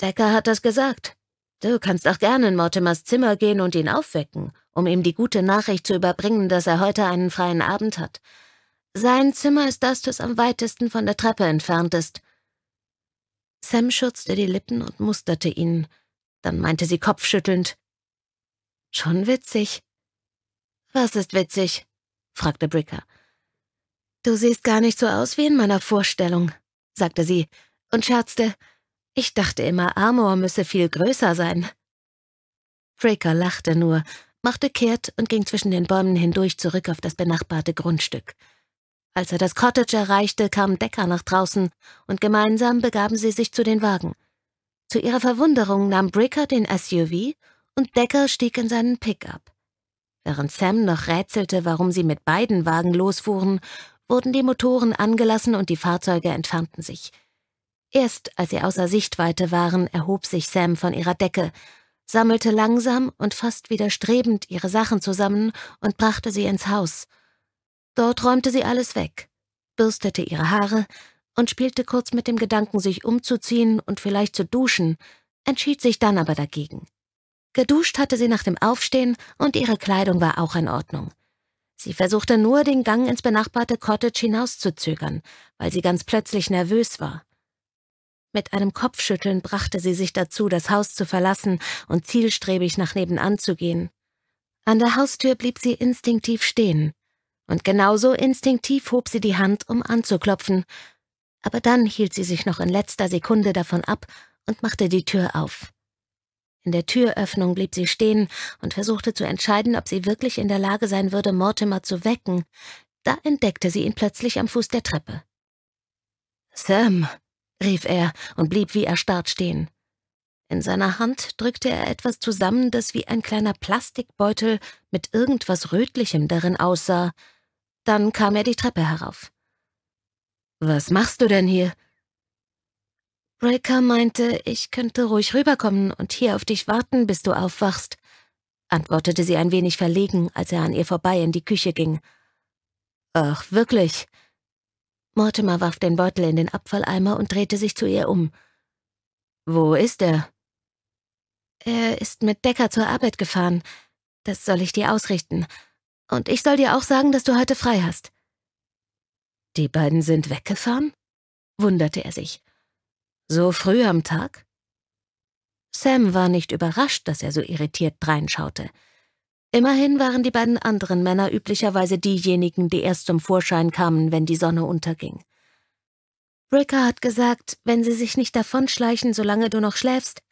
Decker hat das gesagt. Du kannst auch gerne in Mortimers Zimmer gehen und ihn aufwecken, um ihm die gute Nachricht zu überbringen, dass er heute einen freien Abend hat. Sein Zimmer ist das, das am weitesten von der Treppe entfernt ist. Sam schürzte die Lippen und musterte ihn. Dann meinte sie kopfschüttelnd. Schon witzig. Was ist witzig? fragte Bricker. Du siehst gar nicht so aus wie in meiner Vorstellung, sagte sie und scherzte. Ich dachte immer, Amor müsse viel größer sein. Fraker lachte nur, machte kehrt und ging zwischen den Bäumen hindurch zurück auf das benachbarte Grundstück. Als er das Cottage erreichte, kam Decker nach draußen und gemeinsam begaben sie sich zu den Wagen. Zu ihrer Verwunderung nahm Bricker den SUV und Decker stieg in seinen Pickup. Während Sam noch rätselte, warum sie mit beiden Wagen losfuhren, wurden die Motoren angelassen und die Fahrzeuge entfernten sich – Erst als sie außer Sichtweite waren, erhob sich Sam von ihrer Decke, sammelte langsam und fast widerstrebend ihre Sachen zusammen und brachte sie ins Haus. Dort räumte sie alles weg, bürstete ihre Haare und spielte kurz mit dem Gedanken, sich umzuziehen und vielleicht zu duschen, entschied sich dann aber dagegen. Geduscht hatte sie nach dem Aufstehen und ihre Kleidung war auch in Ordnung. Sie versuchte nur, den Gang ins benachbarte Cottage hinauszuzögern, weil sie ganz plötzlich nervös war. Mit einem Kopfschütteln brachte sie sich dazu, das Haus zu verlassen und zielstrebig nach nebenan zu gehen. An der Haustür blieb sie instinktiv stehen. Und genauso instinktiv hob sie die Hand, um anzuklopfen. Aber dann hielt sie sich noch in letzter Sekunde davon ab und machte die Tür auf. In der Türöffnung blieb sie stehen und versuchte zu entscheiden, ob sie wirklich in der Lage sein würde, Mortimer zu wecken. Da entdeckte sie ihn plötzlich am Fuß der Treppe. Sam, rief er und blieb wie erstarrt stehen. In seiner Hand drückte er etwas zusammen, das wie ein kleiner Plastikbeutel mit irgendwas Rötlichem darin aussah. Dann kam er die Treppe herauf. Was machst du denn hier? Breaker meinte, ich könnte ruhig rüberkommen und hier auf dich warten, bis du aufwachst, antwortete sie ein wenig verlegen, als er an ihr vorbei in die Küche ging. Ach, wirklich? Mortimer warf den Beutel in den Abfalleimer und drehte sich zu ihr um. Wo ist er? Er ist mit Decker zur Arbeit gefahren. Das soll ich dir ausrichten. Und ich soll dir auch sagen, dass du heute frei hast. Die beiden sind weggefahren? wunderte er sich. So früh am Tag? Sam war nicht überrascht, dass er so irritiert dreinschaute. Immerhin waren die beiden anderen Männer üblicherweise diejenigen, die erst zum Vorschein kamen, wenn die Sonne unterging. Bricker hat gesagt, wenn sie sich nicht davonschleichen, solange du noch schläfst,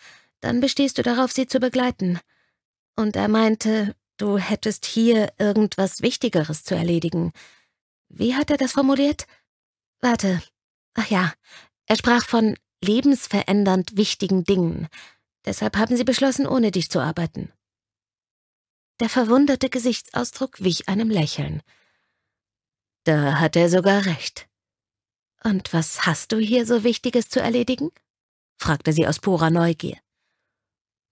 dann bestehst du darauf, sie zu begleiten. Und er meinte, du hättest hier irgendwas Wichtigeres zu erledigen. Wie hat er das formuliert? Warte. Ach ja, er sprach von lebensverändernd wichtigen Dingen. Deshalb haben sie beschlossen, ohne dich zu arbeiten. Der verwunderte Gesichtsausdruck wich einem Lächeln. Da hat er sogar recht. Und was hast du hier so Wichtiges zu erledigen? fragte sie aus purer Neugier.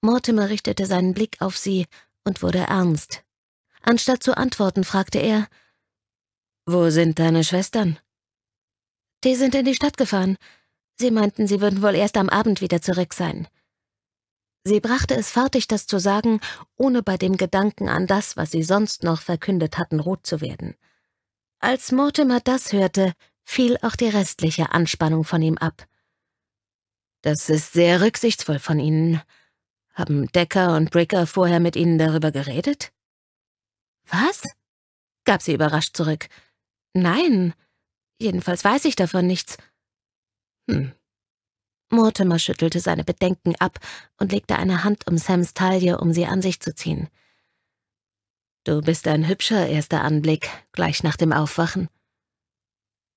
Mortimer richtete seinen Blick auf sie und wurde ernst. Anstatt zu antworten, fragte er, »Wo sind deine Schwestern?« »Die sind in die Stadt gefahren. Sie meinten, sie würden wohl erst am Abend wieder zurück sein.« Sie brachte es fertig, das zu sagen, ohne bei dem Gedanken an das, was sie sonst noch verkündet hatten, rot zu werden. Als Mortimer das hörte, fiel auch die restliche Anspannung von ihm ab. Das ist sehr rücksichtsvoll von Ihnen. Haben Decker und Bricker vorher mit Ihnen darüber geredet? Was? gab sie überrascht zurück. Nein, jedenfalls weiß ich davon nichts. Hm, Mortimer schüttelte seine Bedenken ab und legte eine Hand um Sams Taille, um sie an sich zu ziehen. Du bist ein hübscher erster Anblick, gleich nach dem Aufwachen.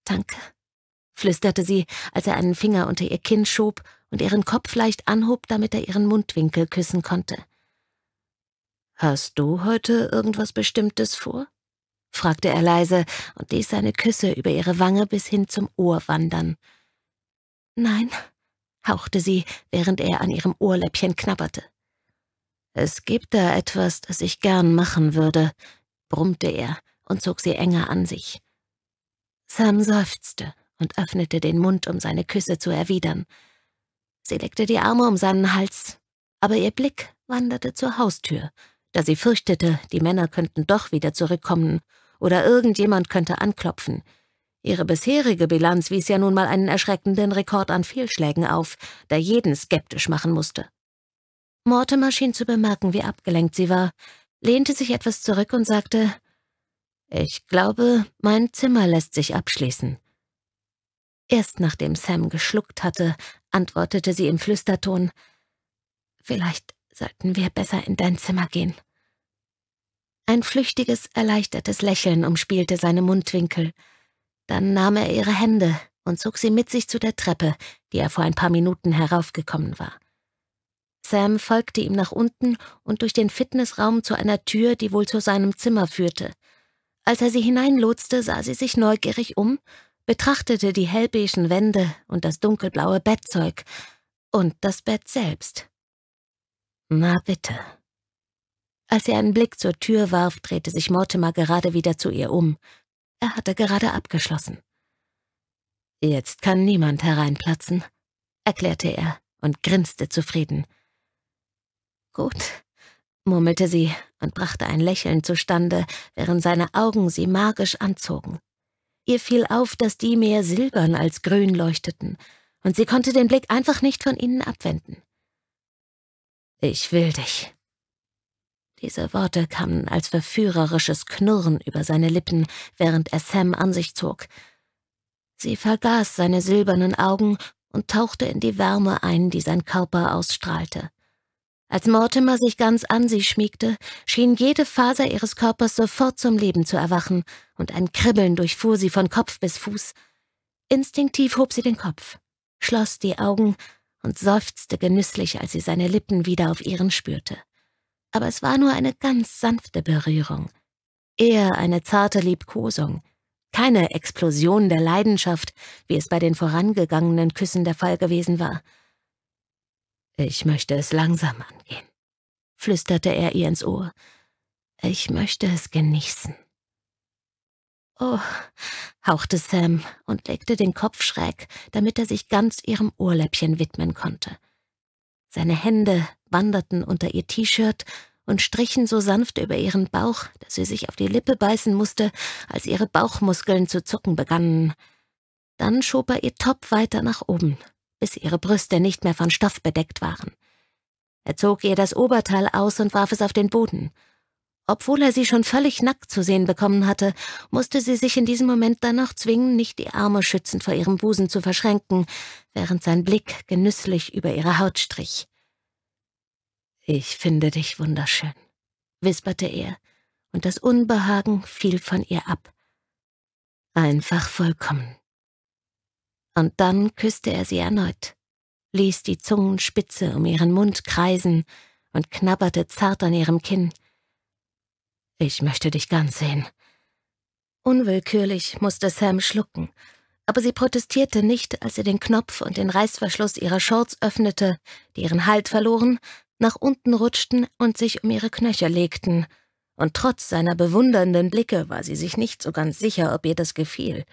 Danke, flüsterte sie, als er einen Finger unter ihr Kinn schob und ihren Kopf leicht anhob, damit er ihren Mundwinkel küssen konnte. Hast du heute irgendwas Bestimmtes vor? fragte er leise und ließ seine Küsse über ihre Wange bis hin zum Ohr wandern. Nein, hauchte sie, während er an ihrem Ohrläppchen knabberte. »Es gibt da etwas, das ich gern machen würde«, brummte er und zog sie enger an sich. Sam seufzte und öffnete den Mund, um seine Küsse zu erwidern. Sie legte die Arme um seinen Hals, aber ihr Blick wanderte zur Haustür, da sie fürchtete, die Männer könnten doch wieder zurückkommen oder irgendjemand könnte anklopfen – Ihre bisherige Bilanz wies ja nun mal einen erschreckenden Rekord an Fehlschlägen auf, der jeden skeptisch machen musste. Mortimer schien zu bemerken, wie abgelenkt sie war, lehnte sich etwas zurück und sagte, »Ich glaube, mein Zimmer lässt sich abschließen.« Erst nachdem Sam geschluckt hatte, antwortete sie im Flüsterton, »Vielleicht sollten wir besser in dein Zimmer gehen.« ein flüchtiges, erleichtertes Lächeln umspielte seine Mundwinkel. Dann nahm er ihre Hände und zog sie mit sich zu der Treppe, die er vor ein paar Minuten heraufgekommen war. Sam folgte ihm nach unten und durch den Fitnessraum zu einer Tür, die wohl zu seinem Zimmer führte. Als er sie hineinlotste, sah sie sich neugierig um, betrachtete die hellbeischen Wände und das dunkelblaue Bettzeug und das Bett selbst. Na bitte. Als sie einen Blick zur Tür warf, drehte sich Mortimer gerade wieder zu ihr um. Er hatte gerade abgeschlossen. Jetzt kann niemand hereinplatzen, erklärte er und grinste zufrieden. Gut, murmelte sie und brachte ein Lächeln zustande, während seine Augen sie magisch anzogen. Ihr fiel auf, dass die mehr silbern als grün leuchteten, und sie konnte den Blick einfach nicht von ihnen abwenden. Ich will dich, diese Worte kamen als verführerisches Knurren über seine Lippen, während er Sam an sich zog. Sie vergaß seine silbernen Augen und tauchte in die Wärme ein, die sein Körper ausstrahlte. Als Mortimer sich ganz an sie schmiegte, schien jede Faser ihres Körpers sofort zum Leben zu erwachen, und ein Kribbeln durchfuhr sie von Kopf bis Fuß. Instinktiv hob sie den Kopf, schloss die Augen und seufzte genüsslich, als sie seine Lippen wieder auf ihren spürte aber es war nur eine ganz sanfte Berührung, eher eine zarte Liebkosung, keine Explosion der Leidenschaft, wie es bei den vorangegangenen Küssen der Fall gewesen war. Ich möchte es langsam angehen, flüsterte er ihr ins Ohr. Ich möchte es genießen. Oh, hauchte Sam und legte den Kopf schräg, damit er sich ganz ihrem Ohrläppchen widmen konnte. Seine Hände wanderten unter ihr T-Shirt und strichen so sanft über ihren Bauch, dass sie sich auf die Lippe beißen musste, als ihre Bauchmuskeln zu zucken begannen. Dann schob er ihr Top weiter nach oben, bis ihre Brüste nicht mehr von Stoff bedeckt waren. Er zog ihr das Oberteil aus und warf es auf den Boden. Obwohl er sie schon völlig nackt zu sehen bekommen hatte, musste sie sich in diesem Moment danach zwingen, nicht die Arme schützend vor ihrem Busen zu verschränken, während sein Blick genüsslich über ihre Haut strich. »Ich finde dich wunderschön«, wisperte er, und das Unbehagen fiel von ihr ab. Einfach vollkommen. Und dann küsste er sie erneut, ließ die Zungenspitze um ihren Mund kreisen und knabberte zart an ihrem Kinn, ich möchte dich ganz sehen. Unwillkürlich musste Sam schlucken, aber sie protestierte nicht, als sie den Knopf und den Reißverschluss ihrer Shorts öffnete, die ihren Halt verloren, nach unten rutschten und sich um ihre Knöcher legten. Und trotz seiner bewundernden Blicke war sie sich nicht so ganz sicher, ob ihr das gefiel.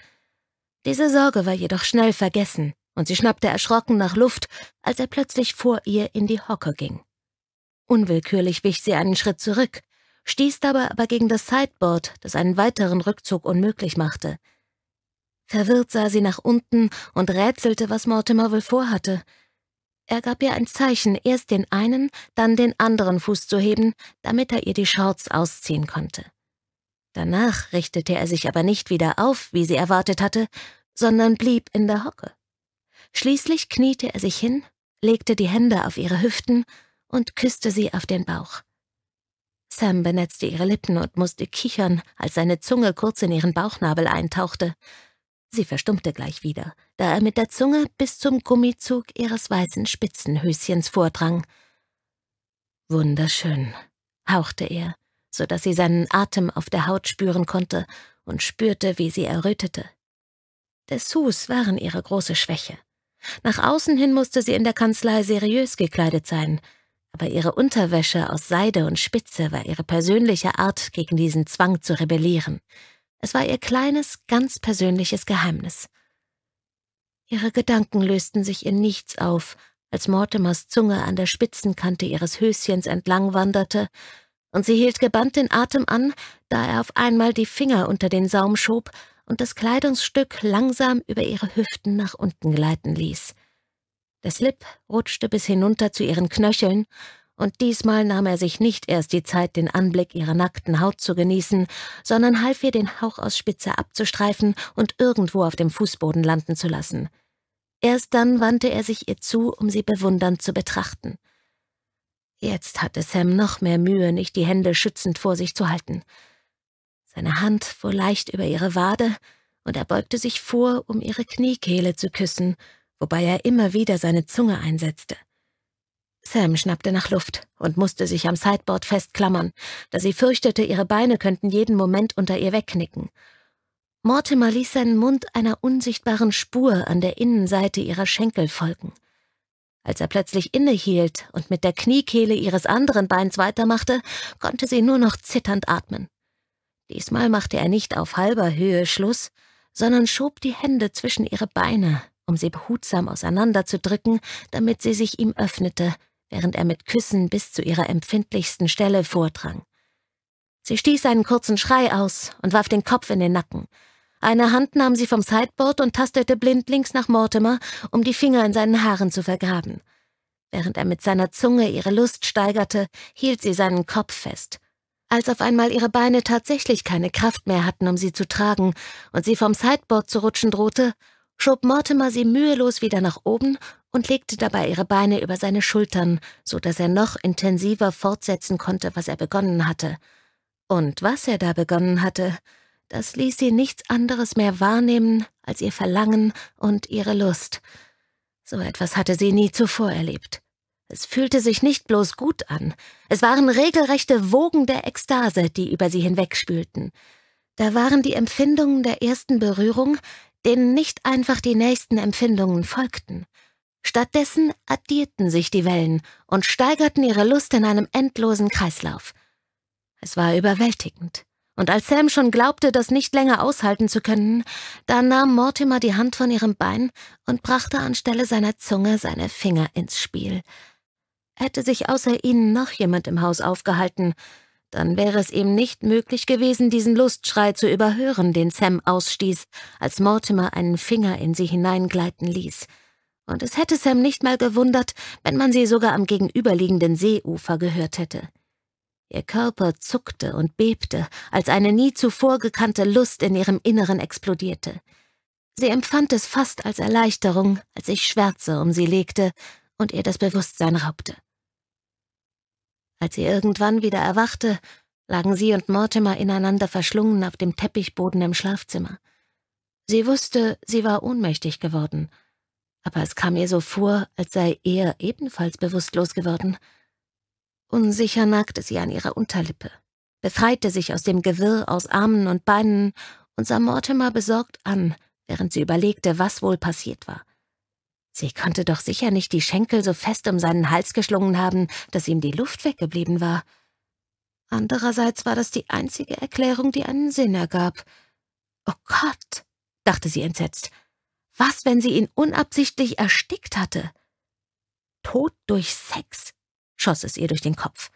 Diese Sorge war jedoch schnell vergessen, und sie schnappte erschrocken nach Luft, als er plötzlich vor ihr in die Hocke ging. Unwillkürlich wich sie einen Schritt zurück, stieß dabei aber gegen das Sideboard, das einen weiteren Rückzug unmöglich machte. Verwirrt sah sie nach unten und rätselte, was Mortimer wohl vorhatte. Er gab ihr ein Zeichen, erst den einen, dann den anderen Fuß zu heben, damit er ihr die Shorts ausziehen konnte. Danach richtete er sich aber nicht wieder auf, wie sie erwartet hatte, sondern blieb in der Hocke. Schließlich kniete er sich hin, legte die Hände auf ihre Hüften und küsste sie auf den Bauch. Sam benetzte ihre Lippen und musste kichern, als seine Zunge kurz in ihren Bauchnabel eintauchte. Sie verstummte gleich wieder, da er mit der Zunge bis zum Gummizug ihres weißen Spitzenhöschens vordrang. Wunderschön, hauchte er, so dass sie seinen Atem auf der Haut spüren konnte und spürte, wie sie errötete. Dessous waren ihre große Schwäche. Nach außen hin musste sie in der Kanzlei seriös gekleidet sein – aber ihre Unterwäsche aus Seide und Spitze war ihre persönliche Art, gegen diesen Zwang zu rebellieren. Es war ihr kleines, ganz persönliches Geheimnis. Ihre Gedanken lösten sich in nichts auf, als Mortimers Zunge an der Spitzenkante ihres Höschens entlang wanderte, und sie hielt gebannt den Atem an, da er auf einmal die Finger unter den Saum schob und das Kleidungsstück langsam über ihre Hüften nach unten gleiten ließ. Das Lip rutschte bis hinunter zu ihren Knöcheln, und diesmal nahm er sich nicht erst die Zeit, den Anblick ihrer nackten Haut zu genießen, sondern half ihr, den Hauch aus Spitze abzustreifen und irgendwo auf dem Fußboden landen zu lassen. Erst dann wandte er sich ihr zu, um sie bewundernd zu betrachten. Jetzt hatte Sam noch mehr Mühe, nicht die Hände schützend vor sich zu halten. Seine Hand fuhr leicht über ihre Wade, und er beugte sich vor, um ihre Kniekehle zu küssen – wobei er immer wieder seine Zunge einsetzte. Sam schnappte nach Luft und musste sich am Sideboard festklammern, da sie fürchtete, ihre Beine könnten jeden Moment unter ihr wegknicken. Mortimer ließ seinen Mund einer unsichtbaren Spur an der Innenseite ihrer Schenkel folgen. Als er plötzlich innehielt und mit der Kniekehle ihres anderen Beins weitermachte, konnte sie nur noch zitternd atmen. Diesmal machte er nicht auf halber Höhe Schluss, sondern schob die Hände zwischen ihre Beine, um sie behutsam auseinanderzudrücken, damit sie sich ihm öffnete, während er mit Küssen bis zu ihrer empfindlichsten Stelle vordrang. Sie stieß einen kurzen Schrei aus und warf den Kopf in den Nacken. Eine Hand nahm sie vom Sideboard und tastete blindlings nach Mortimer, um die Finger in seinen Haaren zu vergraben. Während er mit seiner Zunge ihre Lust steigerte, hielt sie seinen Kopf fest. Als auf einmal ihre Beine tatsächlich keine Kraft mehr hatten, um sie zu tragen, und sie vom Sideboard zu rutschen drohte, schob Mortimer sie mühelos wieder nach oben und legte dabei ihre Beine über seine Schultern, so dass er noch intensiver fortsetzen konnte, was er begonnen hatte. Und was er da begonnen hatte, das ließ sie nichts anderes mehr wahrnehmen als ihr Verlangen und ihre Lust. So etwas hatte sie nie zuvor erlebt. Es fühlte sich nicht bloß gut an, es waren regelrechte Wogen der Ekstase, die über sie hinwegspülten. Da waren die Empfindungen der ersten Berührung, denen nicht einfach die nächsten Empfindungen folgten. Stattdessen addierten sich die Wellen und steigerten ihre Lust in einem endlosen Kreislauf. Es war überwältigend. Und als Sam schon glaubte, das nicht länger aushalten zu können, da nahm Mortimer die Hand von ihrem Bein und brachte anstelle seiner Zunge seine Finger ins Spiel. Hätte sich außer ihnen noch jemand im Haus aufgehalten, dann wäre es ihm nicht möglich gewesen, diesen Lustschrei zu überhören, den Sam ausstieß, als Mortimer einen Finger in sie hineingleiten ließ. Und es hätte Sam nicht mal gewundert, wenn man sie sogar am gegenüberliegenden Seeufer gehört hätte. Ihr Körper zuckte und bebte, als eine nie zuvor gekannte Lust in ihrem Inneren explodierte. Sie empfand es fast als Erleichterung, als sich Schwärze um sie legte und ihr das Bewusstsein raubte. Als sie irgendwann wieder erwachte, lagen sie und Mortimer ineinander verschlungen auf dem Teppichboden im Schlafzimmer. Sie wusste, sie war ohnmächtig geworden, aber es kam ihr so vor, als sei er ebenfalls bewusstlos geworden. Unsicher nagte sie an ihrer Unterlippe, befreite sich aus dem Gewirr aus Armen und Beinen und sah Mortimer besorgt an, während sie überlegte, was wohl passiert war. Sie konnte doch sicher nicht die Schenkel so fest um seinen Hals geschlungen haben, dass ihm die Luft weggeblieben war. Andererseits war das die einzige Erklärung, die einen Sinn ergab. Oh Gott, dachte sie entsetzt, was, wenn sie ihn unabsichtlich erstickt hatte? Tod durch Sex, schoss es ihr durch den Kopf.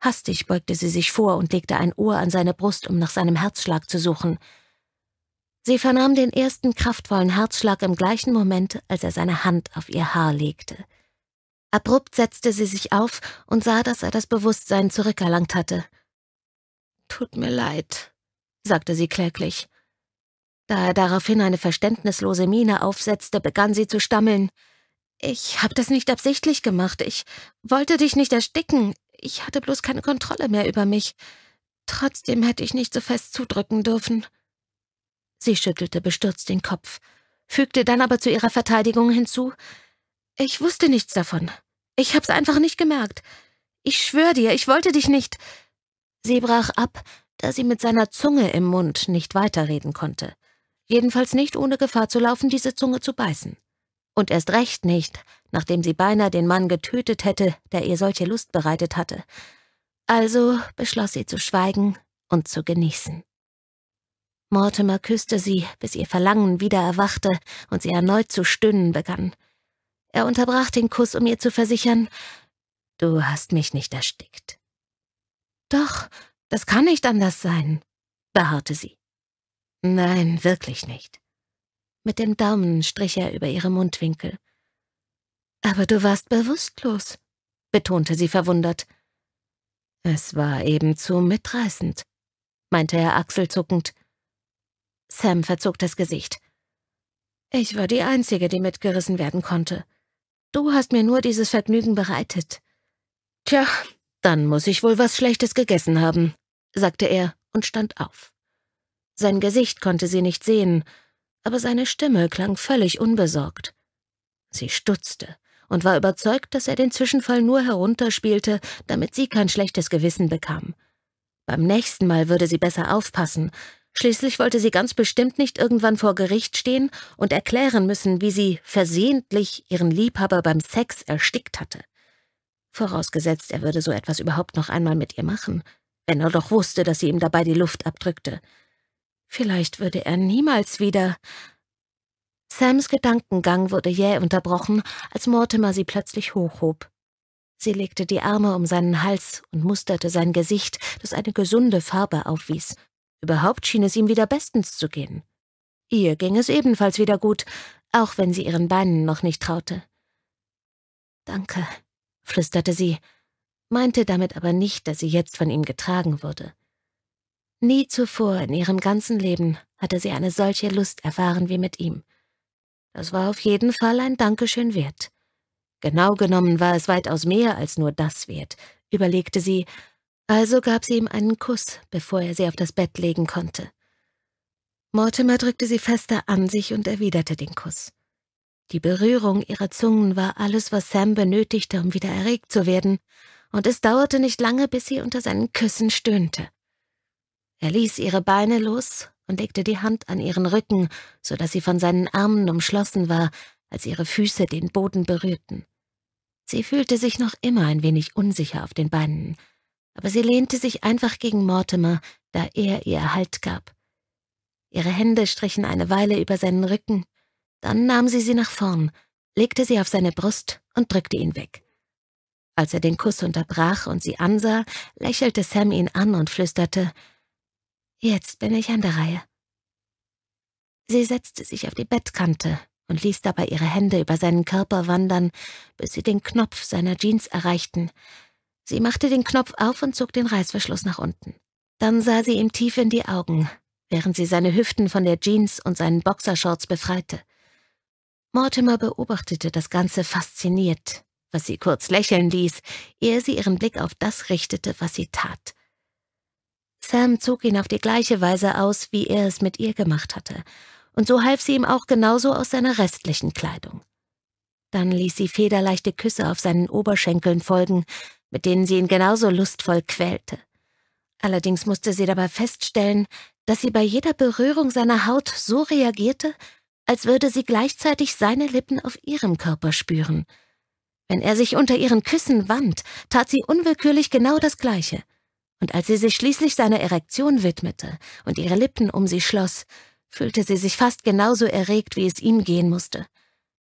Hastig beugte sie sich vor und legte ein Ohr an seine Brust, um nach seinem Herzschlag zu suchen. Sie vernahm den ersten kraftvollen Herzschlag im gleichen Moment, als er seine Hand auf ihr Haar legte. Abrupt setzte sie sich auf und sah, dass er das Bewusstsein zurückerlangt hatte. Tut mir leid, sagte sie kläglich. Da er daraufhin eine verständnislose Miene aufsetzte, begann sie zu stammeln. Ich habe das nicht absichtlich gemacht. Ich wollte dich nicht ersticken. Ich hatte bloß keine Kontrolle mehr über mich. Trotzdem hätte ich nicht so fest zudrücken dürfen. Sie schüttelte bestürzt den Kopf, fügte dann aber zu ihrer Verteidigung hinzu Ich wusste nichts davon. Ich hab's einfach nicht gemerkt. Ich schwör dir, ich wollte dich nicht. Sie brach ab, da sie mit seiner Zunge im Mund nicht weiterreden konnte. Jedenfalls nicht ohne Gefahr zu laufen, diese Zunge zu beißen. Und erst recht nicht, nachdem sie beinahe den Mann getötet hätte, der ihr solche Lust bereitet hatte. Also beschloss sie zu schweigen und zu genießen. Mortimer küsste sie, bis ihr Verlangen wieder erwachte und sie erneut zu stöhnen begann. Er unterbrach den Kuss, um ihr zu versichern, »Du hast mich nicht erstickt.« »Doch, das kann nicht anders sein«, beharrte sie. »Nein, wirklich nicht.« Mit dem Daumen strich er über ihre Mundwinkel. »Aber du warst bewusstlos«, betonte sie verwundert. »Es war eben zu mitreißend«, meinte er achselzuckend. Sam verzog das Gesicht. Ich war die Einzige, die mitgerissen werden konnte. Du hast mir nur dieses Vergnügen bereitet. Tja, dann muss ich wohl was Schlechtes gegessen haben, sagte er und stand auf. Sein Gesicht konnte sie nicht sehen, aber seine Stimme klang völlig unbesorgt. Sie stutzte und war überzeugt, dass er den Zwischenfall nur herunterspielte, damit sie kein schlechtes Gewissen bekam. Beim nächsten Mal würde sie besser aufpassen, Schließlich wollte sie ganz bestimmt nicht irgendwann vor Gericht stehen und erklären müssen, wie sie versehentlich ihren Liebhaber beim Sex erstickt hatte. Vorausgesetzt, er würde so etwas überhaupt noch einmal mit ihr machen, wenn er doch wusste, dass sie ihm dabei die Luft abdrückte. Vielleicht würde er niemals wieder. Sams Gedankengang wurde jäh unterbrochen, als Mortimer sie plötzlich hochhob. Sie legte die Arme um seinen Hals und musterte sein Gesicht, das eine gesunde Farbe aufwies. Überhaupt schien es ihm wieder bestens zu gehen. Ihr ging es ebenfalls wieder gut, auch wenn sie ihren Beinen noch nicht traute. Danke, flüsterte sie, meinte damit aber nicht, dass sie jetzt von ihm getragen wurde. Nie zuvor in ihrem ganzen Leben hatte sie eine solche Lust erfahren wie mit ihm. Das war auf jeden Fall ein Dankeschön wert. Genau genommen war es weitaus mehr als nur das wert, überlegte sie also gab sie ihm einen Kuss, bevor er sie auf das Bett legen konnte. Mortimer drückte sie fester an sich und erwiderte den Kuss. Die Berührung ihrer Zungen war alles, was Sam benötigte, um wieder erregt zu werden, und es dauerte nicht lange, bis sie unter seinen Küssen stöhnte. Er ließ ihre Beine los und legte die Hand an ihren Rücken, so dass sie von seinen Armen umschlossen war, als ihre Füße den Boden berührten. Sie fühlte sich noch immer ein wenig unsicher auf den Beinen, aber sie lehnte sich einfach gegen Mortimer, da er ihr Halt gab. Ihre Hände strichen eine Weile über seinen Rücken, dann nahm sie sie nach vorn, legte sie auf seine Brust und drückte ihn weg. Als er den Kuss unterbrach und sie ansah, lächelte Sam ihn an und flüsterte, »Jetzt bin ich an der Reihe.« Sie setzte sich auf die Bettkante und ließ dabei ihre Hände über seinen Körper wandern, bis sie den Knopf seiner Jeans erreichten. Sie machte den Knopf auf und zog den Reißverschluss nach unten. Dann sah sie ihm tief in die Augen, während sie seine Hüften von der Jeans und seinen Boxershorts befreite. Mortimer beobachtete das Ganze fasziniert, was sie kurz lächeln ließ, ehe sie ihren Blick auf das richtete, was sie tat. Sam zog ihn auf die gleiche Weise aus, wie er es mit ihr gemacht hatte, und so half sie ihm auch genauso aus seiner restlichen Kleidung. Dann ließ sie federleichte Küsse auf seinen Oberschenkeln folgen, mit denen sie ihn genauso lustvoll quälte. Allerdings musste sie dabei feststellen, dass sie bei jeder Berührung seiner Haut so reagierte, als würde sie gleichzeitig seine Lippen auf ihrem Körper spüren. Wenn er sich unter ihren Küssen wand, tat sie unwillkürlich genau das Gleiche. Und als sie sich schließlich seiner Erektion widmete und ihre Lippen um sie schloss, fühlte sie sich fast genauso erregt, wie es ihm gehen musste.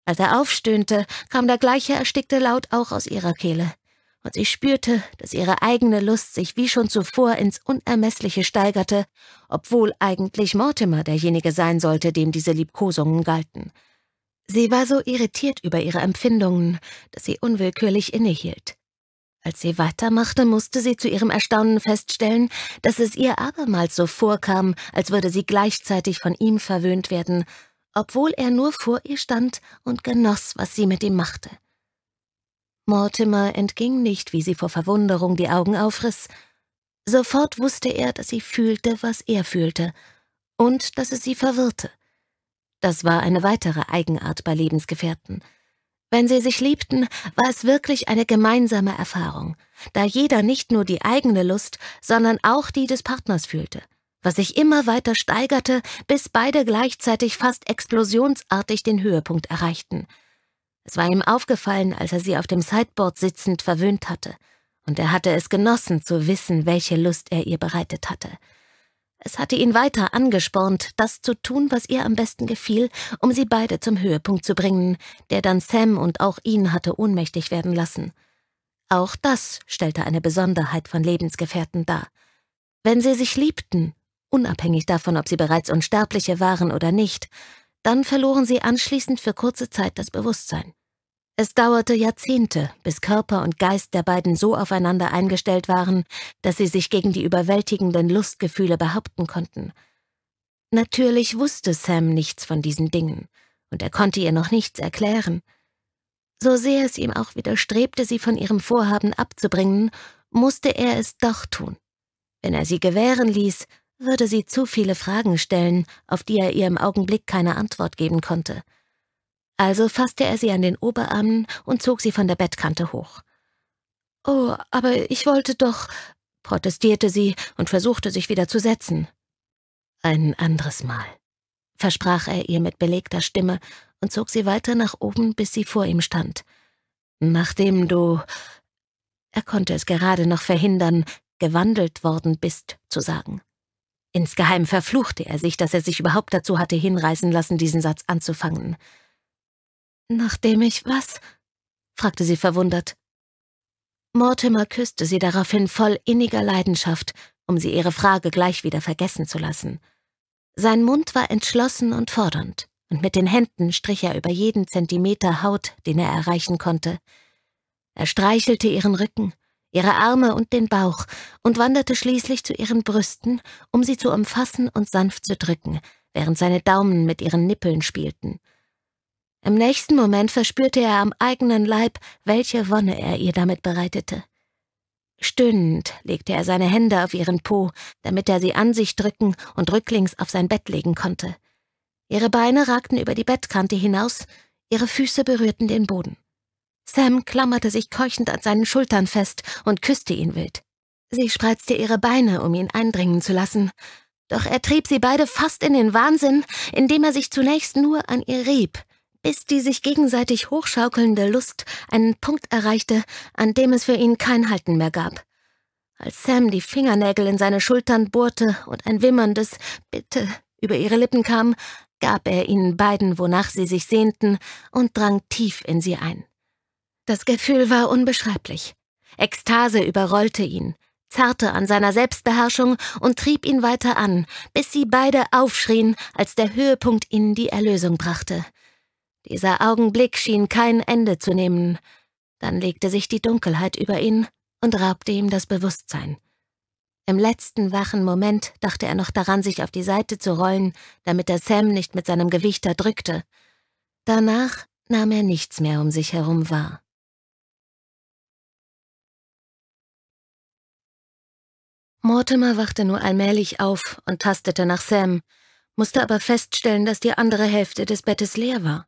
Als er aufstöhnte, kam der gleiche erstickte Laut auch aus ihrer Kehle und sie spürte, dass ihre eigene Lust sich wie schon zuvor ins Unermessliche steigerte, obwohl eigentlich Mortimer derjenige sein sollte, dem diese Liebkosungen galten. Sie war so irritiert über ihre Empfindungen, dass sie unwillkürlich innehielt. Als sie weitermachte, musste sie zu ihrem Erstaunen feststellen, dass es ihr abermals so vorkam, als würde sie gleichzeitig von ihm verwöhnt werden, obwohl er nur vor ihr stand und genoss, was sie mit ihm machte. Mortimer entging nicht, wie sie vor Verwunderung die Augen aufriss. Sofort wusste er, dass sie fühlte, was er fühlte, und dass es sie verwirrte. Das war eine weitere Eigenart bei Lebensgefährten. Wenn sie sich liebten, war es wirklich eine gemeinsame Erfahrung, da jeder nicht nur die eigene Lust, sondern auch die des Partners fühlte, was sich immer weiter steigerte, bis beide gleichzeitig fast explosionsartig den Höhepunkt erreichten – es war ihm aufgefallen, als er sie auf dem Sideboard sitzend verwöhnt hatte, und er hatte es genossen zu wissen, welche Lust er ihr bereitet hatte. Es hatte ihn weiter angespornt, das zu tun, was ihr am besten gefiel, um sie beide zum Höhepunkt zu bringen, der dann Sam und auch ihn hatte ohnmächtig werden lassen. Auch das stellte eine Besonderheit von Lebensgefährten dar. Wenn sie sich liebten, unabhängig davon, ob sie bereits Unsterbliche waren oder nicht, dann verloren sie anschließend für kurze Zeit das Bewusstsein. Es dauerte Jahrzehnte, bis Körper und Geist der beiden so aufeinander eingestellt waren, dass sie sich gegen die überwältigenden Lustgefühle behaupten konnten. Natürlich wusste Sam nichts von diesen Dingen, und er konnte ihr noch nichts erklären. So sehr es ihm auch widerstrebte, sie von ihrem Vorhaben abzubringen, musste er es doch tun. Wenn er sie gewähren ließ, würde sie zu viele Fragen stellen, auf die er ihr im Augenblick keine Antwort geben konnte. Also fasste er sie an den Oberarmen und zog sie von der Bettkante hoch. »Oh, aber ich wollte doch...« protestierte sie und versuchte, sich wieder zu setzen. »Ein anderes Mal«, versprach er ihr mit belegter Stimme und zog sie weiter nach oben, bis sie vor ihm stand. »Nachdem du...« Er konnte es gerade noch verhindern, gewandelt worden bist, zu sagen. Insgeheim verfluchte er sich, dass er sich überhaupt dazu hatte hinreißen lassen, diesen Satz anzufangen. Nachdem ich was? fragte sie verwundert. Mortimer küsste sie daraufhin voll inniger Leidenschaft, um sie ihre Frage gleich wieder vergessen zu lassen. Sein Mund war entschlossen und fordernd, und mit den Händen strich er über jeden Zentimeter Haut, den er erreichen konnte. Er streichelte ihren Rücken, ihre Arme und den Bauch und wanderte schließlich zu ihren Brüsten, um sie zu umfassen und sanft zu drücken, während seine Daumen mit ihren Nippeln spielten. Im nächsten Moment verspürte er am eigenen Leib, welche Wonne er ihr damit bereitete. Stöhnend legte er seine Hände auf ihren Po, damit er sie an sich drücken und rücklings auf sein Bett legen konnte. Ihre Beine ragten über die Bettkante hinaus, ihre Füße berührten den Boden. Sam klammerte sich keuchend an seinen Schultern fest und küsste ihn wild. Sie spreizte ihre Beine, um ihn eindringen zu lassen. Doch er trieb sie beide fast in den Wahnsinn, indem er sich zunächst nur an ihr rieb, bis die sich gegenseitig hochschaukelnde Lust einen Punkt erreichte, an dem es für ihn kein Halten mehr gab. Als Sam die Fingernägel in seine Schultern bohrte und ein wimmerndes Bitte über ihre Lippen kam, gab er ihnen beiden, wonach sie sich sehnten, und drang tief in sie ein. Das Gefühl war unbeschreiblich. Ekstase überrollte ihn, zerrte an seiner Selbstbeherrschung und trieb ihn weiter an, bis sie beide aufschrien, als der Höhepunkt ihnen die Erlösung brachte. Dieser Augenblick schien kein Ende zu nehmen. Dann legte sich die Dunkelheit über ihn und raubte ihm das Bewusstsein. Im letzten wachen Moment dachte er noch daran, sich auf die Seite zu rollen, damit er Sam nicht mit seinem Gewicht erdrückte. Danach nahm er nichts mehr um sich herum wahr. Mortimer wachte nur allmählich auf und tastete nach Sam, musste aber feststellen, dass die andere Hälfte des Bettes leer war.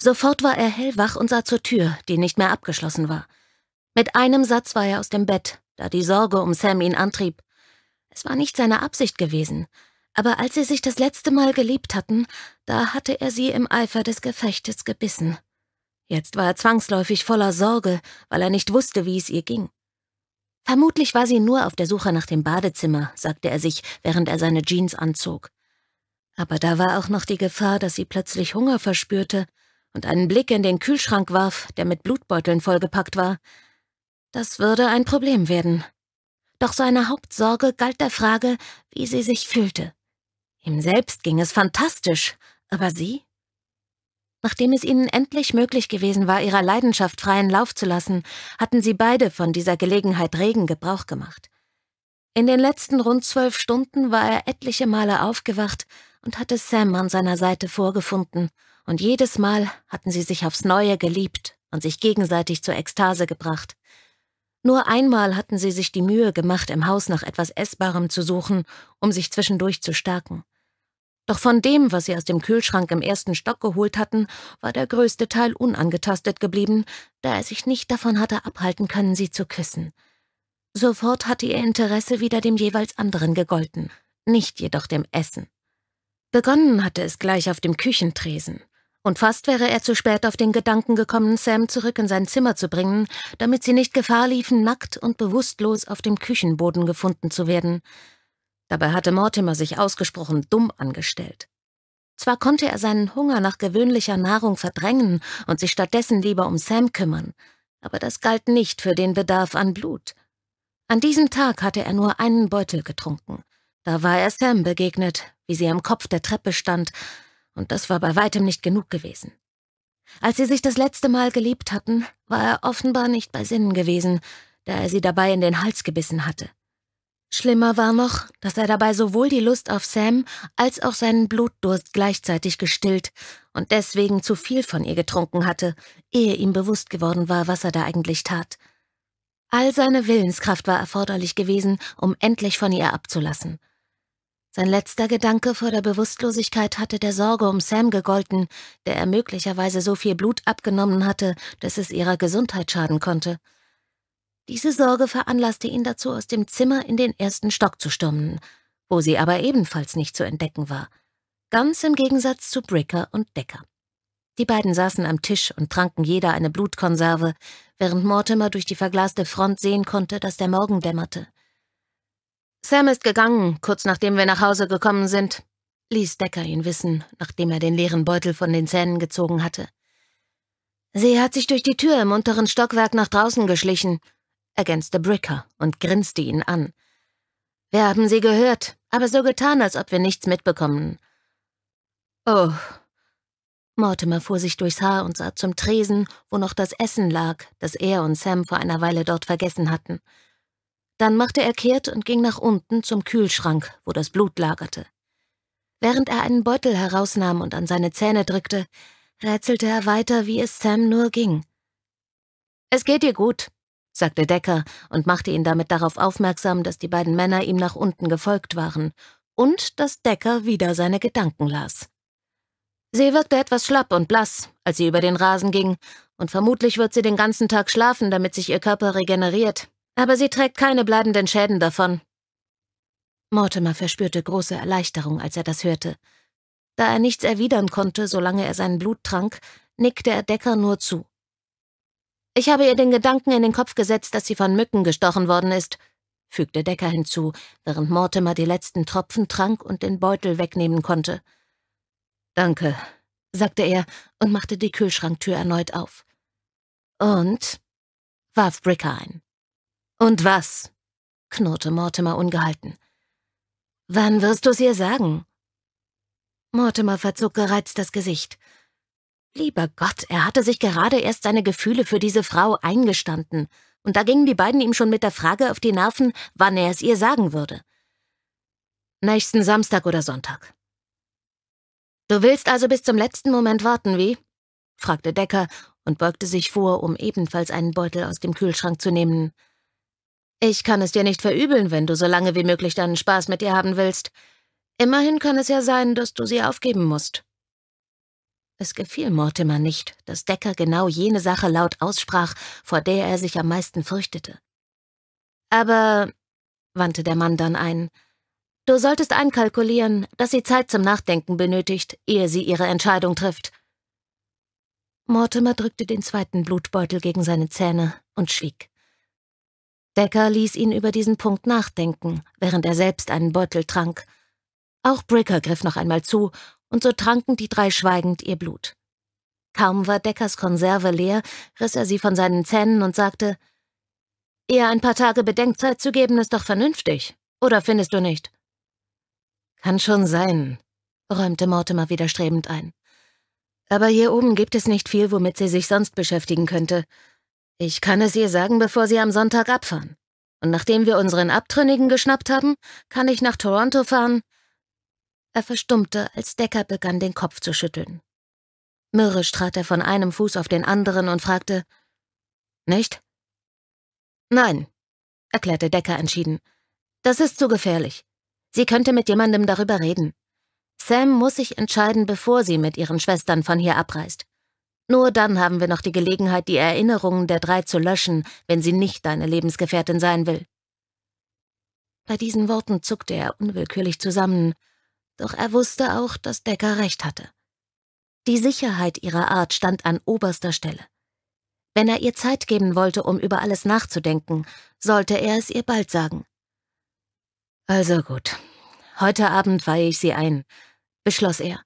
Sofort war er hellwach und sah zur Tür, die nicht mehr abgeschlossen war. Mit einem Satz war er aus dem Bett, da die Sorge um Sam ihn antrieb. Es war nicht seine Absicht gewesen, aber als sie sich das letzte Mal geliebt hatten, da hatte er sie im Eifer des Gefechtes gebissen. Jetzt war er zwangsläufig voller Sorge, weil er nicht wusste, wie es ihr ging. Vermutlich war sie nur auf der Suche nach dem Badezimmer, sagte er sich, während er seine Jeans anzog. Aber da war auch noch die Gefahr, dass sie plötzlich Hunger verspürte und einen Blick in den Kühlschrank warf, der mit Blutbeuteln vollgepackt war. Das würde ein Problem werden. Doch seine Hauptsorge galt der Frage, wie sie sich fühlte. Ihm selbst ging es fantastisch, aber sie? Nachdem es ihnen endlich möglich gewesen war, ihrer Leidenschaft freien Lauf zu lassen, hatten sie beide von dieser Gelegenheit regen Gebrauch gemacht. In den letzten rund zwölf Stunden war er etliche Male aufgewacht und hatte Sam an seiner Seite vorgefunden, und jedes Mal hatten sie sich aufs Neue geliebt und sich gegenseitig zur Ekstase gebracht. Nur einmal hatten sie sich die Mühe gemacht, im Haus nach etwas Essbarem zu suchen, um sich zwischendurch zu stärken. Doch von dem, was sie aus dem Kühlschrank im ersten Stock geholt hatten, war der größte Teil unangetastet geblieben, da er sich nicht davon hatte abhalten können, sie zu küssen. Sofort hatte ihr Interesse wieder dem jeweils anderen gegolten, nicht jedoch dem Essen. Begonnen hatte es gleich auf dem Küchentresen. Und fast wäre er zu spät auf den Gedanken gekommen, Sam zurück in sein Zimmer zu bringen, damit sie nicht Gefahr liefen, nackt und bewusstlos auf dem Küchenboden gefunden zu werden. Dabei hatte Mortimer sich ausgesprochen dumm angestellt. Zwar konnte er seinen Hunger nach gewöhnlicher Nahrung verdrängen und sich stattdessen lieber um Sam kümmern, aber das galt nicht für den Bedarf an Blut. An diesem Tag hatte er nur einen Beutel getrunken. Da war er Sam begegnet, wie sie am Kopf der Treppe stand, und das war bei weitem nicht genug gewesen. Als sie sich das letzte Mal geliebt hatten, war er offenbar nicht bei Sinnen gewesen, da er sie dabei in den Hals gebissen hatte. Schlimmer war noch, dass er dabei sowohl die Lust auf Sam als auch seinen Blutdurst gleichzeitig gestillt und deswegen zu viel von ihr getrunken hatte, ehe ihm bewusst geworden war, was er da eigentlich tat. All seine Willenskraft war erforderlich gewesen, um endlich von ihr abzulassen. Sein letzter Gedanke vor der Bewusstlosigkeit hatte der Sorge um Sam gegolten, der er möglicherweise so viel Blut abgenommen hatte, dass es ihrer Gesundheit schaden konnte. Diese Sorge veranlasste ihn dazu, aus dem Zimmer in den ersten Stock zu stürmen, wo sie aber ebenfalls nicht zu entdecken war, ganz im Gegensatz zu Bricker und Decker. Die beiden saßen am Tisch und tranken jeder eine Blutkonserve, während Mortimer durch die verglaste Front sehen konnte, dass der Morgen dämmerte. Sam ist gegangen, kurz nachdem wir nach Hause gekommen sind, ließ Decker ihn wissen, nachdem er den leeren Beutel von den Zähnen gezogen hatte. Sie hat sich durch die Tür im unteren Stockwerk nach draußen geschlichen, ergänzte Bricker und grinste ihn an. Wir haben sie gehört, aber so getan, als ob wir nichts mitbekommen. Oh. Mortimer fuhr sich durchs Haar und sah zum Tresen, wo noch das Essen lag, das er und Sam vor einer Weile dort vergessen hatten. Dann machte er kehrt und ging nach unten zum Kühlschrank, wo das Blut lagerte. Während er einen Beutel herausnahm und an seine Zähne drückte, rätselte er weiter, wie es Sam nur ging. Es geht dir gut, sagte Decker und machte ihn damit darauf aufmerksam, dass die beiden Männer ihm nach unten gefolgt waren und dass Decker wieder seine Gedanken las. Sie wirkte etwas schlapp und blass, als sie über den Rasen ging, und vermutlich wird sie den ganzen Tag schlafen, damit sich ihr Körper regeneriert. Aber sie trägt keine bleibenden Schäden davon. Mortimer verspürte große Erleichterung, als er das hörte. Da er nichts erwidern konnte, solange er sein Blut trank, nickte er Decker nur zu. Ich habe ihr den Gedanken in den Kopf gesetzt, dass sie von Mücken gestochen worden ist, fügte Decker hinzu, während Mortimer die letzten Tropfen trank und den Beutel wegnehmen konnte. Danke, sagte er und machte die Kühlschranktür erneut auf. Und? warf Bricker ein. Und was? knurrte Mortimer ungehalten. Wann wirst du's ihr sagen? Mortimer verzog gereizt das Gesicht. Lieber Gott, er hatte sich gerade erst seine Gefühle für diese Frau eingestanden, und da gingen die beiden ihm schon mit der Frage auf die Nerven, wann er es ihr sagen würde. Nächsten Samstag oder Sonntag. Du willst also bis zum letzten Moment warten, wie? fragte Decker und beugte sich vor, um ebenfalls einen Beutel aus dem Kühlschrank zu nehmen. Ich kann es dir nicht verübeln, wenn du so lange wie möglich deinen Spaß mit ihr haben willst. Immerhin kann es ja sein, dass du sie aufgeben musst. Es gefiel Mortimer nicht, dass Decker genau jene Sache laut aussprach, vor der er sich am meisten fürchtete. Aber, wandte der Mann dann ein, du solltest einkalkulieren, dass sie Zeit zum Nachdenken benötigt, ehe sie ihre Entscheidung trifft. Mortimer drückte den zweiten Blutbeutel gegen seine Zähne und schwieg. Decker ließ ihn über diesen Punkt nachdenken, während er selbst einen Beutel trank. Auch Bricker griff noch einmal zu und so tranken die drei schweigend ihr Blut. Kaum war Deckers Konserve leer, riss er sie von seinen Zähnen und sagte, Ihr ein paar Tage Bedenkzeit zu geben, ist doch vernünftig, oder findest du nicht? Kann schon sein, räumte Mortimer widerstrebend ein. Aber hier oben gibt es nicht viel, womit sie sich sonst beschäftigen könnte. Ich kann es ihr sagen, bevor sie am Sonntag abfahren. Und nachdem wir unseren Abtrünnigen geschnappt haben, kann ich nach Toronto fahren, er verstummte, als Decker begann, den Kopf zu schütteln. Mürrisch trat er von einem Fuß auf den anderen und fragte: Nicht? Nein, erklärte Decker entschieden. Das ist zu gefährlich. Sie könnte mit jemandem darüber reden. Sam muss sich entscheiden, bevor sie mit ihren Schwestern von hier abreist. Nur dann haben wir noch die Gelegenheit, die Erinnerungen der drei zu löschen, wenn sie nicht deine Lebensgefährtin sein will. Bei diesen Worten zuckte er unwillkürlich zusammen, doch er wusste auch, dass Decker recht hatte. Die Sicherheit ihrer Art stand an oberster Stelle. Wenn er ihr Zeit geben wollte, um über alles nachzudenken, sollte er es ihr bald sagen. Also gut, heute Abend weihe ich sie ein, beschloss er,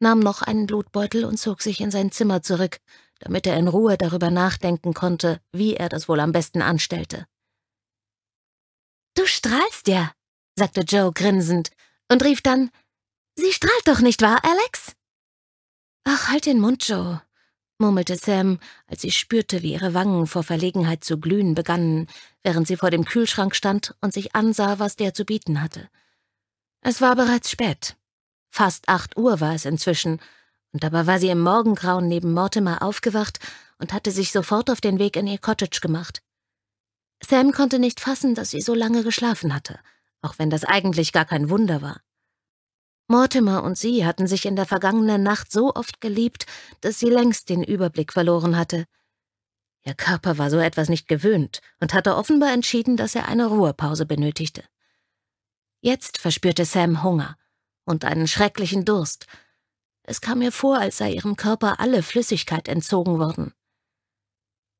nahm noch einen Blutbeutel und zog sich in sein Zimmer zurück, damit er in Ruhe darüber nachdenken konnte, wie er das wohl am besten anstellte. Du strahlst ja, sagte Joe grinsend und rief dann, Sie strahlt doch nicht wahr, Alex? Ach, halt den Mund, Joe, murmelte Sam, als sie spürte, wie ihre Wangen vor Verlegenheit zu glühen begannen, während sie vor dem Kühlschrank stand und sich ansah, was der zu bieten hatte. Es war bereits spät. Fast acht Uhr war es inzwischen, und dabei war sie im Morgengrauen neben Mortimer aufgewacht und hatte sich sofort auf den Weg in ihr Cottage gemacht. Sam konnte nicht fassen, dass sie so lange geschlafen hatte, auch wenn das eigentlich gar kein Wunder war. Mortimer und sie hatten sich in der vergangenen Nacht so oft geliebt, dass sie längst den Überblick verloren hatte. Ihr Körper war so etwas nicht gewöhnt und hatte offenbar entschieden, dass er eine Ruhepause benötigte. Jetzt verspürte Sam Hunger und einen schrecklichen Durst. Es kam ihr vor, als sei ihrem Körper alle Flüssigkeit entzogen worden.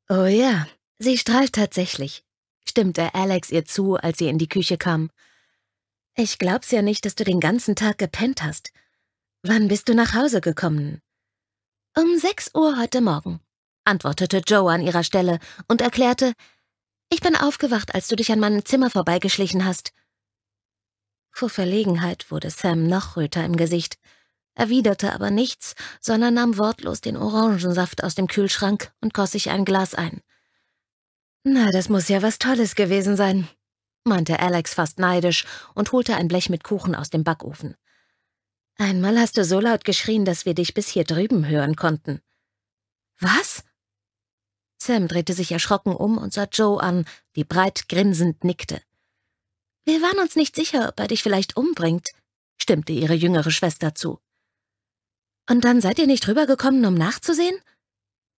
Oh ja, sie strahlt tatsächlich, stimmte Alex ihr zu, als sie in die Küche kam. Ich glaub's ja nicht, dass du den ganzen Tag gepennt hast. Wann bist du nach Hause gekommen? Um sechs Uhr heute Morgen, antwortete Joe an ihrer Stelle und erklärte, ich bin aufgewacht, als du dich an meinem Zimmer vorbeigeschlichen hast. Vor Verlegenheit wurde Sam noch röter im Gesicht, erwiderte aber nichts, sondern nahm wortlos den Orangensaft aus dem Kühlschrank und goss sich ein Glas ein. Na, das muss ja was Tolles gewesen sein, meinte Alex fast neidisch und holte ein Blech mit Kuchen aus dem Backofen. Einmal hast du so laut geschrien, dass wir dich bis hier drüben hören konnten. Was? Sam drehte sich erschrocken um und sah Joe an, die breit grinsend nickte. Wir waren uns nicht sicher, ob er dich vielleicht umbringt, stimmte ihre jüngere Schwester zu. Und dann seid ihr nicht rübergekommen, um nachzusehen?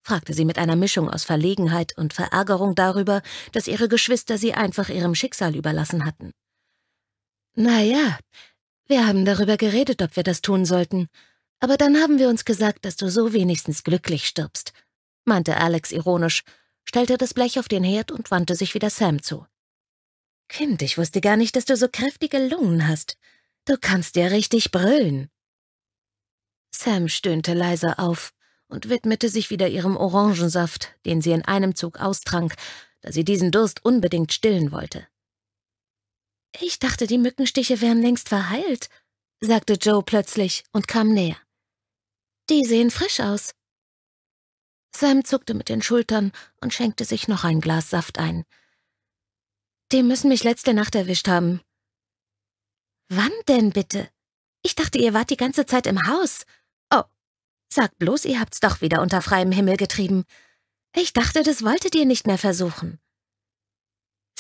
fragte sie mit einer Mischung aus Verlegenheit und Verärgerung darüber, dass ihre Geschwister sie einfach ihrem Schicksal überlassen hatten. »Na ja, wir haben darüber geredet, ob wir das tun sollten, aber dann haben wir uns gesagt, dass du so wenigstens glücklich stirbst«, meinte Alex ironisch, stellte das Blech auf den Herd und wandte sich wieder Sam zu. »Kind, ich wusste gar nicht, dass du so kräftige Lungen hast. Du kannst ja richtig brüllen.« Sam stöhnte leise auf und widmete sich wieder ihrem Orangensaft, den sie in einem Zug austrank, da sie diesen Durst unbedingt stillen wollte. »Ich dachte, die Mückenstiche wären längst verheilt«, sagte Joe plötzlich und kam näher. »Die sehen frisch aus.« Sam zuckte mit den Schultern und schenkte sich noch ein Glas Saft ein. »Die müssen mich letzte Nacht erwischt haben.« »Wann denn bitte? Ich dachte, ihr wart die ganze Zeit im Haus.« Sagt bloß, ihr habt's doch wieder unter freiem Himmel getrieben. Ich dachte, das wolltet ihr nicht mehr versuchen.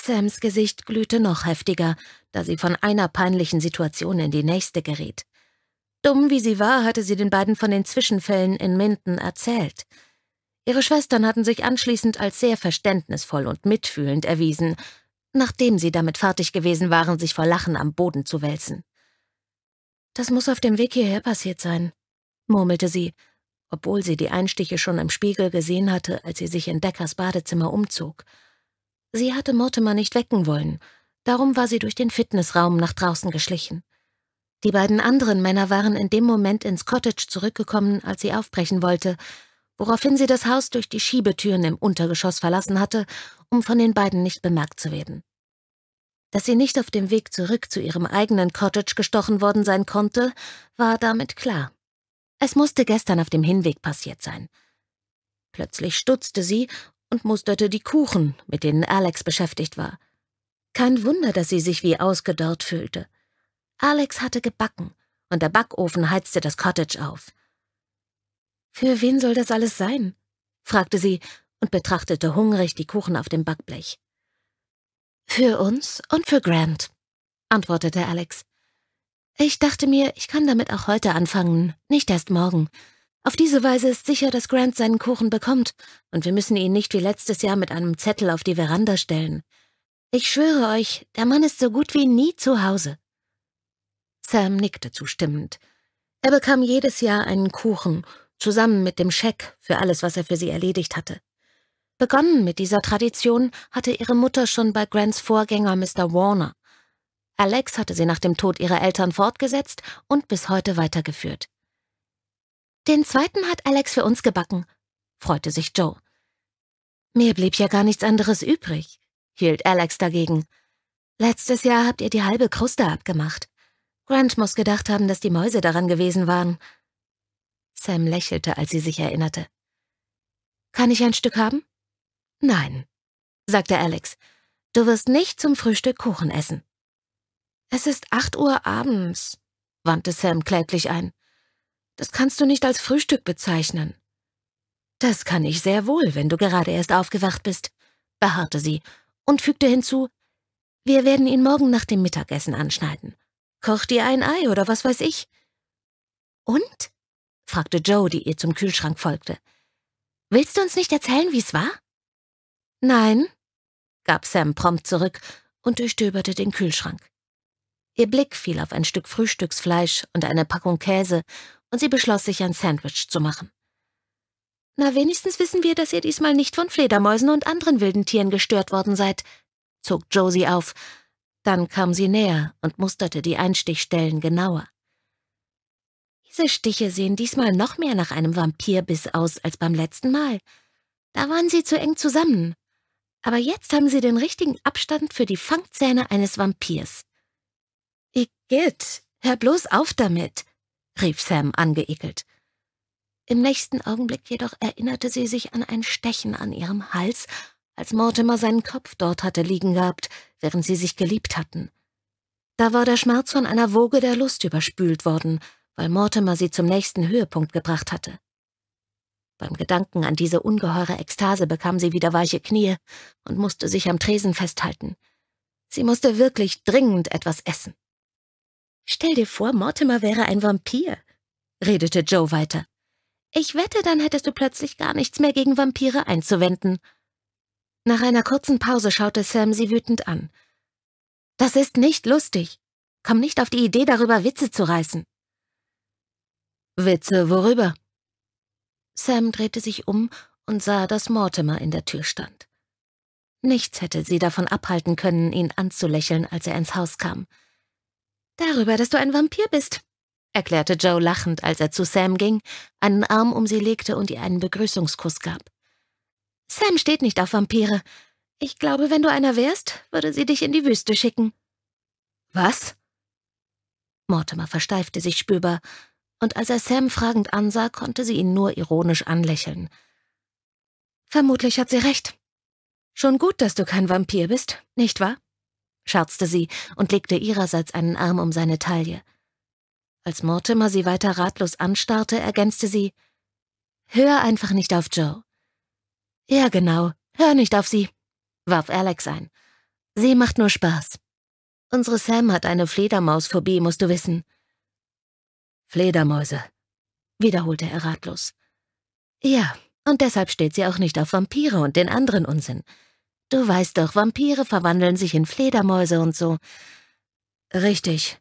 Sams Gesicht glühte noch heftiger, da sie von einer peinlichen Situation in die nächste geriet. Dumm wie sie war, hatte sie den beiden von den Zwischenfällen in Minden erzählt. Ihre Schwestern hatten sich anschließend als sehr verständnisvoll und mitfühlend erwiesen, nachdem sie damit fertig gewesen waren, sich vor Lachen am Boden zu wälzen. Das muss auf dem Weg hierher passiert sein, murmelte sie, obwohl sie die Einstiche schon im Spiegel gesehen hatte, als sie sich in Deckers Badezimmer umzog. Sie hatte Mortimer nicht wecken wollen, darum war sie durch den Fitnessraum nach draußen geschlichen. Die beiden anderen Männer waren in dem Moment ins Cottage zurückgekommen, als sie aufbrechen wollte, woraufhin sie das Haus durch die Schiebetüren im Untergeschoss verlassen hatte, um von den beiden nicht bemerkt zu werden. Dass sie nicht auf dem Weg zurück zu ihrem eigenen Cottage gestochen worden sein konnte, war damit klar. Es musste gestern auf dem Hinweg passiert sein. Plötzlich stutzte sie und musterte die Kuchen, mit denen Alex beschäftigt war. Kein Wunder, dass sie sich wie ausgedörrt fühlte. Alex hatte gebacken, und der Backofen heizte das Cottage auf. Für wen soll das alles sein? fragte sie und betrachtete hungrig die Kuchen auf dem Backblech. Für uns und für Grant, antwortete Alex. Ich dachte mir, ich kann damit auch heute anfangen, nicht erst morgen. Auf diese Weise ist sicher, dass Grant seinen Kuchen bekommt, und wir müssen ihn nicht wie letztes Jahr mit einem Zettel auf die Veranda stellen. Ich schwöre euch, der Mann ist so gut wie nie zu Hause. Sam nickte zustimmend. Er bekam jedes Jahr einen Kuchen, zusammen mit dem Scheck für alles, was er für sie erledigt hatte. Begonnen mit dieser Tradition hatte ihre Mutter schon bei Grants Vorgänger Mr. Warner. Alex hatte sie nach dem Tod ihrer Eltern fortgesetzt und bis heute weitergeführt. Den zweiten hat Alex für uns gebacken, freute sich Joe. Mir blieb ja gar nichts anderes übrig, hielt Alex dagegen. Letztes Jahr habt ihr die halbe Kruste abgemacht. Grant muss gedacht haben, dass die Mäuse daran gewesen waren. Sam lächelte, als sie sich erinnerte. Kann ich ein Stück haben? Nein, sagte Alex. Du wirst nicht zum Frühstück Kuchen essen. Es ist acht Uhr abends, wandte Sam kläglich ein. Das kannst du nicht als Frühstück bezeichnen. Das kann ich sehr wohl, wenn du gerade erst aufgewacht bist, beharrte sie und fügte hinzu, wir werden ihn morgen nach dem Mittagessen anschneiden. Koch dir ein Ei oder was weiß ich. Und? fragte Joe, die ihr zum Kühlschrank folgte. Willst du uns nicht erzählen, wie es war? Nein, gab Sam prompt zurück und durchstöberte den Kühlschrank. Ihr Blick fiel auf ein Stück Frühstücksfleisch und eine Packung Käse, und sie beschloss, sich ein Sandwich zu machen. Na, wenigstens wissen wir, dass ihr diesmal nicht von Fledermäusen und anderen wilden Tieren gestört worden seid, zog Josie auf. Dann kam sie näher und musterte die Einstichstellen genauer. Diese Stiche sehen diesmal noch mehr nach einem Vampirbiss aus als beim letzten Mal. Da waren sie zu eng zusammen. Aber jetzt haben sie den richtigen Abstand für die Fangzähne eines Vampirs. Igitt, hör bloß auf damit, rief Sam angeekelt. Im nächsten Augenblick jedoch erinnerte sie sich an ein Stechen an ihrem Hals, als Mortimer seinen Kopf dort hatte liegen gehabt, während sie sich geliebt hatten. Da war der Schmerz von einer Woge der Lust überspült worden, weil Mortimer sie zum nächsten Höhepunkt gebracht hatte. Beim Gedanken an diese ungeheure Ekstase bekam sie wieder weiche Knie und musste sich am Tresen festhalten. Sie musste wirklich dringend etwas essen. Stell dir vor, Mortimer wäre ein Vampir, redete Joe weiter. Ich wette, dann hättest du plötzlich gar nichts mehr gegen Vampire einzuwenden. Nach einer kurzen Pause schaute Sam sie wütend an. Das ist nicht lustig. Komm nicht auf die Idee, darüber Witze zu reißen. Witze worüber? Sam drehte sich um und sah, dass Mortimer in der Tür stand. Nichts hätte sie davon abhalten können, ihn anzulächeln, als er ins Haus kam. Darüber, dass du ein Vampir bist, erklärte Joe lachend, als er zu Sam ging, einen Arm um sie legte und ihr einen Begrüßungskuss gab. Sam steht nicht auf Vampire. Ich glaube, wenn du einer wärst, würde sie dich in die Wüste schicken. Was? Mortimer versteifte sich spürbar, und als er Sam fragend ansah, konnte sie ihn nur ironisch anlächeln. Vermutlich hat sie recht. Schon gut, dass du kein Vampir bist, nicht wahr? scherzte sie und legte ihrerseits einen Arm um seine Taille. Als Mortimer sie weiter ratlos anstarrte, ergänzte sie, Hör einfach nicht auf Joe. Ja, genau, hör nicht auf sie, warf Alex ein. Sie macht nur Spaß. Unsere Sam hat eine Fledermausphobie, musst du wissen. Fledermäuse, wiederholte er ratlos. Ja, und deshalb steht sie auch nicht auf Vampire und den anderen Unsinn. Du weißt doch, Vampire verwandeln sich in Fledermäuse und so. Richtig,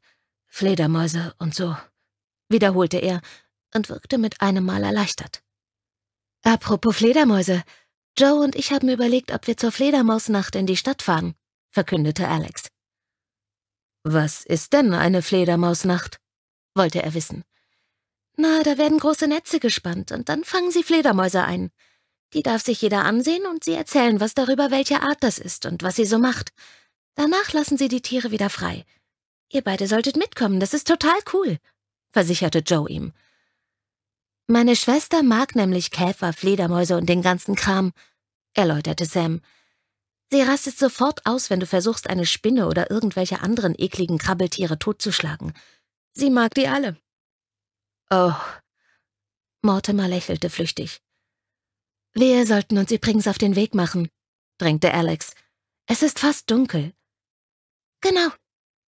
Fledermäuse und so, wiederholte er und wirkte mit einem Mal erleichtert. Apropos Fledermäuse, Joe und ich haben überlegt, ob wir zur Fledermausnacht in die Stadt fahren, verkündete Alex. Was ist denn eine Fledermausnacht? wollte er wissen. Na, da werden große Netze gespannt und dann fangen sie Fledermäuse ein. Die darf sich jeder ansehen und Sie erzählen was darüber, welche Art das ist und was sie so macht. Danach lassen Sie die Tiere wieder frei. Ihr beide solltet mitkommen, das ist total cool, versicherte Joe ihm. Meine Schwester mag nämlich Käfer, Fledermäuse und den ganzen Kram, erläuterte Sam. Sie rastet sofort aus, wenn du versuchst, eine Spinne oder irgendwelche anderen ekligen Krabbeltiere totzuschlagen. Sie mag die alle. Oh. Mortimer lächelte flüchtig. Wir sollten uns übrigens auf den Weg machen, drängte Alex. Es ist fast dunkel. Genau,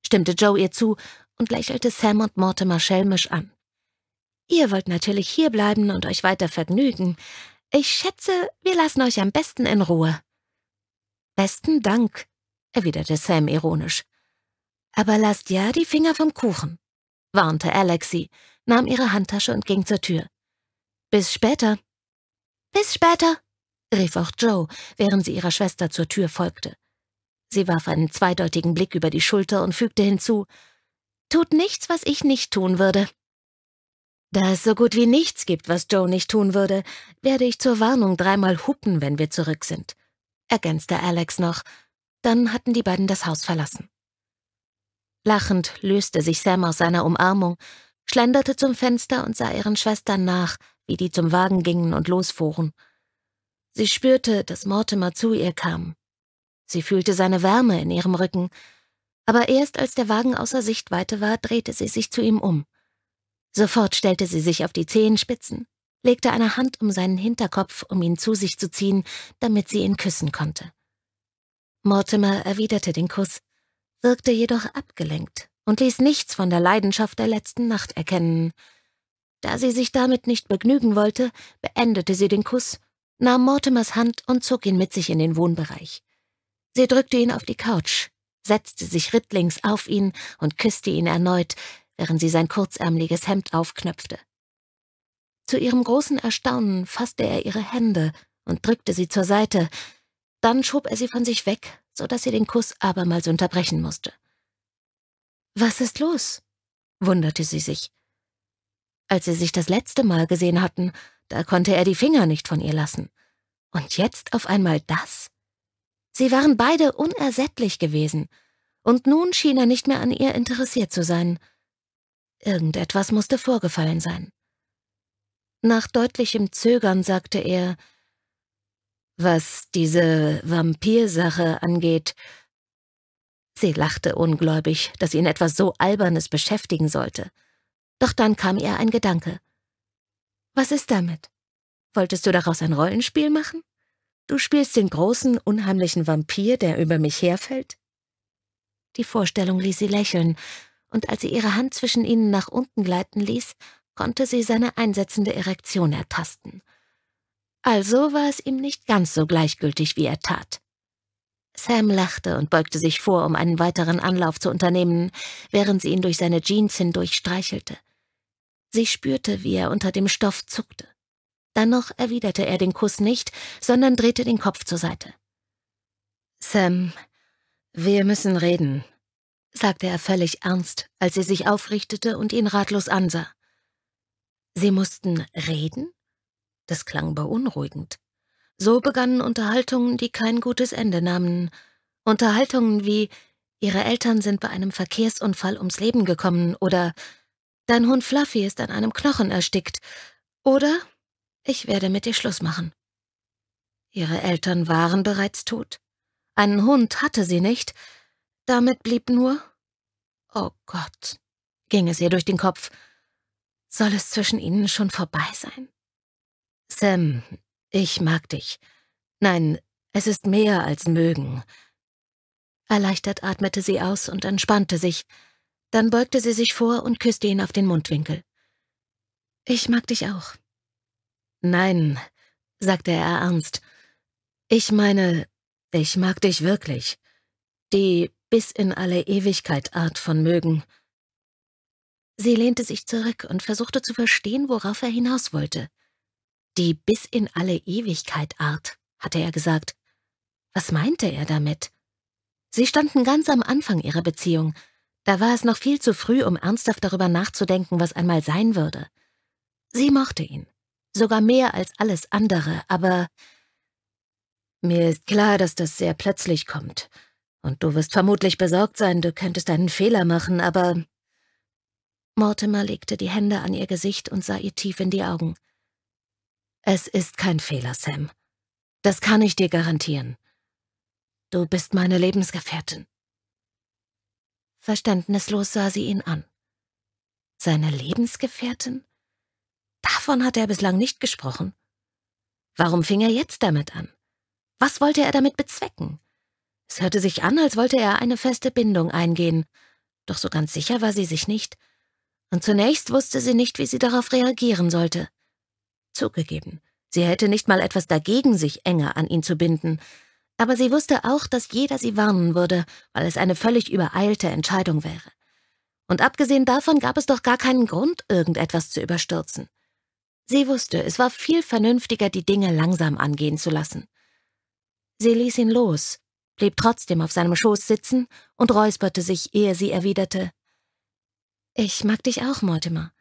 stimmte Joe ihr zu und lächelte Sam und Mortimer schelmisch an. Ihr wollt natürlich hierbleiben und euch weiter vergnügen. Ich schätze, wir lassen euch am besten in Ruhe. Besten Dank, erwiderte Sam ironisch. Aber lasst ja die Finger vom Kuchen, warnte Alexi, nahm ihre Handtasche und ging zur Tür. Bis später. Bis später, rief auch Joe, während sie ihrer Schwester zur Tür folgte. Sie warf einen zweideutigen Blick über die Schulter und fügte hinzu, Tut nichts, was ich nicht tun würde. Da es so gut wie nichts gibt, was Joe nicht tun würde, werde ich zur Warnung dreimal hupen, wenn wir zurück sind, ergänzte Alex noch. Dann hatten die beiden das Haus verlassen. Lachend löste sich Sam aus seiner Umarmung, schlenderte zum Fenster und sah ihren Schwestern nach, wie die zum Wagen gingen und losfuhren. Sie spürte, dass Mortimer zu ihr kam. Sie fühlte seine Wärme in ihrem Rücken, aber erst als der Wagen außer Sichtweite war, drehte sie sich zu ihm um. Sofort stellte sie sich auf die Zehenspitzen, legte eine Hand um seinen Hinterkopf, um ihn zu sich zu ziehen, damit sie ihn küssen konnte. Mortimer erwiderte den Kuss, wirkte jedoch abgelenkt und ließ nichts von der Leidenschaft der letzten Nacht erkennen. Da sie sich damit nicht begnügen wollte, beendete sie den Kuss, nahm Mortimers Hand und zog ihn mit sich in den Wohnbereich. Sie drückte ihn auf die Couch, setzte sich rittlings auf ihn und küsste ihn erneut, während sie sein kurzärmliches Hemd aufknöpfte. Zu ihrem großen Erstaunen fasste er ihre Hände und drückte sie zur Seite, dann schob er sie von sich weg, so dass sie den Kuss abermals unterbrechen musste. Was ist los? wunderte sie sich. Als sie sich das letzte Mal gesehen hatten, da konnte er die Finger nicht von ihr lassen. Und jetzt auf einmal das? Sie waren beide unersättlich gewesen, und nun schien er nicht mehr an ihr interessiert zu sein. Irgendetwas musste vorgefallen sein. Nach deutlichem Zögern sagte er, was diese Vampirsache angeht. Sie lachte ungläubig, dass ihn etwas so Albernes beschäftigen sollte. Doch dann kam ihr ein Gedanke. Was ist damit? Wolltest du daraus ein Rollenspiel machen? Du spielst den großen, unheimlichen Vampir, der über mich herfällt? Die Vorstellung ließ sie lächeln, und als sie ihre Hand zwischen ihnen nach unten gleiten ließ, konnte sie seine einsetzende Erektion ertasten. Also war es ihm nicht ganz so gleichgültig, wie er tat. Sam lachte und beugte sich vor, um einen weiteren Anlauf zu unternehmen, während sie ihn durch seine Jeans hindurch streichelte. Sie spürte, wie er unter dem Stoff zuckte. Dann noch erwiderte er den Kuss nicht, sondern drehte den Kopf zur Seite. Sam, wir müssen reden, sagte er völlig ernst, als sie sich aufrichtete und ihn ratlos ansah. Sie mussten reden? Das klang beunruhigend. So begannen Unterhaltungen, die kein gutes Ende nahmen. Unterhaltungen wie Ihre Eltern sind bei einem Verkehrsunfall ums Leben gekommen oder Dein Hund Fluffy ist an einem Knochen erstickt. Oder ich werde mit dir Schluss machen. Ihre Eltern waren bereits tot. Einen Hund hatte sie nicht. Damit blieb nur... Oh Gott, ging es ihr durch den Kopf. Soll es zwischen ihnen schon vorbei sein? Sam, ich mag dich. Nein, es ist mehr als mögen. Erleichtert atmete sie aus und entspannte sich, dann beugte sie sich vor und küsste ihn auf den Mundwinkel. Ich mag dich auch. Nein, sagte er ernst. Ich meine, ich mag dich wirklich. Die bis in alle Ewigkeit Art von mögen. Sie lehnte sich zurück und versuchte zu verstehen, worauf er hinaus wollte. Die bis in alle Ewigkeit Art, hatte er gesagt. Was meinte er damit? Sie standen ganz am Anfang ihrer Beziehung, da war es noch viel zu früh, um ernsthaft darüber nachzudenken, was einmal sein würde. Sie mochte ihn. Sogar mehr als alles andere, aber mir ist klar, dass das sehr plötzlich kommt. Und du wirst vermutlich besorgt sein, du könntest einen Fehler machen, aber... Mortimer legte die Hände an ihr Gesicht und sah ihr tief in die Augen. Es ist kein Fehler, Sam. Das kann ich dir garantieren. Du bist meine Lebensgefährtin. Verständnislos sah sie ihn an. Seine Lebensgefährtin? Davon hatte er bislang nicht gesprochen. Warum fing er jetzt damit an? Was wollte er damit bezwecken? Es hörte sich an, als wollte er eine feste Bindung eingehen, doch so ganz sicher war sie sich nicht, und zunächst wusste sie nicht, wie sie darauf reagieren sollte. Zugegeben, sie hätte nicht mal etwas dagegen, sich enger an ihn zu binden, aber sie wusste auch, dass jeder sie warnen würde, weil es eine völlig übereilte Entscheidung wäre. Und abgesehen davon gab es doch gar keinen Grund, irgendetwas zu überstürzen. Sie wusste, es war viel vernünftiger, die Dinge langsam angehen zu lassen. Sie ließ ihn los, blieb trotzdem auf seinem Schoß sitzen und räusperte sich, ehe sie erwiderte Ich mag dich auch, Mortimer,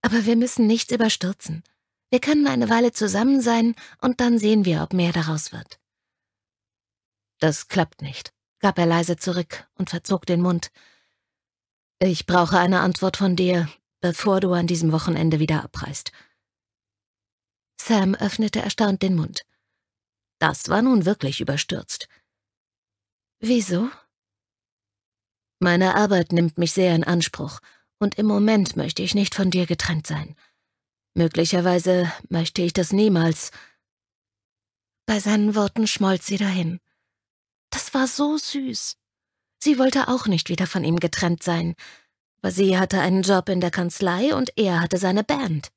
aber wir müssen nichts überstürzen. Wir können eine Weile zusammen sein, und dann sehen wir, ob mehr daraus wird. Das klappt nicht, gab er leise zurück und verzog den Mund. Ich brauche eine Antwort von dir, bevor du an diesem Wochenende wieder abreist. Sam öffnete erstaunt den Mund. Das war nun wirklich überstürzt. Wieso? Meine Arbeit nimmt mich sehr in Anspruch, und im Moment möchte ich nicht von dir getrennt sein. Möglicherweise möchte ich das niemals. Bei seinen Worten schmolz sie dahin. Das war so süß. Sie wollte auch nicht wieder von ihm getrennt sein, aber sie hatte einen Job in der Kanzlei und er hatte seine Band.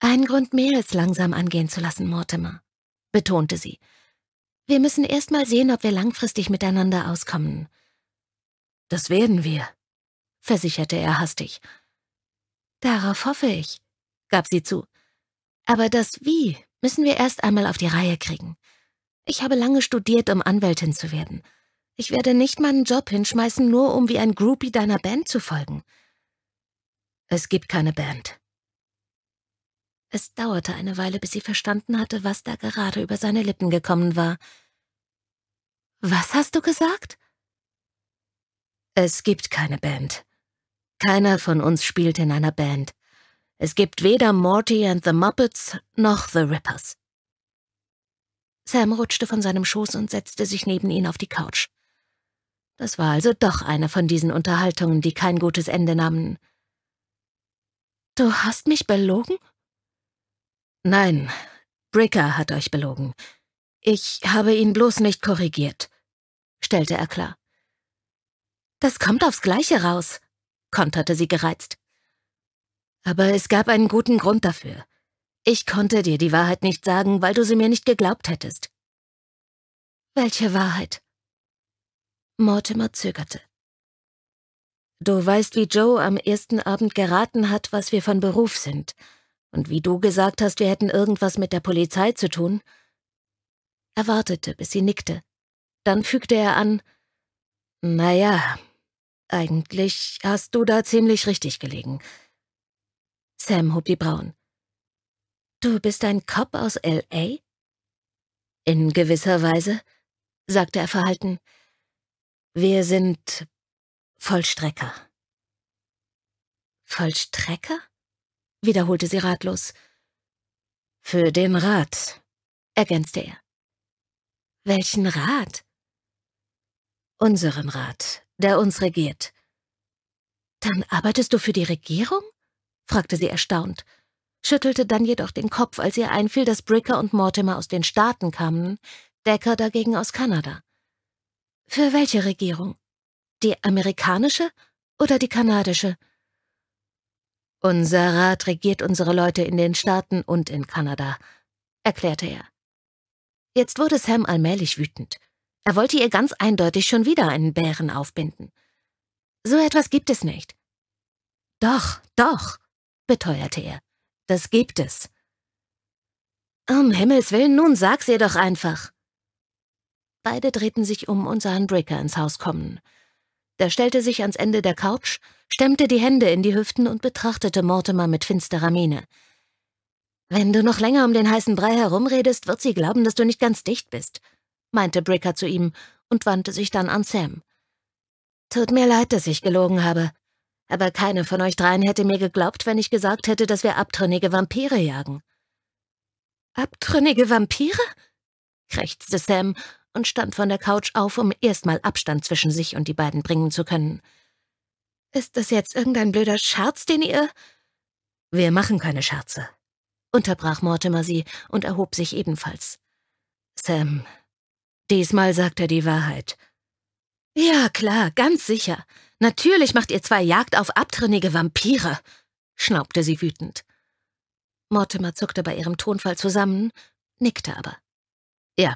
Ein Grund mehr, es langsam angehen zu lassen, Mortimer, betonte sie. Wir müssen erst mal sehen, ob wir langfristig miteinander auskommen. Das werden wir, versicherte er hastig. Darauf hoffe ich, gab sie zu. Aber das Wie müssen wir erst einmal auf die Reihe kriegen. Ich habe lange studiert, um Anwältin zu werden. Ich werde nicht meinen Job hinschmeißen, nur um wie ein Groupie deiner Band zu folgen. Es gibt keine Band. Es dauerte eine Weile, bis sie verstanden hatte, was da gerade über seine Lippen gekommen war. Was hast du gesagt? Es gibt keine Band. Keiner von uns spielt in einer Band. Es gibt weder Morty and the Muppets noch The Rippers. Sam rutschte von seinem Schoß und setzte sich neben ihn auf die Couch. Das war also doch eine von diesen Unterhaltungen, die kein gutes Ende nahmen. Du hast mich belogen? Nein, Bricker hat euch belogen. Ich habe ihn bloß nicht korrigiert, stellte er klar. Das kommt aufs Gleiche raus, konterte sie gereizt. Aber es gab einen guten Grund dafür. Ich konnte dir die Wahrheit nicht sagen, weil du sie mir nicht geglaubt hättest. Welche Wahrheit? Mortimer zögerte. Du weißt, wie Joe am ersten Abend geraten hat, was wir von Beruf sind, und wie du gesagt hast, wir hätten irgendwas mit der Polizei zu tun. Er wartete, bis sie nickte. Dann fügte er an, naja, eigentlich hast du da ziemlich richtig gelegen. Sam hob die Brauen. Du bist ein Cop aus L.A.? In gewisser Weise, sagte er verhalten. Wir sind Vollstrecker. Vollstrecker? wiederholte sie ratlos. Für den Rat, ergänzte er. Welchen Rat? Unseren Rat, der uns regiert. Dann arbeitest du für die Regierung? fragte sie erstaunt schüttelte dann jedoch den Kopf, als ihr einfiel, dass Bricker und Mortimer aus den Staaten kamen, Decker dagegen aus Kanada. Für welche Regierung? Die amerikanische oder die kanadische? Unser Rat regiert unsere Leute in den Staaten und in Kanada, erklärte er. Jetzt wurde Sam allmählich wütend. Er wollte ihr ganz eindeutig schon wieder einen Bären aufbinden. So etwas gibt es nicht. Doch, doch, beteuerte er. Das gibt es. Um Himmels willen, nun sag's ihr doch einfach. Beide drehten sich um und sahen Bricker ins Haus kommen. Der stellte sich ans Ende der Couch, stemmte die Hände in die Hüften und betrachtete Mortimer mit finsterer Miene. Wenn du noch länger um den heißen Brei herumredest, wird sie glauben, dass du nicht ganz dicht bist, meinte Bricker zu ihm und wandte sich dann an Sam. Tut mir leid, dass ich gelogen habe aber keine von euch dreien hätte mir geglaubt, wenn ich gesagt hätte, dass wir abtrünnige Vampire jagen. Abtrünnige Vampire? krächzte Sam und stand von der Couch auf, um erstmal Abstand zwischen sich und die beiden bringen zu können. Ist das jetzt irgendein blöder Scherz, den ihr... Wir machen keine Scherze, unterbrach Mortimer sie und erhob sich ebenfalls. Sam, diesmal sagt er die Wahrheit. Ja, klar, ganz sicher. Natürlich macht ihr zwei Jagd auf abtrünnige Vampire, schnaubte sie wütend. Mortimer zuckte bei ihrem Tonfall zusammen, nickte aber. Ja,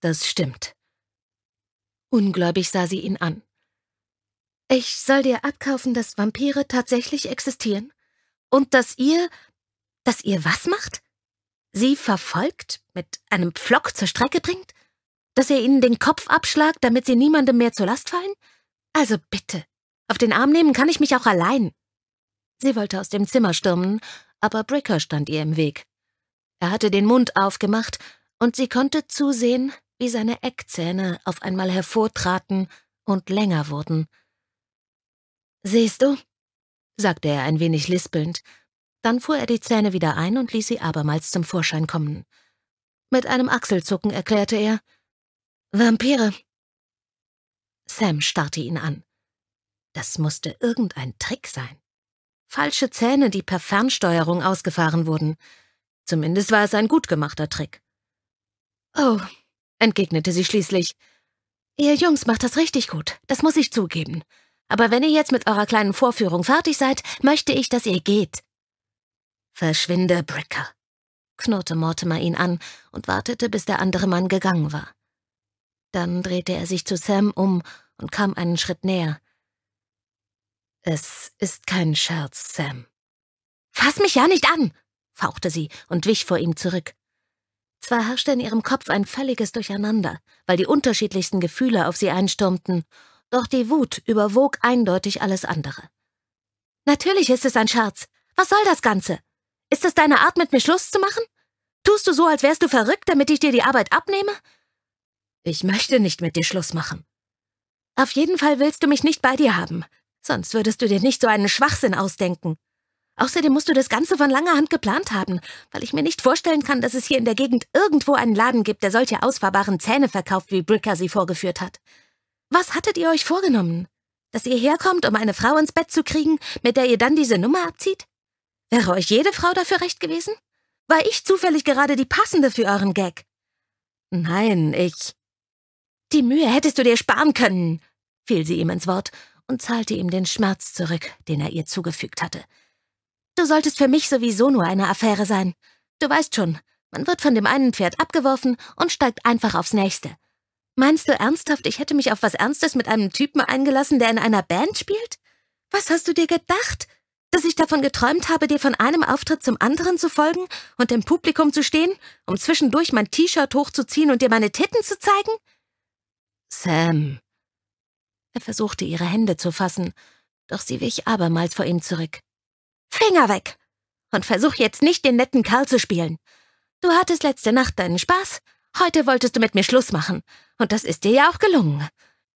das stimmt. Ungläubig sah sie ihn an. Ich soll dir abkaufen, dass Vampire tatsächlich existieren? Und dass ihr. dass ihr was macht? Sie verfolgt? Mit einem Pflock zur Strecke bringt? dass er Ihnen den Kopf abschlagt, damit Sie niemandem mehr zur Last fallen? Also bitte, auf den Arm nehmen kann ich mich auch allein. Sie wollte aus dem Zimmer stürmen, aber Bricker stand ihr im Weg. Er hatte den Mund aufgemacht, und sie konnte zusehen, wie seine Eckzähne auf einmal hervortraten und länger wurden. Siehst du, sagte er ein wenig lispelnd, dann fuhr er die Zähne wieder ein und ließ sie abermals zum Vorschein kommen. Mit einem Achselzucken erklärte er, Vampire. Sam starrte ihn an. Das musste irgendein Trick sein. Falsche Zähne, die per Fernsteuerung ausgefahren wurden. Zumindest war es ein gut gemachter Trick. Oh, entgegnete sie schließlich. Ihr Jungs macht das richtig gut, das muss ich zugeben. Aber wenn ihr jetzt mit eurer kleinen Vorführung fertig seid, möchte ich, dass ihr geht. Verschwinde, Bricker, knurrte Mortimer ihn an und wartete, bis der andere Mann gegangen war. Dann drehte er sich zu Sam um und kam einen Schritt näher. Es ist kein Scherz, Sam. Fass mich ja nicht an! fauchte sie und wich vor ihm zurück. Zwar herrschte in ihrem Kopf ein völliges Durcheinander, weil die unterschiedlichsten Gefühle auf sie einstürmten, doch die Wut überwog eindeutig alles andere. Natürlich ist es ein Scherz. Was soll das Ganze? Ist es deine Art, mit mir Schluss zu machen? Tust du so, als wärst du verrückt, damit ich dir die Arbeit abnehme? Ich möchte nicht mit dir Schluss machen. Auf jeden Fall willst du mich nicht bei dir haben, sonst würdest du dir nicht so einen Schwachsinn ausdenken. Außerdem musst du das Ganze von langer Hand geplant haben, weil ich mir nicht vorstellen kann, dass es hier in der Gegend irgendwo einen Laden gibt, der solche ausfahrbaren Zähne verkauft, wie Bricker sie vorgeführt hat. Was hattet ihr euch vorgenommen? Dass ihr herkommt, um eine Frau ins Bett zu kriegen, mit der ihr dann diese Nummer abzieht? Wäre euch jede Frau dafür recht gewesen? War ich zufällig gerade die passende für euren Gag? Nein, ich. Die Mühe hättest du dir sparen können, fiel sie ihm ins Wort und zahlte ihm den Schmerz zurück, den er ihr zugefügt hatte. Du solltest für mich sowieso nur eine Affäre sein. Du weißt schon, man wird von dem einen Pferd abgeworfen und steigt einfach aufs nächste. Meinst du ernsthaft, ich hätte mich auf was Ernstes mit einem Typen eingelassen, der in einer Band spielt? Was hast du dir gedacht? Dass ich davon geträumt habe, dir von einem Auftritt zum anderen zu folgen und im Publikum zu stehen, um zwischendurch mein T-Shirt hochzuziehen und dir meine Titten zu zeigen? Sam. Er versuchte, ihre Hände zu fassen, doch sie wich abermals vor ihm zurück. Finger weg! Und versuch jetzt nicht, den netten Kerl zu spielen. Du hattest letzte Nacht deinen Spaß, heute wolltest du mit mir Schluss machen, und das ist dir ja auch gelungen.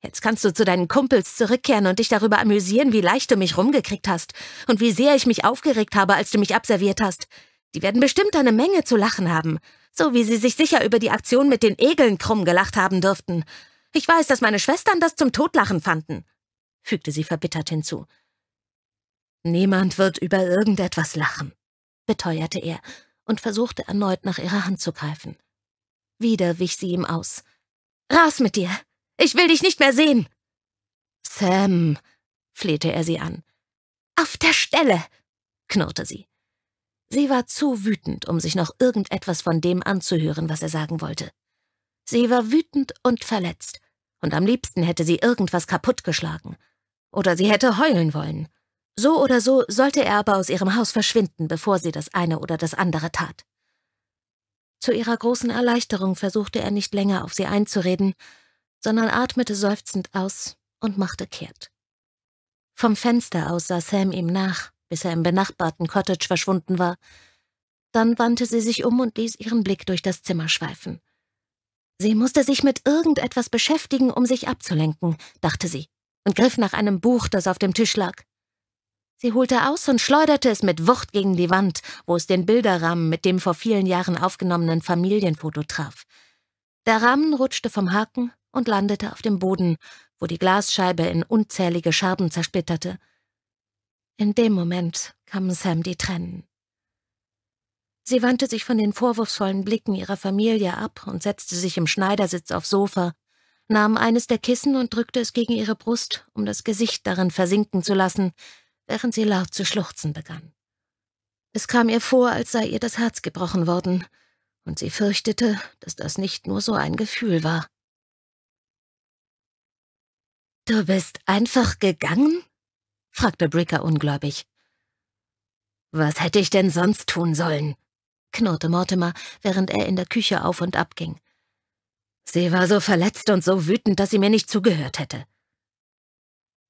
Jetzt kannst du zu deinen Kumpels zurückkehren und dich darüber amüsieren, wie leicht du mich rumgekriegt hast und wie sehr ich mich aufgeregt habe, als du mich abserviert hast. Die werden bestimmt eine Menge zu lachen haben, so wie sie sich sicher über die Aktion mit den Egeln krumm gelacht haben dürften, ich weiß, dass meine Schwestern das zum Totlachen fanden, fügte sie verbittert hinzu. Niemand wird über irgendetwas lachen, beteuerte er und versuchte erneut nach ihrer Hand zu greifen. Wieder wich sie ihm aus. Raus mit dir! Ich will dich nicht mehr sehen! Sam, flehte er sie an. Auf der Stelle! knurrte sie. Sie war zu wütend, um sich noch irgendetwas von dem anzuhören, was er sagen wollte. Sie war wütend und verletzt, und am liebsten hätte sie irgendwas kaputtgeschlagen. Oder sie hätte heulen wollen. So oder so sollte er aber aus ihrem Haus verschwinden, bevor sie das eine oder das andere tat. Zu ihrer großen Erleichterung versuchte er nicht länger auf sie einzureden, sondern atmete seufzend aus und machte kehrt. Vom Fenster aus sah Sam ihm nach, bis er im benachbarten Cottage verschwunden war. Dann wandte sie sich um und ließ ihren Blick durch das Zimmer schweifen. Sie musste sich mit irgendetwas beschäftigen, um sich abzulenken, dachte sie, und griff nach einem Buch, das auf dem Tisch lag. Sie holte aus und schleuderte es mit Wucht gegen die Wand, wo es den Bilderrahmen mit dem vor vielen Jahren aufgenommenen Familienfoto traf. Der Rahmen rutschte vom Haken und landete auf dem Boden, wo die Glasscheibe in unzählige Scherben zersplitterte. In dem Moment kamen Sam die Tränen. Sie wandte sich von den vorwurfsvollen Blicken ihrer Familie ab und setzte sich im Schneidersitz aufs Sofa, nahm eines der Kissen und drückte es gegen ihre Brust, um das Gesicht darin versinken zu lassen, während sie laut zu schluchzen begann. Es kam ihr vor, als sei ihr das Herz gebrochen worden, und sie fürchtete, dass das nicht nur so ein Gefühl war. Du bist einfach gegangen? fragte Bricker ungläubig. Was hätte ich denn sonst tun sollen? knurrte Mortimer, während er in der Küche auf und ab ging. Sie war so verletzt und so wütend, dass sie mir nicht zugehört hätte.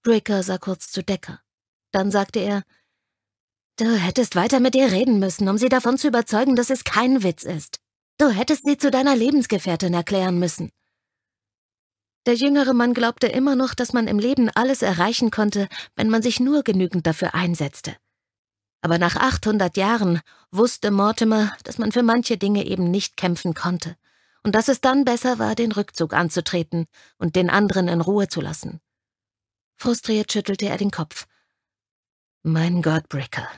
Breaker sah kurz zu Decker. Dann sagte er, Du hättest weiter mit ihr reden müssen, um sie davon zu überzeugen, dass es kein Witz ist. Du hättest sie zu deiner Lebensgefährtin erklären müssen. Der jüngere Mann glaubte immer noch, dass man im Leben alles erreichen konnte, wenn man sich nur genügend dafür einsetzte. Aber nach 800 Jahren wusste Mortimer, dass man für manche Dinge eben nicht kämpfen konnte und dass es dann besser war, den Rückzug anzutreten und den anderen in Ruhe zu lassen. Frustriert schüttelte er den Kopf. Mein Gott, Bricker,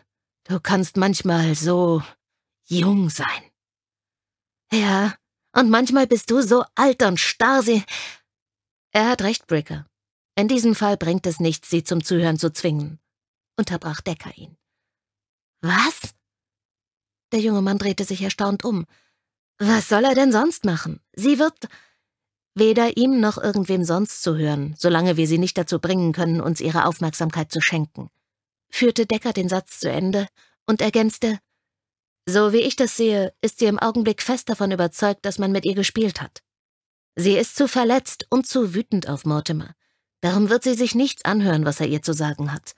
du kannst manchmal so jung sein. Ja, und manchmal bist du so alt und starr, sie... Er hat recht, Bricker. In diesem Fall bringt es nichts, sie zum Zuhören zu zwingen, unterbrach Decker ihn. Was? Der junge Mann drehte sich erstaunt um. Was soll er denn sonst machen? Sie wird weder ihm noch irgendwem sonst zu hören, solange wir sie nicht dazu bringen können, uns ihre Aufmerksamkeit zu schenken. Führte Decker den Satz zu Ende und ergänzte So wie ich das sehe, ist sie im Augenblick fest davon überzeugt, dass man mit ihr gespielt hat. Sie ist zu verletzt und zu wütend auf Mortimer. Darum wird sie sich nichts anhören, was er ihr zu sagen hat.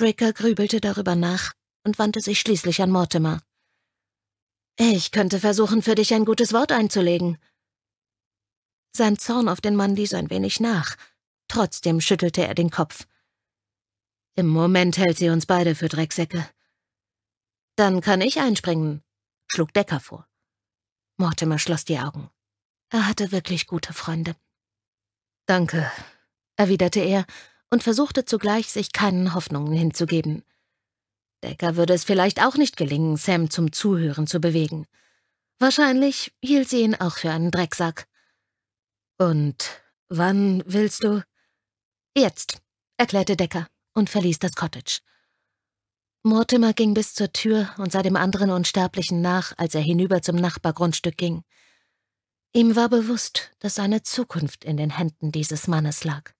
Bricker grübelte darüber nach und wandte sich schließlich an Mortimer. Ich könnte versuchen, für dich ein gutes Wort einzulegen. Sein Zorn auf den Mann ließ ein wenig nach, trotzdem schüttelte er den Kopf. Im Moment hält sie uns beide für Drecksäcke. Dann kann ich einspringen, schlug Decker vor. Mortimer schloss die Augen. Er hatte wirklich gute Freunde. Danke, erwiderte er und versuchte zugleich, sich keinen Hoffnungen hinzugeben. Decker würde es vielleicht auch nicht gelingen, Sam zum Zuhören zu bewegen. Wahrscheinlich hielt sie ihn auch für einen Drecksack. Und wann willst du? Jetzt, erklärte Decker und verließ das Cottage. Mortimer ging bis zur Tür und sah dem anderen Unsterblichen nach, als er hinüber zum Nachbargrundstück ging. Ihm war bewusst, dass seine Zukunft in den Händen dieses Mannes lag.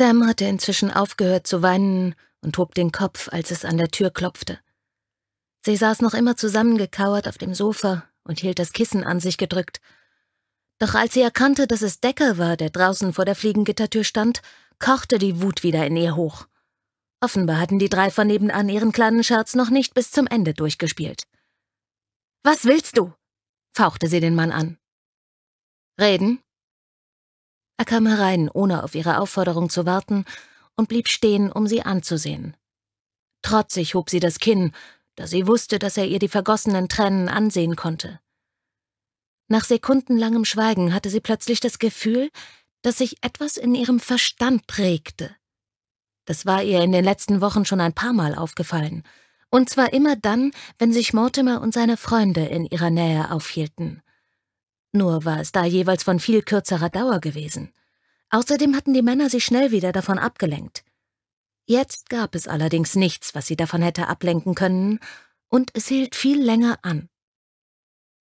Sam hatte inzwischen aufgehört zu weinen und hob den Kopf, als es an der Tür klopfte. Sie saß noch immer zusammengekauert auf dem Sofa und hielt das Kissen an sich gedrückt. Doch als sie erkannte, dass es Decker war, der draußen vor der Fliegengittertür stand, kochte die Wut wieder in ihr hoch. Offenbar hatten die drei von nebenan ihren kleinen Scherz noch nicht bis zum Ende durchgespielt. Was willst du? fauchte sie den Mann an. Reden? Er kam herein, ohne auf ihre Aufforderung zu warten, und blieb stehen, um sie anzusehen. Trotzig hob sie das Kinn, da sie wusste, dass er ihr die vergossenen Tränen ansehen konnte. Nach sekundenlangem Schweigen hatte sie plötzlich das Gefühl, dass sich etwas in ihrem Verstand regte. Das war ihr in den letzten Wochen schon ein paar Mal aufgefallen, und zwar immer dann, wenn sich Mortimer und seine Freunde in ihrer Nähe aufhielten. Nur war es da jeweils von viel kürzerer Dauer gewesen. Außerdem hatten die Männer sich schnell wieder davon abgelenkt. Jetzt gab es allerdings nichts, was sie davon hätte ablenken können, und es hielt viel länger an.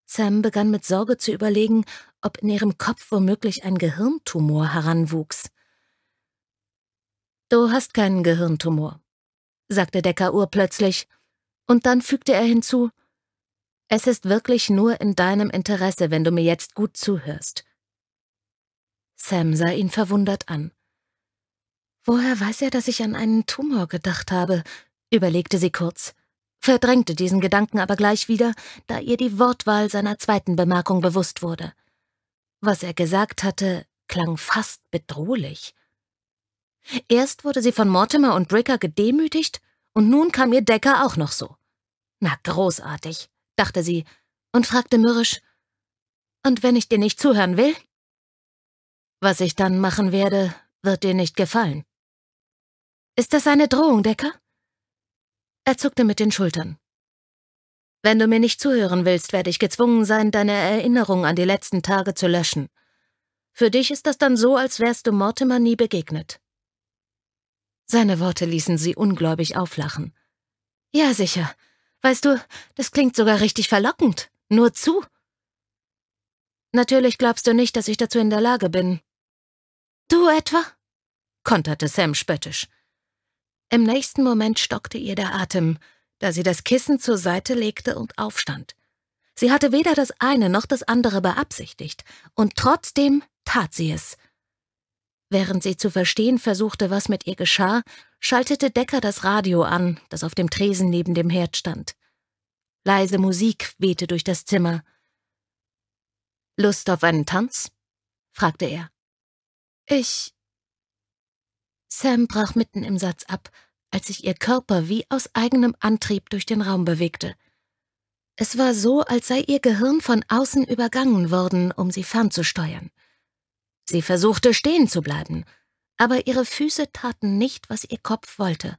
Sam begann mit Sorge zu überlegen, ob in ihrem Kopf womöglich ein Gehirntumor heranwuchs. Du hast keinen Gehirntumor, sagte Decker urplötzlich, und dann fügte er hinzu, es ist wirklich nur in deinem Interesse, wenn du mir jetzt gut zuhörst. Sam sah ihn verwundert an. Woher weiß er, dass ich an einen Tumor gedacht habe? überlegte sie kurz, verdrängte diesen Gedanken aber gleich wieder, da ihr die Wortwahl seiner zweiten Bemerkung bewusst wurde. Was er gesagt hatte, klang fast bedrohlich. Erst wurde sie von Mortimer und Bricker gedemütigt, und nun kam ihr Decker auch noch so. Na großartig dachte sie und fragte mürrisch, und wenn ich dir nicht zuhören will? Was ich dann machen werde, wird dir nicht gefallen. Ist das eine Drohung, Decker? Er zuckte mit den Schultern. Wenn du mir nicht zuhören willst, werde ich gezwungen sein, deine Erinnerung an die letzten Tage zu löschen. Für dich ist das dann so, als wärst du Mortimer nie begegnet. Seine Worte ließen sie ungläubig auflachen. Ja, sicher. Weißt du, das klingt sogar richtig verlockend. Nur zu. Natürlich glaubst du nicht, dass ich dazu in der Lage bin. Du etwa? konterte Sam spöttisch. Im nächsten Moment stockte ihr der Atem, da sie das Kissen zur Seite legte und aufstand. Sie hatte weder das eine noch das andere beabsichtigt, und trotzdem tat sie es – Während sie zu verstehen versuchte, was mit ihr geschah, schaltete Decker das Radio an, das auf dem Tresen neben dem Herd stand. Leise Musik wehte durch das Zimmer. Lust auf einen Tanz? fragte er. Ich. Sam brach mitten im Satz ab, als sich ihr Körper wie aus eigenem Antrieb durch den Raum bewegte. Es war so, als sei ihr Gehirn von außen übergangen worden, um sie fernzusteuern. Sie versuchte stehen zu bleiben, aber ihre Füße taten nicht, was ihr Kopf wollte.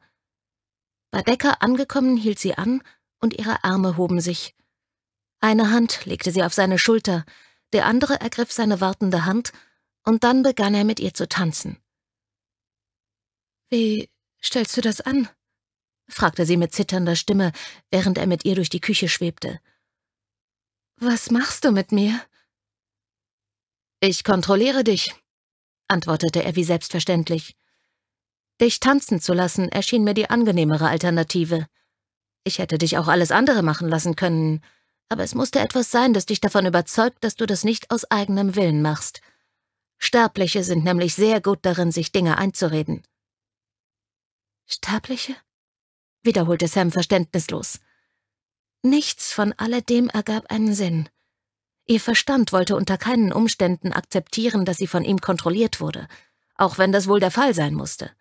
Bei Becker angekommen hielt sie an und ihre Arme hoben sich. Eine Hand legte sie auf seine Schulter, der andere ergriff seine wartende Hand, und dann begann er mit ihr zu tanzen. Wie stellst du das an? fragte sie mit zitternder Stimme, während er mit ihr durch die Küche schwebte. Was machst du mit mir? Ich kontrolliere dich, antwortete er wie selbstverständlich. Dich tanzen zu lassen erschien mir die angenehmere Alternative. Ich hätte dich auch alles andere machen lassen können, aber es musste etwas sein, das dich davon überzeugt, dass du das nicht aus eigenem Willen machst. Sterbliche sind nämlich sehr gut darin, sich Dinge einzureden. Sterbliche? wiederholte Sam verständnislos. Nichts von alledem ergab einen Sinn. Ihr Verstand wollte unter keinen Umständen akzeptieren, dass sie von ihm kontrolliert wurde, auch wenn das wohl der Fall sein musste.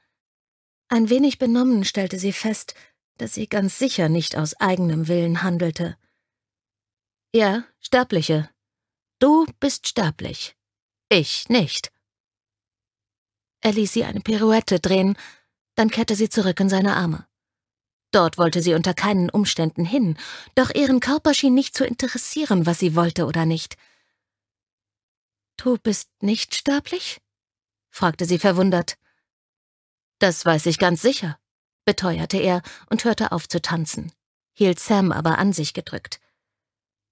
Ein wenig benommen stellte sie fest, dass sie ganz sicher nicht aus eigenem Willen handelte. Ja, Sterbliche. Du bist sterblich. Ich nicht. Er ließ sie eine Pirouette drehen, dann kehrte sie zurück in seine Arme. Dort wollte sie unter keinen Umständen hin, doch ihren Körper schien nicht zu interessieren, was sie wollte oder nicht. Du bist nicht sterblich? fragte sie verwundert. Das weiß ich ganz sicher, beteuerte er und hörte auf zu tanzen, hielt Sam aber an sich gedrückt.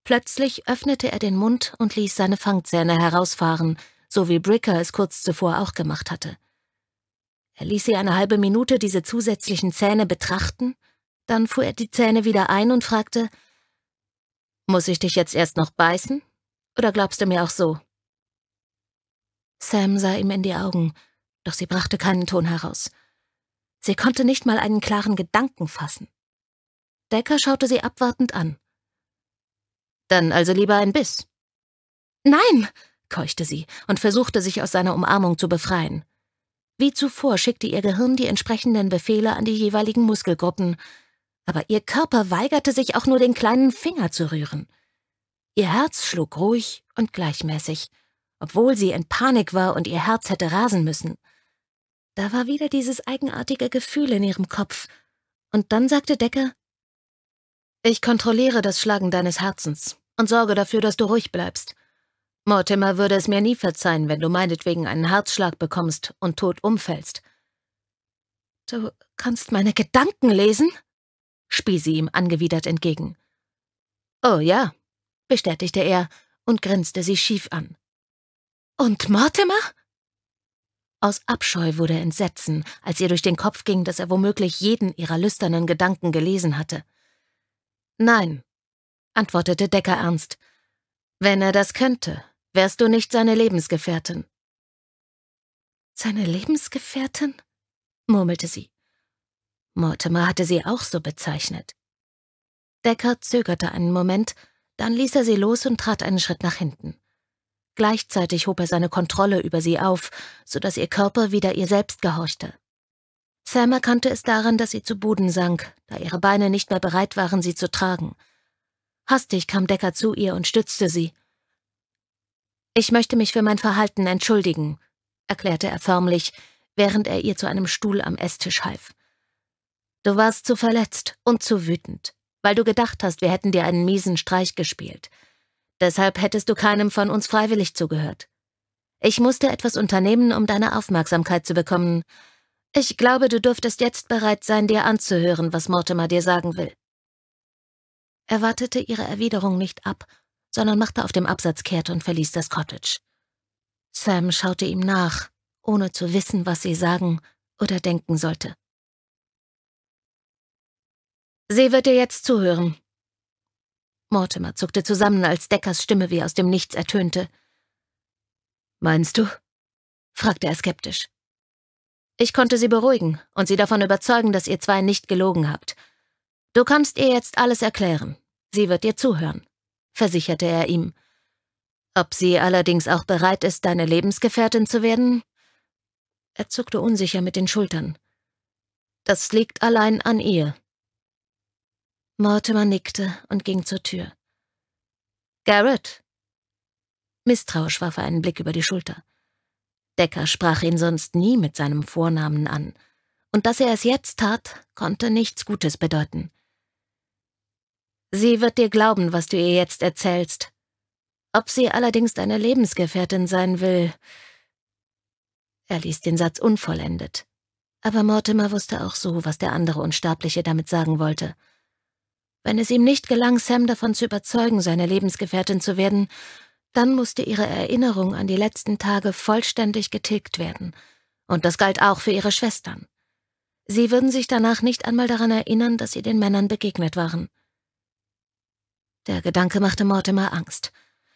Plötzlich öffnete er den Mund und ließ seine Fangzähne herausfahren, so wie Bricker es kurz zuvor auch gemacht hatte. Er ließ sie eine halbe Minute diese zusätzlichen Zähne betrachten, dann fuhr er die Zähne wieder ein und fragte, Muss ich dich jetzt erst noch beißen? Oder glaubst du mir auch so? Sam sah ihm in die Augen, doch sie brachte keinen Ton heraus. Sie konnte nicht mal einen klaren Gedanken fassen. Decker schaute sie abwartend an. Dann also lieber ein Biss. Nein, keuchte sie und versuchte sich aus seiner Umarmung zu befreien. Wie zuvor schickte ihr Gehirn die entsprechenden Befehle an die jeweiligen Muskelgruppen, aber ihr Körper weigerte sich auch nur den kleinen Finger zu rühren. Ihr Herz schlug ruhig und gleichmäßig, obwohl sie in Panik war und ihr Herz hätte rasen müssen. Da war wieder dieses eigenartige Gefühl in ihrem Kopf, und dann sagte Decker, ich kontrolliere das Schlagen deines Herzens und sorge dafür, dass du ruhig bleibst. Mortimer würde es mir nie verzeihen, wenn du meinetwegen einen Herzschlag bekommst und tot umfällst. Du kannst meine Gedanken lesen? spie sie ihm angewidert entgegen. Oh ja, bestätigte er und grinste sie schief an. Und Mortimer? Aus Abscheu wurde Entsetzen, als ihr durch den Kopf ging, dass er womöglich jeden ihrer lüsternen Gedanken gelesen hatte. Nein, antwortete Decker ernst. Wenn er das könnte, wärst du nicht seine Lebensgefährtin. Seine Lebensgefährtin? murmelte sie. Mortimer hatte sie auch so bezeichnet. Decker zögerte einen Moment, dann ließ er sie los und trat einen Schritt nach hinten. Gleichzeitig hob er seine Kontrolle über sie auf, so dass ihr Körper wieder ihr selbst gehorchte. Sam erkannte es daran, dass sie zu Boden sank, da ihre Beine nicht mehr bereit waren, sie zu tragen. Hastig kam Decker zu ihr und stützte sie. Ich möchte mich für mein Verhalten entschuldigen, erklärte er förmlich, während er ihr zu einem Stuhl am Esstisch half. Du warst zu verletzt und zu wütend, weil du gedacht hast, wir hätten dir einen miesen Streich gespielt. Deshalb hättest du keinem von uns freiwillig zugehört. Ich musste etwas unternehmen, um deine Aufmerksamkeit zu bekommen. Ich glaube, du dürftest jetzt bereit sein, dir anzuhören, was Mortimer dir sagen will. Er wartete ihre Erwiderung nicht ab, sondern machte auf dem Absatz kehrt und verließ das Cottage. Sam schaute ihm nach, ohne zu wissen, was sie sagen oder denken sollte. Sie wird dir jetzt zuhören. Mortimer zuckte zusammen, als Deckers Stimme wie aus dem Nichts ertönte. Meinst du? fragte er skeptisch. Ich konnte sie beruhigen und sie davon überzeugen, dass ihr zwei nicht gelogen habt. Du kannst ihr jetzt alles erklären. Sie wird dir zuhören, versicherte er ihm. Ob sie allerdings auch bereit ist, deine Lebensgefährtin zu werden? Er zuckte unsicher mit den Schultern. Das liegt allein an ihr. Mortimer nickte und ging zur Tür. Garrett! Misstrauisch warf er einen Blick über die Schulter. Decker sprach ihn sonst nie mit seinem Vornamen an, und dass er es jetzt tat, konnte nichts Gutes bedeuten. Sie wird dir glauben, was du ihr jetzt erzählst. Ob sie allerdings deine Lebensgefährtin sein will. Er ließ den Satz unvollendet. Aber Mortimer wusste auch so, was der andere Unsterbliche damit sagen wollte. Wenn es ihm nicht gelang, Sam davon zu überzeugen, seine Lebensgefährtin zu werden, dann musste ihre Erinnerung an die letzten Tage vollständig getilgt werden. Und das galt auch für ihre Schwestern. Sie würden sich danach nicht einmal daran erinnern, dass sie den Männern begegnet waren. Der Gedanke machte Mortimer Angst.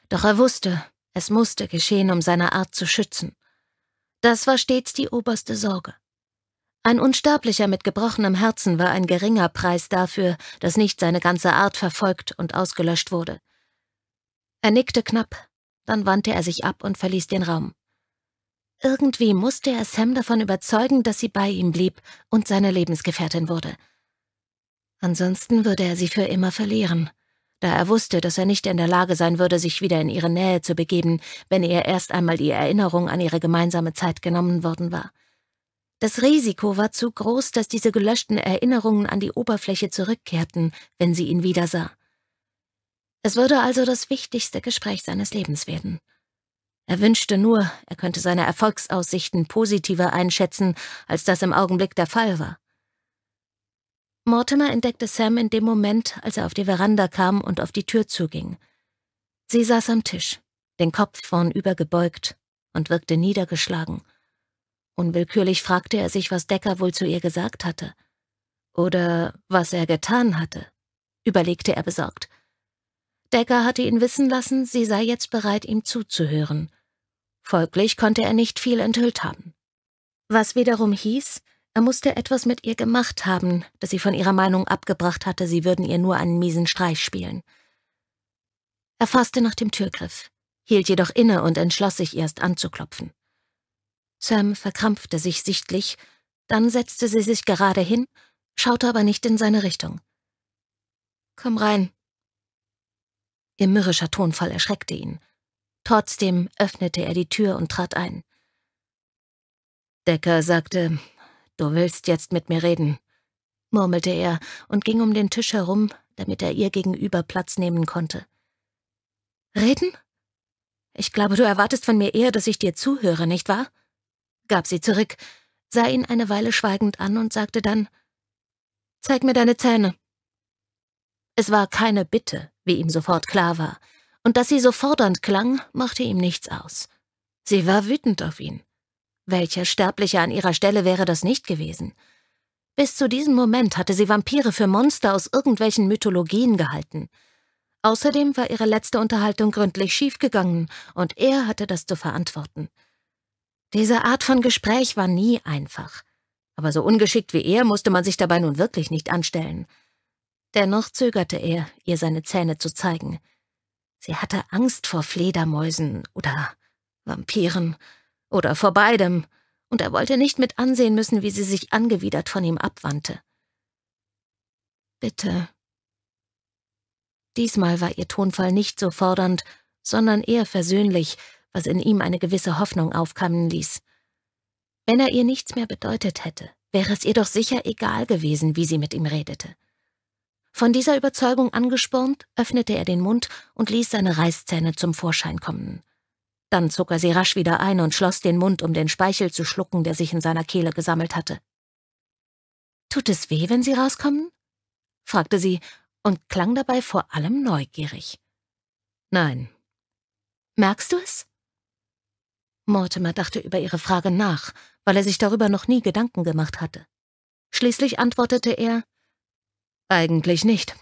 Doch er wusste, es musste geschehen, um seine Art zu schützen. Das war stets die oberste Sorge. Ein Unsterblicher mit gebrochenem Herzen war ein geringer Preis dafür, dass nicht seine ganze Art verfolgt und ausgelöscht wurde. Er nickte knapp, dann wandte er sich ab und verließ den Raum. Irgendwie musste er Sam davon überzeugen, dass sie bei ihm blieb und seine Lebensgefährtin wurde. Ansonsten würde er sie für immer verlieren, da er wusste, dass er nicht in der Lage sein würde, sich wieder in ihre Nähe zu begeben, wenn ihr erst einmal die Erinnerung an ihre gemeinsame Zeit genommen worden war. Das Risiko war zu groß, dass diese gelöschten Erinnerungen an die Oberfläche zurückkehrten, wenn sie ihn wieder sah. Es würde also das wichtigste Gespräch seines Lebens werden. Er wünschte nur, er könnte seine Erfolgsaussichten positiver einschätzen, als das im Augenblick der Fall war. Mortimer entdeckte Sam in dem Moment, als er auf die Veranda kam und auf die Tür zuging. Sie saß am Tisch, den Kopf vornüber gebeugt und wirkte niedergeschlagen. Unwillkürlich fragte er sich, was Decker wohl zu ihr gesagt hatte. Oder was er getan hatte, überlegte er besorgt. Decker hatte ihn wissen lassen, sie sei jetzt bereit, ihm zuzuhören. Folglich konnte er nicht viel enthüllt haben. Was wiederum hieß, er musste etwas mit ihr gemacht haben, das sie von ihrer Meinung abgebracht hatte, sie würden ihr nur einen miesen Streich spielen. Er fasste nach dem Türgriff, hielt jedoch inne und entschloss sich erst anzuklopfen. Sam verkrampfte sich sichtlich, dann setzte sie sich gerade hin, schaute aber nicht in seine Richtung. Komm rein. Ihr mürrischer Tonfall erschreckte ihn. Trotzdem öffnete er die Tür und trat ein. Decker sagte, du willst jetzt mit mir reden, murmelte er und ging um den Tisch herum, damit er ihr gegenüber Platz nehmen konnte. Reden? Ich glaube, du erwartest von mir eher, dass ich dir zuhöre, nicht wahr? gab sie zurück, sah ihn eine Weile schweigend an und sagte dann Zeig mir deine Zähne. Es war keine Bitte, wie ihm sofort klar war, und dass sie so fordernd klang, machte ihm nichts aus. Sie war wütend auf ihn. Welcher Sterbliche an ihrer Stelle wäre das nicht gewesen? Bis zu diesem Moment hatte sie Vampire für Monster aus irgendwelchen Mythologien gehalten. Außerdem war ihre letzte Unterhaltung gründlich schiefgegangen, und er hatte das zu verantworten. Diese Art von Gespräch war nie einfach. Aber so ungeschickt wie er musste man sich dabei nun wirklich nicht anstellen. Dennoch zögerte er, ihr seine Zähne zu zeigen. Sie hatte Angst vor Fledermäusen oder Vampiren oder vor beidem, und er wollte nicht mit ansehen müssen, wie sie sich angewidert von ihm abwandte. Bitte. Diesmal war ihr Tonfall nicht so fordernd, sondern eher versöhnlich, was in ihm eine gewisse Hoffnung aufkommen ließ. Wenn er ihr nichts mehr bedeutet hätte, wäre es ihr doch sicher egal gewesen, wie sie mit ihm redete. Von dieser Überzeugung angespornt, öffnete er den Mund und ließ seine Reißzähne zum Vorschein kommen. Dann zog er sie rasch wieder ein und schloss den Mund, um den Speichel zu schlucken, der sich in seiner Kehle gesammelt hatte. Tut es weh, wenn Sie rauskommen? fragte sie und klang dabei vor allem neugierig. Nein. Merkst du es? Mortimer dachte über ihre Frage nach, weil er sich darüber noch nie Gedanken gemacht hatte. Schließlich antwortete er Eigentlich nicht.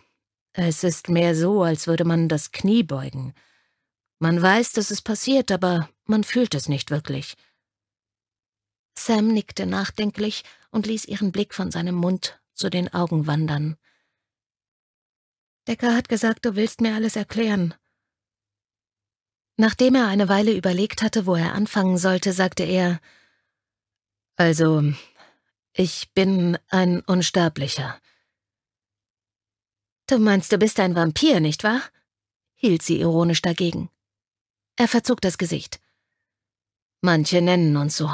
Es ist mehr so, als würde man das Knie beugen. Man weiß, dass es passiert, aber man fühlt es nicht wirklich. Sam nickte nachdenklich und ließ ihren Blick von seinem Mund zu den Augen wandern. Decker hat gesagt, du willst mir alles erklären, Nachdem er eine Weile überlegt hatte, wo er anfangen sollte, sagte er Also, ich bin ein Unsterblicher. Du meinst, du bist ein Vampir, nicht wahr? hielt sie ironisch dagegen. Er verzog das Gesicht. Manche nennen uns so.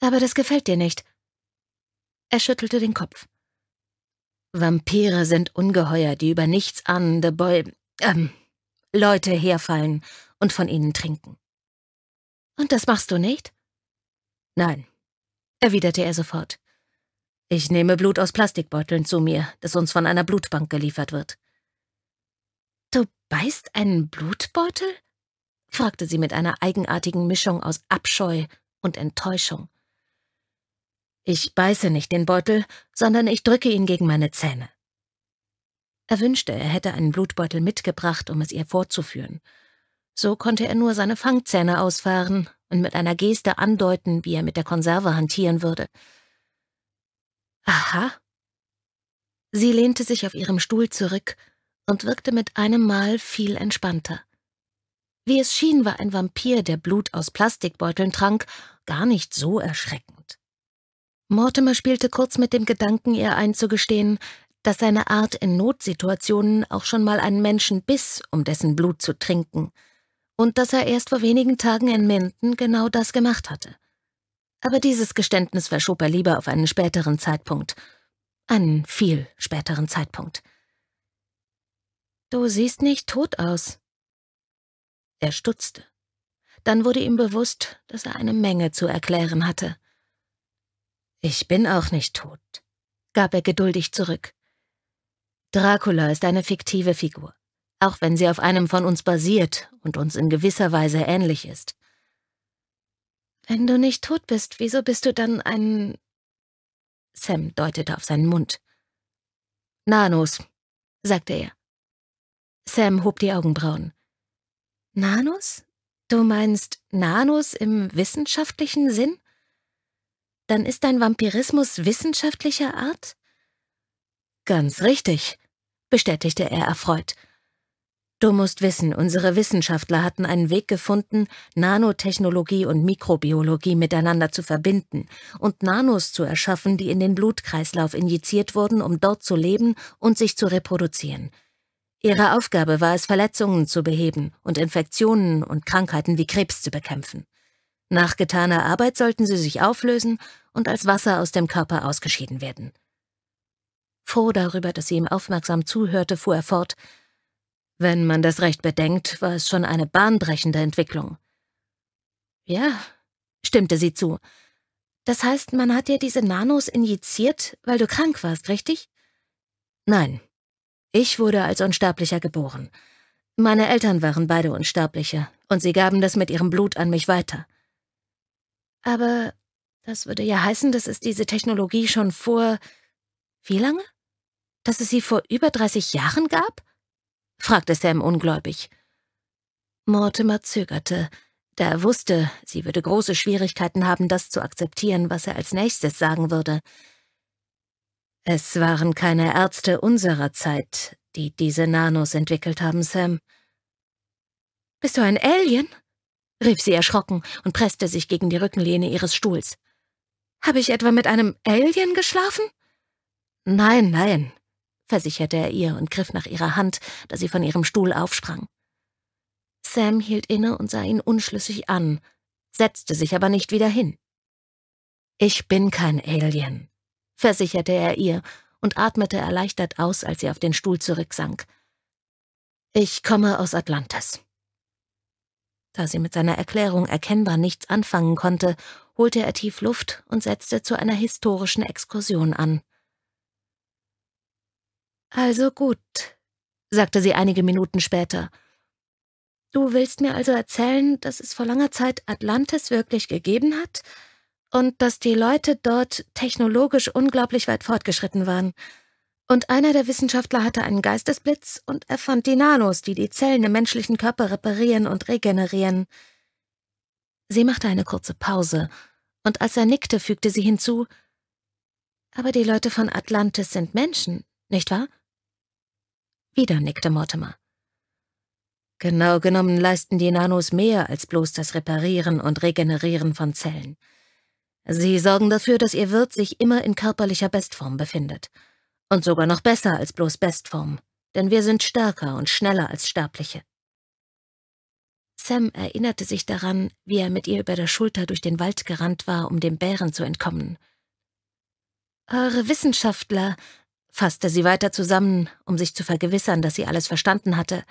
Aber das gefällt dir nicht. Er schüttelte den Kopf. Vampire sind Ungeheuer, die über nichts ahnende Bäume, ähm, Leute herfallen und von ihnen trinken. Und das machst du nicht? Nein, erwiderte er sofort. Ich nehme Blut aus Plastikbeuteln zu mir, das uns von einer Blutbank geliefert wird. Du beißt einen Blutbeutel? fragte sie mit einer eigenartigen Mischung aus Abscheu und Enttäuschung. Ich beiße nicht den Beutel, sondern ich drücke ihn gegen meine Zähne. Er wünschte, er hätte einen Blutbeutel mitgebracht, um es ihr vorzuführen. So konnte er nur seine Fangzähne ausfahren und mit einer Geste andeuten, wie er mit der Konserve hantieren würde. Aha. Sie lehnte sich auf ihrem Stuhl zurück und wirkte mit einem Mal viel entspannter. Wie es schien, war ein Vampir, der Blut aus Plastikbeuteln trank, gar nicht so erschreckend. Mortimer spielte kurz mit dem Gedanken, ihr einzugestehen, dass seine Art in Notsituationen auch schon mal einen Menschen biss, um dessen Blut zu trinken, und dass er erst vor wenigen Tagen in Minden genau das gemacht hatte. Aber dieses Geständnis verschob er lieber auf einen späteren Zeitpunkt, einen viel späteren Zeitpunkt. Du siehst nicht tot aus. Er stutzte. Dann wurde ihm bewusst, dass er eine Menge zu erklären hatte. Ich bin auch nicht tot, gab er geduldig zurück. Dracula ist eine fiktive Figur, auch wenn sie auf einem von uns basiert und uns in gewisser Weise ähnlich ist. Wenn du nicht tot bist, wieso bist du dann ein... Sam deutete auf seinen Mund. Nanos, sagte er. Sam hob die Augenbrauen. Nanos? Du meinst Nanos im wissenschaftlichen Sinn? Dann ist dein Vampirismus wissenschaftlicher Art? Ganz richtig, bestätigte er erfreut. Du musst wissen, unsere Wissenschaftler hatten einen Weg gefunden, Nanotechnologie und Mikrobiologie miteinander zu verbinden und Nanos zu erschaffen, die in den Blutkreislauf injiziert wurden, um dort zu leben und sich zu reproduzieren. Ihre Aufgabe war es, Verletzungen zu beheben und Infektionen und Krankheiten wie Krebs zu bekämpfen. Nach getaner Arbeit sollten sie sich auflösen und als Wasser aus dem Körper ausgeschieden werden. Froh darüber, dass sie ihm aufmerksam zuhörte, fuhr er fort. Wenn man das recht bedenkt, war es schon eine bahnbrechende Entwicklung. Ja, stimmte sie zu. Das heißt, man hat dir diese Nanos injiziert, weil du krank warst, richtig? Nein. Ich wurde als Unsterblicher geboren. Meine Eltern waren beide Unsterbliche, und sie gaben das mit ihrem Blut an mich weiter. Aber das würde ja heißen, dass es diese Technologie schon vor. wie lange? dass es sie vor über 30 Jahren gab? fragte Sam ungläubig. Mortimer zögerte, da er wusste, sie würde große Schwierigkeiten haben, das zu akzeptieren, was er als nächstes sagen würde. Es waren keine Ärzte unserer Zeit, die diese Nanos entwickelt haben, Sam. Bist du ein Alien? rief sie erschrocken und presste sich gegen die Rückenlehne ihres Stuhls. Habe ich etwa mit einem Alien geschlafen? Nein, nein, versicherte er ihr und griff nach ihrer Hand, da sie von ihrem Stuhl aufsprang. Sam hielt inne und sah ihn unschlüssig an, setzte sich aber nicht wieder hin. Ich bin kein Alien, versicherte er ihr und atmete erleichtert aus, als sie auf den Stuhl zurücksank. Ich komme aus Atlantis. Da sie mit seiner Erklärung erkennbar nichts anfangen konnte, holte er tief Luft und setzte zu einer historischen Exkursion an. Also gut, sagte sie einige Minuten später. Du willst mir also erzählen, dass es vor langer Zeit Atlantis wirklich gegeben hat und dass die Leute dort technologisch unglaublich weit fortgeschritten waren. Und einer der Wissenschaftler hatte einen Geistesblitz und erfand die Nanos, die die Zellen im menschlichen Körper reparieren und regenerieren. Sie machte eine kurze Pause, und als er nickte, fügte sie hinzu, aber die Leute von Atlantis sind Menschen, nicht wahr? Wieder nickte Mortimer. Genau genommen leisten die Nanos mehr als bloß das Reparieren und Regenerieren von Zellen. Sie sorgen dafür, dass ihr Wirt sich immer in körperlicher Bestform befindet. Und sogar noch besser als bloß Bestform, denn wir sind stärker und schneller als Sterbliche. Sam erinnerte sich daran, wie er mit ihr über der Schulter durch den Wald gerannt war, um dem Bären zu entkommen. Eure Wissenschaftler fasste sie weiter zusammen, um sich zu vergewissern, dass sie alles verstanden hatte.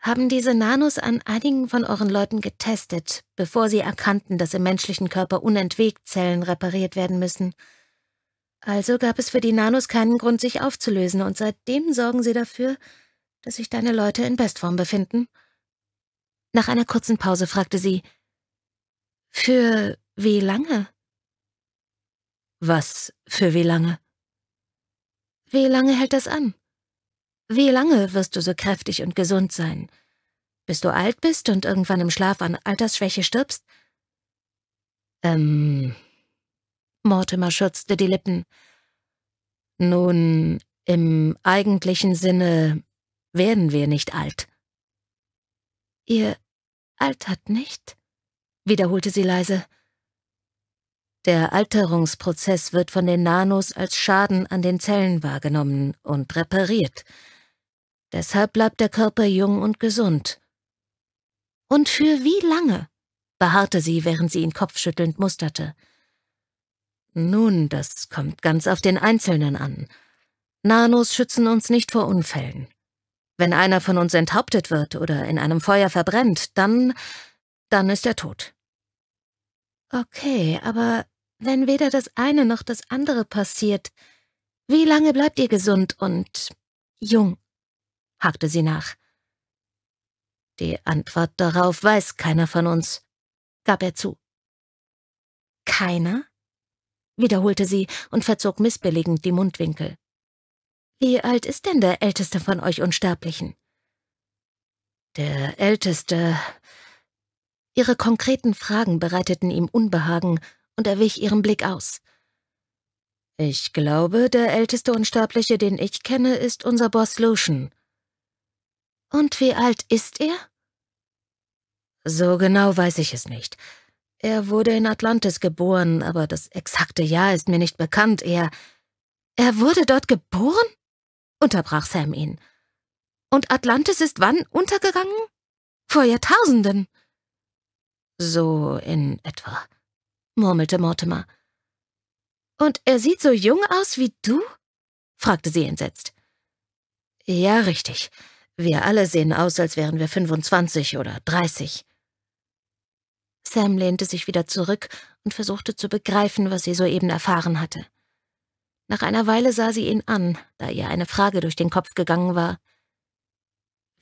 Haben diese Nanos an einigen von euren Leuten getestet, bevor sie erkannten, dass im menschlichen Körper unentwegt Zellen repariert werden müssen. Also gab es für die Nanos keinen Grund, sich aufzulösen, und seitdem sorgen sie dafür, dass sich deine Leute in Bestform befinden. Nach einer kurzen Pause fragte sie, Für wie lange? Was für wie lange? Wie lange hält das an? Wie lange wirst du so kräftig und gesund sein? Bis du alt bist und irgendwann im Schlaf an Altersschwäche stirbst? Ähm... Mortimer schürzte die Lippen. Nun, im eigentlichen Sinne werden wir nicht alt. Ihr altert nicht? wiederholte sie leise. Der Alterungsprozess wird von den Nanos als Schaden an den Zellen wahrgenommen und repariert. Deshalb bleibt der Körper jung und gesund. Und für wie lange? beharrte sie, während sie ihn kopfschüttelnd musterte. Nun, das kommt ganz auf den Einzelnen an. Nanos schützen uns nicht vor Unfällen. Wenn einer von uns enthauptet wird oder in einem Feuer verbrennt, dann, dann ist er tot. Okay, aber wenn weder das eine noch das andere passiert, wie lange bleibt ihr gesund und jung? hakte sie nach. Die Antwort darauf weiß keiner von uns, gab er zu. Keiner? wiederholte sie und verzog missbilligend die Mundwinkel. Wie alt ist denn der Älteste von euch Unsterblichen? Der Älteste. Ihre konkreten Fragen bereiteten ihm Unbehagen und er wich ihrem Blick aus. Ich glaube, der älteste Unsterbliche, den ich kenne, ist unser Boss Lucian. Und wie alt ist er? So genau weiß ich es nicht. Er wurde in Atlantis geboren, aber das exakte Jahr ist mir nicht bekannt. Er. Er wurde dort geboren? unterbrach Sam ihn. Und Atlantis ist wann untergegangen? Vor Jahrtausenden. So in etwa murmelte Mortimer. Und er sieht so jung aus wie du? fragte sie entsetzt. Ja, richtig. Wir alle sehen aus, als wären wir 25 oder 30. Sam lehnte sich wieder zurück und versuchte zu begreifen, was sie soeben erfahren hatte. Nach einer Weile sah sie ihn an, da ihr eine Frage durch den Kopf gegangen war.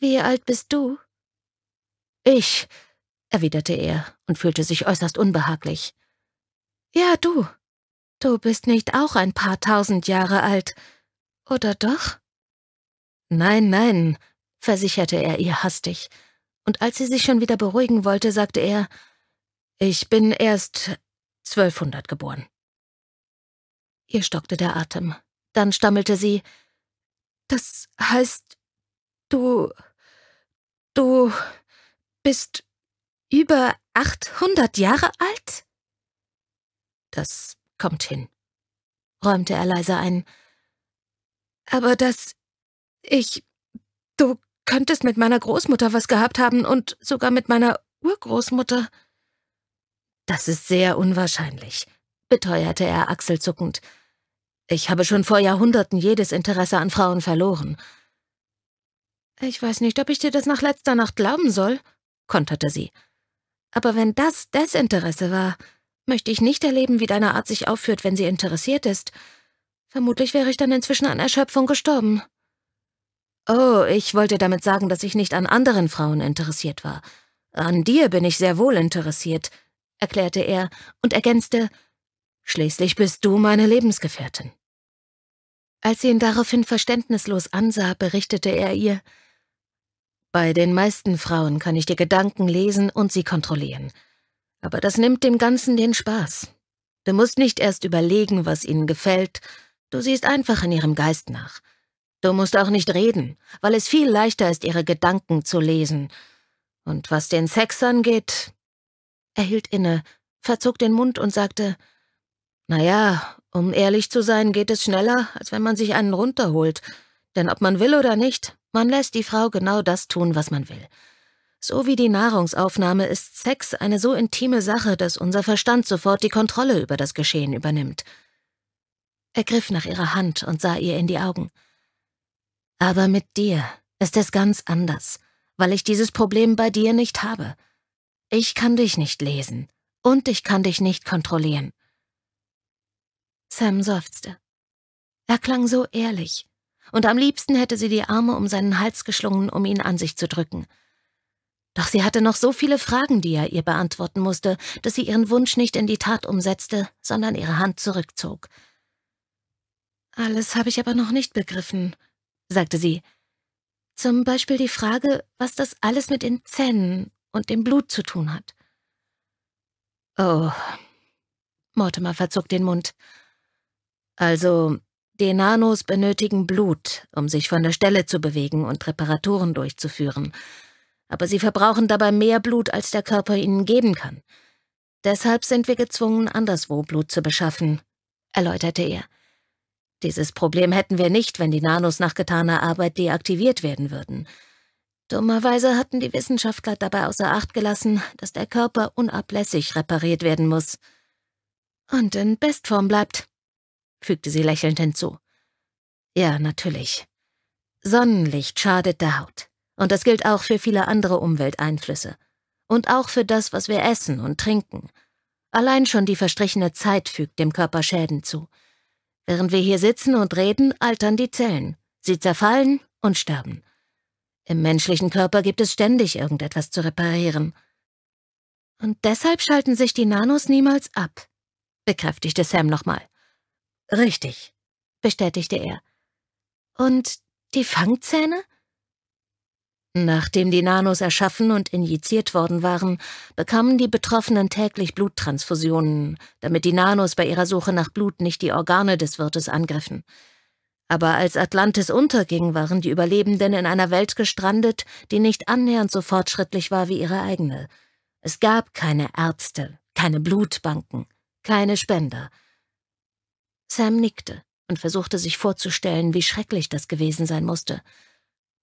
Wie alt bist du? Ich, erwiderte er und fühlte sich äußerst unbehaglich. Ja, du. Du bist nicht auch ein paar tausend Jahre alt, oder doch? Nein, nein, versicherte er ihr hastig, und als sie sich schon wieder beruhigen wollte, sagte er, ich bin erst 1200 geboren. Ihr stockte der Atem. Dann stammelte sie, das heißt, du, du bist über 800 Jahre alt? Das kommt hin, räumte er leise ein. Aber dass Ich... Du könntest mit meiner Großmutter was gehabt haben und sogar mit meiner Urgroßmutter. Das ist sehr unwahrscheinlich, beteuerte er achselzuckend. Ich habe schon vor Jahrhunderten jedes Interesse an Frauen verloren. Ich weiß nicht, ob ich dir das nach letzter Nacht glauben soll, konterte sie. Aber wenn das Desinteresse war, möchte ich nicht erleben, wie deine Art sich aufführt, wenn sie interessiert ist. Vermutlich wäre ich dann inzwischen an Erschöpfung gestorben. Oh, ich wollte damit sagen, dass ich nicht an anderen Frauen interessiert war. An dir bin ich sehr wohl interessiert, erklärte er und ergänzte, Schließlich bist du meine Lebensgefährtin. Als sie ihn daraufhin verständnislos ansah, berichtete er ihr, Bei den meisten Frauen kann ich dir Gedanken lesen und sie kontrollieren. Aber das nimmt dem Ganzen den Spaß. Du musst nicht erst überlegen, was ihnen gefällt, du siehst einfach in ihrem Geist nach. Du musst auch nicht reden, weil es viel leichter ist, ihre Gedanken zu lesen. Und was den Sex angeht... Er hielt inne, verzog den Mund und sagte, »Na ja, um ehrlich zu sein, geht es schneller, als wenn man sich einen runterholt. Denn ob man will oder nicht, man lässt die Frau genau das tun, was man will. So wie die Nahrungsaufnahme ist Sex eine so intime Sache, dass unser Verstand sofort die Kontrolle über das Geschehen übernimmt. Er griff nach ihrer Hand und sah ihr in die Augen. Aber mit dir ist es ganz anders, weil ich dieses Problem bei dir nicht habe. Ich kann dich nicht lesen und ich kann dich nicht kontrollieren. Sam seufzte. Er klang so ehrlich, und am liebsten hätte sie die Arme um seinen Hals geschlungen, um ihn an sich zu drücken – doch sie hatte noch so viele Fragen, die er ihr beantworten musste, dass sie ihren Wunsch nicht in die Tat umsetzte, sondern ihre Hand zurückzog. Alles habe ich aber noch nicht begriffen, sagte sie. Zum Beispiel die Frage, was das alles mit den Zähnen und dem Blut zu tun hat. Oh. Mortimer verzog den Mund. Also, die Nanos benötigen Blut, um sich von der Stelle zu bewegen und Reparaturen durchzuführen aber sie verbrauchen dabei mehr Blut, als der Körper ihnen geben kann. Deshalb sind wir gezwungen, anderswo Blut zu beschaffen, erläuterte er. Dieses Problem hätten wir nicht, wenn die Nanos nach getaner Arbeit deaktiviert werden würden. Dummerweise hatten die Wissenschaftler dabei außer Acht gelassen, dass der Körper unablässig repariert werden muss. Und in Bestform bleibt, fügte sie lächelnd hinzu. Ja, natürlich. Sonnenlicht schadet der Haut. Und das gilt auch für viele andere Umwelteinflüsse. Und auch für das, was wir essen und trinken. Allein schon die verstrichene Zeit fügt dem Körper Schäden zu. Während wir hier sitzen und reden, altern die Zellen. Sie zerfallen und sterben. Im menschlichen Körper gibt es ständig irgendetwas zu reparieren. Und deshalb schalten sich die Nanos niemals ab, bekräftigte Sam nochmal. Richtig, bestätigte er. Und die Fangzähne? Nachdem die Nanos erschaffen und injiziert worden waren, bekamen die Betroffenen täglich Bluttransfusionen, damit die Nanos bei ihrer Suche nach Blut nicht die Organe des Wirtes angriffen. Aber als Atlantis unterging, waren die Überlebenden in einer Welt gestrandet, die nicht annähernd so fortschrittlich war wie ihre eigene. Es gab keine Ärzte, keine Blutbanken, keine Spender. Sam nickte und versuchte sich vorzustellen, wie schrecklich das gewesen sein musste –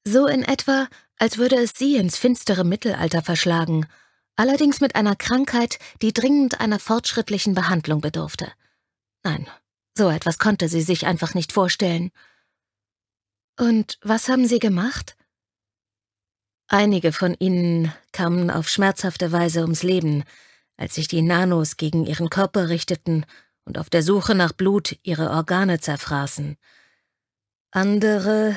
so in etwa, als würde es sie ins finstere Mittelalter verschlagen, allerdings mit einer Krankheit, die dringend einer fortschrittlichen Behandlung bedurfte. Nein, so etwas konnte sie sich einfach nicht vorstellen. Und was haben Sie gemacht? Einige von ihnen kamen auf schmerzhafte Weise ums Leben, als sich die Nanos gegen ihren Körper richteten und auf der Suche nach Blut ihre Organe zerfraßen. Andere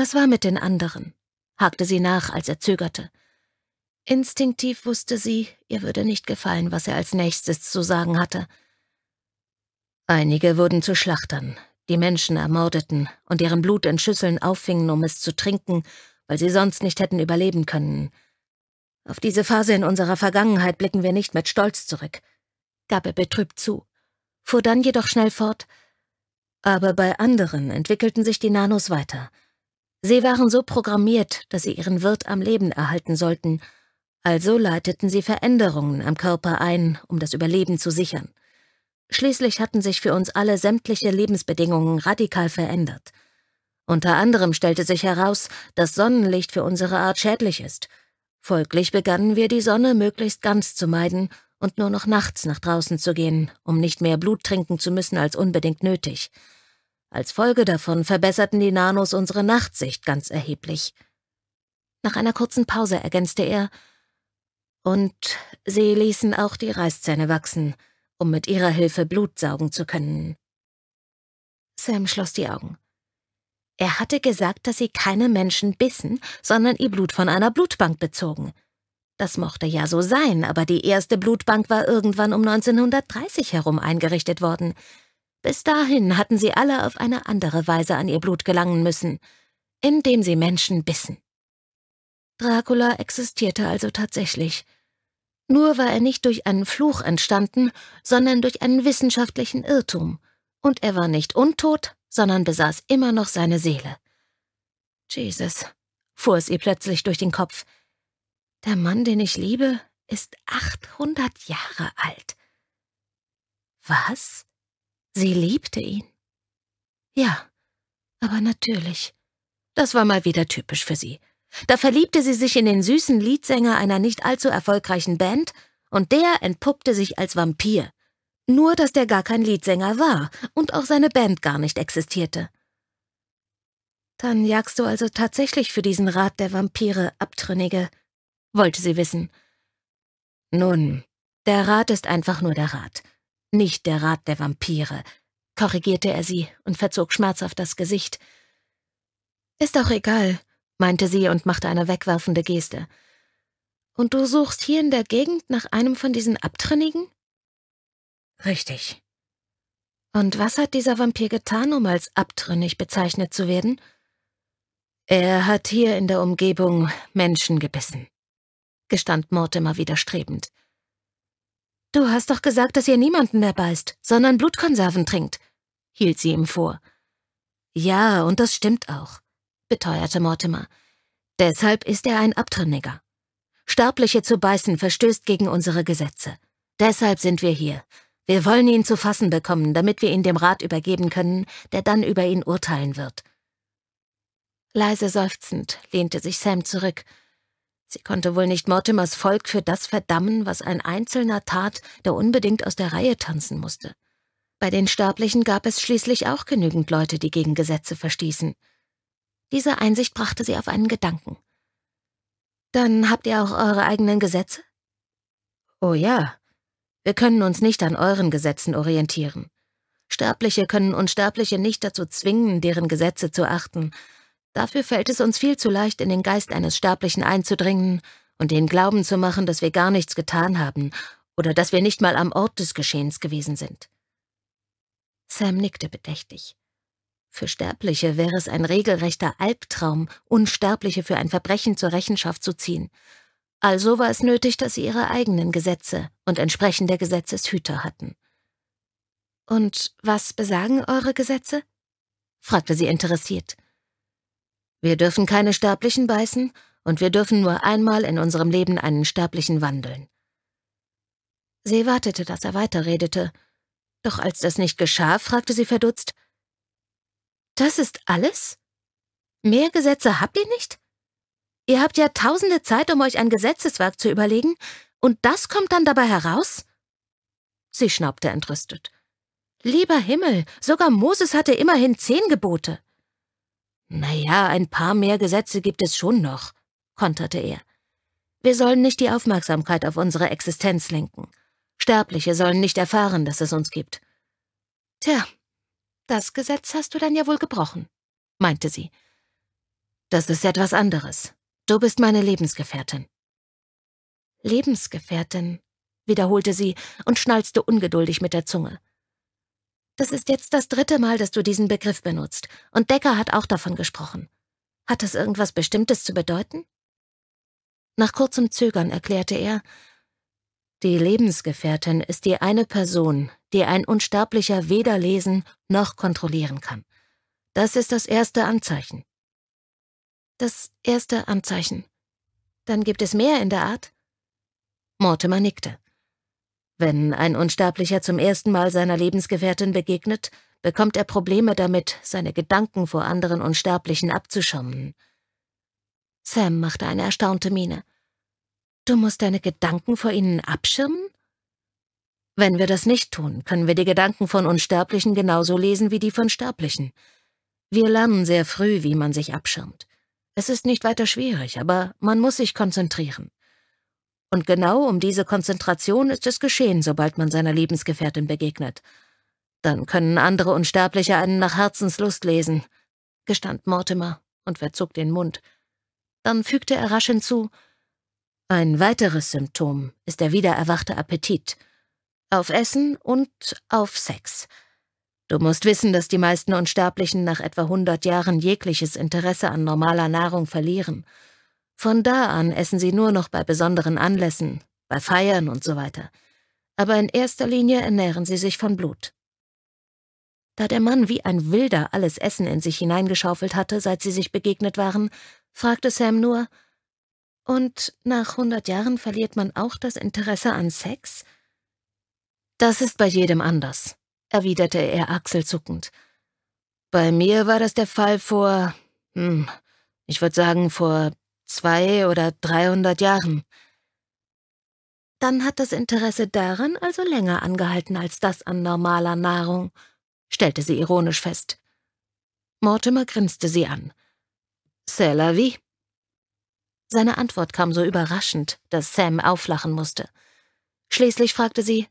was war mit den anderen? hakte sie nach, als er zögerte. Instinktiv wusste sie, ihr würde nicht gefallen, was er als nächstes zu sagen hatte. Einige wurden zu Schlachtern, die Menschen ermordeten und deren Blut in Schüsseln auffingen, um es zu trinken, weil sie sonst nicht hätten überleben können. Auf diese Phase in unserer Vergangenheit blicken wir nicht mit Stolz zurück, gab er betrübt zu, fuhr dann jedoch schnell fort. Aber bei anderen entwickelten sich die Nanos weiter – Sie waren so programmiert, dass sie ihren Wirt am Leben erhalten sollten, also leiteten sie Veränderungen am Körper ein, um das Überleben zu sichern. Schließlich hatten sich für uns alle sämtliche Lebensbedingungen radikal verändert. Unter anderem stellte sich heraus, dass Sonnenlicht für unsere Art schädlich ist. Folglich begannen wir, die Sonne möglichst ganz zu meiden und nur noch nachts nach draußen zu gehen, um nicht mehr Blut trinken zu müssen als unbedingt nötig. Als Folge davon verbesserten die Nanos unsere Nachtsicht ganz erheblich. Nach einer kurzen Pause ergänzte er, und sie ließen auch die Reißzähne wachsen, um mit ihrer Hilfe Blut saugen zu können. Sam schloss die Augen. Er hatte gesagt, dass sie keine Menschen bissen, sondern ihr Blut von einer Blutbank bezogen. Das mochte ja so sein, aber die erste Blutbank war irgendwann um 1930 herum eingerichtet worden. Bis dahin hatten sie alle auf eine andere Weise an ihr Blut gelangen müssen, indem sie Menschen bissen. Dracula existierte also tatsächlich. Nur war er nicht durch einen Fluch entstanden, sondern durch einen wissenschaftlichen Irrtum. Und er war nicht untot, sondern besaß immer noch seine Seele. Jesus, fuhr es ihr plötzlich durch den Kopf. Der Mann, den ich liebe, ist 800 Jahre alt. Was? Sie liebte ihn. Ja, aber natürlich. Das war mal wieder typisch für sie. Da verliebte sie sich in den süßen Liedsänger einer nicht allzu erfolgreichen Band und der entpuppte sich als Vampir. Nur, dass der gar kein Liedsänger war und auch seine Band gar nicht existierte. Dann jagst du also tatsächlich für diesen Rat der Vampire, Abtrünnige, wollte sie wissen. Nun, der Rat ist einfach nur der Rat. Nicht der Rat der Vampire, korrigierte er sie und verzog schmerzhaft das Gesicht. Ist auch egal, meinte sie und machte eine wegwerfende Geste. Und du suchst hier in der Gegend nach einem von diesen Abtrünnigen? Richtig. Und was hat dieser Vampir getan, um als abtrünnig bezeichnet zu werden? Er hat hier in der Umgebung Menschen gebissen, gestand Mortimer widerstrebend. Du hast doch gesagt, dass ihr niemanden mehr beißt, sondern Blutkonserven trinkt, hielt sie ihm vor. Ja, und das stimmt auch, beteuerte Mortimer. Deshalb ist er ein Abtrünniger. Sterbliche zu beißen verstößt gegen unsere Gesetze. Deshalb sind wir hier. Wir wollen ihn zu fassen bekommen, damit wir ihn dem Rat übergeben können, der dann über ihn urteilen wird. Leise seufzend lehnte sich Sam zurück Sie konnte wohl nicht Mortimers Volk für das verdammen, was ein Einzelner tat, der unbedingt aus der Reihe tanzen musste. Bei den Sterblichen gab es schließlich auch genügend Leute, die gegen Gesetze verstießen. Diese Einsicht brachte sie auf einen Gedanken. Dann habt ihr auch eure eigenen Gesetze? Oh ja. Wir können uns nicht an euren Gesetzen orientieren. Sterbliche können Unsterbliche nicht dazu zwingen, deren Gesetze zu achten, Dafür fällt es uns viel zu leicht, in den Geist eines Sterblichen einzudringen und den Glauben zu machen, dass wir gar nichts getan haben oder dass wir nicht mal am Ort des Geschehens gewesen sind. Sam nickte bedächtig. Für Sterbliche wäre es ein regelrechter Albtraum, Unsterbliche für ein Verbrechen zur Rechenschaft zu ziehen. Also war es nötig, dass sie ihre eigenen Gesetze und entsprechende Gesetzeshüter hatten. Und was besagen eure Gesetze? fragte sie interessiert. Wir dürfen keine Sterblichen beißen und wir dürfen nur einmal in unserem Leben einen Sterblichen wandeln. Sie wartete, dass er weiterredete, doch als das nicht geschah, fragte sie verdutzt, »Das ist alles? Mehr Gesetze habt ihr nicht? Ihr habt ja tausende Zeit, um euch ein Gesetzeswerk zu überlegen, und das kommt dann dabei heraus?« Sie schnaubte entrüstet. Lieber Himmel, sogar Moses hatte immerhin zehn Gebote. Naja, ein paar mehr Gesetze gibt es schon noch, konterte er. Wir sollen nicht die Aufmerksamkeit auf unsere Existenz lenken. Sterbliche sollen nicht erfahren, dass es uns gibt. Tja, das Gesetz hast du dann ja wohl gebrochen, meinte sie. Das ist etwas anderes. Du bist meine Lebensgefährtin. Lebensgefährtin, wiederholte sie und schnalzte ungeduldig mit der Zunge. Das ist jetzt das dritte Mal, dass du diesen Begriff benutzt, und Decker hat auch davon gesprochen. Hat das irgendwas Bestimmtes zu bedeuten? Nach kurzem Zögern erklärte er, die Lebensgefährtin ist die eine Person, die ein Unsterblicher weder lesen noch kontrollieren kann. Das ist das erste Anzeichen. Das erste Anzeichen. Dann gibt es mehr in der Art? Mortimer nickte. Wenn ein Unsterblicher zum ersten Mal seiner Lebensgefährtin begegnet, bekommt er Probleme damit, seine Gedanken vor anderen Unsterblichen abzuschirmen. Sam machte eine erstaunte Miene. Du musst deine Gedanken vor ihnen abschirmen? Wenn wir das nicht tun, können wir die Gedanken von Unsterblichen genauso lesen wie die von Sterblichen. Wir lernen sehr früh, wie man sich abschirmt. Es ist nicht weiter schwierig, aber man muss sich konzentrieren. Und genau um diese Konzentration ist es geschehen, sobald man seiner Lebensgefährtin begegnet. Dann können andere Unsterbliche einen nach Herzenslust lesen, gestand Mortimer und verzog den Mund. Dann fügte er rasch hinzu, ein weiteres Symptom ist der wiedererwachte Appetit. Auf Essen und auf Sex. Du musst wissen, dass die meisten Unsterblichen nach etwa hundert Jahren jegliches Interesse an normaler Nahrung verlieren – von da an essen sie nur noch bei besonderen Anlässen, bei Feiern und so weiter. Aber in erster Linie ernähren sie sich von Blut. Da der Mann wie ein Wilder alles Essen in sich hineingeschaufelt hatte, seit sie sich begegnet waren, fragte Sam nur, und nach hundert Jahren verliert man auch das Interesse an Sex? Das ist bei jedem anders, erwiderte er achselzuckend. Bei mir war das der Fall vor, hm, ich würde sagen vor zwei oder dreihundert Jahren. Dann hat das Interesse daran also länger angehalten als das an normaler Nahrung, stellte sie ironisch fest. Mortimer grinste sie an. C'est la vie. Seine Antwort kam so überraschend, dass Sam auflachen musste. Schließlich fragte sie,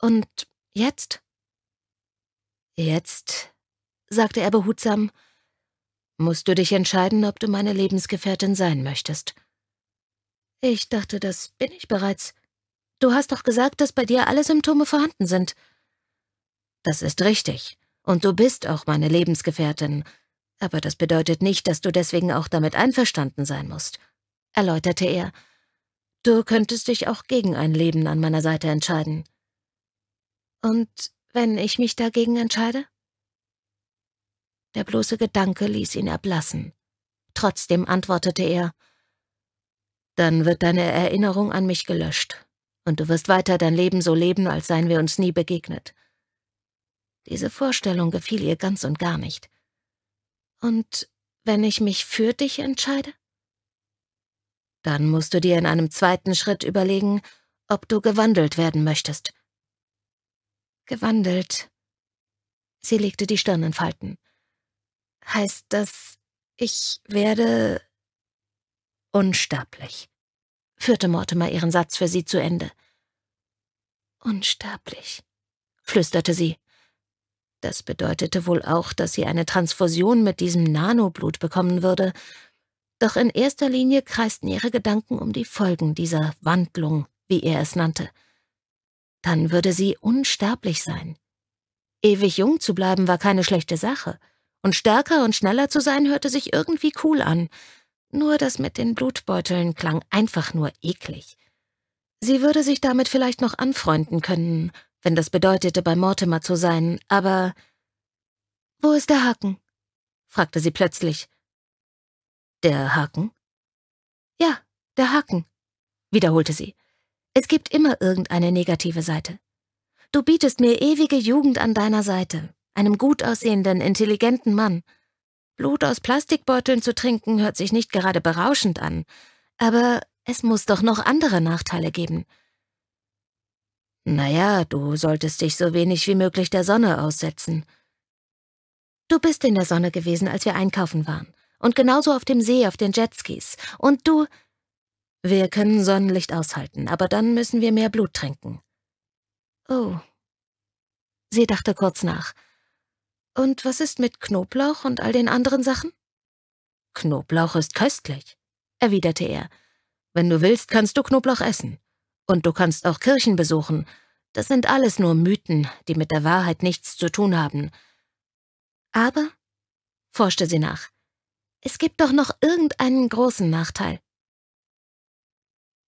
Und jetzt? Jetzt, sagte er behutsam, musst du dich entscheiden, ob du meine Lebensgefährtin sein möchtest. Ich dachte, das bin ich bereits. Du hast doch gesagt, dass bei dir alle Symptome vorhanden sind. Das ist richtig. Und du bist auch meine Lebensgefährtin. Aber das bedeutet nicht, dass du deswegen auch damit einverstanden sein musst, erläuterte er. Du könntest dich auch gegen ein Leben an meiner Seite entscheiden. Und wenn ich mich dagegen entscheide? Der bloße Gedanke ließ ihn erblassen. Trotzdem antwortete er, »Dann wird deine Erinnerung an mich gelöscht, und du wirst weiter dein Leben so leben, als seien wir uns nie begegnet.« Diese Vorstellung gefiel ihr ganz und gar nicht. »Und wenn ich mich für dich entscheide?« »Dann musst du dir in einem zweiten Schritt überlegen, ob du gewandelt werden möchtest.« Gewandelt. Sie legte die Stirn in Falten heißt das, ich werde unsterblich, führte Mortimer ihren Satz für sie zu Ende. Unsterblich, flüsterte sie. Das bedeutete wohl auch, dass sie eine Transfusion mit diesem Nanoblut bekommen würde. Doch in erster Linie kreisten ihre Gedanken um die Folgen dieser Wandlung, wie er es nannte. Dann würde sie unsterblich sein. Ewig jung zu bleiben war keine schlechte Sache und stärker und schneller zu sein hörte sich irgendwie cool an. Nur das mit den Blutbeuteln klang einfach nur eklig. Sie würde sich damit vielleicht noch anfreunden können, wenn das bedeutete, bei Mortimer zu sein, aber wo ist der Haken? fragte sie plötzlich. Der Haken? Ja, der Haken, wiederholte sie. Es gibt immer irgendeine negative Seite. Du bietest mir ewige Jugend an deiner Seite einem gut aussehenden, intelligenten Mann. Blut aus Plastikbeuteln zu trinken hört sich nicht gerade berauschend an, aber es muss doch noch andere Nachteile geben. Naja, du solltest dich so wenig wie möglich der Sonne aussetzen. Du bist in der Sonne gewesen, als wir einkaufen waren. Und genauso auf dem See, auf den Jetskis. Und du... Wir können Sonnenlicht aushalten, aber dann müssen wir mehr Blut trinken. Oh. Sie dachte kurz nach. Und was ist mit Knoblauch und all den anderen Sachen? Knoblauch ist köstlich, erwiderte er. Wenn du willst, kannst du Knoblauch essen. Und du kannst auch Kirchen besuchen. Das sind alles nur Mythen, die mit der Wahrheit nichts zu tun haben. Aber, forschte sie nach, es gibt doch noch irgendeinen großen Nachteil.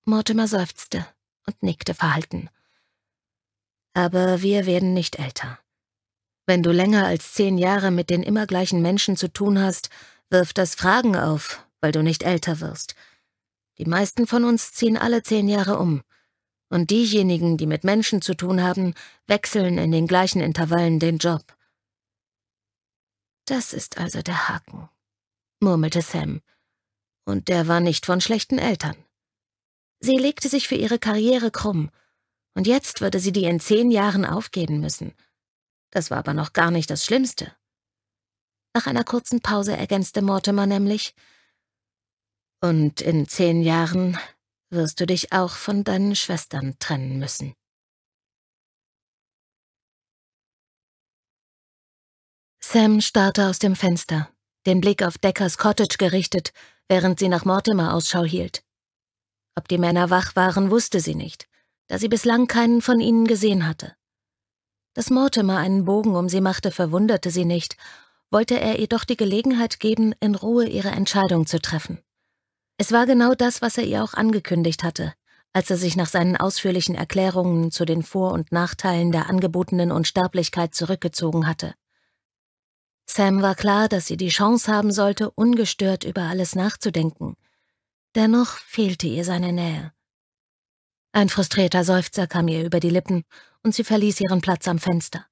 Mortimer seufzte und nickte verhalten. Aber wir werden nicht älter. Wenn du länger als zehn Jahre mit den immer gleichen Menschen zu tun hast, wirft das Fragen auf, weil du nicht älter wirst. Die meisten von uns ziehen alle zehn Jahre um. Und diejenigen, die mit Menschen zu tun haben, wechseln in den gleichen Intervallen den Job. Das ist also der Haken, murmelte Sam. Und der war nicht von schlechten Eltern. Sie legte sich für ihre Karriere krumm, und jetzt würde sie die in zehn Jahren aufgeben müssen – das war aber noch gar nicht das Schlimmste. Nach einer kurzen Pause ergänzte Mortimer nämlich, und in zehn Jahren wirst du dich auch von deinen Schwestern trennen müssen. Sam starrte aus dem Fenster, den Blick auf Deckers Cottage gerichtet, während sie nach Mortimer Ausschau hielt. Ob die Männer wach waren, wusste sie nicht, da sie bislang keinen von ihnen gesehen hatte. Dass Mortimer einen Bogen um sie machte, verwunderte sie nicht, wollte er ihr doch die Gelegenheit geben, in Ruhe ihre Entscheidung zu treffen. Es war genau das, was er ihr auch angekündigt hatte, als er sich nach seinen ausführlichen Erklärungen zu den Vor- und Nachteilen der angebotenen Unsterblichkeit zurückgezogen hatte. Sam war klar, dass sie die Chance haben sollte, ungestört über alles nachzudenken. Dennoch fehlte ihr seine Nähe. Ein frustrierter Seufzer kam ihr über die Lippen, und sie verließ ihren Platz am Fenster.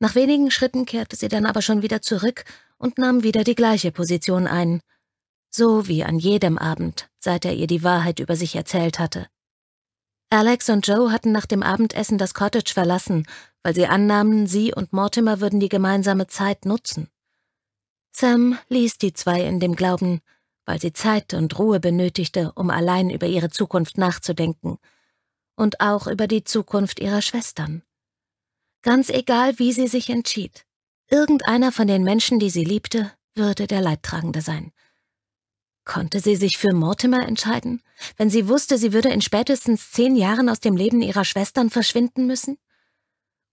Nach wenigen Schritten kehrte sie dann aber schon wieder zurück und nahm wieder die gleiche Position ein, so wie an jedem Abend, seit er ihr die Wahrheit über sich erzählt hatte. Alex und Joe hatten nach dem Abendessen das Cottage verlassen, weil sie annahmen, sie und Mortimer würden die gemeinsame Zeit nutzen. Sam ließ die zwei in dem Glauben, weil sie Zeit und Ruhe benötigte, um allein über ihre Zukunft nachzudenken – und auch über die Zukunft ihrer Schwestern. Ganz egal, wie sie sich entschied, irgendeiner von den Menschen, die sie liebte, würde der Leidtragende sein. Konnte sie sich für Mortimer entscheiden, wenn sie wusste, sie würde in spätestens zehn Jahren aus dem Leben ihrer Schwestern verschwinden müssen?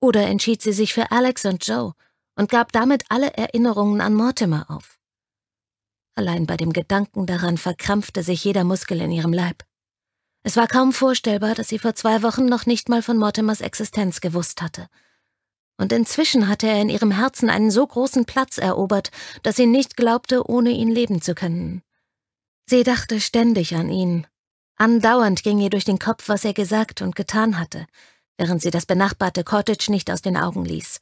Oder entschied sie sich für Alex und Joe und gab damit alle Erinnerungen an Mortimer auf? Allein bei dem Gedanken daran verkrampfte sich jeder Muskel in ihrem Leib. Es war kaum vorstellbar, dass sie vor zwei Wochen noch nicht mal von Mortimers Existenz gewusst hatte. Und inzwischen hatte er in ihrem Herzen einen so großen Platz erobert, dass sie nicht glaubte, ohne ihn leben zu können. Sie dachte ständig an ihn. Andauernd ging ihr durch den Kopf, was er gesagt und getan hatte, während sie das benachbarte Cottage nicht aus den Augen ließ.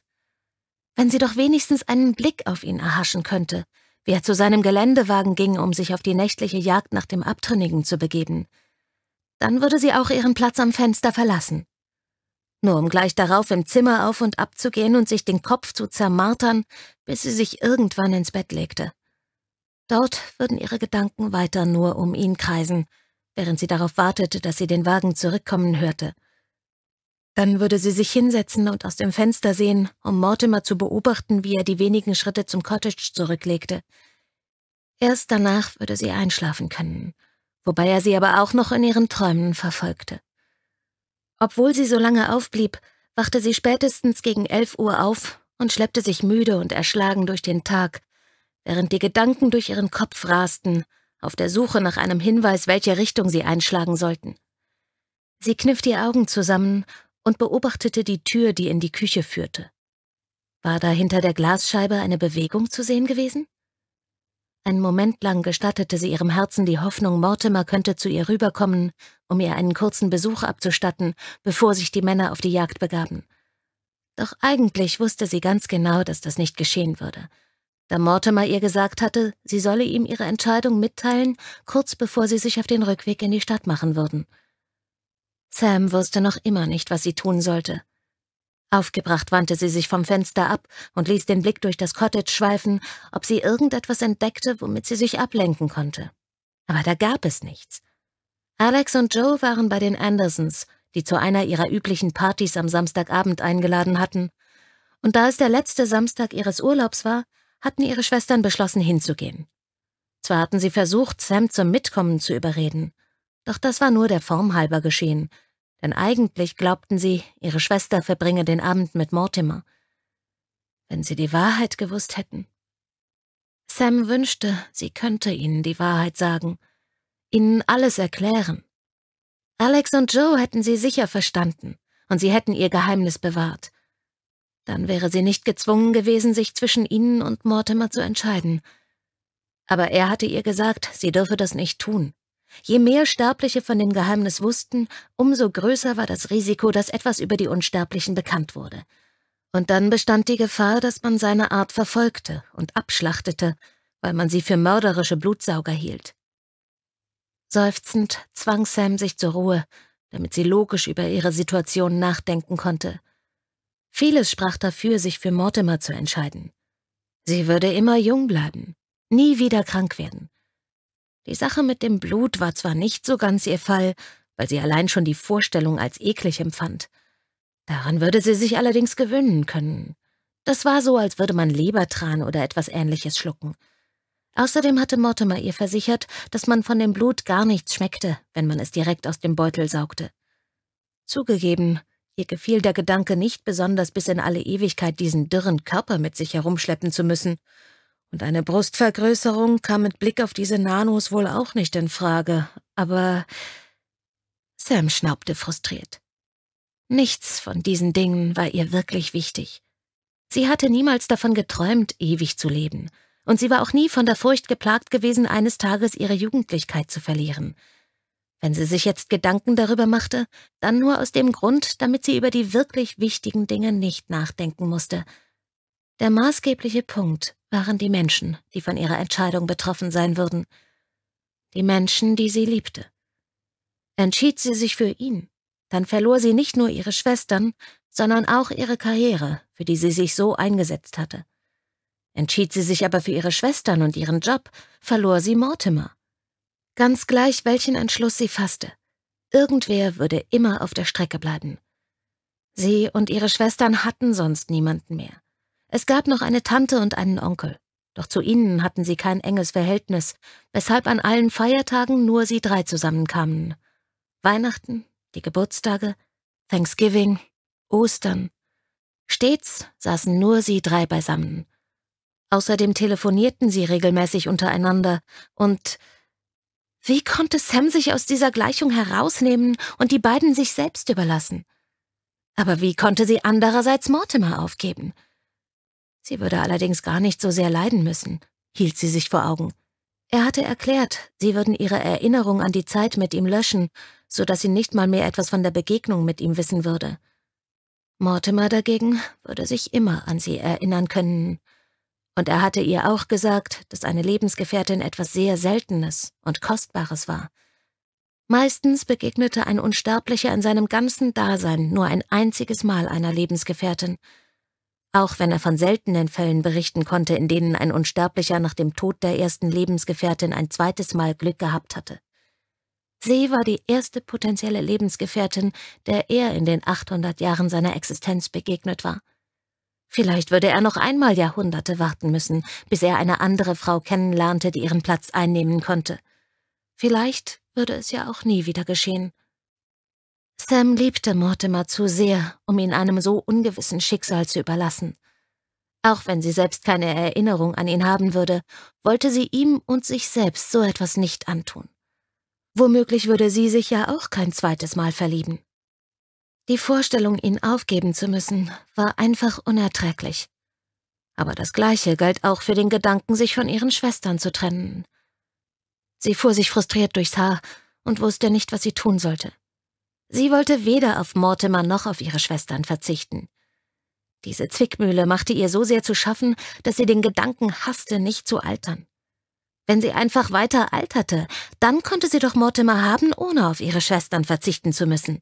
Wenn sie doch wenigstens einen Blick auf ihn erhaschen könnte, wie er zu seinem Geländewagen ging, um sich auf die nächtliche Jagd nach dem Abtrünnigen zu begeben – dann würde sie auch ihren Platz am Fenster verlassen. Nur um gleich darauf im Zimmer auf und ab zu gehen und sich den Kopf zu zermartern, bis sie sich irgendwann ins Bett legte. Dort würden ihre Gedanken weiter nur um ihn kreisen, während sie darauf wartete, dass sie den Wagen zurückkommen hörte. Dann würde sie sich hinsetzen und aus dem Fenster sehen, um Mortimer zu beobachten, wie er die wenigen Schritte zum Cottage zurücklegte. Erst danach würde sie einschlafen können wobei er sie aber auch noch in ihren Träumen verfolgte. Obwohl sie so lange aufblieb, wachte sie spätestens gegen elf Uhr auf und schleppte sich müde und erschlagen durch den Tag, während die Gedanken durch ihren Kopf rasten, auf der Suche nach einem Hinweis, welche Richtung sie einschlagen sollten. Sie kniff die Augen zusammen und beobachtete die Tür, die in die Küche führte. War da hinter der Glasscheibe eine Bewegung zu sehen gewesen? Ein Moment lang gestattete sie ihrem Herzen die Hoffnung, Mortimer könnte zu ihr rüberkommen, um ihr einen kurzen Besuch abzustatten, bevor sich die Männer auf die Jagd begaben. Doch eigentlich wusste sie ganz genau, dass das nicht geschehen würde. Da Mortimer ihr gesagt hatte, sie solle ihm ihre Entscheidung mitteilen, kurz bevor sie sich auf den Rückweg in die Stadt machen würden. Sam wusste noch immer nicht, was sie tun sollte. Aufgebracht wandte sie sich vom Fenster ab und ließ den Blick durch das Cottage schweifen, ob sie irgendetwas entdeckte, womit sie sich ablenken konnte. Aber da gab es nichts. Alex und Joe waren bei den Andersons, die zu einer ihrer üblichen Partys am Samstagabend eingeladen hatten, und da es der letzte Samstag ihres Urlaubs war, hatten ihre Schwestern beschlossen hinzugehen. Zwar hatten sie versucht, Sam zum Mitkommen zu überreden, doch das war nur der Form halber geschehen, denn eigentlich glaubten sie, ihre Schwester verbringe den Abend mit Mortimer. Wenn sie die Wahrheit gewusst hätten. Sam wünschte, sie könnte ihnen die Wahrheit sagen, ihnen alles erklären. Alex und Joe hätten sie sicher verstanden und sie hätten ihr Geheimnis bewahrt. Dann wäre sie nicht gezwungen gewesen, sich zwischen ihnen und Mortimer zu entscheiden. Aber er hatte ihr gesagt, sie dürfe das nicht tun. Je mehr Sterbliche von dem Geheimnis wussten, umso größer war das Risiko, dass etwas über die Unsterblichen bekannt wurde. Und dann bestand die Gefahr, dass man seine Art verfolgte und abschlachtete, weil man sie für mörderische Blutsauger hielt. Seufzend zwang Sam sich zur Ruhe, damit sie logisch über ihre Situation nachdenken konnte. Vieles sprach dafür, sich für Mortimer zu entscheiden. Sie würde immer jung bleiben, nie wieder krank werden. Die Sache mit dem Blut war zwar nicht so ganz ihr Fall, weil sie allein schon die Vorstellung als eklig empfand. Daran würde sie sich allerdings gewöhnen können. Das war so, als würde man Lebertran oder etwas ähnliches schlucken. Außerdem hatte Mortimer ihr versichert, dass man von dem Blut gar nichts schmeckte, wenn man es direkt aus dem Beutel saugte. Zugegeben, ihr gefiel der Gedanke nicht besonders bis in alle Ewigkeit, diesen dürren Körper mit sich herumschleppen zu müssen, und eine Brustvergrößerung kam mit Blick auf diese Nanos wohl auch nicht in Frage, aber Sam schnaubte frustriert. Nichts von diesen Dingen war ihr wirklich wichtig. Sie hatte niemals davon geträumt, ewig zu leben, und sie war auch nie von der Furcht geplagt gewesen, eines Tages ihre Jugendlichkeit zu verlieren. Wenn sie sich jetzt Gedanken darüber machte, dann nur aus dem Grund, damit sie über die wirklich wichtigen Dinge nicht nachdenken musste der maßgebliche Punkt waren die Menschen, die von ihrer Entscheidung betroffen sein würden. Die Menschen, die sie liebte. Entschied sie sich für ihn, dann verlor sie nicht nur ihre Schwestern, sondern auch ihre Karriere, für die sie sich so eingesetzt hatte. Entschied sie sich aber für ihre Schwestern und ihren Job, verlor sie Mortimer. Ganz gleich, welchen Entschluss sie fasste. Irgendwer würde immer auf der Strecke bleiben. Sie und ihre Schwestern hatten sonst niemanden mehr. Es gab noch eine Tante und einen Onkel, doch zu ihnen hatten sie kein enges Verhältnis, weshalb an allen Feiertagen nur sie drei zusammenkamen. Weihnachten, die Geburtstage, Thanksgiving, Ostern. Stets saßen nur sie drei beisammen. Außerdem telefonierten sie regelmäßig untereinander und wie konnte Sam sich aus dieser Gleichung herausnehmen und die beiden sich selbst überlassen? Aber wie konnte sie andererseits Mortimer aufgeben? Sie würde allerdings gar nicht so sehr leiden müssen, hielt sie sich vor Augen. Er hatte erklärt, sie würden ihre Erinnerung an die Zeit mit ihm löschen, so dass sie nicht mal mehr etwas von der Begegnung mit ihm wissen würde. Mortimer dagegen würde sich immer an sie erinnern können. Und er hatte ihr auch gesagt, dass eine Lebensgefährtin etwas sehr Seltenes und Kostbares war. Meistens begegnete ein Unsterblicher in seinem ganzen Dasein nur ein einziges Mal einer Lebensgefährtin – auch wenn er von seltenen Fällen berichten konnte, in denen ein Unsterblicher nach dem Tod der ersten Lebensgefährtin ein zweites Mal Glück gehabt hatte. Sie war die erste potenzielle Lebensgefährtin, der er in den 800 Jahren seiner Existenz begegnet war. Vielleicht würde er noch einmal Jahrhunderte warten müssen, bis er eine andere Frau kennenlernte, die ihren Platz einnehmen konnte. Vielleicht würde es ja auch nie wieder geschehen. Sam liebte Mortimer zu sehr, um ihn einem so ungewissen Schicksal zu überlassen. Auch wenn sie selbst keine Erinnerung an ihn haben würde, wollte sie ihm und sich selbst so etwas nicht antun. Womöglich würde sie sich ja auch kein zweites Mal verlieben. Die Vorstellung, ihn aufgeben zu müssen, war einfach unerträglich. Aber das Gleiche galt auch für den Gedanken, sich von ihren Schwestern zu trennen. Sie fuhr sich frustriert durchs Haar und wusste nicht, was sie tun sollte. Sie wollte weder auf Mortimer noch auf ihre Schwestern verzichten. Diese Zwickmühle machte ihr so sehr zu schaffen, dass sie den Gedanken hasste, nicht zu altern. Wenn sie einfach weiter alterte, dann konnte sie doch Mortimer haben, ohne auf ihre Schwestern verzichten zu müssen.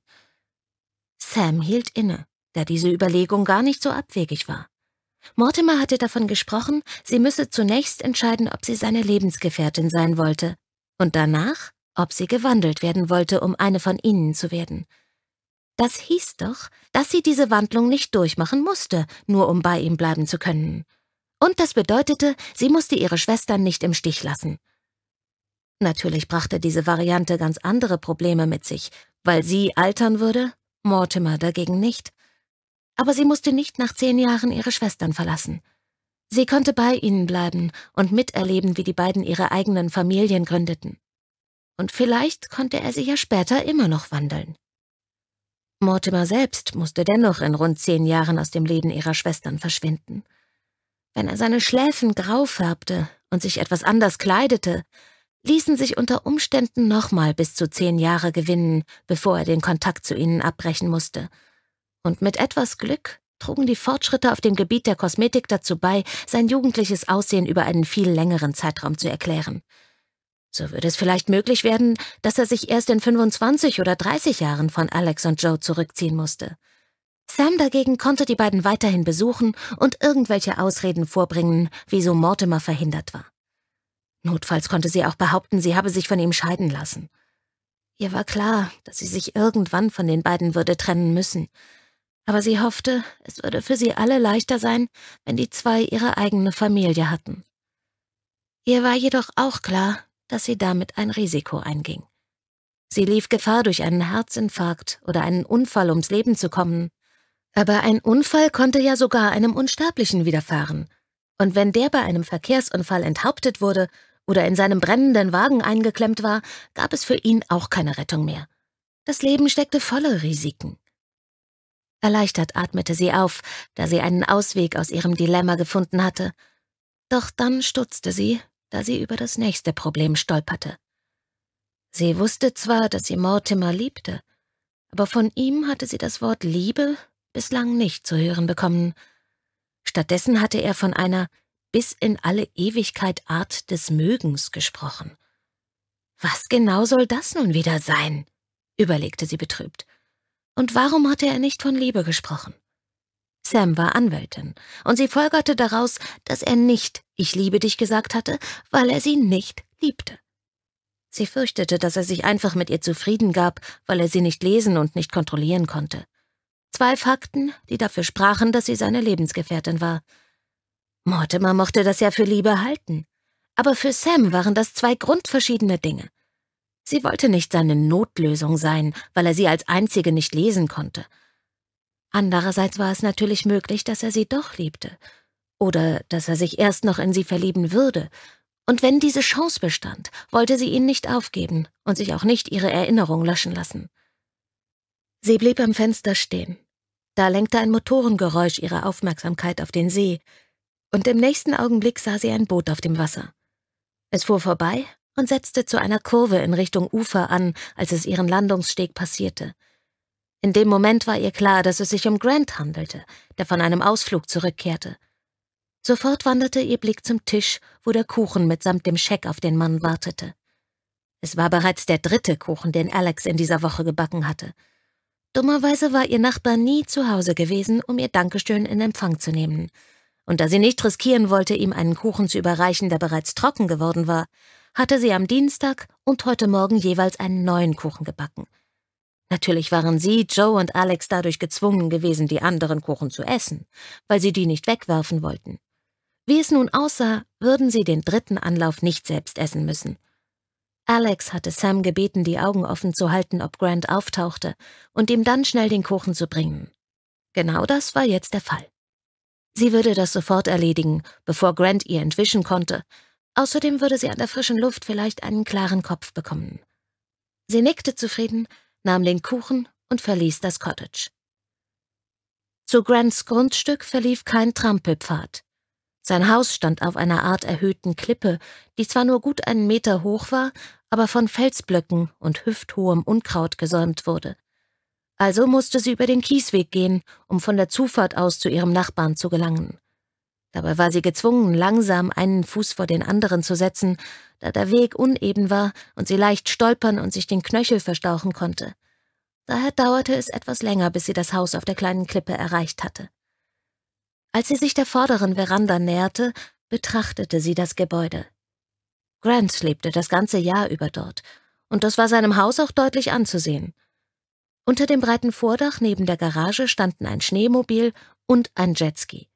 Sam hielt inne, da diese Überlegung gar nicht so abwegig war. Mortimer hatte davon gesprochen, sie müsse zunächst entscheiden, ob sie seine Lebensgefährtin sein wollte, und danach ob sie gewandelt werden wollte, um eine von ihnen zu werden. Das hieß doch, dass sie diese Wandlung nicht durchmachen musste, nur um bei ihm bleiben zu können. Und das bedeutete, sie musste ihre Schwestern nicht im Stich lassen. Natürlich brachte diese Variante ganz andere Probleme mit sich, weil sie altern würde, Mortimer dagegen nicht. Aber sie musste nicht nach zehn Jahren ihre Schwestern verlassen. Sie konnte bei ihnen bleiben und miterleben, wie die beiden ihre eigenen Familien gründeten und vielleicht konnte er sie ja später immer noch wandeln. Mortimer selbst musste dennoch in rund zehn Jahren aus dem Leben ihrer Schwestern verschwinden. Wenn er seine Schläfen grau färbte und sich etwas anders kleidete, ließen sich unter Umständen nochmal bis zu zehn Jahre gewinnen, bevor er den Kontakt zu ihnen abbrechen musste. Und mit etwas Glück trugen die Fortschritte auf dem Gebiet der Kosmetik dazu bei, sein jugendliches Aussehen über einen viel längeren Zeitraum zu erklären so würde es vielleicht möglich werden, dass er sich erst in 25 oder 30 Jahren von Alex und Joe zurückziehen musste. Sam dagegen konnte die beiden weiterhin besuchen und irgendwelche Ausreden vorbringen, wieso Mortimer verhindert war. Notfalls konnte sie auch behaupten, sie habe sich von ihm scheiden lassen. Ihr war klar, dass sie sich irgendwann von den beiden würde trennen müssen, aber sie hoffte, es würde für sie alle leichter sein, wenn die zwei ihre eigene Familie hatten. Ihr war jedoch auch klar, dass sie damit ein Risiko einging. Sie lief Gefahr, durch einen Herzinfarkt oder einen Unfall ums Leben zu kommen. Aber ein Unfall konnte ja sogar einem Unsterblichen widerfahren. Und wenn der bei einem Verkehrsunfall enthauptet wurde oder in seinem brennenden Wagen eingeklemmt war, gab es für ihn auch keine Rettung mehr. Das Leben steckte voller Risiken. Erleichtert atmete sie auf, da sie einen Ausweg aus ihrem Dilemma gefunden hatte. Doch dann stutzte sie, da sie über das nächste Problem stolperte. Sie wusste zwar, dass sie Mortimer liebte, aber von ihm hatte sie das Wort Liebe bislang nicht zu hören bekommen. Stattdessen hatte er von einer bis in alle Ewigkeit Art des Mögens gesprochen. Was genau soll das nun wieder sein? überlegte sie betrübt. Und warum hatte er nicht von Liebe gesprochen? Sam war Anwältin, und sie folgerte daraus, dass er nicht Ich liebe dich gesagt hatte, weil er sie nicht liebte. Sie fürchtete, dass er sich einfach mit ihr zufrieden gab, weil er sie nicht lesen und nicht kontrollieren konnte. Zwei Fakten, die dafür sprachen, dass sie seine Lebensgefährtin war. Mortimer mochte das ja für Liebe halten. Aber für Sam waren das zwei grundverschiedene Dinge. Sie wollte nicht seine Notlösung sein, weil er sie als einzige nicht lesen konnte, Andererseits war es natürlich möglich, dass er sie doch liebte oder dass er sich erst noch in sie verlieben würde. Und wenn diese Chance bestand, wollte sie ihn nicht aufgeben und sich auch nicht ihre Erinnerung löschen lassen. Sie blieb am Fenster stehen. Da lenkte ein Motorengeräusch ihre Aufmerksamkeit auf den See, und im nächsten Augenblick sah sie ein Boot auf dem Wasser. Es fuhr vorbei und setzte zu einer Kurve in Richtung Ufer an, als es ihren Landungssteg passierte. In dem Moment war ihr klar, dass es sich um Grant handelte, der von einem Ausflug zurückkehrte. Sofort wanderte ihr Blick zum Tisch, wo der Kuchen mitsamt dem Scheck auf den Mann wartete. Es war bereits der dritte Kuchen, den Alex in dieser Woche gebacken hatte. Dummerweise war ihr Nachbar nie zu Hause gewesen, um ihr Dankeschön in Empfang zu nehmen. Und da sie nicht riskieren wollte, ihm einen Kuchen zu überreichen, der bereits trocken geworden war, hatte sie am Dienstag und heute Morgen jeweils einen neuen Kuchen gebacken – Natürlich waren sie, Joe und Alex dadurch gezwungen gewesen, die anderen Kuchen zu essen, weil sie die nicht wegwerfen wollten. Wie es nun aussah, würden sie den dritten Anlauf nicht selbst essen müssen. Alex hatte Sam gebeten, die Augen offen zu halten, ob Grant auftauchte, und ihm dann schnell den Kuchen zu bringen. Genau das war jetzt der Fall. Sie würde das sofort erledigen, bevor Grant ihr entwischen konnte. Außerdem würde sie an der frischen Luft vielleicht einen klaren Kopf bekommen. Sie nickte zufrieden, nahm den Kuchen und verließ das Cottage. Zu Grants Grundstück verlief kein Trampelpfad. Sein Haus stand auf einer Art erhöhten Klippe, die zwar nur gut einen Meter hoch war, aber von Felsblöcken und hüfthohem Unkraut gesäumt wurde. Also musste sie über den Kiesweg gehen, um von der Zufahrt aus zu ihrem Nachbarn zu gelangen. Dabei war sie gezwungen, langsam einen Fuß vor den anderen zu setzen, da der Weg uneben war und sie leicht stolpern und sich den Knöchel verstauchen konnte. Daher dauerte es etwas länger, bis sie das Haus auf der kleinen Klippe erreicht hatte. Als sie sich der vorderen Veranda näherte, betrachtete sie das Gebäude. Grant lebte das ganze Jahr über dort, und das war seinem Haus auch deutlich anzusehen. Unter dem breiten Vordach neben der Garage standen ein Schneemobil und ein Jetski.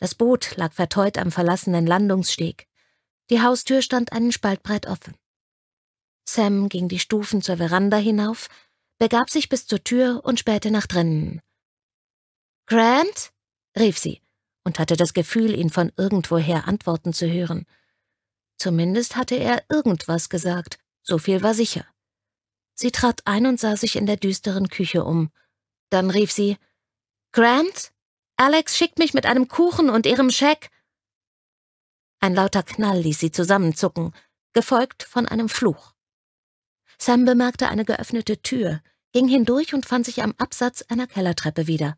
Das Boot lag verteut am verlassenen Landungssteg. Die Haustür stand einen Spalt breit offen. Sam ging die Stufen zur Veranda hinauf, begab sich bis zur Tür und spähte nach drinnen. Grant? rief sie und hatte das Gefühl, ihn von irgendwoher antworten zu hören. Zumindest hatte er irgendwas gesagt, so viel war sicher. Sie trat ein und sah sich in der düsteren Küche um. Dann rief sie Grant? Alex schickt mich mit einem Kuchen und ihrem Scheck. Ein lauter Knall ließ sie zusammenzucken, gefolgt von einem Fluch. Sam bemerkte eine geöffnete Tür, ging hindurch und fand sich am Absatz einer Kellertreppe wieder.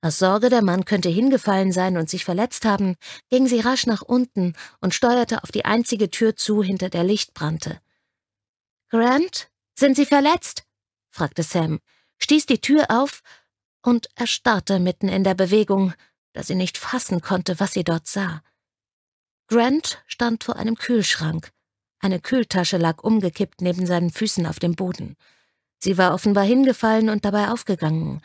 Aus Sorge, der Mann könnte hingefallen sein und sich verletzt haben, ging sie rasch nach unten und steuerte auf die einzige Tür zu, hinter der Licht brannte. Grant, sind Sie verletzt? fragte Sam, stieß die Tür auf und erstarrte mitten in der Bewegung, da sie nicht fassen konnte, was sie dort sah. Grant stand vor einem Kühlschrank. Eine Kühltasche lag umgekippt neben seinen Füßen auf dem Boden. Sie war offenbar hingefallen und dabei aufgegangen.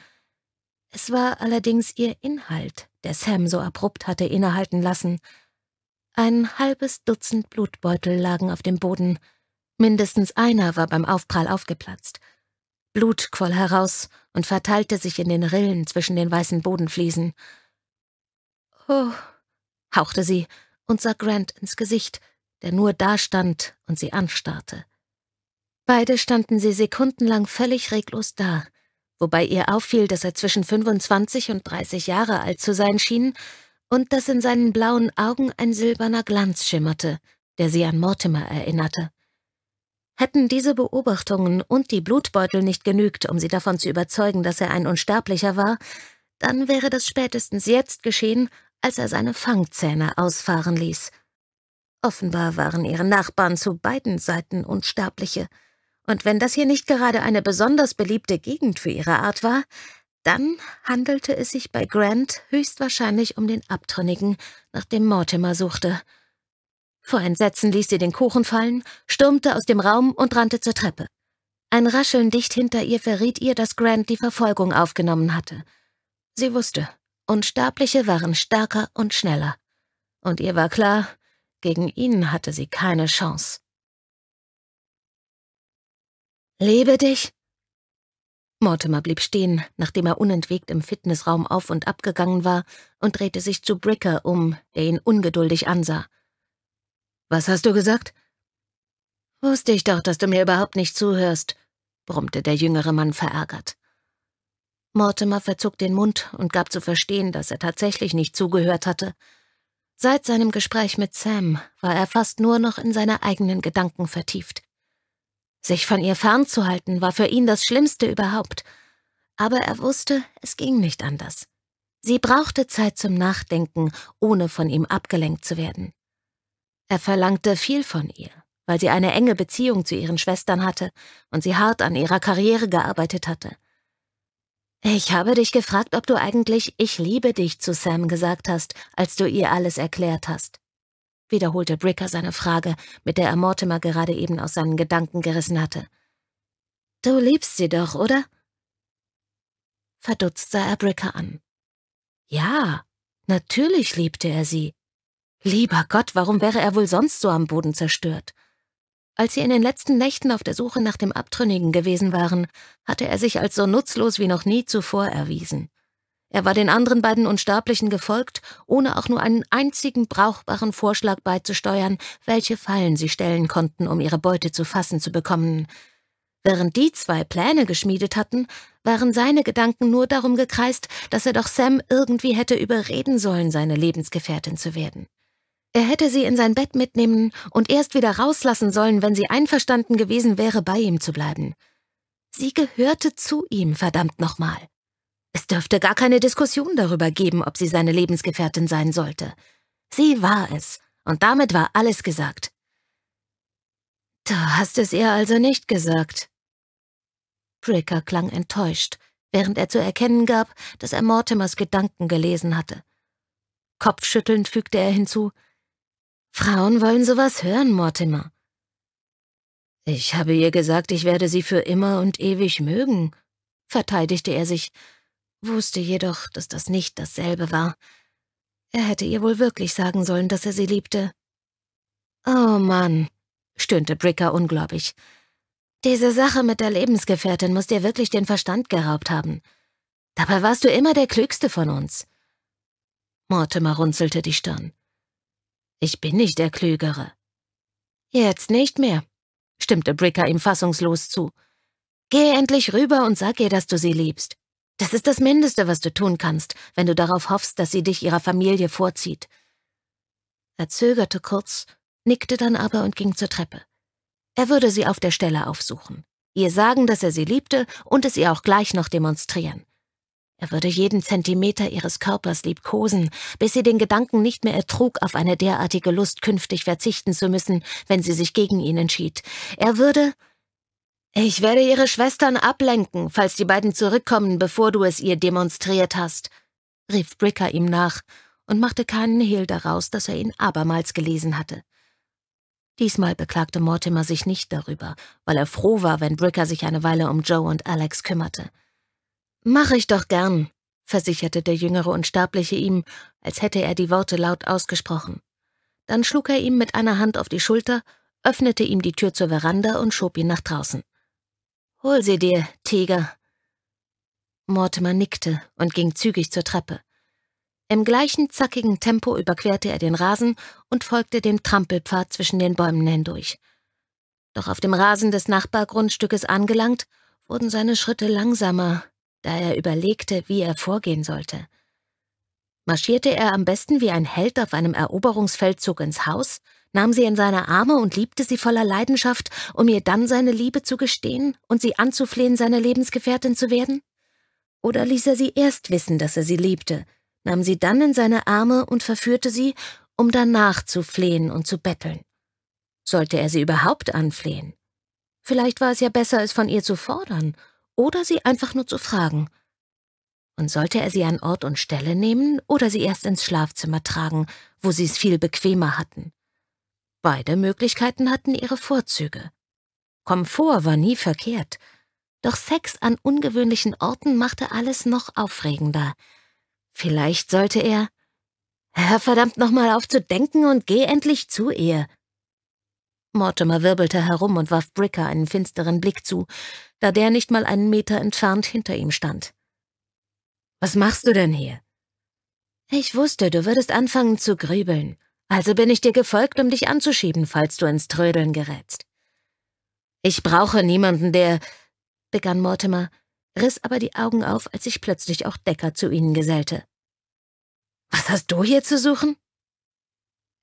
Es war allerdings ihr Inhalt, der Sam so abrupt hatte innehalten lassen. Ein halbes Dutzend Blutbeutel lagen auf dem Boden. Mindestens einer war beim Aufprall aufgeplatzt. Blut quoll heraus und verteilte sich in den Rillen zwischen den weißen Bodenfliesen. Oh, hauchte sie und sah Grant ins Gesicht, der nur dastand und sie anstarrte. Beide standen sie sekundenlang völlig reglos da, wobei ihr auffiel, dass er zwischen 25 und 30 Jahre alt zu sein schien und dass in seinen blauen Augen ein silberner Glanz schimmerte, der sie an Mortimer erinnerte. Hätten diese Beobachtungen und die Blutbeutel nicht genügt, um sie davon zu überzeugen, dass er ein Unsterblicher war, dann wäre das spätestens jetzt geschehen, als er seine Fangzähne ausfahren ließ. Offenbar waren ihre Nachbarn zu beiden Seiten Unsterbliche, und wenn das hier nicht gerade eine besonders beliebte Gegend für ihre Art war, dann handelte es sich bei Grant höchstwahrscheinlich um den Abtrünnigen, nach dem Mortimer suchte – vor Entsetzen ließ sie den Kuchen fallen, stürmte aus dem Raum und rannte zur Treppe. Ein Rascheln dicht hinter ihr verriet ihr, dass Grant die Verfolgung aufgenommen hatte. Sie wusste, Unsterbliche waren stärker und schneller. Und ihr war klar, gegen ihn hatte sie keine Chance. Lebe dich! Mortimer blieb stehen, nachdem er unentwegt im Fitnessraum auf und ab gegangen war, und drehte sich zu Bricker um, der ihn ungeduldig ansah. Was hast du gesagt? Wusste ich doch, dass du mir überhaupt nicht zuhörst, brummte der jüngere Mann verärgert. Mortimer verzog den Mund und gab zu verstehen, dass er tatsächlich nicht zugehört hatte. Seit seinem Gespräch mit Sam war er fast nur noch in seine eigenen Gedanken vertieft. Sich von ihr fernzuhalten war für ihn das Schlimmste überhaupt. Aber er wusste, es ging nicht anders. Sie brauchte Zeit zum Nachdenken, ohne von ihm abgelenkt zu werden. Er verlangte viel von ihr, weil sie eine enge Beziehung zu ihren Schwestern hatte und sie hart an ihrer Karriere gearbeitet hatte. Ich habe dich gefragt, ob du eigentlich Ich liebe dich zu Sam gesagt hast, als du ihr alles erklärt hast, wiederholte Bricker seine Frage, mit der er Mortimer gerade eben aus seinen Gedanken gerissen hatte. Du liebst sie doch, oder? Verdutzt sah er Bricker an. Ja, natürlich liebte er sie. Lieber Gott, warum wäre er wohl sonst so am Boden zerstört? Als sie in den letzten Nächten auf der Suche nach dem Abtrünnigen gewesen waren, hatte er sich als so nutzlos wie noch nie zuvor erwiesen. Er war den anderen beiden Unsterblichen gefolgt, ohne auch nur einen einzigen brauchbaren Vorschlag beizusteuern, welche Fallen sie stellen konnten, um ihre Beute zu fassen zu bekommen. Während die zwei Pläne geschmiedet hatten, waren seine Gedanken nur darum gekreist, dass er doch Sam irgendwie hätte überreden sollen, seine Lebensgefährtin zu werden. Er hätte sie in sein Bett mitnehmen und erst wieder rauslassen sollen, wenn sie einverstanden gewesen wäre, bei ihm zu bleiben. Sie gehörte zu ihm, verdammt nochmal. Es dürfte gar keine Diskussion darüber geben, ob sie seine Lebensgefährtin sein sollte. Sie war es, und damit war alles gesagt. Du hast es ihr also nicht gesagt. Bricker klang enttäuscht, während er zu erkennen gab, dass er Mortimers Gedanken gelesen hatte. Kopfschüttelnd fügte er hinzu, Frauen wollen sowas hören, Mortimer. Ich habe ihr gesagt, ich werde sie für immer und ewig mögen, verteidigte er sich, wusste jedoch, dass das nicht dasselbe war. Er hätte ihr wohl wirklich sagen sollen, dass er sie liebte. Oh Mann, stöhnte Bricker ungläubig. Diese Sache mit der Lebensgefährtin muss dir wirklich den Verstand geraubt haben. Dabei warst du immer der Klügste von uns. Mortimer runzelte die Stirn. Ich bin nicht der Klügere. Jetzt nicht mehr, stimmte Bricker ihm fassungslos zu. Geh endlich rüber und sag ihr, dass du sie liebst. Das ist das Mindeste, was du tun kannst, wenn du darauf hoffst, dass sie dich ihrer Familie vorzieht. Er zögerte kurz, nickte dann aber und ging zur Treppe. Er würde sie auf der Stelle aufsuchen, ihr sagen, dass er sie liebte und es ihr auch gleich noch demonstrieren. Er würde jeden Zentimeter ihres Körpers liebkosen, bis sie den Gedanken nicht mehr ertrug, auf eine derartige Lust künftig verzichten zu müssen, wenn sie sich gegen ihn entschied. Er würde ich werde ihre Schwestern ablenken, falls die beiden zurückkommen, bevor du es ihr demonstriert hast, rief Bricker ihm nach und machte keinen Hehl daraus, dass er ihn abermals gelesen hatte. Diesmal beklagte Mortimer sich nicht darüber, weil er froh war, wenn Bricker sich eine Weile um Joe und Alex kümmerte. Mache ich doch gern, versicherte der jüngere Unsterbliche ihm, als hätte er die Worte laut ausgesprochen. Dann schlug er ihm mit einer Hand auf die Schulter, öffnete ihm die Tür zur Veranda und schob ihn nach draußen. Hol sie dir, Tiger. Mortimer nickte und ging zügig zur Treppe. Im gleichen zackigen Tempo überquerte er den Rasen und folgte dem Trampelpfad zwischen den Bäumen hindurch. Doch auf dem Rasen des Nachbargrundstückes angelangt, wurden seine Schritte langsamer, da er überlegte, wie er vorgehen sollte. Marschierte er am besten wie ein Held auf einem Eroberungsfeldzug ins Haus, nahm sie in seine Arme und liebte sie voller Leidenschaft, um ihr dann seine Liebe zu gestehen und sie anzuflehen, seine Lebensgefährtin zu werden? Oder ließ er sie erst wissen, dass er sie liebte, nahm sie dann in seine Arme und verführte sie, um danach zu flehen und zu betteln? Sollte er sie überhaupt anflehen? Vielleicht war es ja besser, es von ihr zu fordern oder sie einfach nur zu fragen. Und sollte er sie an Ort und Stelle nehmen oder sie erst ins Schlafzimmer tragen, wo sie es viel bequemer hatten. Beide Möglichkeiten hatten ihre Vorzüge. Komfort war nie verkehrt, doch Sex an ungewöhnlichen Orten machte alles noch aufregender. Vielleicht sollte er... Hör verdammt nochmal auf zu denken und geh endlich zu ihr, Mortimer wirbelte herum und warf Bricker einen finsteren Blick zu, da der nicht mal einen Meter entfernt hinter ihm stand. Was machst du denn hier? Ich wusste, du würdest anfangen zu grübeln, also bin ich dir gefolgt, um dich anzuschieben, falls du ins Trödeln gerätst. Ich brauche niemanden, der... begann Mortimer, riss aber die Augen auf, als sich plötzlich auch Decker zu ihnen gesellte. Was hast du hier zu suchen?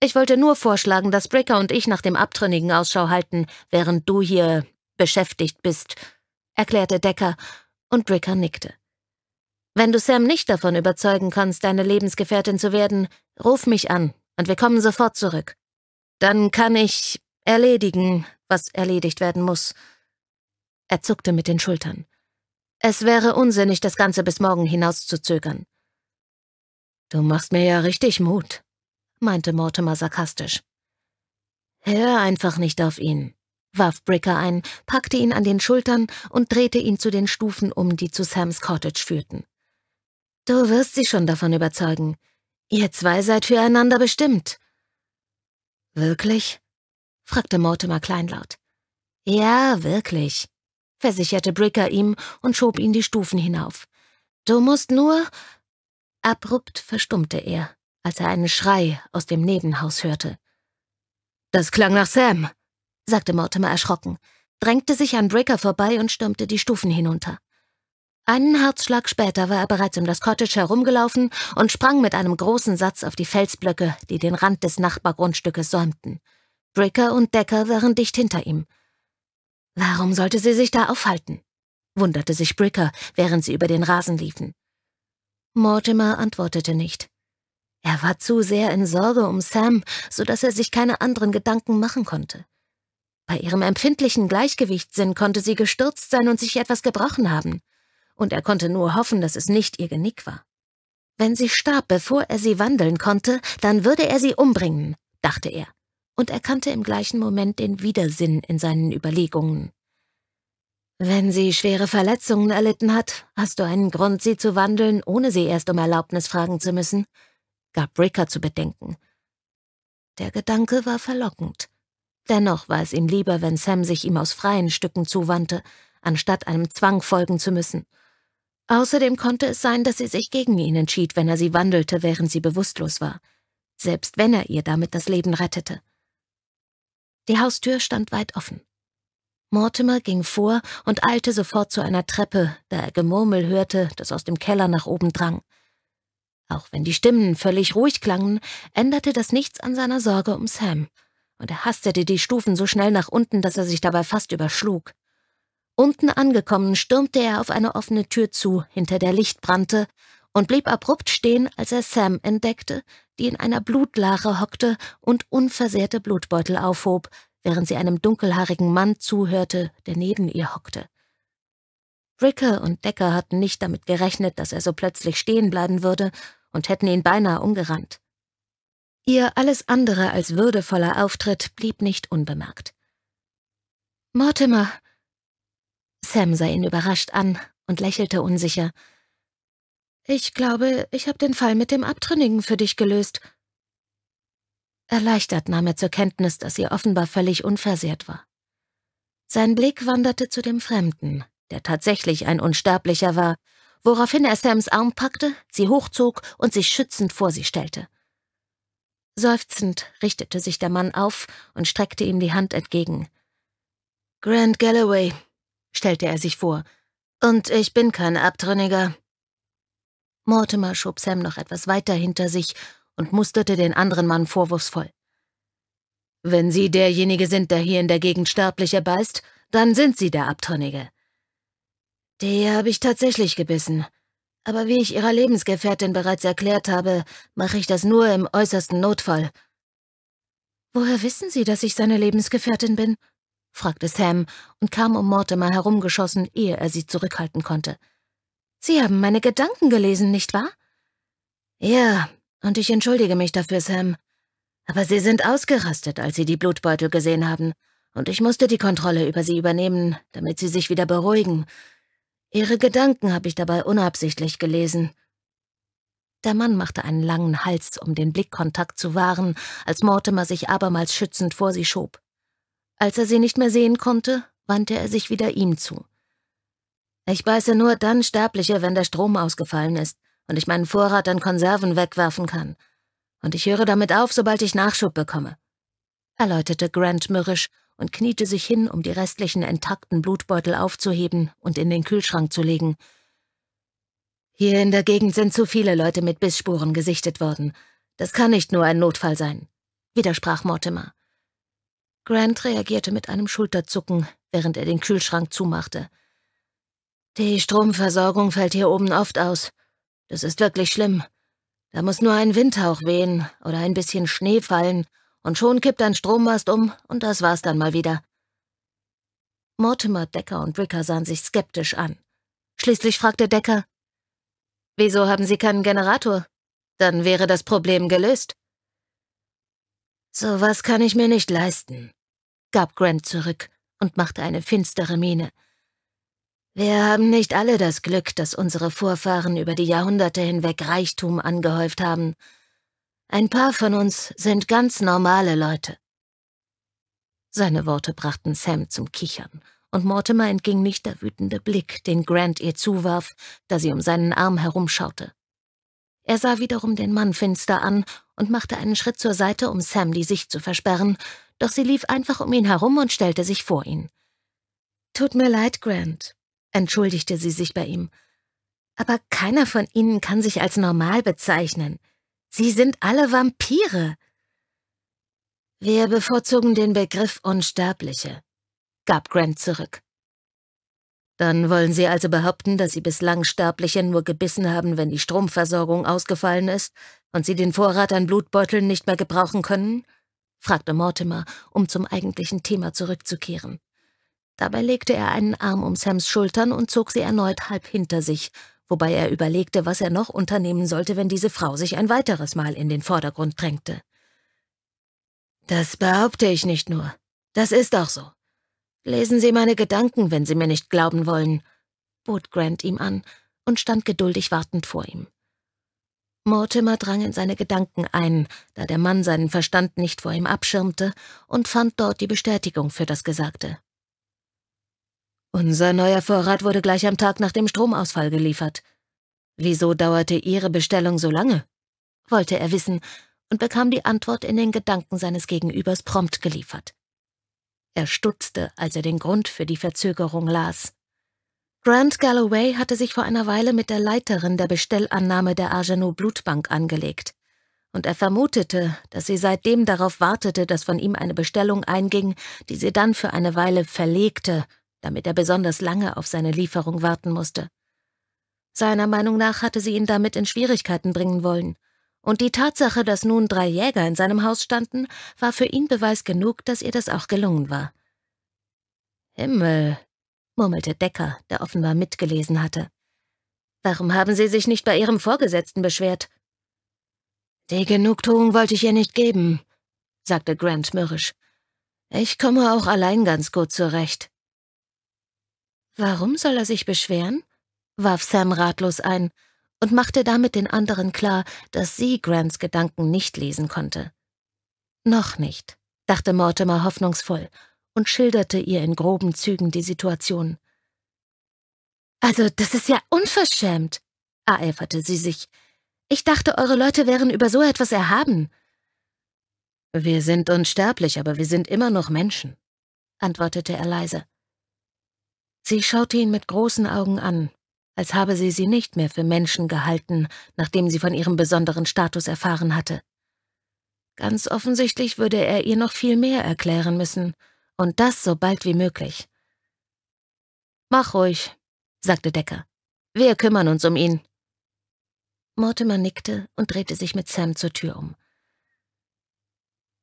Ich wollte nur vorschlagen, dass Bricker und ich nach dem Abtrünnigen Ausschau halten, während du hier beschäftigt bist, erklärte Decker, und Bricker nickte. Wenn du Sam nicht davon überzeugen kannst, deine Lebensgefährtin zu werden, ruf mich an, und wir kommen sofort zurück. Dann kann ich erledigen, was erledigt werden muss. Er zuckte mit den Schultern. Es wäre unsinnig, das Ganze bis morgen hinauszuzögern. Du machst mir ja richtig Mut, meinte Mortimer sarkastisch. Hör einfach nicht auf ihn, warf Bricker ein, packte ihn an den Schultern und drehte ihn zu den Stufen um, die zu Sams Cottage führten. Du wirst sie schon davon überzeugen. Ihr zwei seid füreinander bestimmt. Wirklich? fragte Mortimer kleinlaut. Ja, wirklich, versicherte Bricker ihm und schob ihn die Stufen hinauf. Du musst nur. Abrupt verstummte er als er einen Schrei aus dem Nebenhaus hörte. Das klang nach Sam, sagte Mortimer erschrocken, drängte sich an Breaker vorbei und stürmte die Stufen hinunter. Einen Herzschlag später war er bereits um das Cottage herumgelaufen und sprang mit einem großen Satz auf die Felsblöcke, die den Rand des Nachbargrundstückes säumten. Bricker und Decker waren dicht hinter ihm. Warum sollte sie sich da aufhalten? wunderte sich Bricker, während sie über den Rasen liefen. Mortimer antwortete nicht. Er war zu sehr in Sorge um Sam, so dass er sich keine anderen Gedanken machen konnte. Bei ihrem empfindlichen Gleichgewichtssinn konnte sie gestürzt sein und sich etwas gebrochen haben, und er konnte nur hoffen, dass es nicht ihr Genick war. Wenn sie starb, bevor er sie wandeln konnte, dann würde er sie umbringen, dachte er, und erkannte im gleichen Moment den Widersinn in seinen Überlegungen. Wenn sie schwere Verletzungen erlitten hat, hast du einen Grund, sie zu wandeln, ohne sie erst um Erlaubnis fragen zu müssen, gab Bricker zu bedenken. Der Gedanke war verlockend. Dennoch war es ihm lieber, wenn Sam sich ihm aus freien Stücken zuwandte, anstatt einem Zwang folgen zu müssen. Außerdem konnte es sein, dass sie sich gegen ihn entschied, wenn er sie wandelte, während sie bewusstlos war, selbst wenn er ihr damit das Leben rettete. Die Haustür stand weit offen. Mortimer ging vor und eilte sofort zu einer Treppe, da er Gemurmel hörte, das aus dem Keller nach oben drang. Auch wenn die Stimmen völlig ruhig klangen, änderte das nichts an seiner Sorge um Sam, und er hastete die Stufen so schnell nach unten, dass er sich dabei fast überschlug. Unten angekommen stürmte er auf eine offene Tür zu, hinter der Licht brannte, und blieb abrupt stehen, als er Sam entdeckte, die in einer Blutlache hockte und unversehrte Blutbeutel aufhob, während sie einem dunkelhaarigen Mann zuhörte, der neben ihr hockte. Ricker und Decker hatten nicht damit gerechnet, dass er so plötzlich stehen bleiben würde und hätten ihn beinahe umgerannt. Ihr alles andere als würdevoller Auftritt blieb nicht unbemerkt. Mortimer! Sam sah ihn überrascht an und lächelte unsicher. Ich glaube, ich habe den Fall mit dem Abtrünnigen für dich gelöst. Erleichtert nahm er zur Kenntnis, dass sie offenbar völlig unversehrt war. Sein Blick wanderte zu dem Fremden, der tatsächlich ein Unsterblicher war, woraufhin er Sams Arm packte, sie hochzog und sich schützend vor sie stellte. Seufzend richtete sich der Mann auf und streckte ihm die Hand entgegen. Grant Galloway, stellte er sich vor, und ich bin kein Abtrünniger. Mortimer schob Sam noch etwas weiter hinter sich und musterte den anderen Mann vorwurfsvoll. Wenn Sie derjenige sind, der hier in der Gegend Sterbliche beißt, dann sind Sie der Abtrünnige. Die habe ich tatsächlich gebissen. Aber wie ich ihrer Lebensgefährtin bereits erklärt habe, mache ich das nur im äußersten Notfall. Woher wissen Sie, dass ich seine Lebensgefährtin bin? fragte Sam und kam um Mortimer herumgeschossen, ehe er sie zurückhalten konnte. Sie haben meine Gedanken gelesen, nicht wahr? Ja, und ich entschuldige mich dafür, Sam. Aber Sie sind ausgerastet, als Sie die Blutbeutel gesehen haben, und ich musste die Kontrolle über Sie übernehmen, damit Sie sich wieder beruhigen Ihre Gedanken habe ich dabei unabsichtlich gelesen. Der Mann machte einen langen Hals, um den Blickkontakt zu wahren, als Mortimer sich abermals schützend vor sie schob. Als er sie nicht mehr sehen konnte, wandte er sich wieder ihm zu. Ich beiße nur dann Sterbliche, wenn der Strom ausgefallen ist und ich meinen Vorrat an Konserven wegwerfen kann. Und ich höre damit auf, sobald ich Nachschub bekomme, erläuterte Grant mürrisch und kniete sich hin, um die restlichen intakten Blutbeutel aufzuheben und in den Kühlschrank zu legen. Hier in der Gegend sind zu viele Leute mit Bissspuren gesichtet worden. Das kann nicht nur ein Notfall sein, widersprach Mortimer. Grant reagierte mit einem Schulterzucken, während er den Kühlschrank zumachte. Die Stromversorgung fällt hier oben oft aus. Das ist wirklich schlimm. Da muss nur ein Windhauch wehen oder ein bisschen Schnee fallen, und schon kippt ein Strommast um und das war's dann mal wieder. Mortimer, Decker und Ricker sahen sich skeptisch an. Schließlich fragte Decker, Wieso haben Sie keinen Generator? Dann wäre das Problem gelöst. So was kann ich mir nicht leisten, gab Grant zurück und machte eine finstere Miene. Wir haben nicht alle das Glück, dass unsere Vorfahren über die Jahrhunderte hinweg Reichtum angehäuft haben ein paar von uns sind ganz normale Leute. Seine Worte brachten Sam zum Kichern, und Mortimer entging nicht der wütende Blick, den Grant ihr zuwarf, da sie um seinen Arm herumschaute. Er sah wiederum den Mann finster an und machte einen Schritt zur Seite, um Sam die Sicht zu versperren, doch sie lief einfach um ihn herum und stellte sich vor ihn. Tut mir leid, Grant, entschuldigte sie sich bei ihm, aber keiner von ihnen kann sich als normal bezeichnen. Sie sind alle Vampire. Wir bevorzugen den Begriff Unsterbliche, gab Grant zurück. Dann wollen Sie also behaupten, dass Sie bislang Sterbliche nur gebissen haben, wenn die Stromversorgung ausgefallen ist und Sie den Vorrat an Blutbeuteln nicht mehr gebrauchen können? fragte Mortimer, um zum eigentlichen Thema zurückzukehren. Dabei legte er einen Arm um Sams Schultern und zog sie erneut halb hinter sich, wobei er überlegte, was er noch unternehmen sollte, wenn diese Frau sich ein weiteres Mal in den Vordergrund drängte. Das behaupte ich nicht nur. Das ist auch so. Lesen Sie meine Gedanken, wenn Sie mir nicht glauben wollen, bot Grant ihm an und stand geduldig wartend vor ihm. Mortimer drang in seine Gedanken ein, da der Mann seinen Verstand nicht vor ihm abschirmte, und fand dort die Bestätigung für das Gesagte. Unser neuer Vorrat wurde gleich am Tag nach dem Stromausfall geliefert. Wieso dauerte Ihre Bestellung so lange? wollte er wissen und bekam die Antwort in den Gedanken seines Gegenübers prompt geliefert. Er stutzte, als er den Grund für die Verzögerung las. Grant Galloway hatte sich vor einer Weile mit der Leiterin der Bestellannahme der Argenau Blutbank angelegt, und er vermutete, dass sie seitdem darauf wartete, dass von ihm eine Bestellung einging, die sie dann für eine Weile verlegte, damit er besonders lange auf seine Lieferung warten musste. Seiner Meinung nach hatte sie ihn damit in Schwierigkeiten bringen wollen, und die Tatsache, dass nun drei Jäger in seinem Haus standen, war für ihn Beweis genug, dass ihr das auch gelungen war. Himmel, murmelte Decker, der offenbar mitgelesen hatte. Warum haben Sie sich nicht bei Ihrem Vorgesetzten beschwert? Die Genugtuung wollte ich ihr nicht geben, sagte Grant mürrisch. Ich komme auch allein ganz gut zurecht. Warum soll er sich beschweren? warf Sam ratlos ein und machte damit den anderen klar, dass sie Grants Gedanken nicht lesen konnte. Noch nicht, dachte Mortimer hoffnungsvoll und schilderte ihr in groben Zügen die Situation. Also, das ist ja unverschämt, ereiferte sie sich. Ich dachte, eure Leute wären über so etwas erhaben. Wir sind unsterblich, aber wir sind immer noch Menschen, antwortete er leise. Sie schaute ihn mit großen Augen an, als habe sie sie nicht mehr für Menschen gehalten, nachdem sie von ihrem besonderen Status erfahren hatte. Ganz offensichtlich würde er ihr noch viel mehr erklären müssen, und das so bald wie möglich. Mach ruhig, sagte Decker. Wir kümmern uns um ihn. Mortimer nickte und drehte sich mit Sam zur Tür um.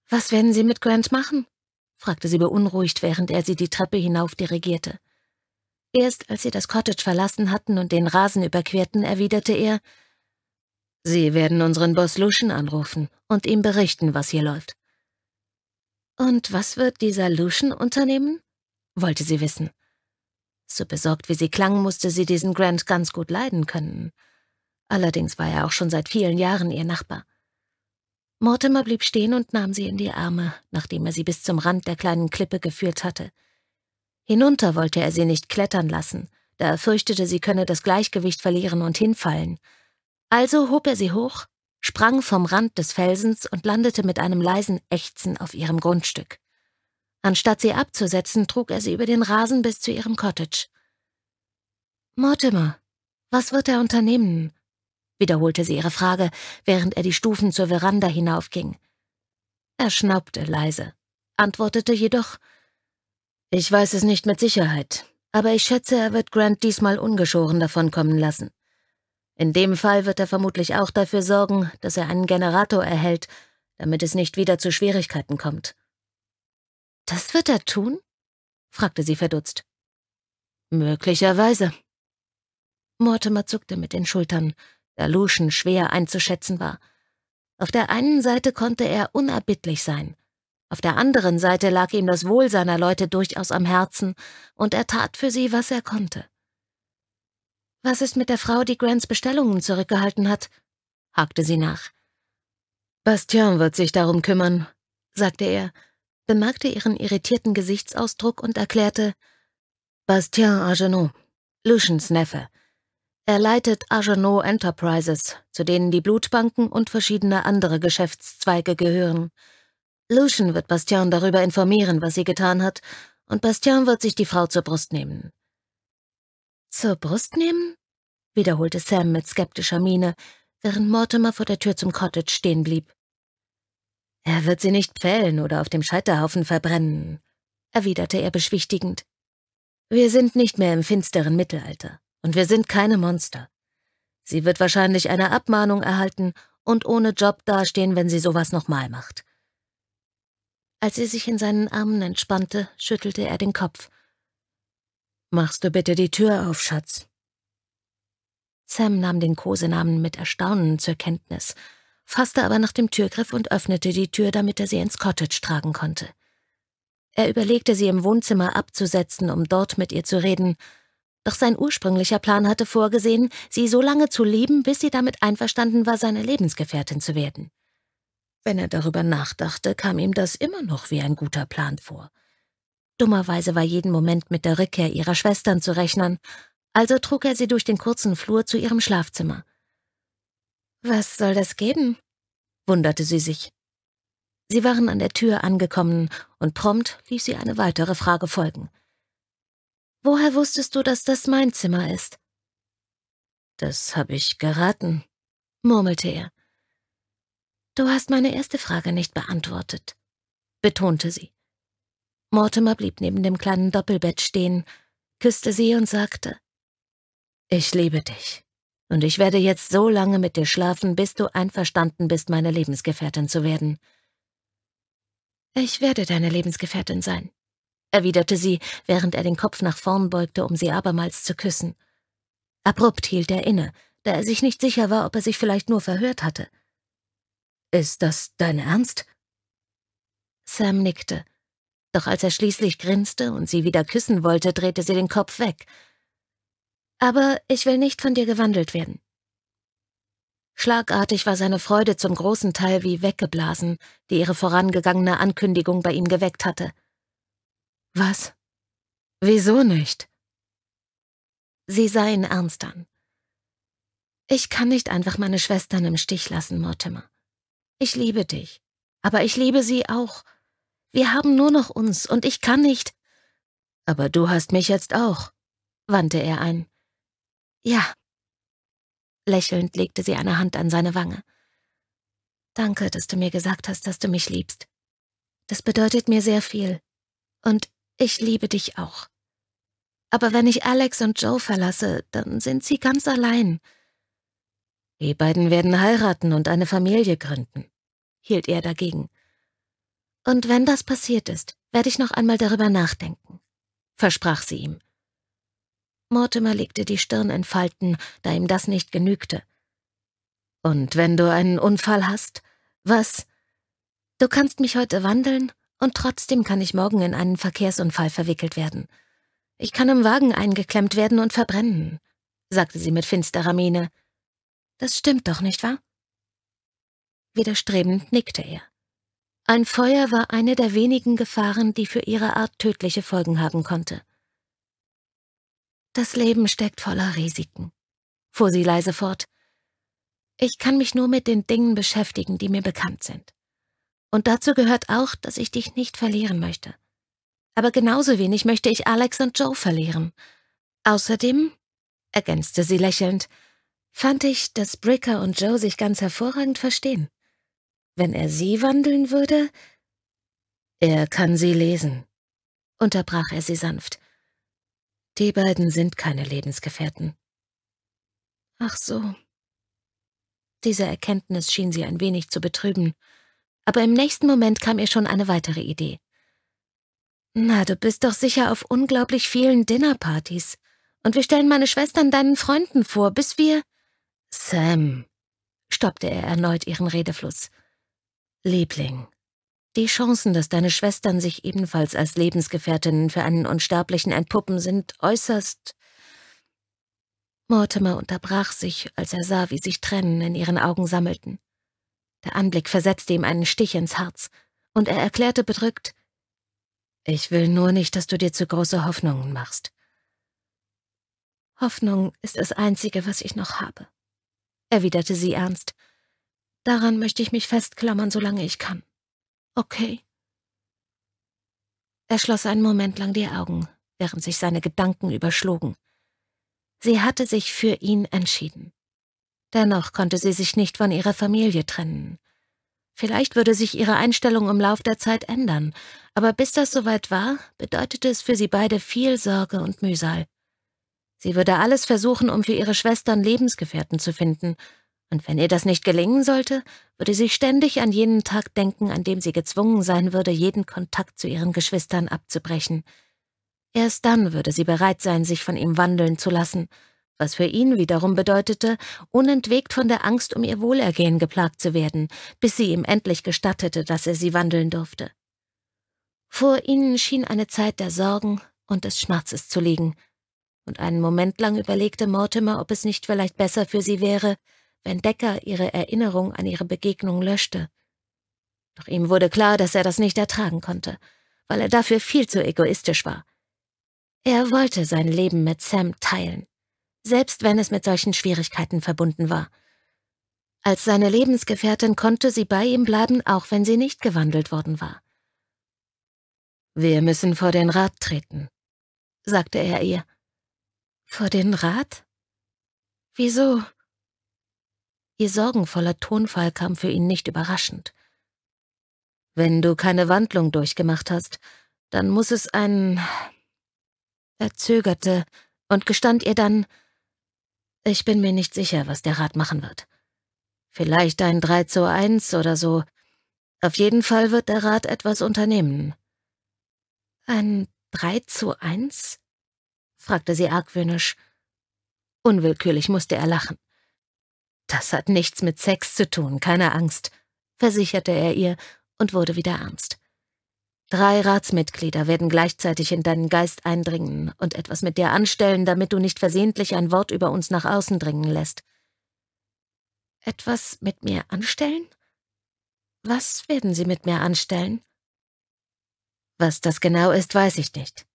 Was werden Sie mit Grant machen? fragte sie beunruhigt, während er sie die Treppe hinauf dirigierte. Erst als sie das Cottage verlassen hatten und den Rasen überquerten, erwiderte er, Sie werden unseren Boss Lucian anrufen und ihm berichten, was hier läuft. Und was wird dieser Lucian unternehmen? wollte sie wissen. So besorgt wie sie klang, musste sie diesen Grant ganz gut leiden können. Allerdings war er auch schon seit vielen Jahren ihr Nachbar. Mortimer blieb stehen und nahm sie in die Arme, nachdem er sie bis zum Rand der kleinen Klippe geführt hatte. Hinunter wollte er sie nicht klettern lassen, da er fürchtete, sie könne das Gleichgewicht verlieren und hinfallen. Also hob er sie hoch, sprang vom Rand des Felsens und landete mit einem leisen Ächzen auf ihrem Grundstück. Anstatt sie abzusetzen, trug er sie über den Rasen bis zu ihrem Cottage. Mortimer, was wird er unternehmen? wiederholte sie ihre Frage, während er die Stufen zur Veranda hinaufging. Er schnaubte leise, antwortete jedoch ich weiß es nicht mit Sicherheit, aber ich schätze, er wird Grant diesmal ungeschoren davonkommen lassen. In dem Fall wird er vermutlich auch dafür sorgen, dass er einen Generator erhält, damit es nicht wieder zu Schwierigkeiten kommt. Das wird er tun? fragte sie verdutzt. Möglicherweise. Mortimer zuckte mit den Schultern, da Lucian schwer einzuschätzen war. Auf der einen Seite konnte er unerbittlich sein, auf der anderen Seite lag ihm das Wohl seiner Leute durchaus am Herzen, und er tat für sie, was er konnte. Was ist mit der Frau, die Grants Bestellungen zurückgehalten hat? hakte sie nach. Bastian wird sich darum kümmern, sagte er, bemerkte ihren irritierten Gesichtsausdruck und erklärte, Bastien Agenot, Luciens Neffe. Er leitet Agenot Enterprises, zu denen die Blutbanken und verschiedene andere Geschäftszweige gehören. Lucian wird Bastian darüber informieren, was sie getan hat, und Bastian wird sich die Frau zur Brust nehmen. Zur Brust nehmen? wiederholte Sam mit skeptischer Miene, während Mortimer vor der Tür zum Cottage stehen blieb. Er wird sie nicht pfählen oder auf dem Scheiterhaufen verbrennen, erwiderte er beschwichtigend. Wir sind nicht mehr im finsteren Mittelalter, und wir sind keine Monster. Sie wird wahrscheinlich eine Abmahnung erhalten und ohne Job dastehen, wenn sie sowas nochmal macht. Als sie sich in seinen Armen entspannte, schüttelte er den Kopf. Machst du bitte die Tür auf, Schatz. Sam nahm den Kosenamen mit Erstaunen zur Kenntnis, fasste aber nach dem Türgriff und öffnete die Tür, damit er sie ins Cottage tragen konnte. Er überlegte, sie im Wohnzimmer abzusetzen, um dort mit ihr zu reden, doch sein ursprünglicher Plan hatte vorgesehen, sie so lange zu lieben, bis sie damit einverstanden war, seine Lebensgefährtin zu werden. Wenn er darüber nachdachte, kam ihm das immer noch wie ein guter Plan vor. Dummerweise war jeden Moment mit der Rückkehr ihrer Schwestern zu rechnen, also trug er sie durch den kurzen Flur zu ihrem Schlafzimmer. Was soll das geben? wunderte sie sich. Sie waren an der Tür angekommen und prompt ließ sie eine weitere Frage folgen. Woher wusstest du, dass das mein Zimmer ist? Das habe ich geraten, murmelte er. Du hast meine erste Frage nicht beantwortet, betonte sie. Mortimer blieb neben dem kleinen Doppelbett stehen, küsste sie und sagte, »Ich liebe dich, und ich werde jetzt so lange mit dir schlafen, bis du einverstanden bist, meine Lebensgefährtin zu werden.« »Ich werde deine Lebensgefährtin sein«, erwiderte sie, während er den Kopf nach vorn beugte, um sie abermals zu küssen. Abrupt hielt er inne, da er sich nicht sicher war, ob er sich vielleicht nur verhört hatte. Ist das dein Ernst? Sam nickte. Doch als er schließlich grinste und sie wieder küssen wollte, drehte sie den Kopf weg. Aber ich will nicht von dir gewandelt werden. Schlagartig war seine Freude zum großen Teil wie weggeblasen, die ihre vorangegangene Ankündigung bei ihm geweckt hatte. Was? Wieso nicht? Sie sah ihn ernst an. Ich kann nicht einfach meine Schwestern im Stich lassen, Mortimer. Ich liebe dich, aber ich liebe sie auch. Wir haben nur noch uns und ich kann nicht. Aber du hast mich jetzt auch, wandte er ein. Ja. Lächelnd legte sie eine Hand an seine Wange. Danke, dass du mir gesagt hast, dass du mich liebst. Das bedeutet mir sehr viel. Und ich liebe dich auch. Aber wenn ich Alex und Joe verlasse, dann sind sie ganz allein. Die beiden werden heiraten und eine Familie gründen hielt er dagegen. Und wenn das passiert ist, werde ich noch einmal darüber nachdenken, versprach sie ihm. Mortimer legte die Stirn in Falten, da ihm das nicht genügte. Und wenn du einen Unfall hast, was? Du kannst mich heute wandeln, und trotzdem kann ich morgen in einen Verkehrsunfall verwickelt werden. Ich kann im Wagen eingeklemmt werden und verbrennen, sagte sie mit finsterer Miene. Das stimmt doch, nicht wahr? Widerstrebend nickte er. Ein Feuer war eine der wenigen Gefahren, die für ihre Art tödliche Folgen haben konnte. Das Leben steckt voller Risiken, fuhr sie leise fort. Ich kann mich nur mit den Dingen beschäftigen, die mir bekannt sind. Und dazu gehört auch, dass ich dich nicht verlieren möchte. Aber genauso wenig möchte ich Alex und Joe verlieren. Außerdem, ergänzte sie lächelnd, fand ich, dass Bricker und Joe sich ganz hervorragend verstehen wenn er sie wandeln würde? Er kann sie lesen, unterbrach er sie sanft. Die beiden sind keine Lebensgefährten. Ach so. Diese Erkenntnis schien sie ein wenig zu betrüben, aber im nächsten Moment kam ihr schon eine weitere Idee. Na, du bist doch sicher auf unglaublich vielen Dinnerpartys. Und wir stellen meine Schwestern deinen Freunden vor, bis wir... Sam, stoppte er erneut ihren Redefluss. Liebling, die Chancen, dass deine Schwestern sich ebenfalls als Lebensgefährtinnen für einen Unsterblichen entpuppen, sind äußerst... Mortimer unterbrach sich, als er sah, wie sich Tränen in ihren Augen sammelten. Der Anblick versetzte ihm einen Stich ins Herz, und er erklärte bedrückt, »Ich will nur nicht, dass du dir zu große Hoffnungen machst. Hoffnung ist das Einzige, was ich noch habe, erwiderte sie ernst, Daran möchte ich mich festklammern, solange ich kann. Okay. Er schloss einen Moment lang die Augen, während sich seine Gedanken überschlugen. Sie hatte sich für ihn entschieden. Dennoch konnte sie sich nicht von ihrer Familie trennen. Vielleicht würde sich ihre Einstellung im Lauf der Zeit ändern, aber bis das soweit war, bedeutete es für sie beide viel Sorge und Mühsal. Sie würde alles versuchen, um für ihre Schwestern Lebensgefährten zu finden, und wenn ihr das nicht gelingen sollte, würde sie ständig an jenen Tag denken, an dem sie gezwungen sein würde, jeden Kontakt zu ihren Geschwistern abzubrechen. Erst dann würde sie bereit sein, sich von ihm wandeln zu lassen, was für ihn wiederum bedeutete, unentwegt von der Angst um ihr Wohlergehen geplagt zu werden, bis sie ihm endlich gestattete, dass er sie wandeln durfte. Vor ihnen schien eine Zeit der Sorgen und des Schmerzes zu liegen, und einen Moment lang überlegte Mortimer, ob es nicht vielleicht besser für sie wäre, wenn Decker ihre Erinnerung an ihre Begegnung löschte. Doch ihm wurde klar, dass er das nicht ertragen konnte, weil er dafür viel zu egoistisch war. Er wollte sein Leben mit Sam teilen, selbst wenn es mit solchen Schwierigkeiten verbunden war. Als seine Lebensgefährtin konnte sie bei ihm bleiben, auch wenn sie nicht gewandelt worden war. Wir müssen vor den Rat treten, sagte er ihr. Vor den Rat? Wieso? Ihr sorgenvoller Tonfall kam für ihn nicht überraschend. Wenn du keine Wandlung durchgemacht hast, dann muss es ein... Er zögerte und gestand ihr dann, ich bin mir nicht sicher, was der Rat machen wird. Vielleicht ein 3 zu 1 oder so. Auf jeden Fall wird der Rat etwas unternehmen. Ein 3 zu 1? fragte sie argwöhnisch. Unwillkürlich musste er lachen. Das hat nichts mit Sex zu tun, keine Angst, versicherte er ihr und wurde wieder ernst. Drei Ratsmitglieder werden gleichzeitig in deinen Geist eindringen und etwas mit dir anstellen, damit du nicht versehentlich ein Wort über uns nach außen dringen lässt. Etwas mit mir anstellen? Was werden sie mit mir anstellen? Was das genau ist, weiß ich nicht,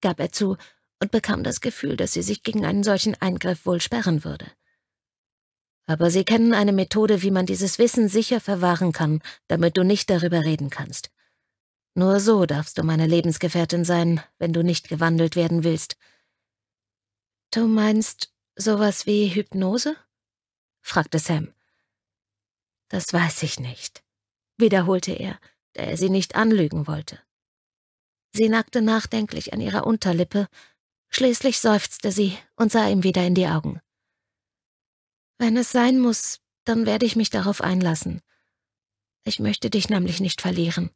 gab er zu und bekam das Gefühl, dass sie sich gegen einen solchen Eingriff wohl sperren würde aber sie kennen eine Methode, wie man dieses Wissen sicher verwahren kann, damit du nicht darüber reden kannst. Nur so darfst du meine Lebensgefährtin sein, wenn du nicht gewandelt werden willst. Du meinst sowas wie Hypnose? fragte Sam. Das weiß ich nicht, wiederholte er, da er sie nicht anlügen wollte. Sie nackte nachdenklich an ihrer Unterlippe, schließlich seufzte sie und sah ihm wieder in die Augen. Wenn es sein muss, dann werde ich mich darauf einlassen. Ich möchte dich nämlich nicht verlieren.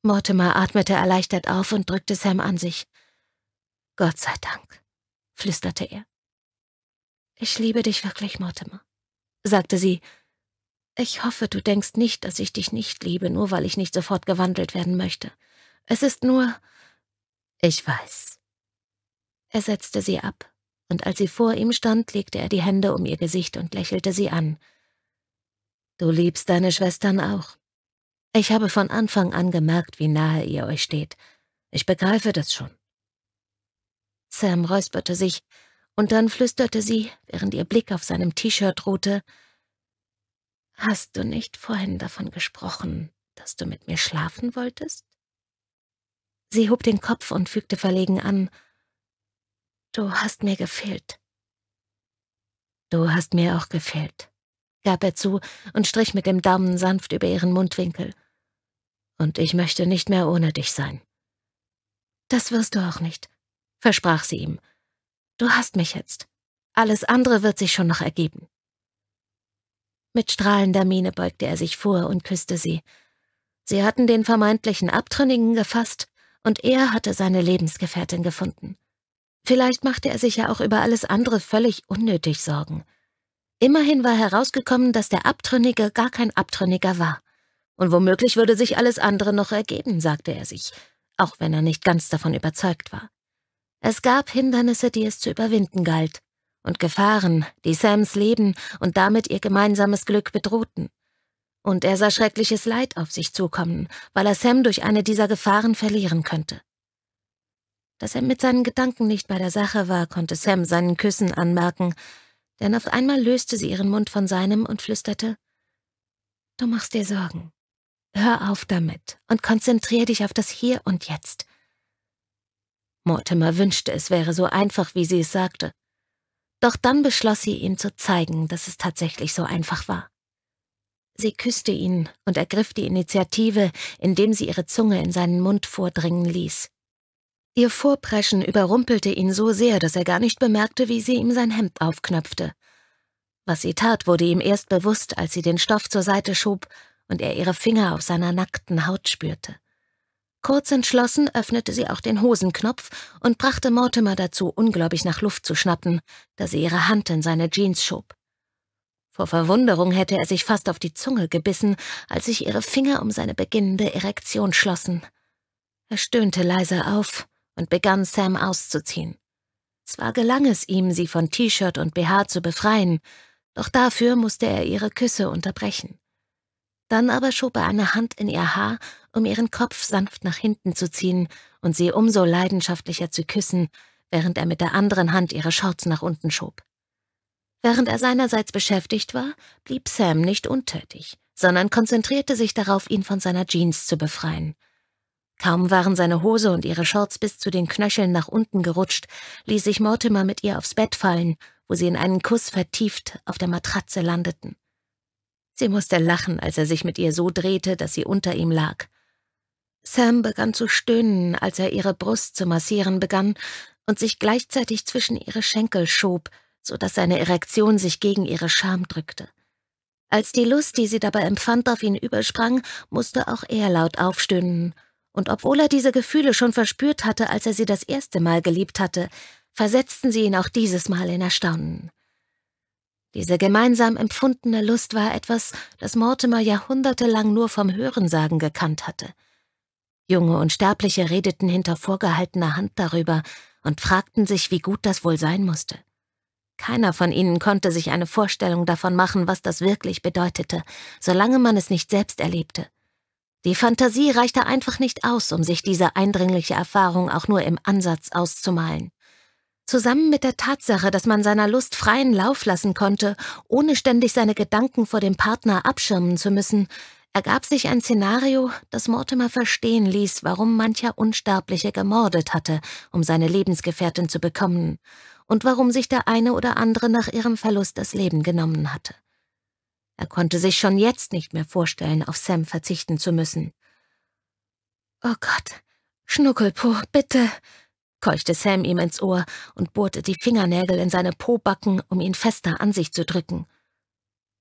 Mortimer atmete erleichtert auf und drückte Sam an sich. Gott sei Dank, flüsterte er. Ich liebe dich wirklich, Mortimer, sagte sie. Ich hoffe, du denkst nicht, dass ich dich nicht liebe, nur weil ich nicht sofort gewandelt werden möchte. Es ist nur. Ich weiß. Er setzte sie ab und als sie vor ihm stand, legte er die Hände um ihr Gesicht und lächelte sie an. Du liebst deine Schwestern auch. Ich habe von Anfang an gemerkt, wie nahe ihr euch steht. Ich begreife das schon. Sam räusperte sich, und dann flüsterte sie, während ihr Blick auf seinem T-Shirt ruhte, »Hast du nicht vorhin davon gesprochen, dass du mit mir schlafen wolltest?« Sie hob den Kopf und fügte verlegen an, Du hast mir gefehlt. Du hast mir auch gefehlt, gab er zu und strich mit dem Daumen sanft über ihren Mundwinkel. Und ich möchte nicht mehr ohne dich sein. Das wirst du auch nicht, versprach sie ihm. Du hast mich jetzt. Alles andere wird sich schon noch ergeben. Mit strahlender Miene beugte er sich vor und küsste sie. Sie hatten den vermeintlichen Abtrünnigen gefasst, und er hatte seine Lebensgefährtin gefunden. Vielleicht machte er sich ja auch über alles andere völlig unnötig Sorgen. Immerhin war herausgekommen, dass der Abtrünnige gar kein Abtrünniger war. Und womöglich würde sich alles andere noch ergeben, sagte er sich, auch wenn er nicht ganz davon überzeugt war. Es gab Hindernisse, die es zu überwinden galt, und Gefahren, die Sams Leben und damit ihr gemeinsames Glück bedrohten. Und er sah schreckliches Leid auf sich zukommen, weil er Sam durch eine dieser Gefahren verlieren könnte. Dass er mit seinen Gedanken nicht bei der Sache war, konnte Sam seinen Küssen anmerken, denn auf einmal löste sie ihren Mund von seinem und flüsterte Du machst dir Sorgen. Hör auf damit und konzentrier dich auf das Hier und Jetzt. Mortimer wünschte, es wäre so einfach, wie sie es sagte. Doch dann beschloss sie, ihm zu zeigen, dass es tatsächlich so einfach war. Sie küsste ihn und ergriff die Initiative, indem sie ihre Zunge in seinen Mund vordringen ließ. Ihr Vorpreschen überrumpelte ihn so sehr, dass er gar nicht bemerkte, wie sie ihm sein Hemd aufknöpfte. Was sie tat, wurde ihm erst bewusst, als sie den Stoff zur Seite schob und er ihre Finger auf seiner nackten Haut spürte. Kurz entschlossen öffnete sie auch den Hosenknopf und brachte Mortimer dazu, ungläubig nach Luft zu schnappen, da sie ihre Hand in seine Jeans schob. Vor Verwunderung hätte er sich fast auf die Zunge gebissen, als sich ihre Finger um seine beginnende Erektion schlossen. Er stöhnte leise auf und begann Sam auszuziehen. Zwar gelang es ihm, sie von T-Shirt und BH zu befreien, doch dafür musste er ihre Küsse unterbrechen. Dann aber schob er eine Hand in ihr Haar, um ihren Kopf sanft nach hinten zu ziehen und sie umso leidenschaftlicher zu küssen, während er mit der anderen Hand ihre Shorts nach unten schob. Während er seinerseits beschäftigt war, blieb Sam nicht untätig, sondern konzentrierte sich darauf, ihn von seiner Jeans zu befreien. Kaum waren seine Hose und ihre Shorts bis zu den Knöcheln nach unten gerutscht, ließ sich Mortimer mit ihr aufs Bett fallen, wo sie in einen Kuss vertieft auf der Matratze landeten. Sie musste lachen, als er sich mit ihr so drehte, dass sie unter ihm lag. Sam begann zu stöhnen, als er ihre Brust zu massieren begann und sich gleichzeitig zwischen ihre Schenkel schob, so dass seine Erektion sich gegen ihre Scham drückte. Als die Lust, die sie dabei empfand, auf ihn übersprang, musste auch er laut aufstöhnen und obwohl er diese Gefühle schon verspürt hatte, als er sie das erste Mal geliebt hatte, versetzten sie ihn auch dieses Mal in Erstaunen. Diese gemeinsam empfundene Lust war etwas, das Mortimer jahrhundertelang nur vom Hörensagen gekannt hatte. Junge und Sterbliche redeten hinter vorgehaltener Hand darüber und fragten sich, wie gut das wohl sein musste. Keiner von ihnen konnte sich eine Vorstellung davon machen, was das wirklich bedeutete, solange man es nicht selbst erlebte. Die Fantasie reichte einfach nicht aus, um sich diese eindringliche Erfahrung auch nur im Ansatz auszumalen. Zusammen mit der Tatsache, dass man seiner Lust freien Lauf lassen konnte, ohne ständig seine Gedanken vor dem Partner abschirmen zu müssen, ergab sich ein Szenario, das Mortimer verstehen ließ, warum mancher Unsterbliche gemordet hatte, um seine Lebensgefährtin zu bekommen, und warum sich der eine oder andere nach ihrem Verlust das Leben genommen hatte. Er konnte sich schon jetzt nicht mehr vorstellen, auf Sam verzichten zu müssen. Oh Gott, Schnuckelpo, bitte, keuchte Sam ihm ins Ohr und bohrte die Fingernägel in seine Pobacken, um ihn fester an sich zu drücken.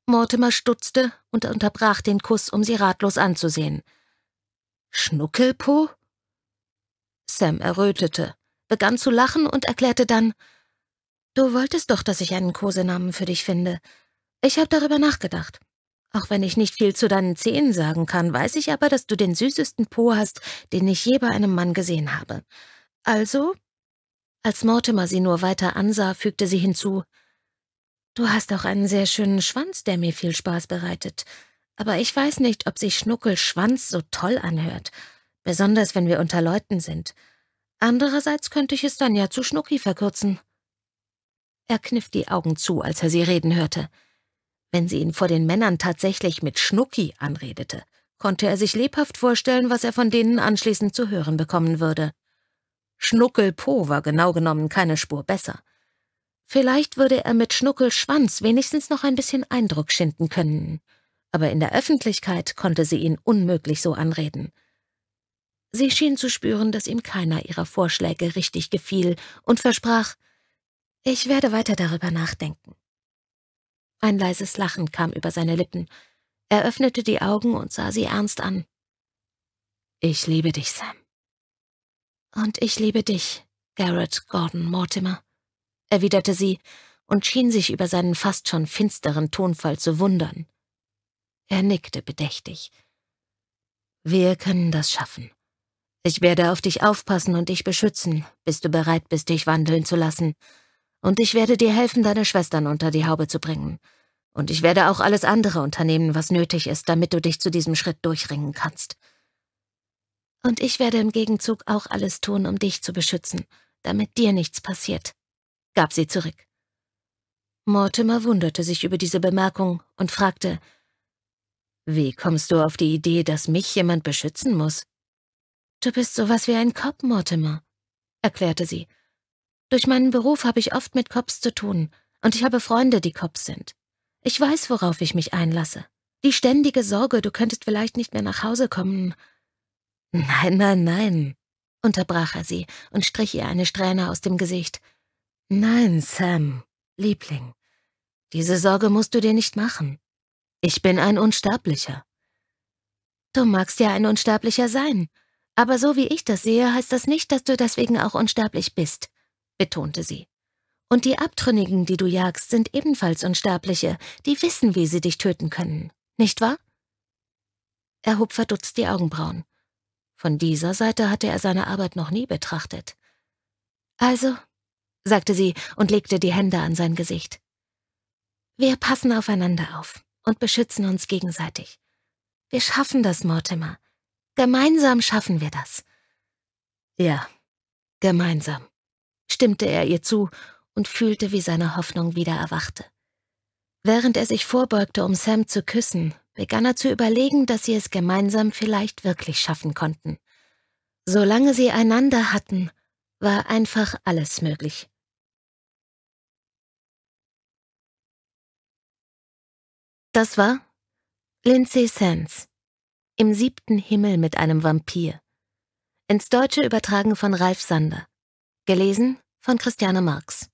Mortimer stutzte und unterbrach den Kuss, um sie ratlos anzusehen. Schnuckelpo? Sam errötete, begann zu lachen und erklärte dann, »Du wolltest doch, dass ich einen Kosenamen für dich finde. Ich habe darüber nachgedacht. Auch wenn ich nicht viel zu deinen Zähnen sagen kann, weiß ich aber, dass du den süßesten Po hast, den ich je bei einem Mann gesehen habe. Also? Als Mortimer sie nur weiter ansah, fügte sie hinzu, Du hast auch einen sehr schönen Schwanz, der mir viel Spaß bereitet. Aber ich weiß nicht, ob sich Schnuckelschwanz so toll anhört, besonders wenn wir unter Leuten sind. Andererseits könnte ich es dann ja zu Schnucki verkürzen. Er kniff die Augen zu, als er sie reden hörte. Wenn sie ihn vor den Männern tatsächlich mit Schnucki anredete, konnte er sich lebhaft vorstellen, was er von denen anschließend zu hören bekommen würde. Schnuckelpo war genau genommen keine Spur besser. Vielleicht würde er mit Schnuckelschwanz wenigstens noch ein bisschen Eindruck schinden können, aber in der Öffentlichkeit konnte sie ihn unmöglich so anreden. Sie schien zu spüren, dass ihm keiner ihrer Vorschläge richtig gefiel und versprach, ich werde weiter darüber nachdenken. Ein leises Lachen kam über seine Lippen. Er öffnete die Augen und sah sie ernst an. Ich liebe dich, Sam. Und ich liebe dich, Garrett Gordon Mortimer, erwiderte sie und schien sich über seinen fast schon finsteren Tonfall zu wundern. Er nickte bedächtig. Wir können das schaffen. Ich werde auf dich aufpassen und dich beschützen, bis du bereit bist, dich wandeln zu lassen. Und ich werde dir helfen, deine Schwestern unter die Haube zu bringen. Und ich werde auch alles andere unternehmen, was nötig ist, damit du dich zu diesem Schritt durchringen kannst. Und ich werde im Gegenzug auch alles tun, um dich zu beschützen, damit dir nichts passiert, gab sie zurück. Mortimer wunderte sich über diese Bemerkung und fragte, »Wie kommst du auf die Idee, dass mich jemand beschützen muss?« »Du bist sowas wie ein Cop, Mortimer«, erklärte sie. »Durch meinen Beruf habe ich oft mit Cops zu tun, und ich habe Freunde, die Cops sind. Ich weiß, worauf ich mich einlasse. Die ständige Sorge, du könntest vielleicht nicht mehr nach Hause kommen. Nein, nein, nein, unterbrach er sie und strich ihr eine Strähne aus dem Gesicht. Nein, Sam, Liebling, diese Sorge musst du dir nicht machen. Ich bin ein Unsterblicher. Du magst ja ein Unsterblicher sein, aber so wie ich das sehe, heißt das nicht, dass du deswegen auch unsterblich bist, betonte sie. Und die Abtrünnigen, die du jagst, sind ebenfalls Unsterbliche, die wissen, wie sie dich töten können, nicht wahr? Er hob verdutzt die Augenbrauen. Von dieser Seite hatte er seine Arbeit noch nie betrachtet. Also, sagte sie und legte die Hände an sein Gesicht. Wir passen aufeinander auf und beschützen uns gegenseitig. Wir schaffen das, Mortimer. Gemeinsam schaffen wir das. Ja, gemeinsam, stimmte er ihr zu und fühlte, wie seine Hoffnung wieder erwachte. Während er sich vorbeugte, um Sam zu küssen, begann er zu überlegen, dass sie es gemeinsam vielleicht wirklich schaffen konnten. Solange sie einander hatten, war einfach alles möglich. Das war Lindsay Sands im siebten Himmel mit einem Vampir. Ins Deutsche übertragen von Ralf Sander. Gelesen von Christiane Marx.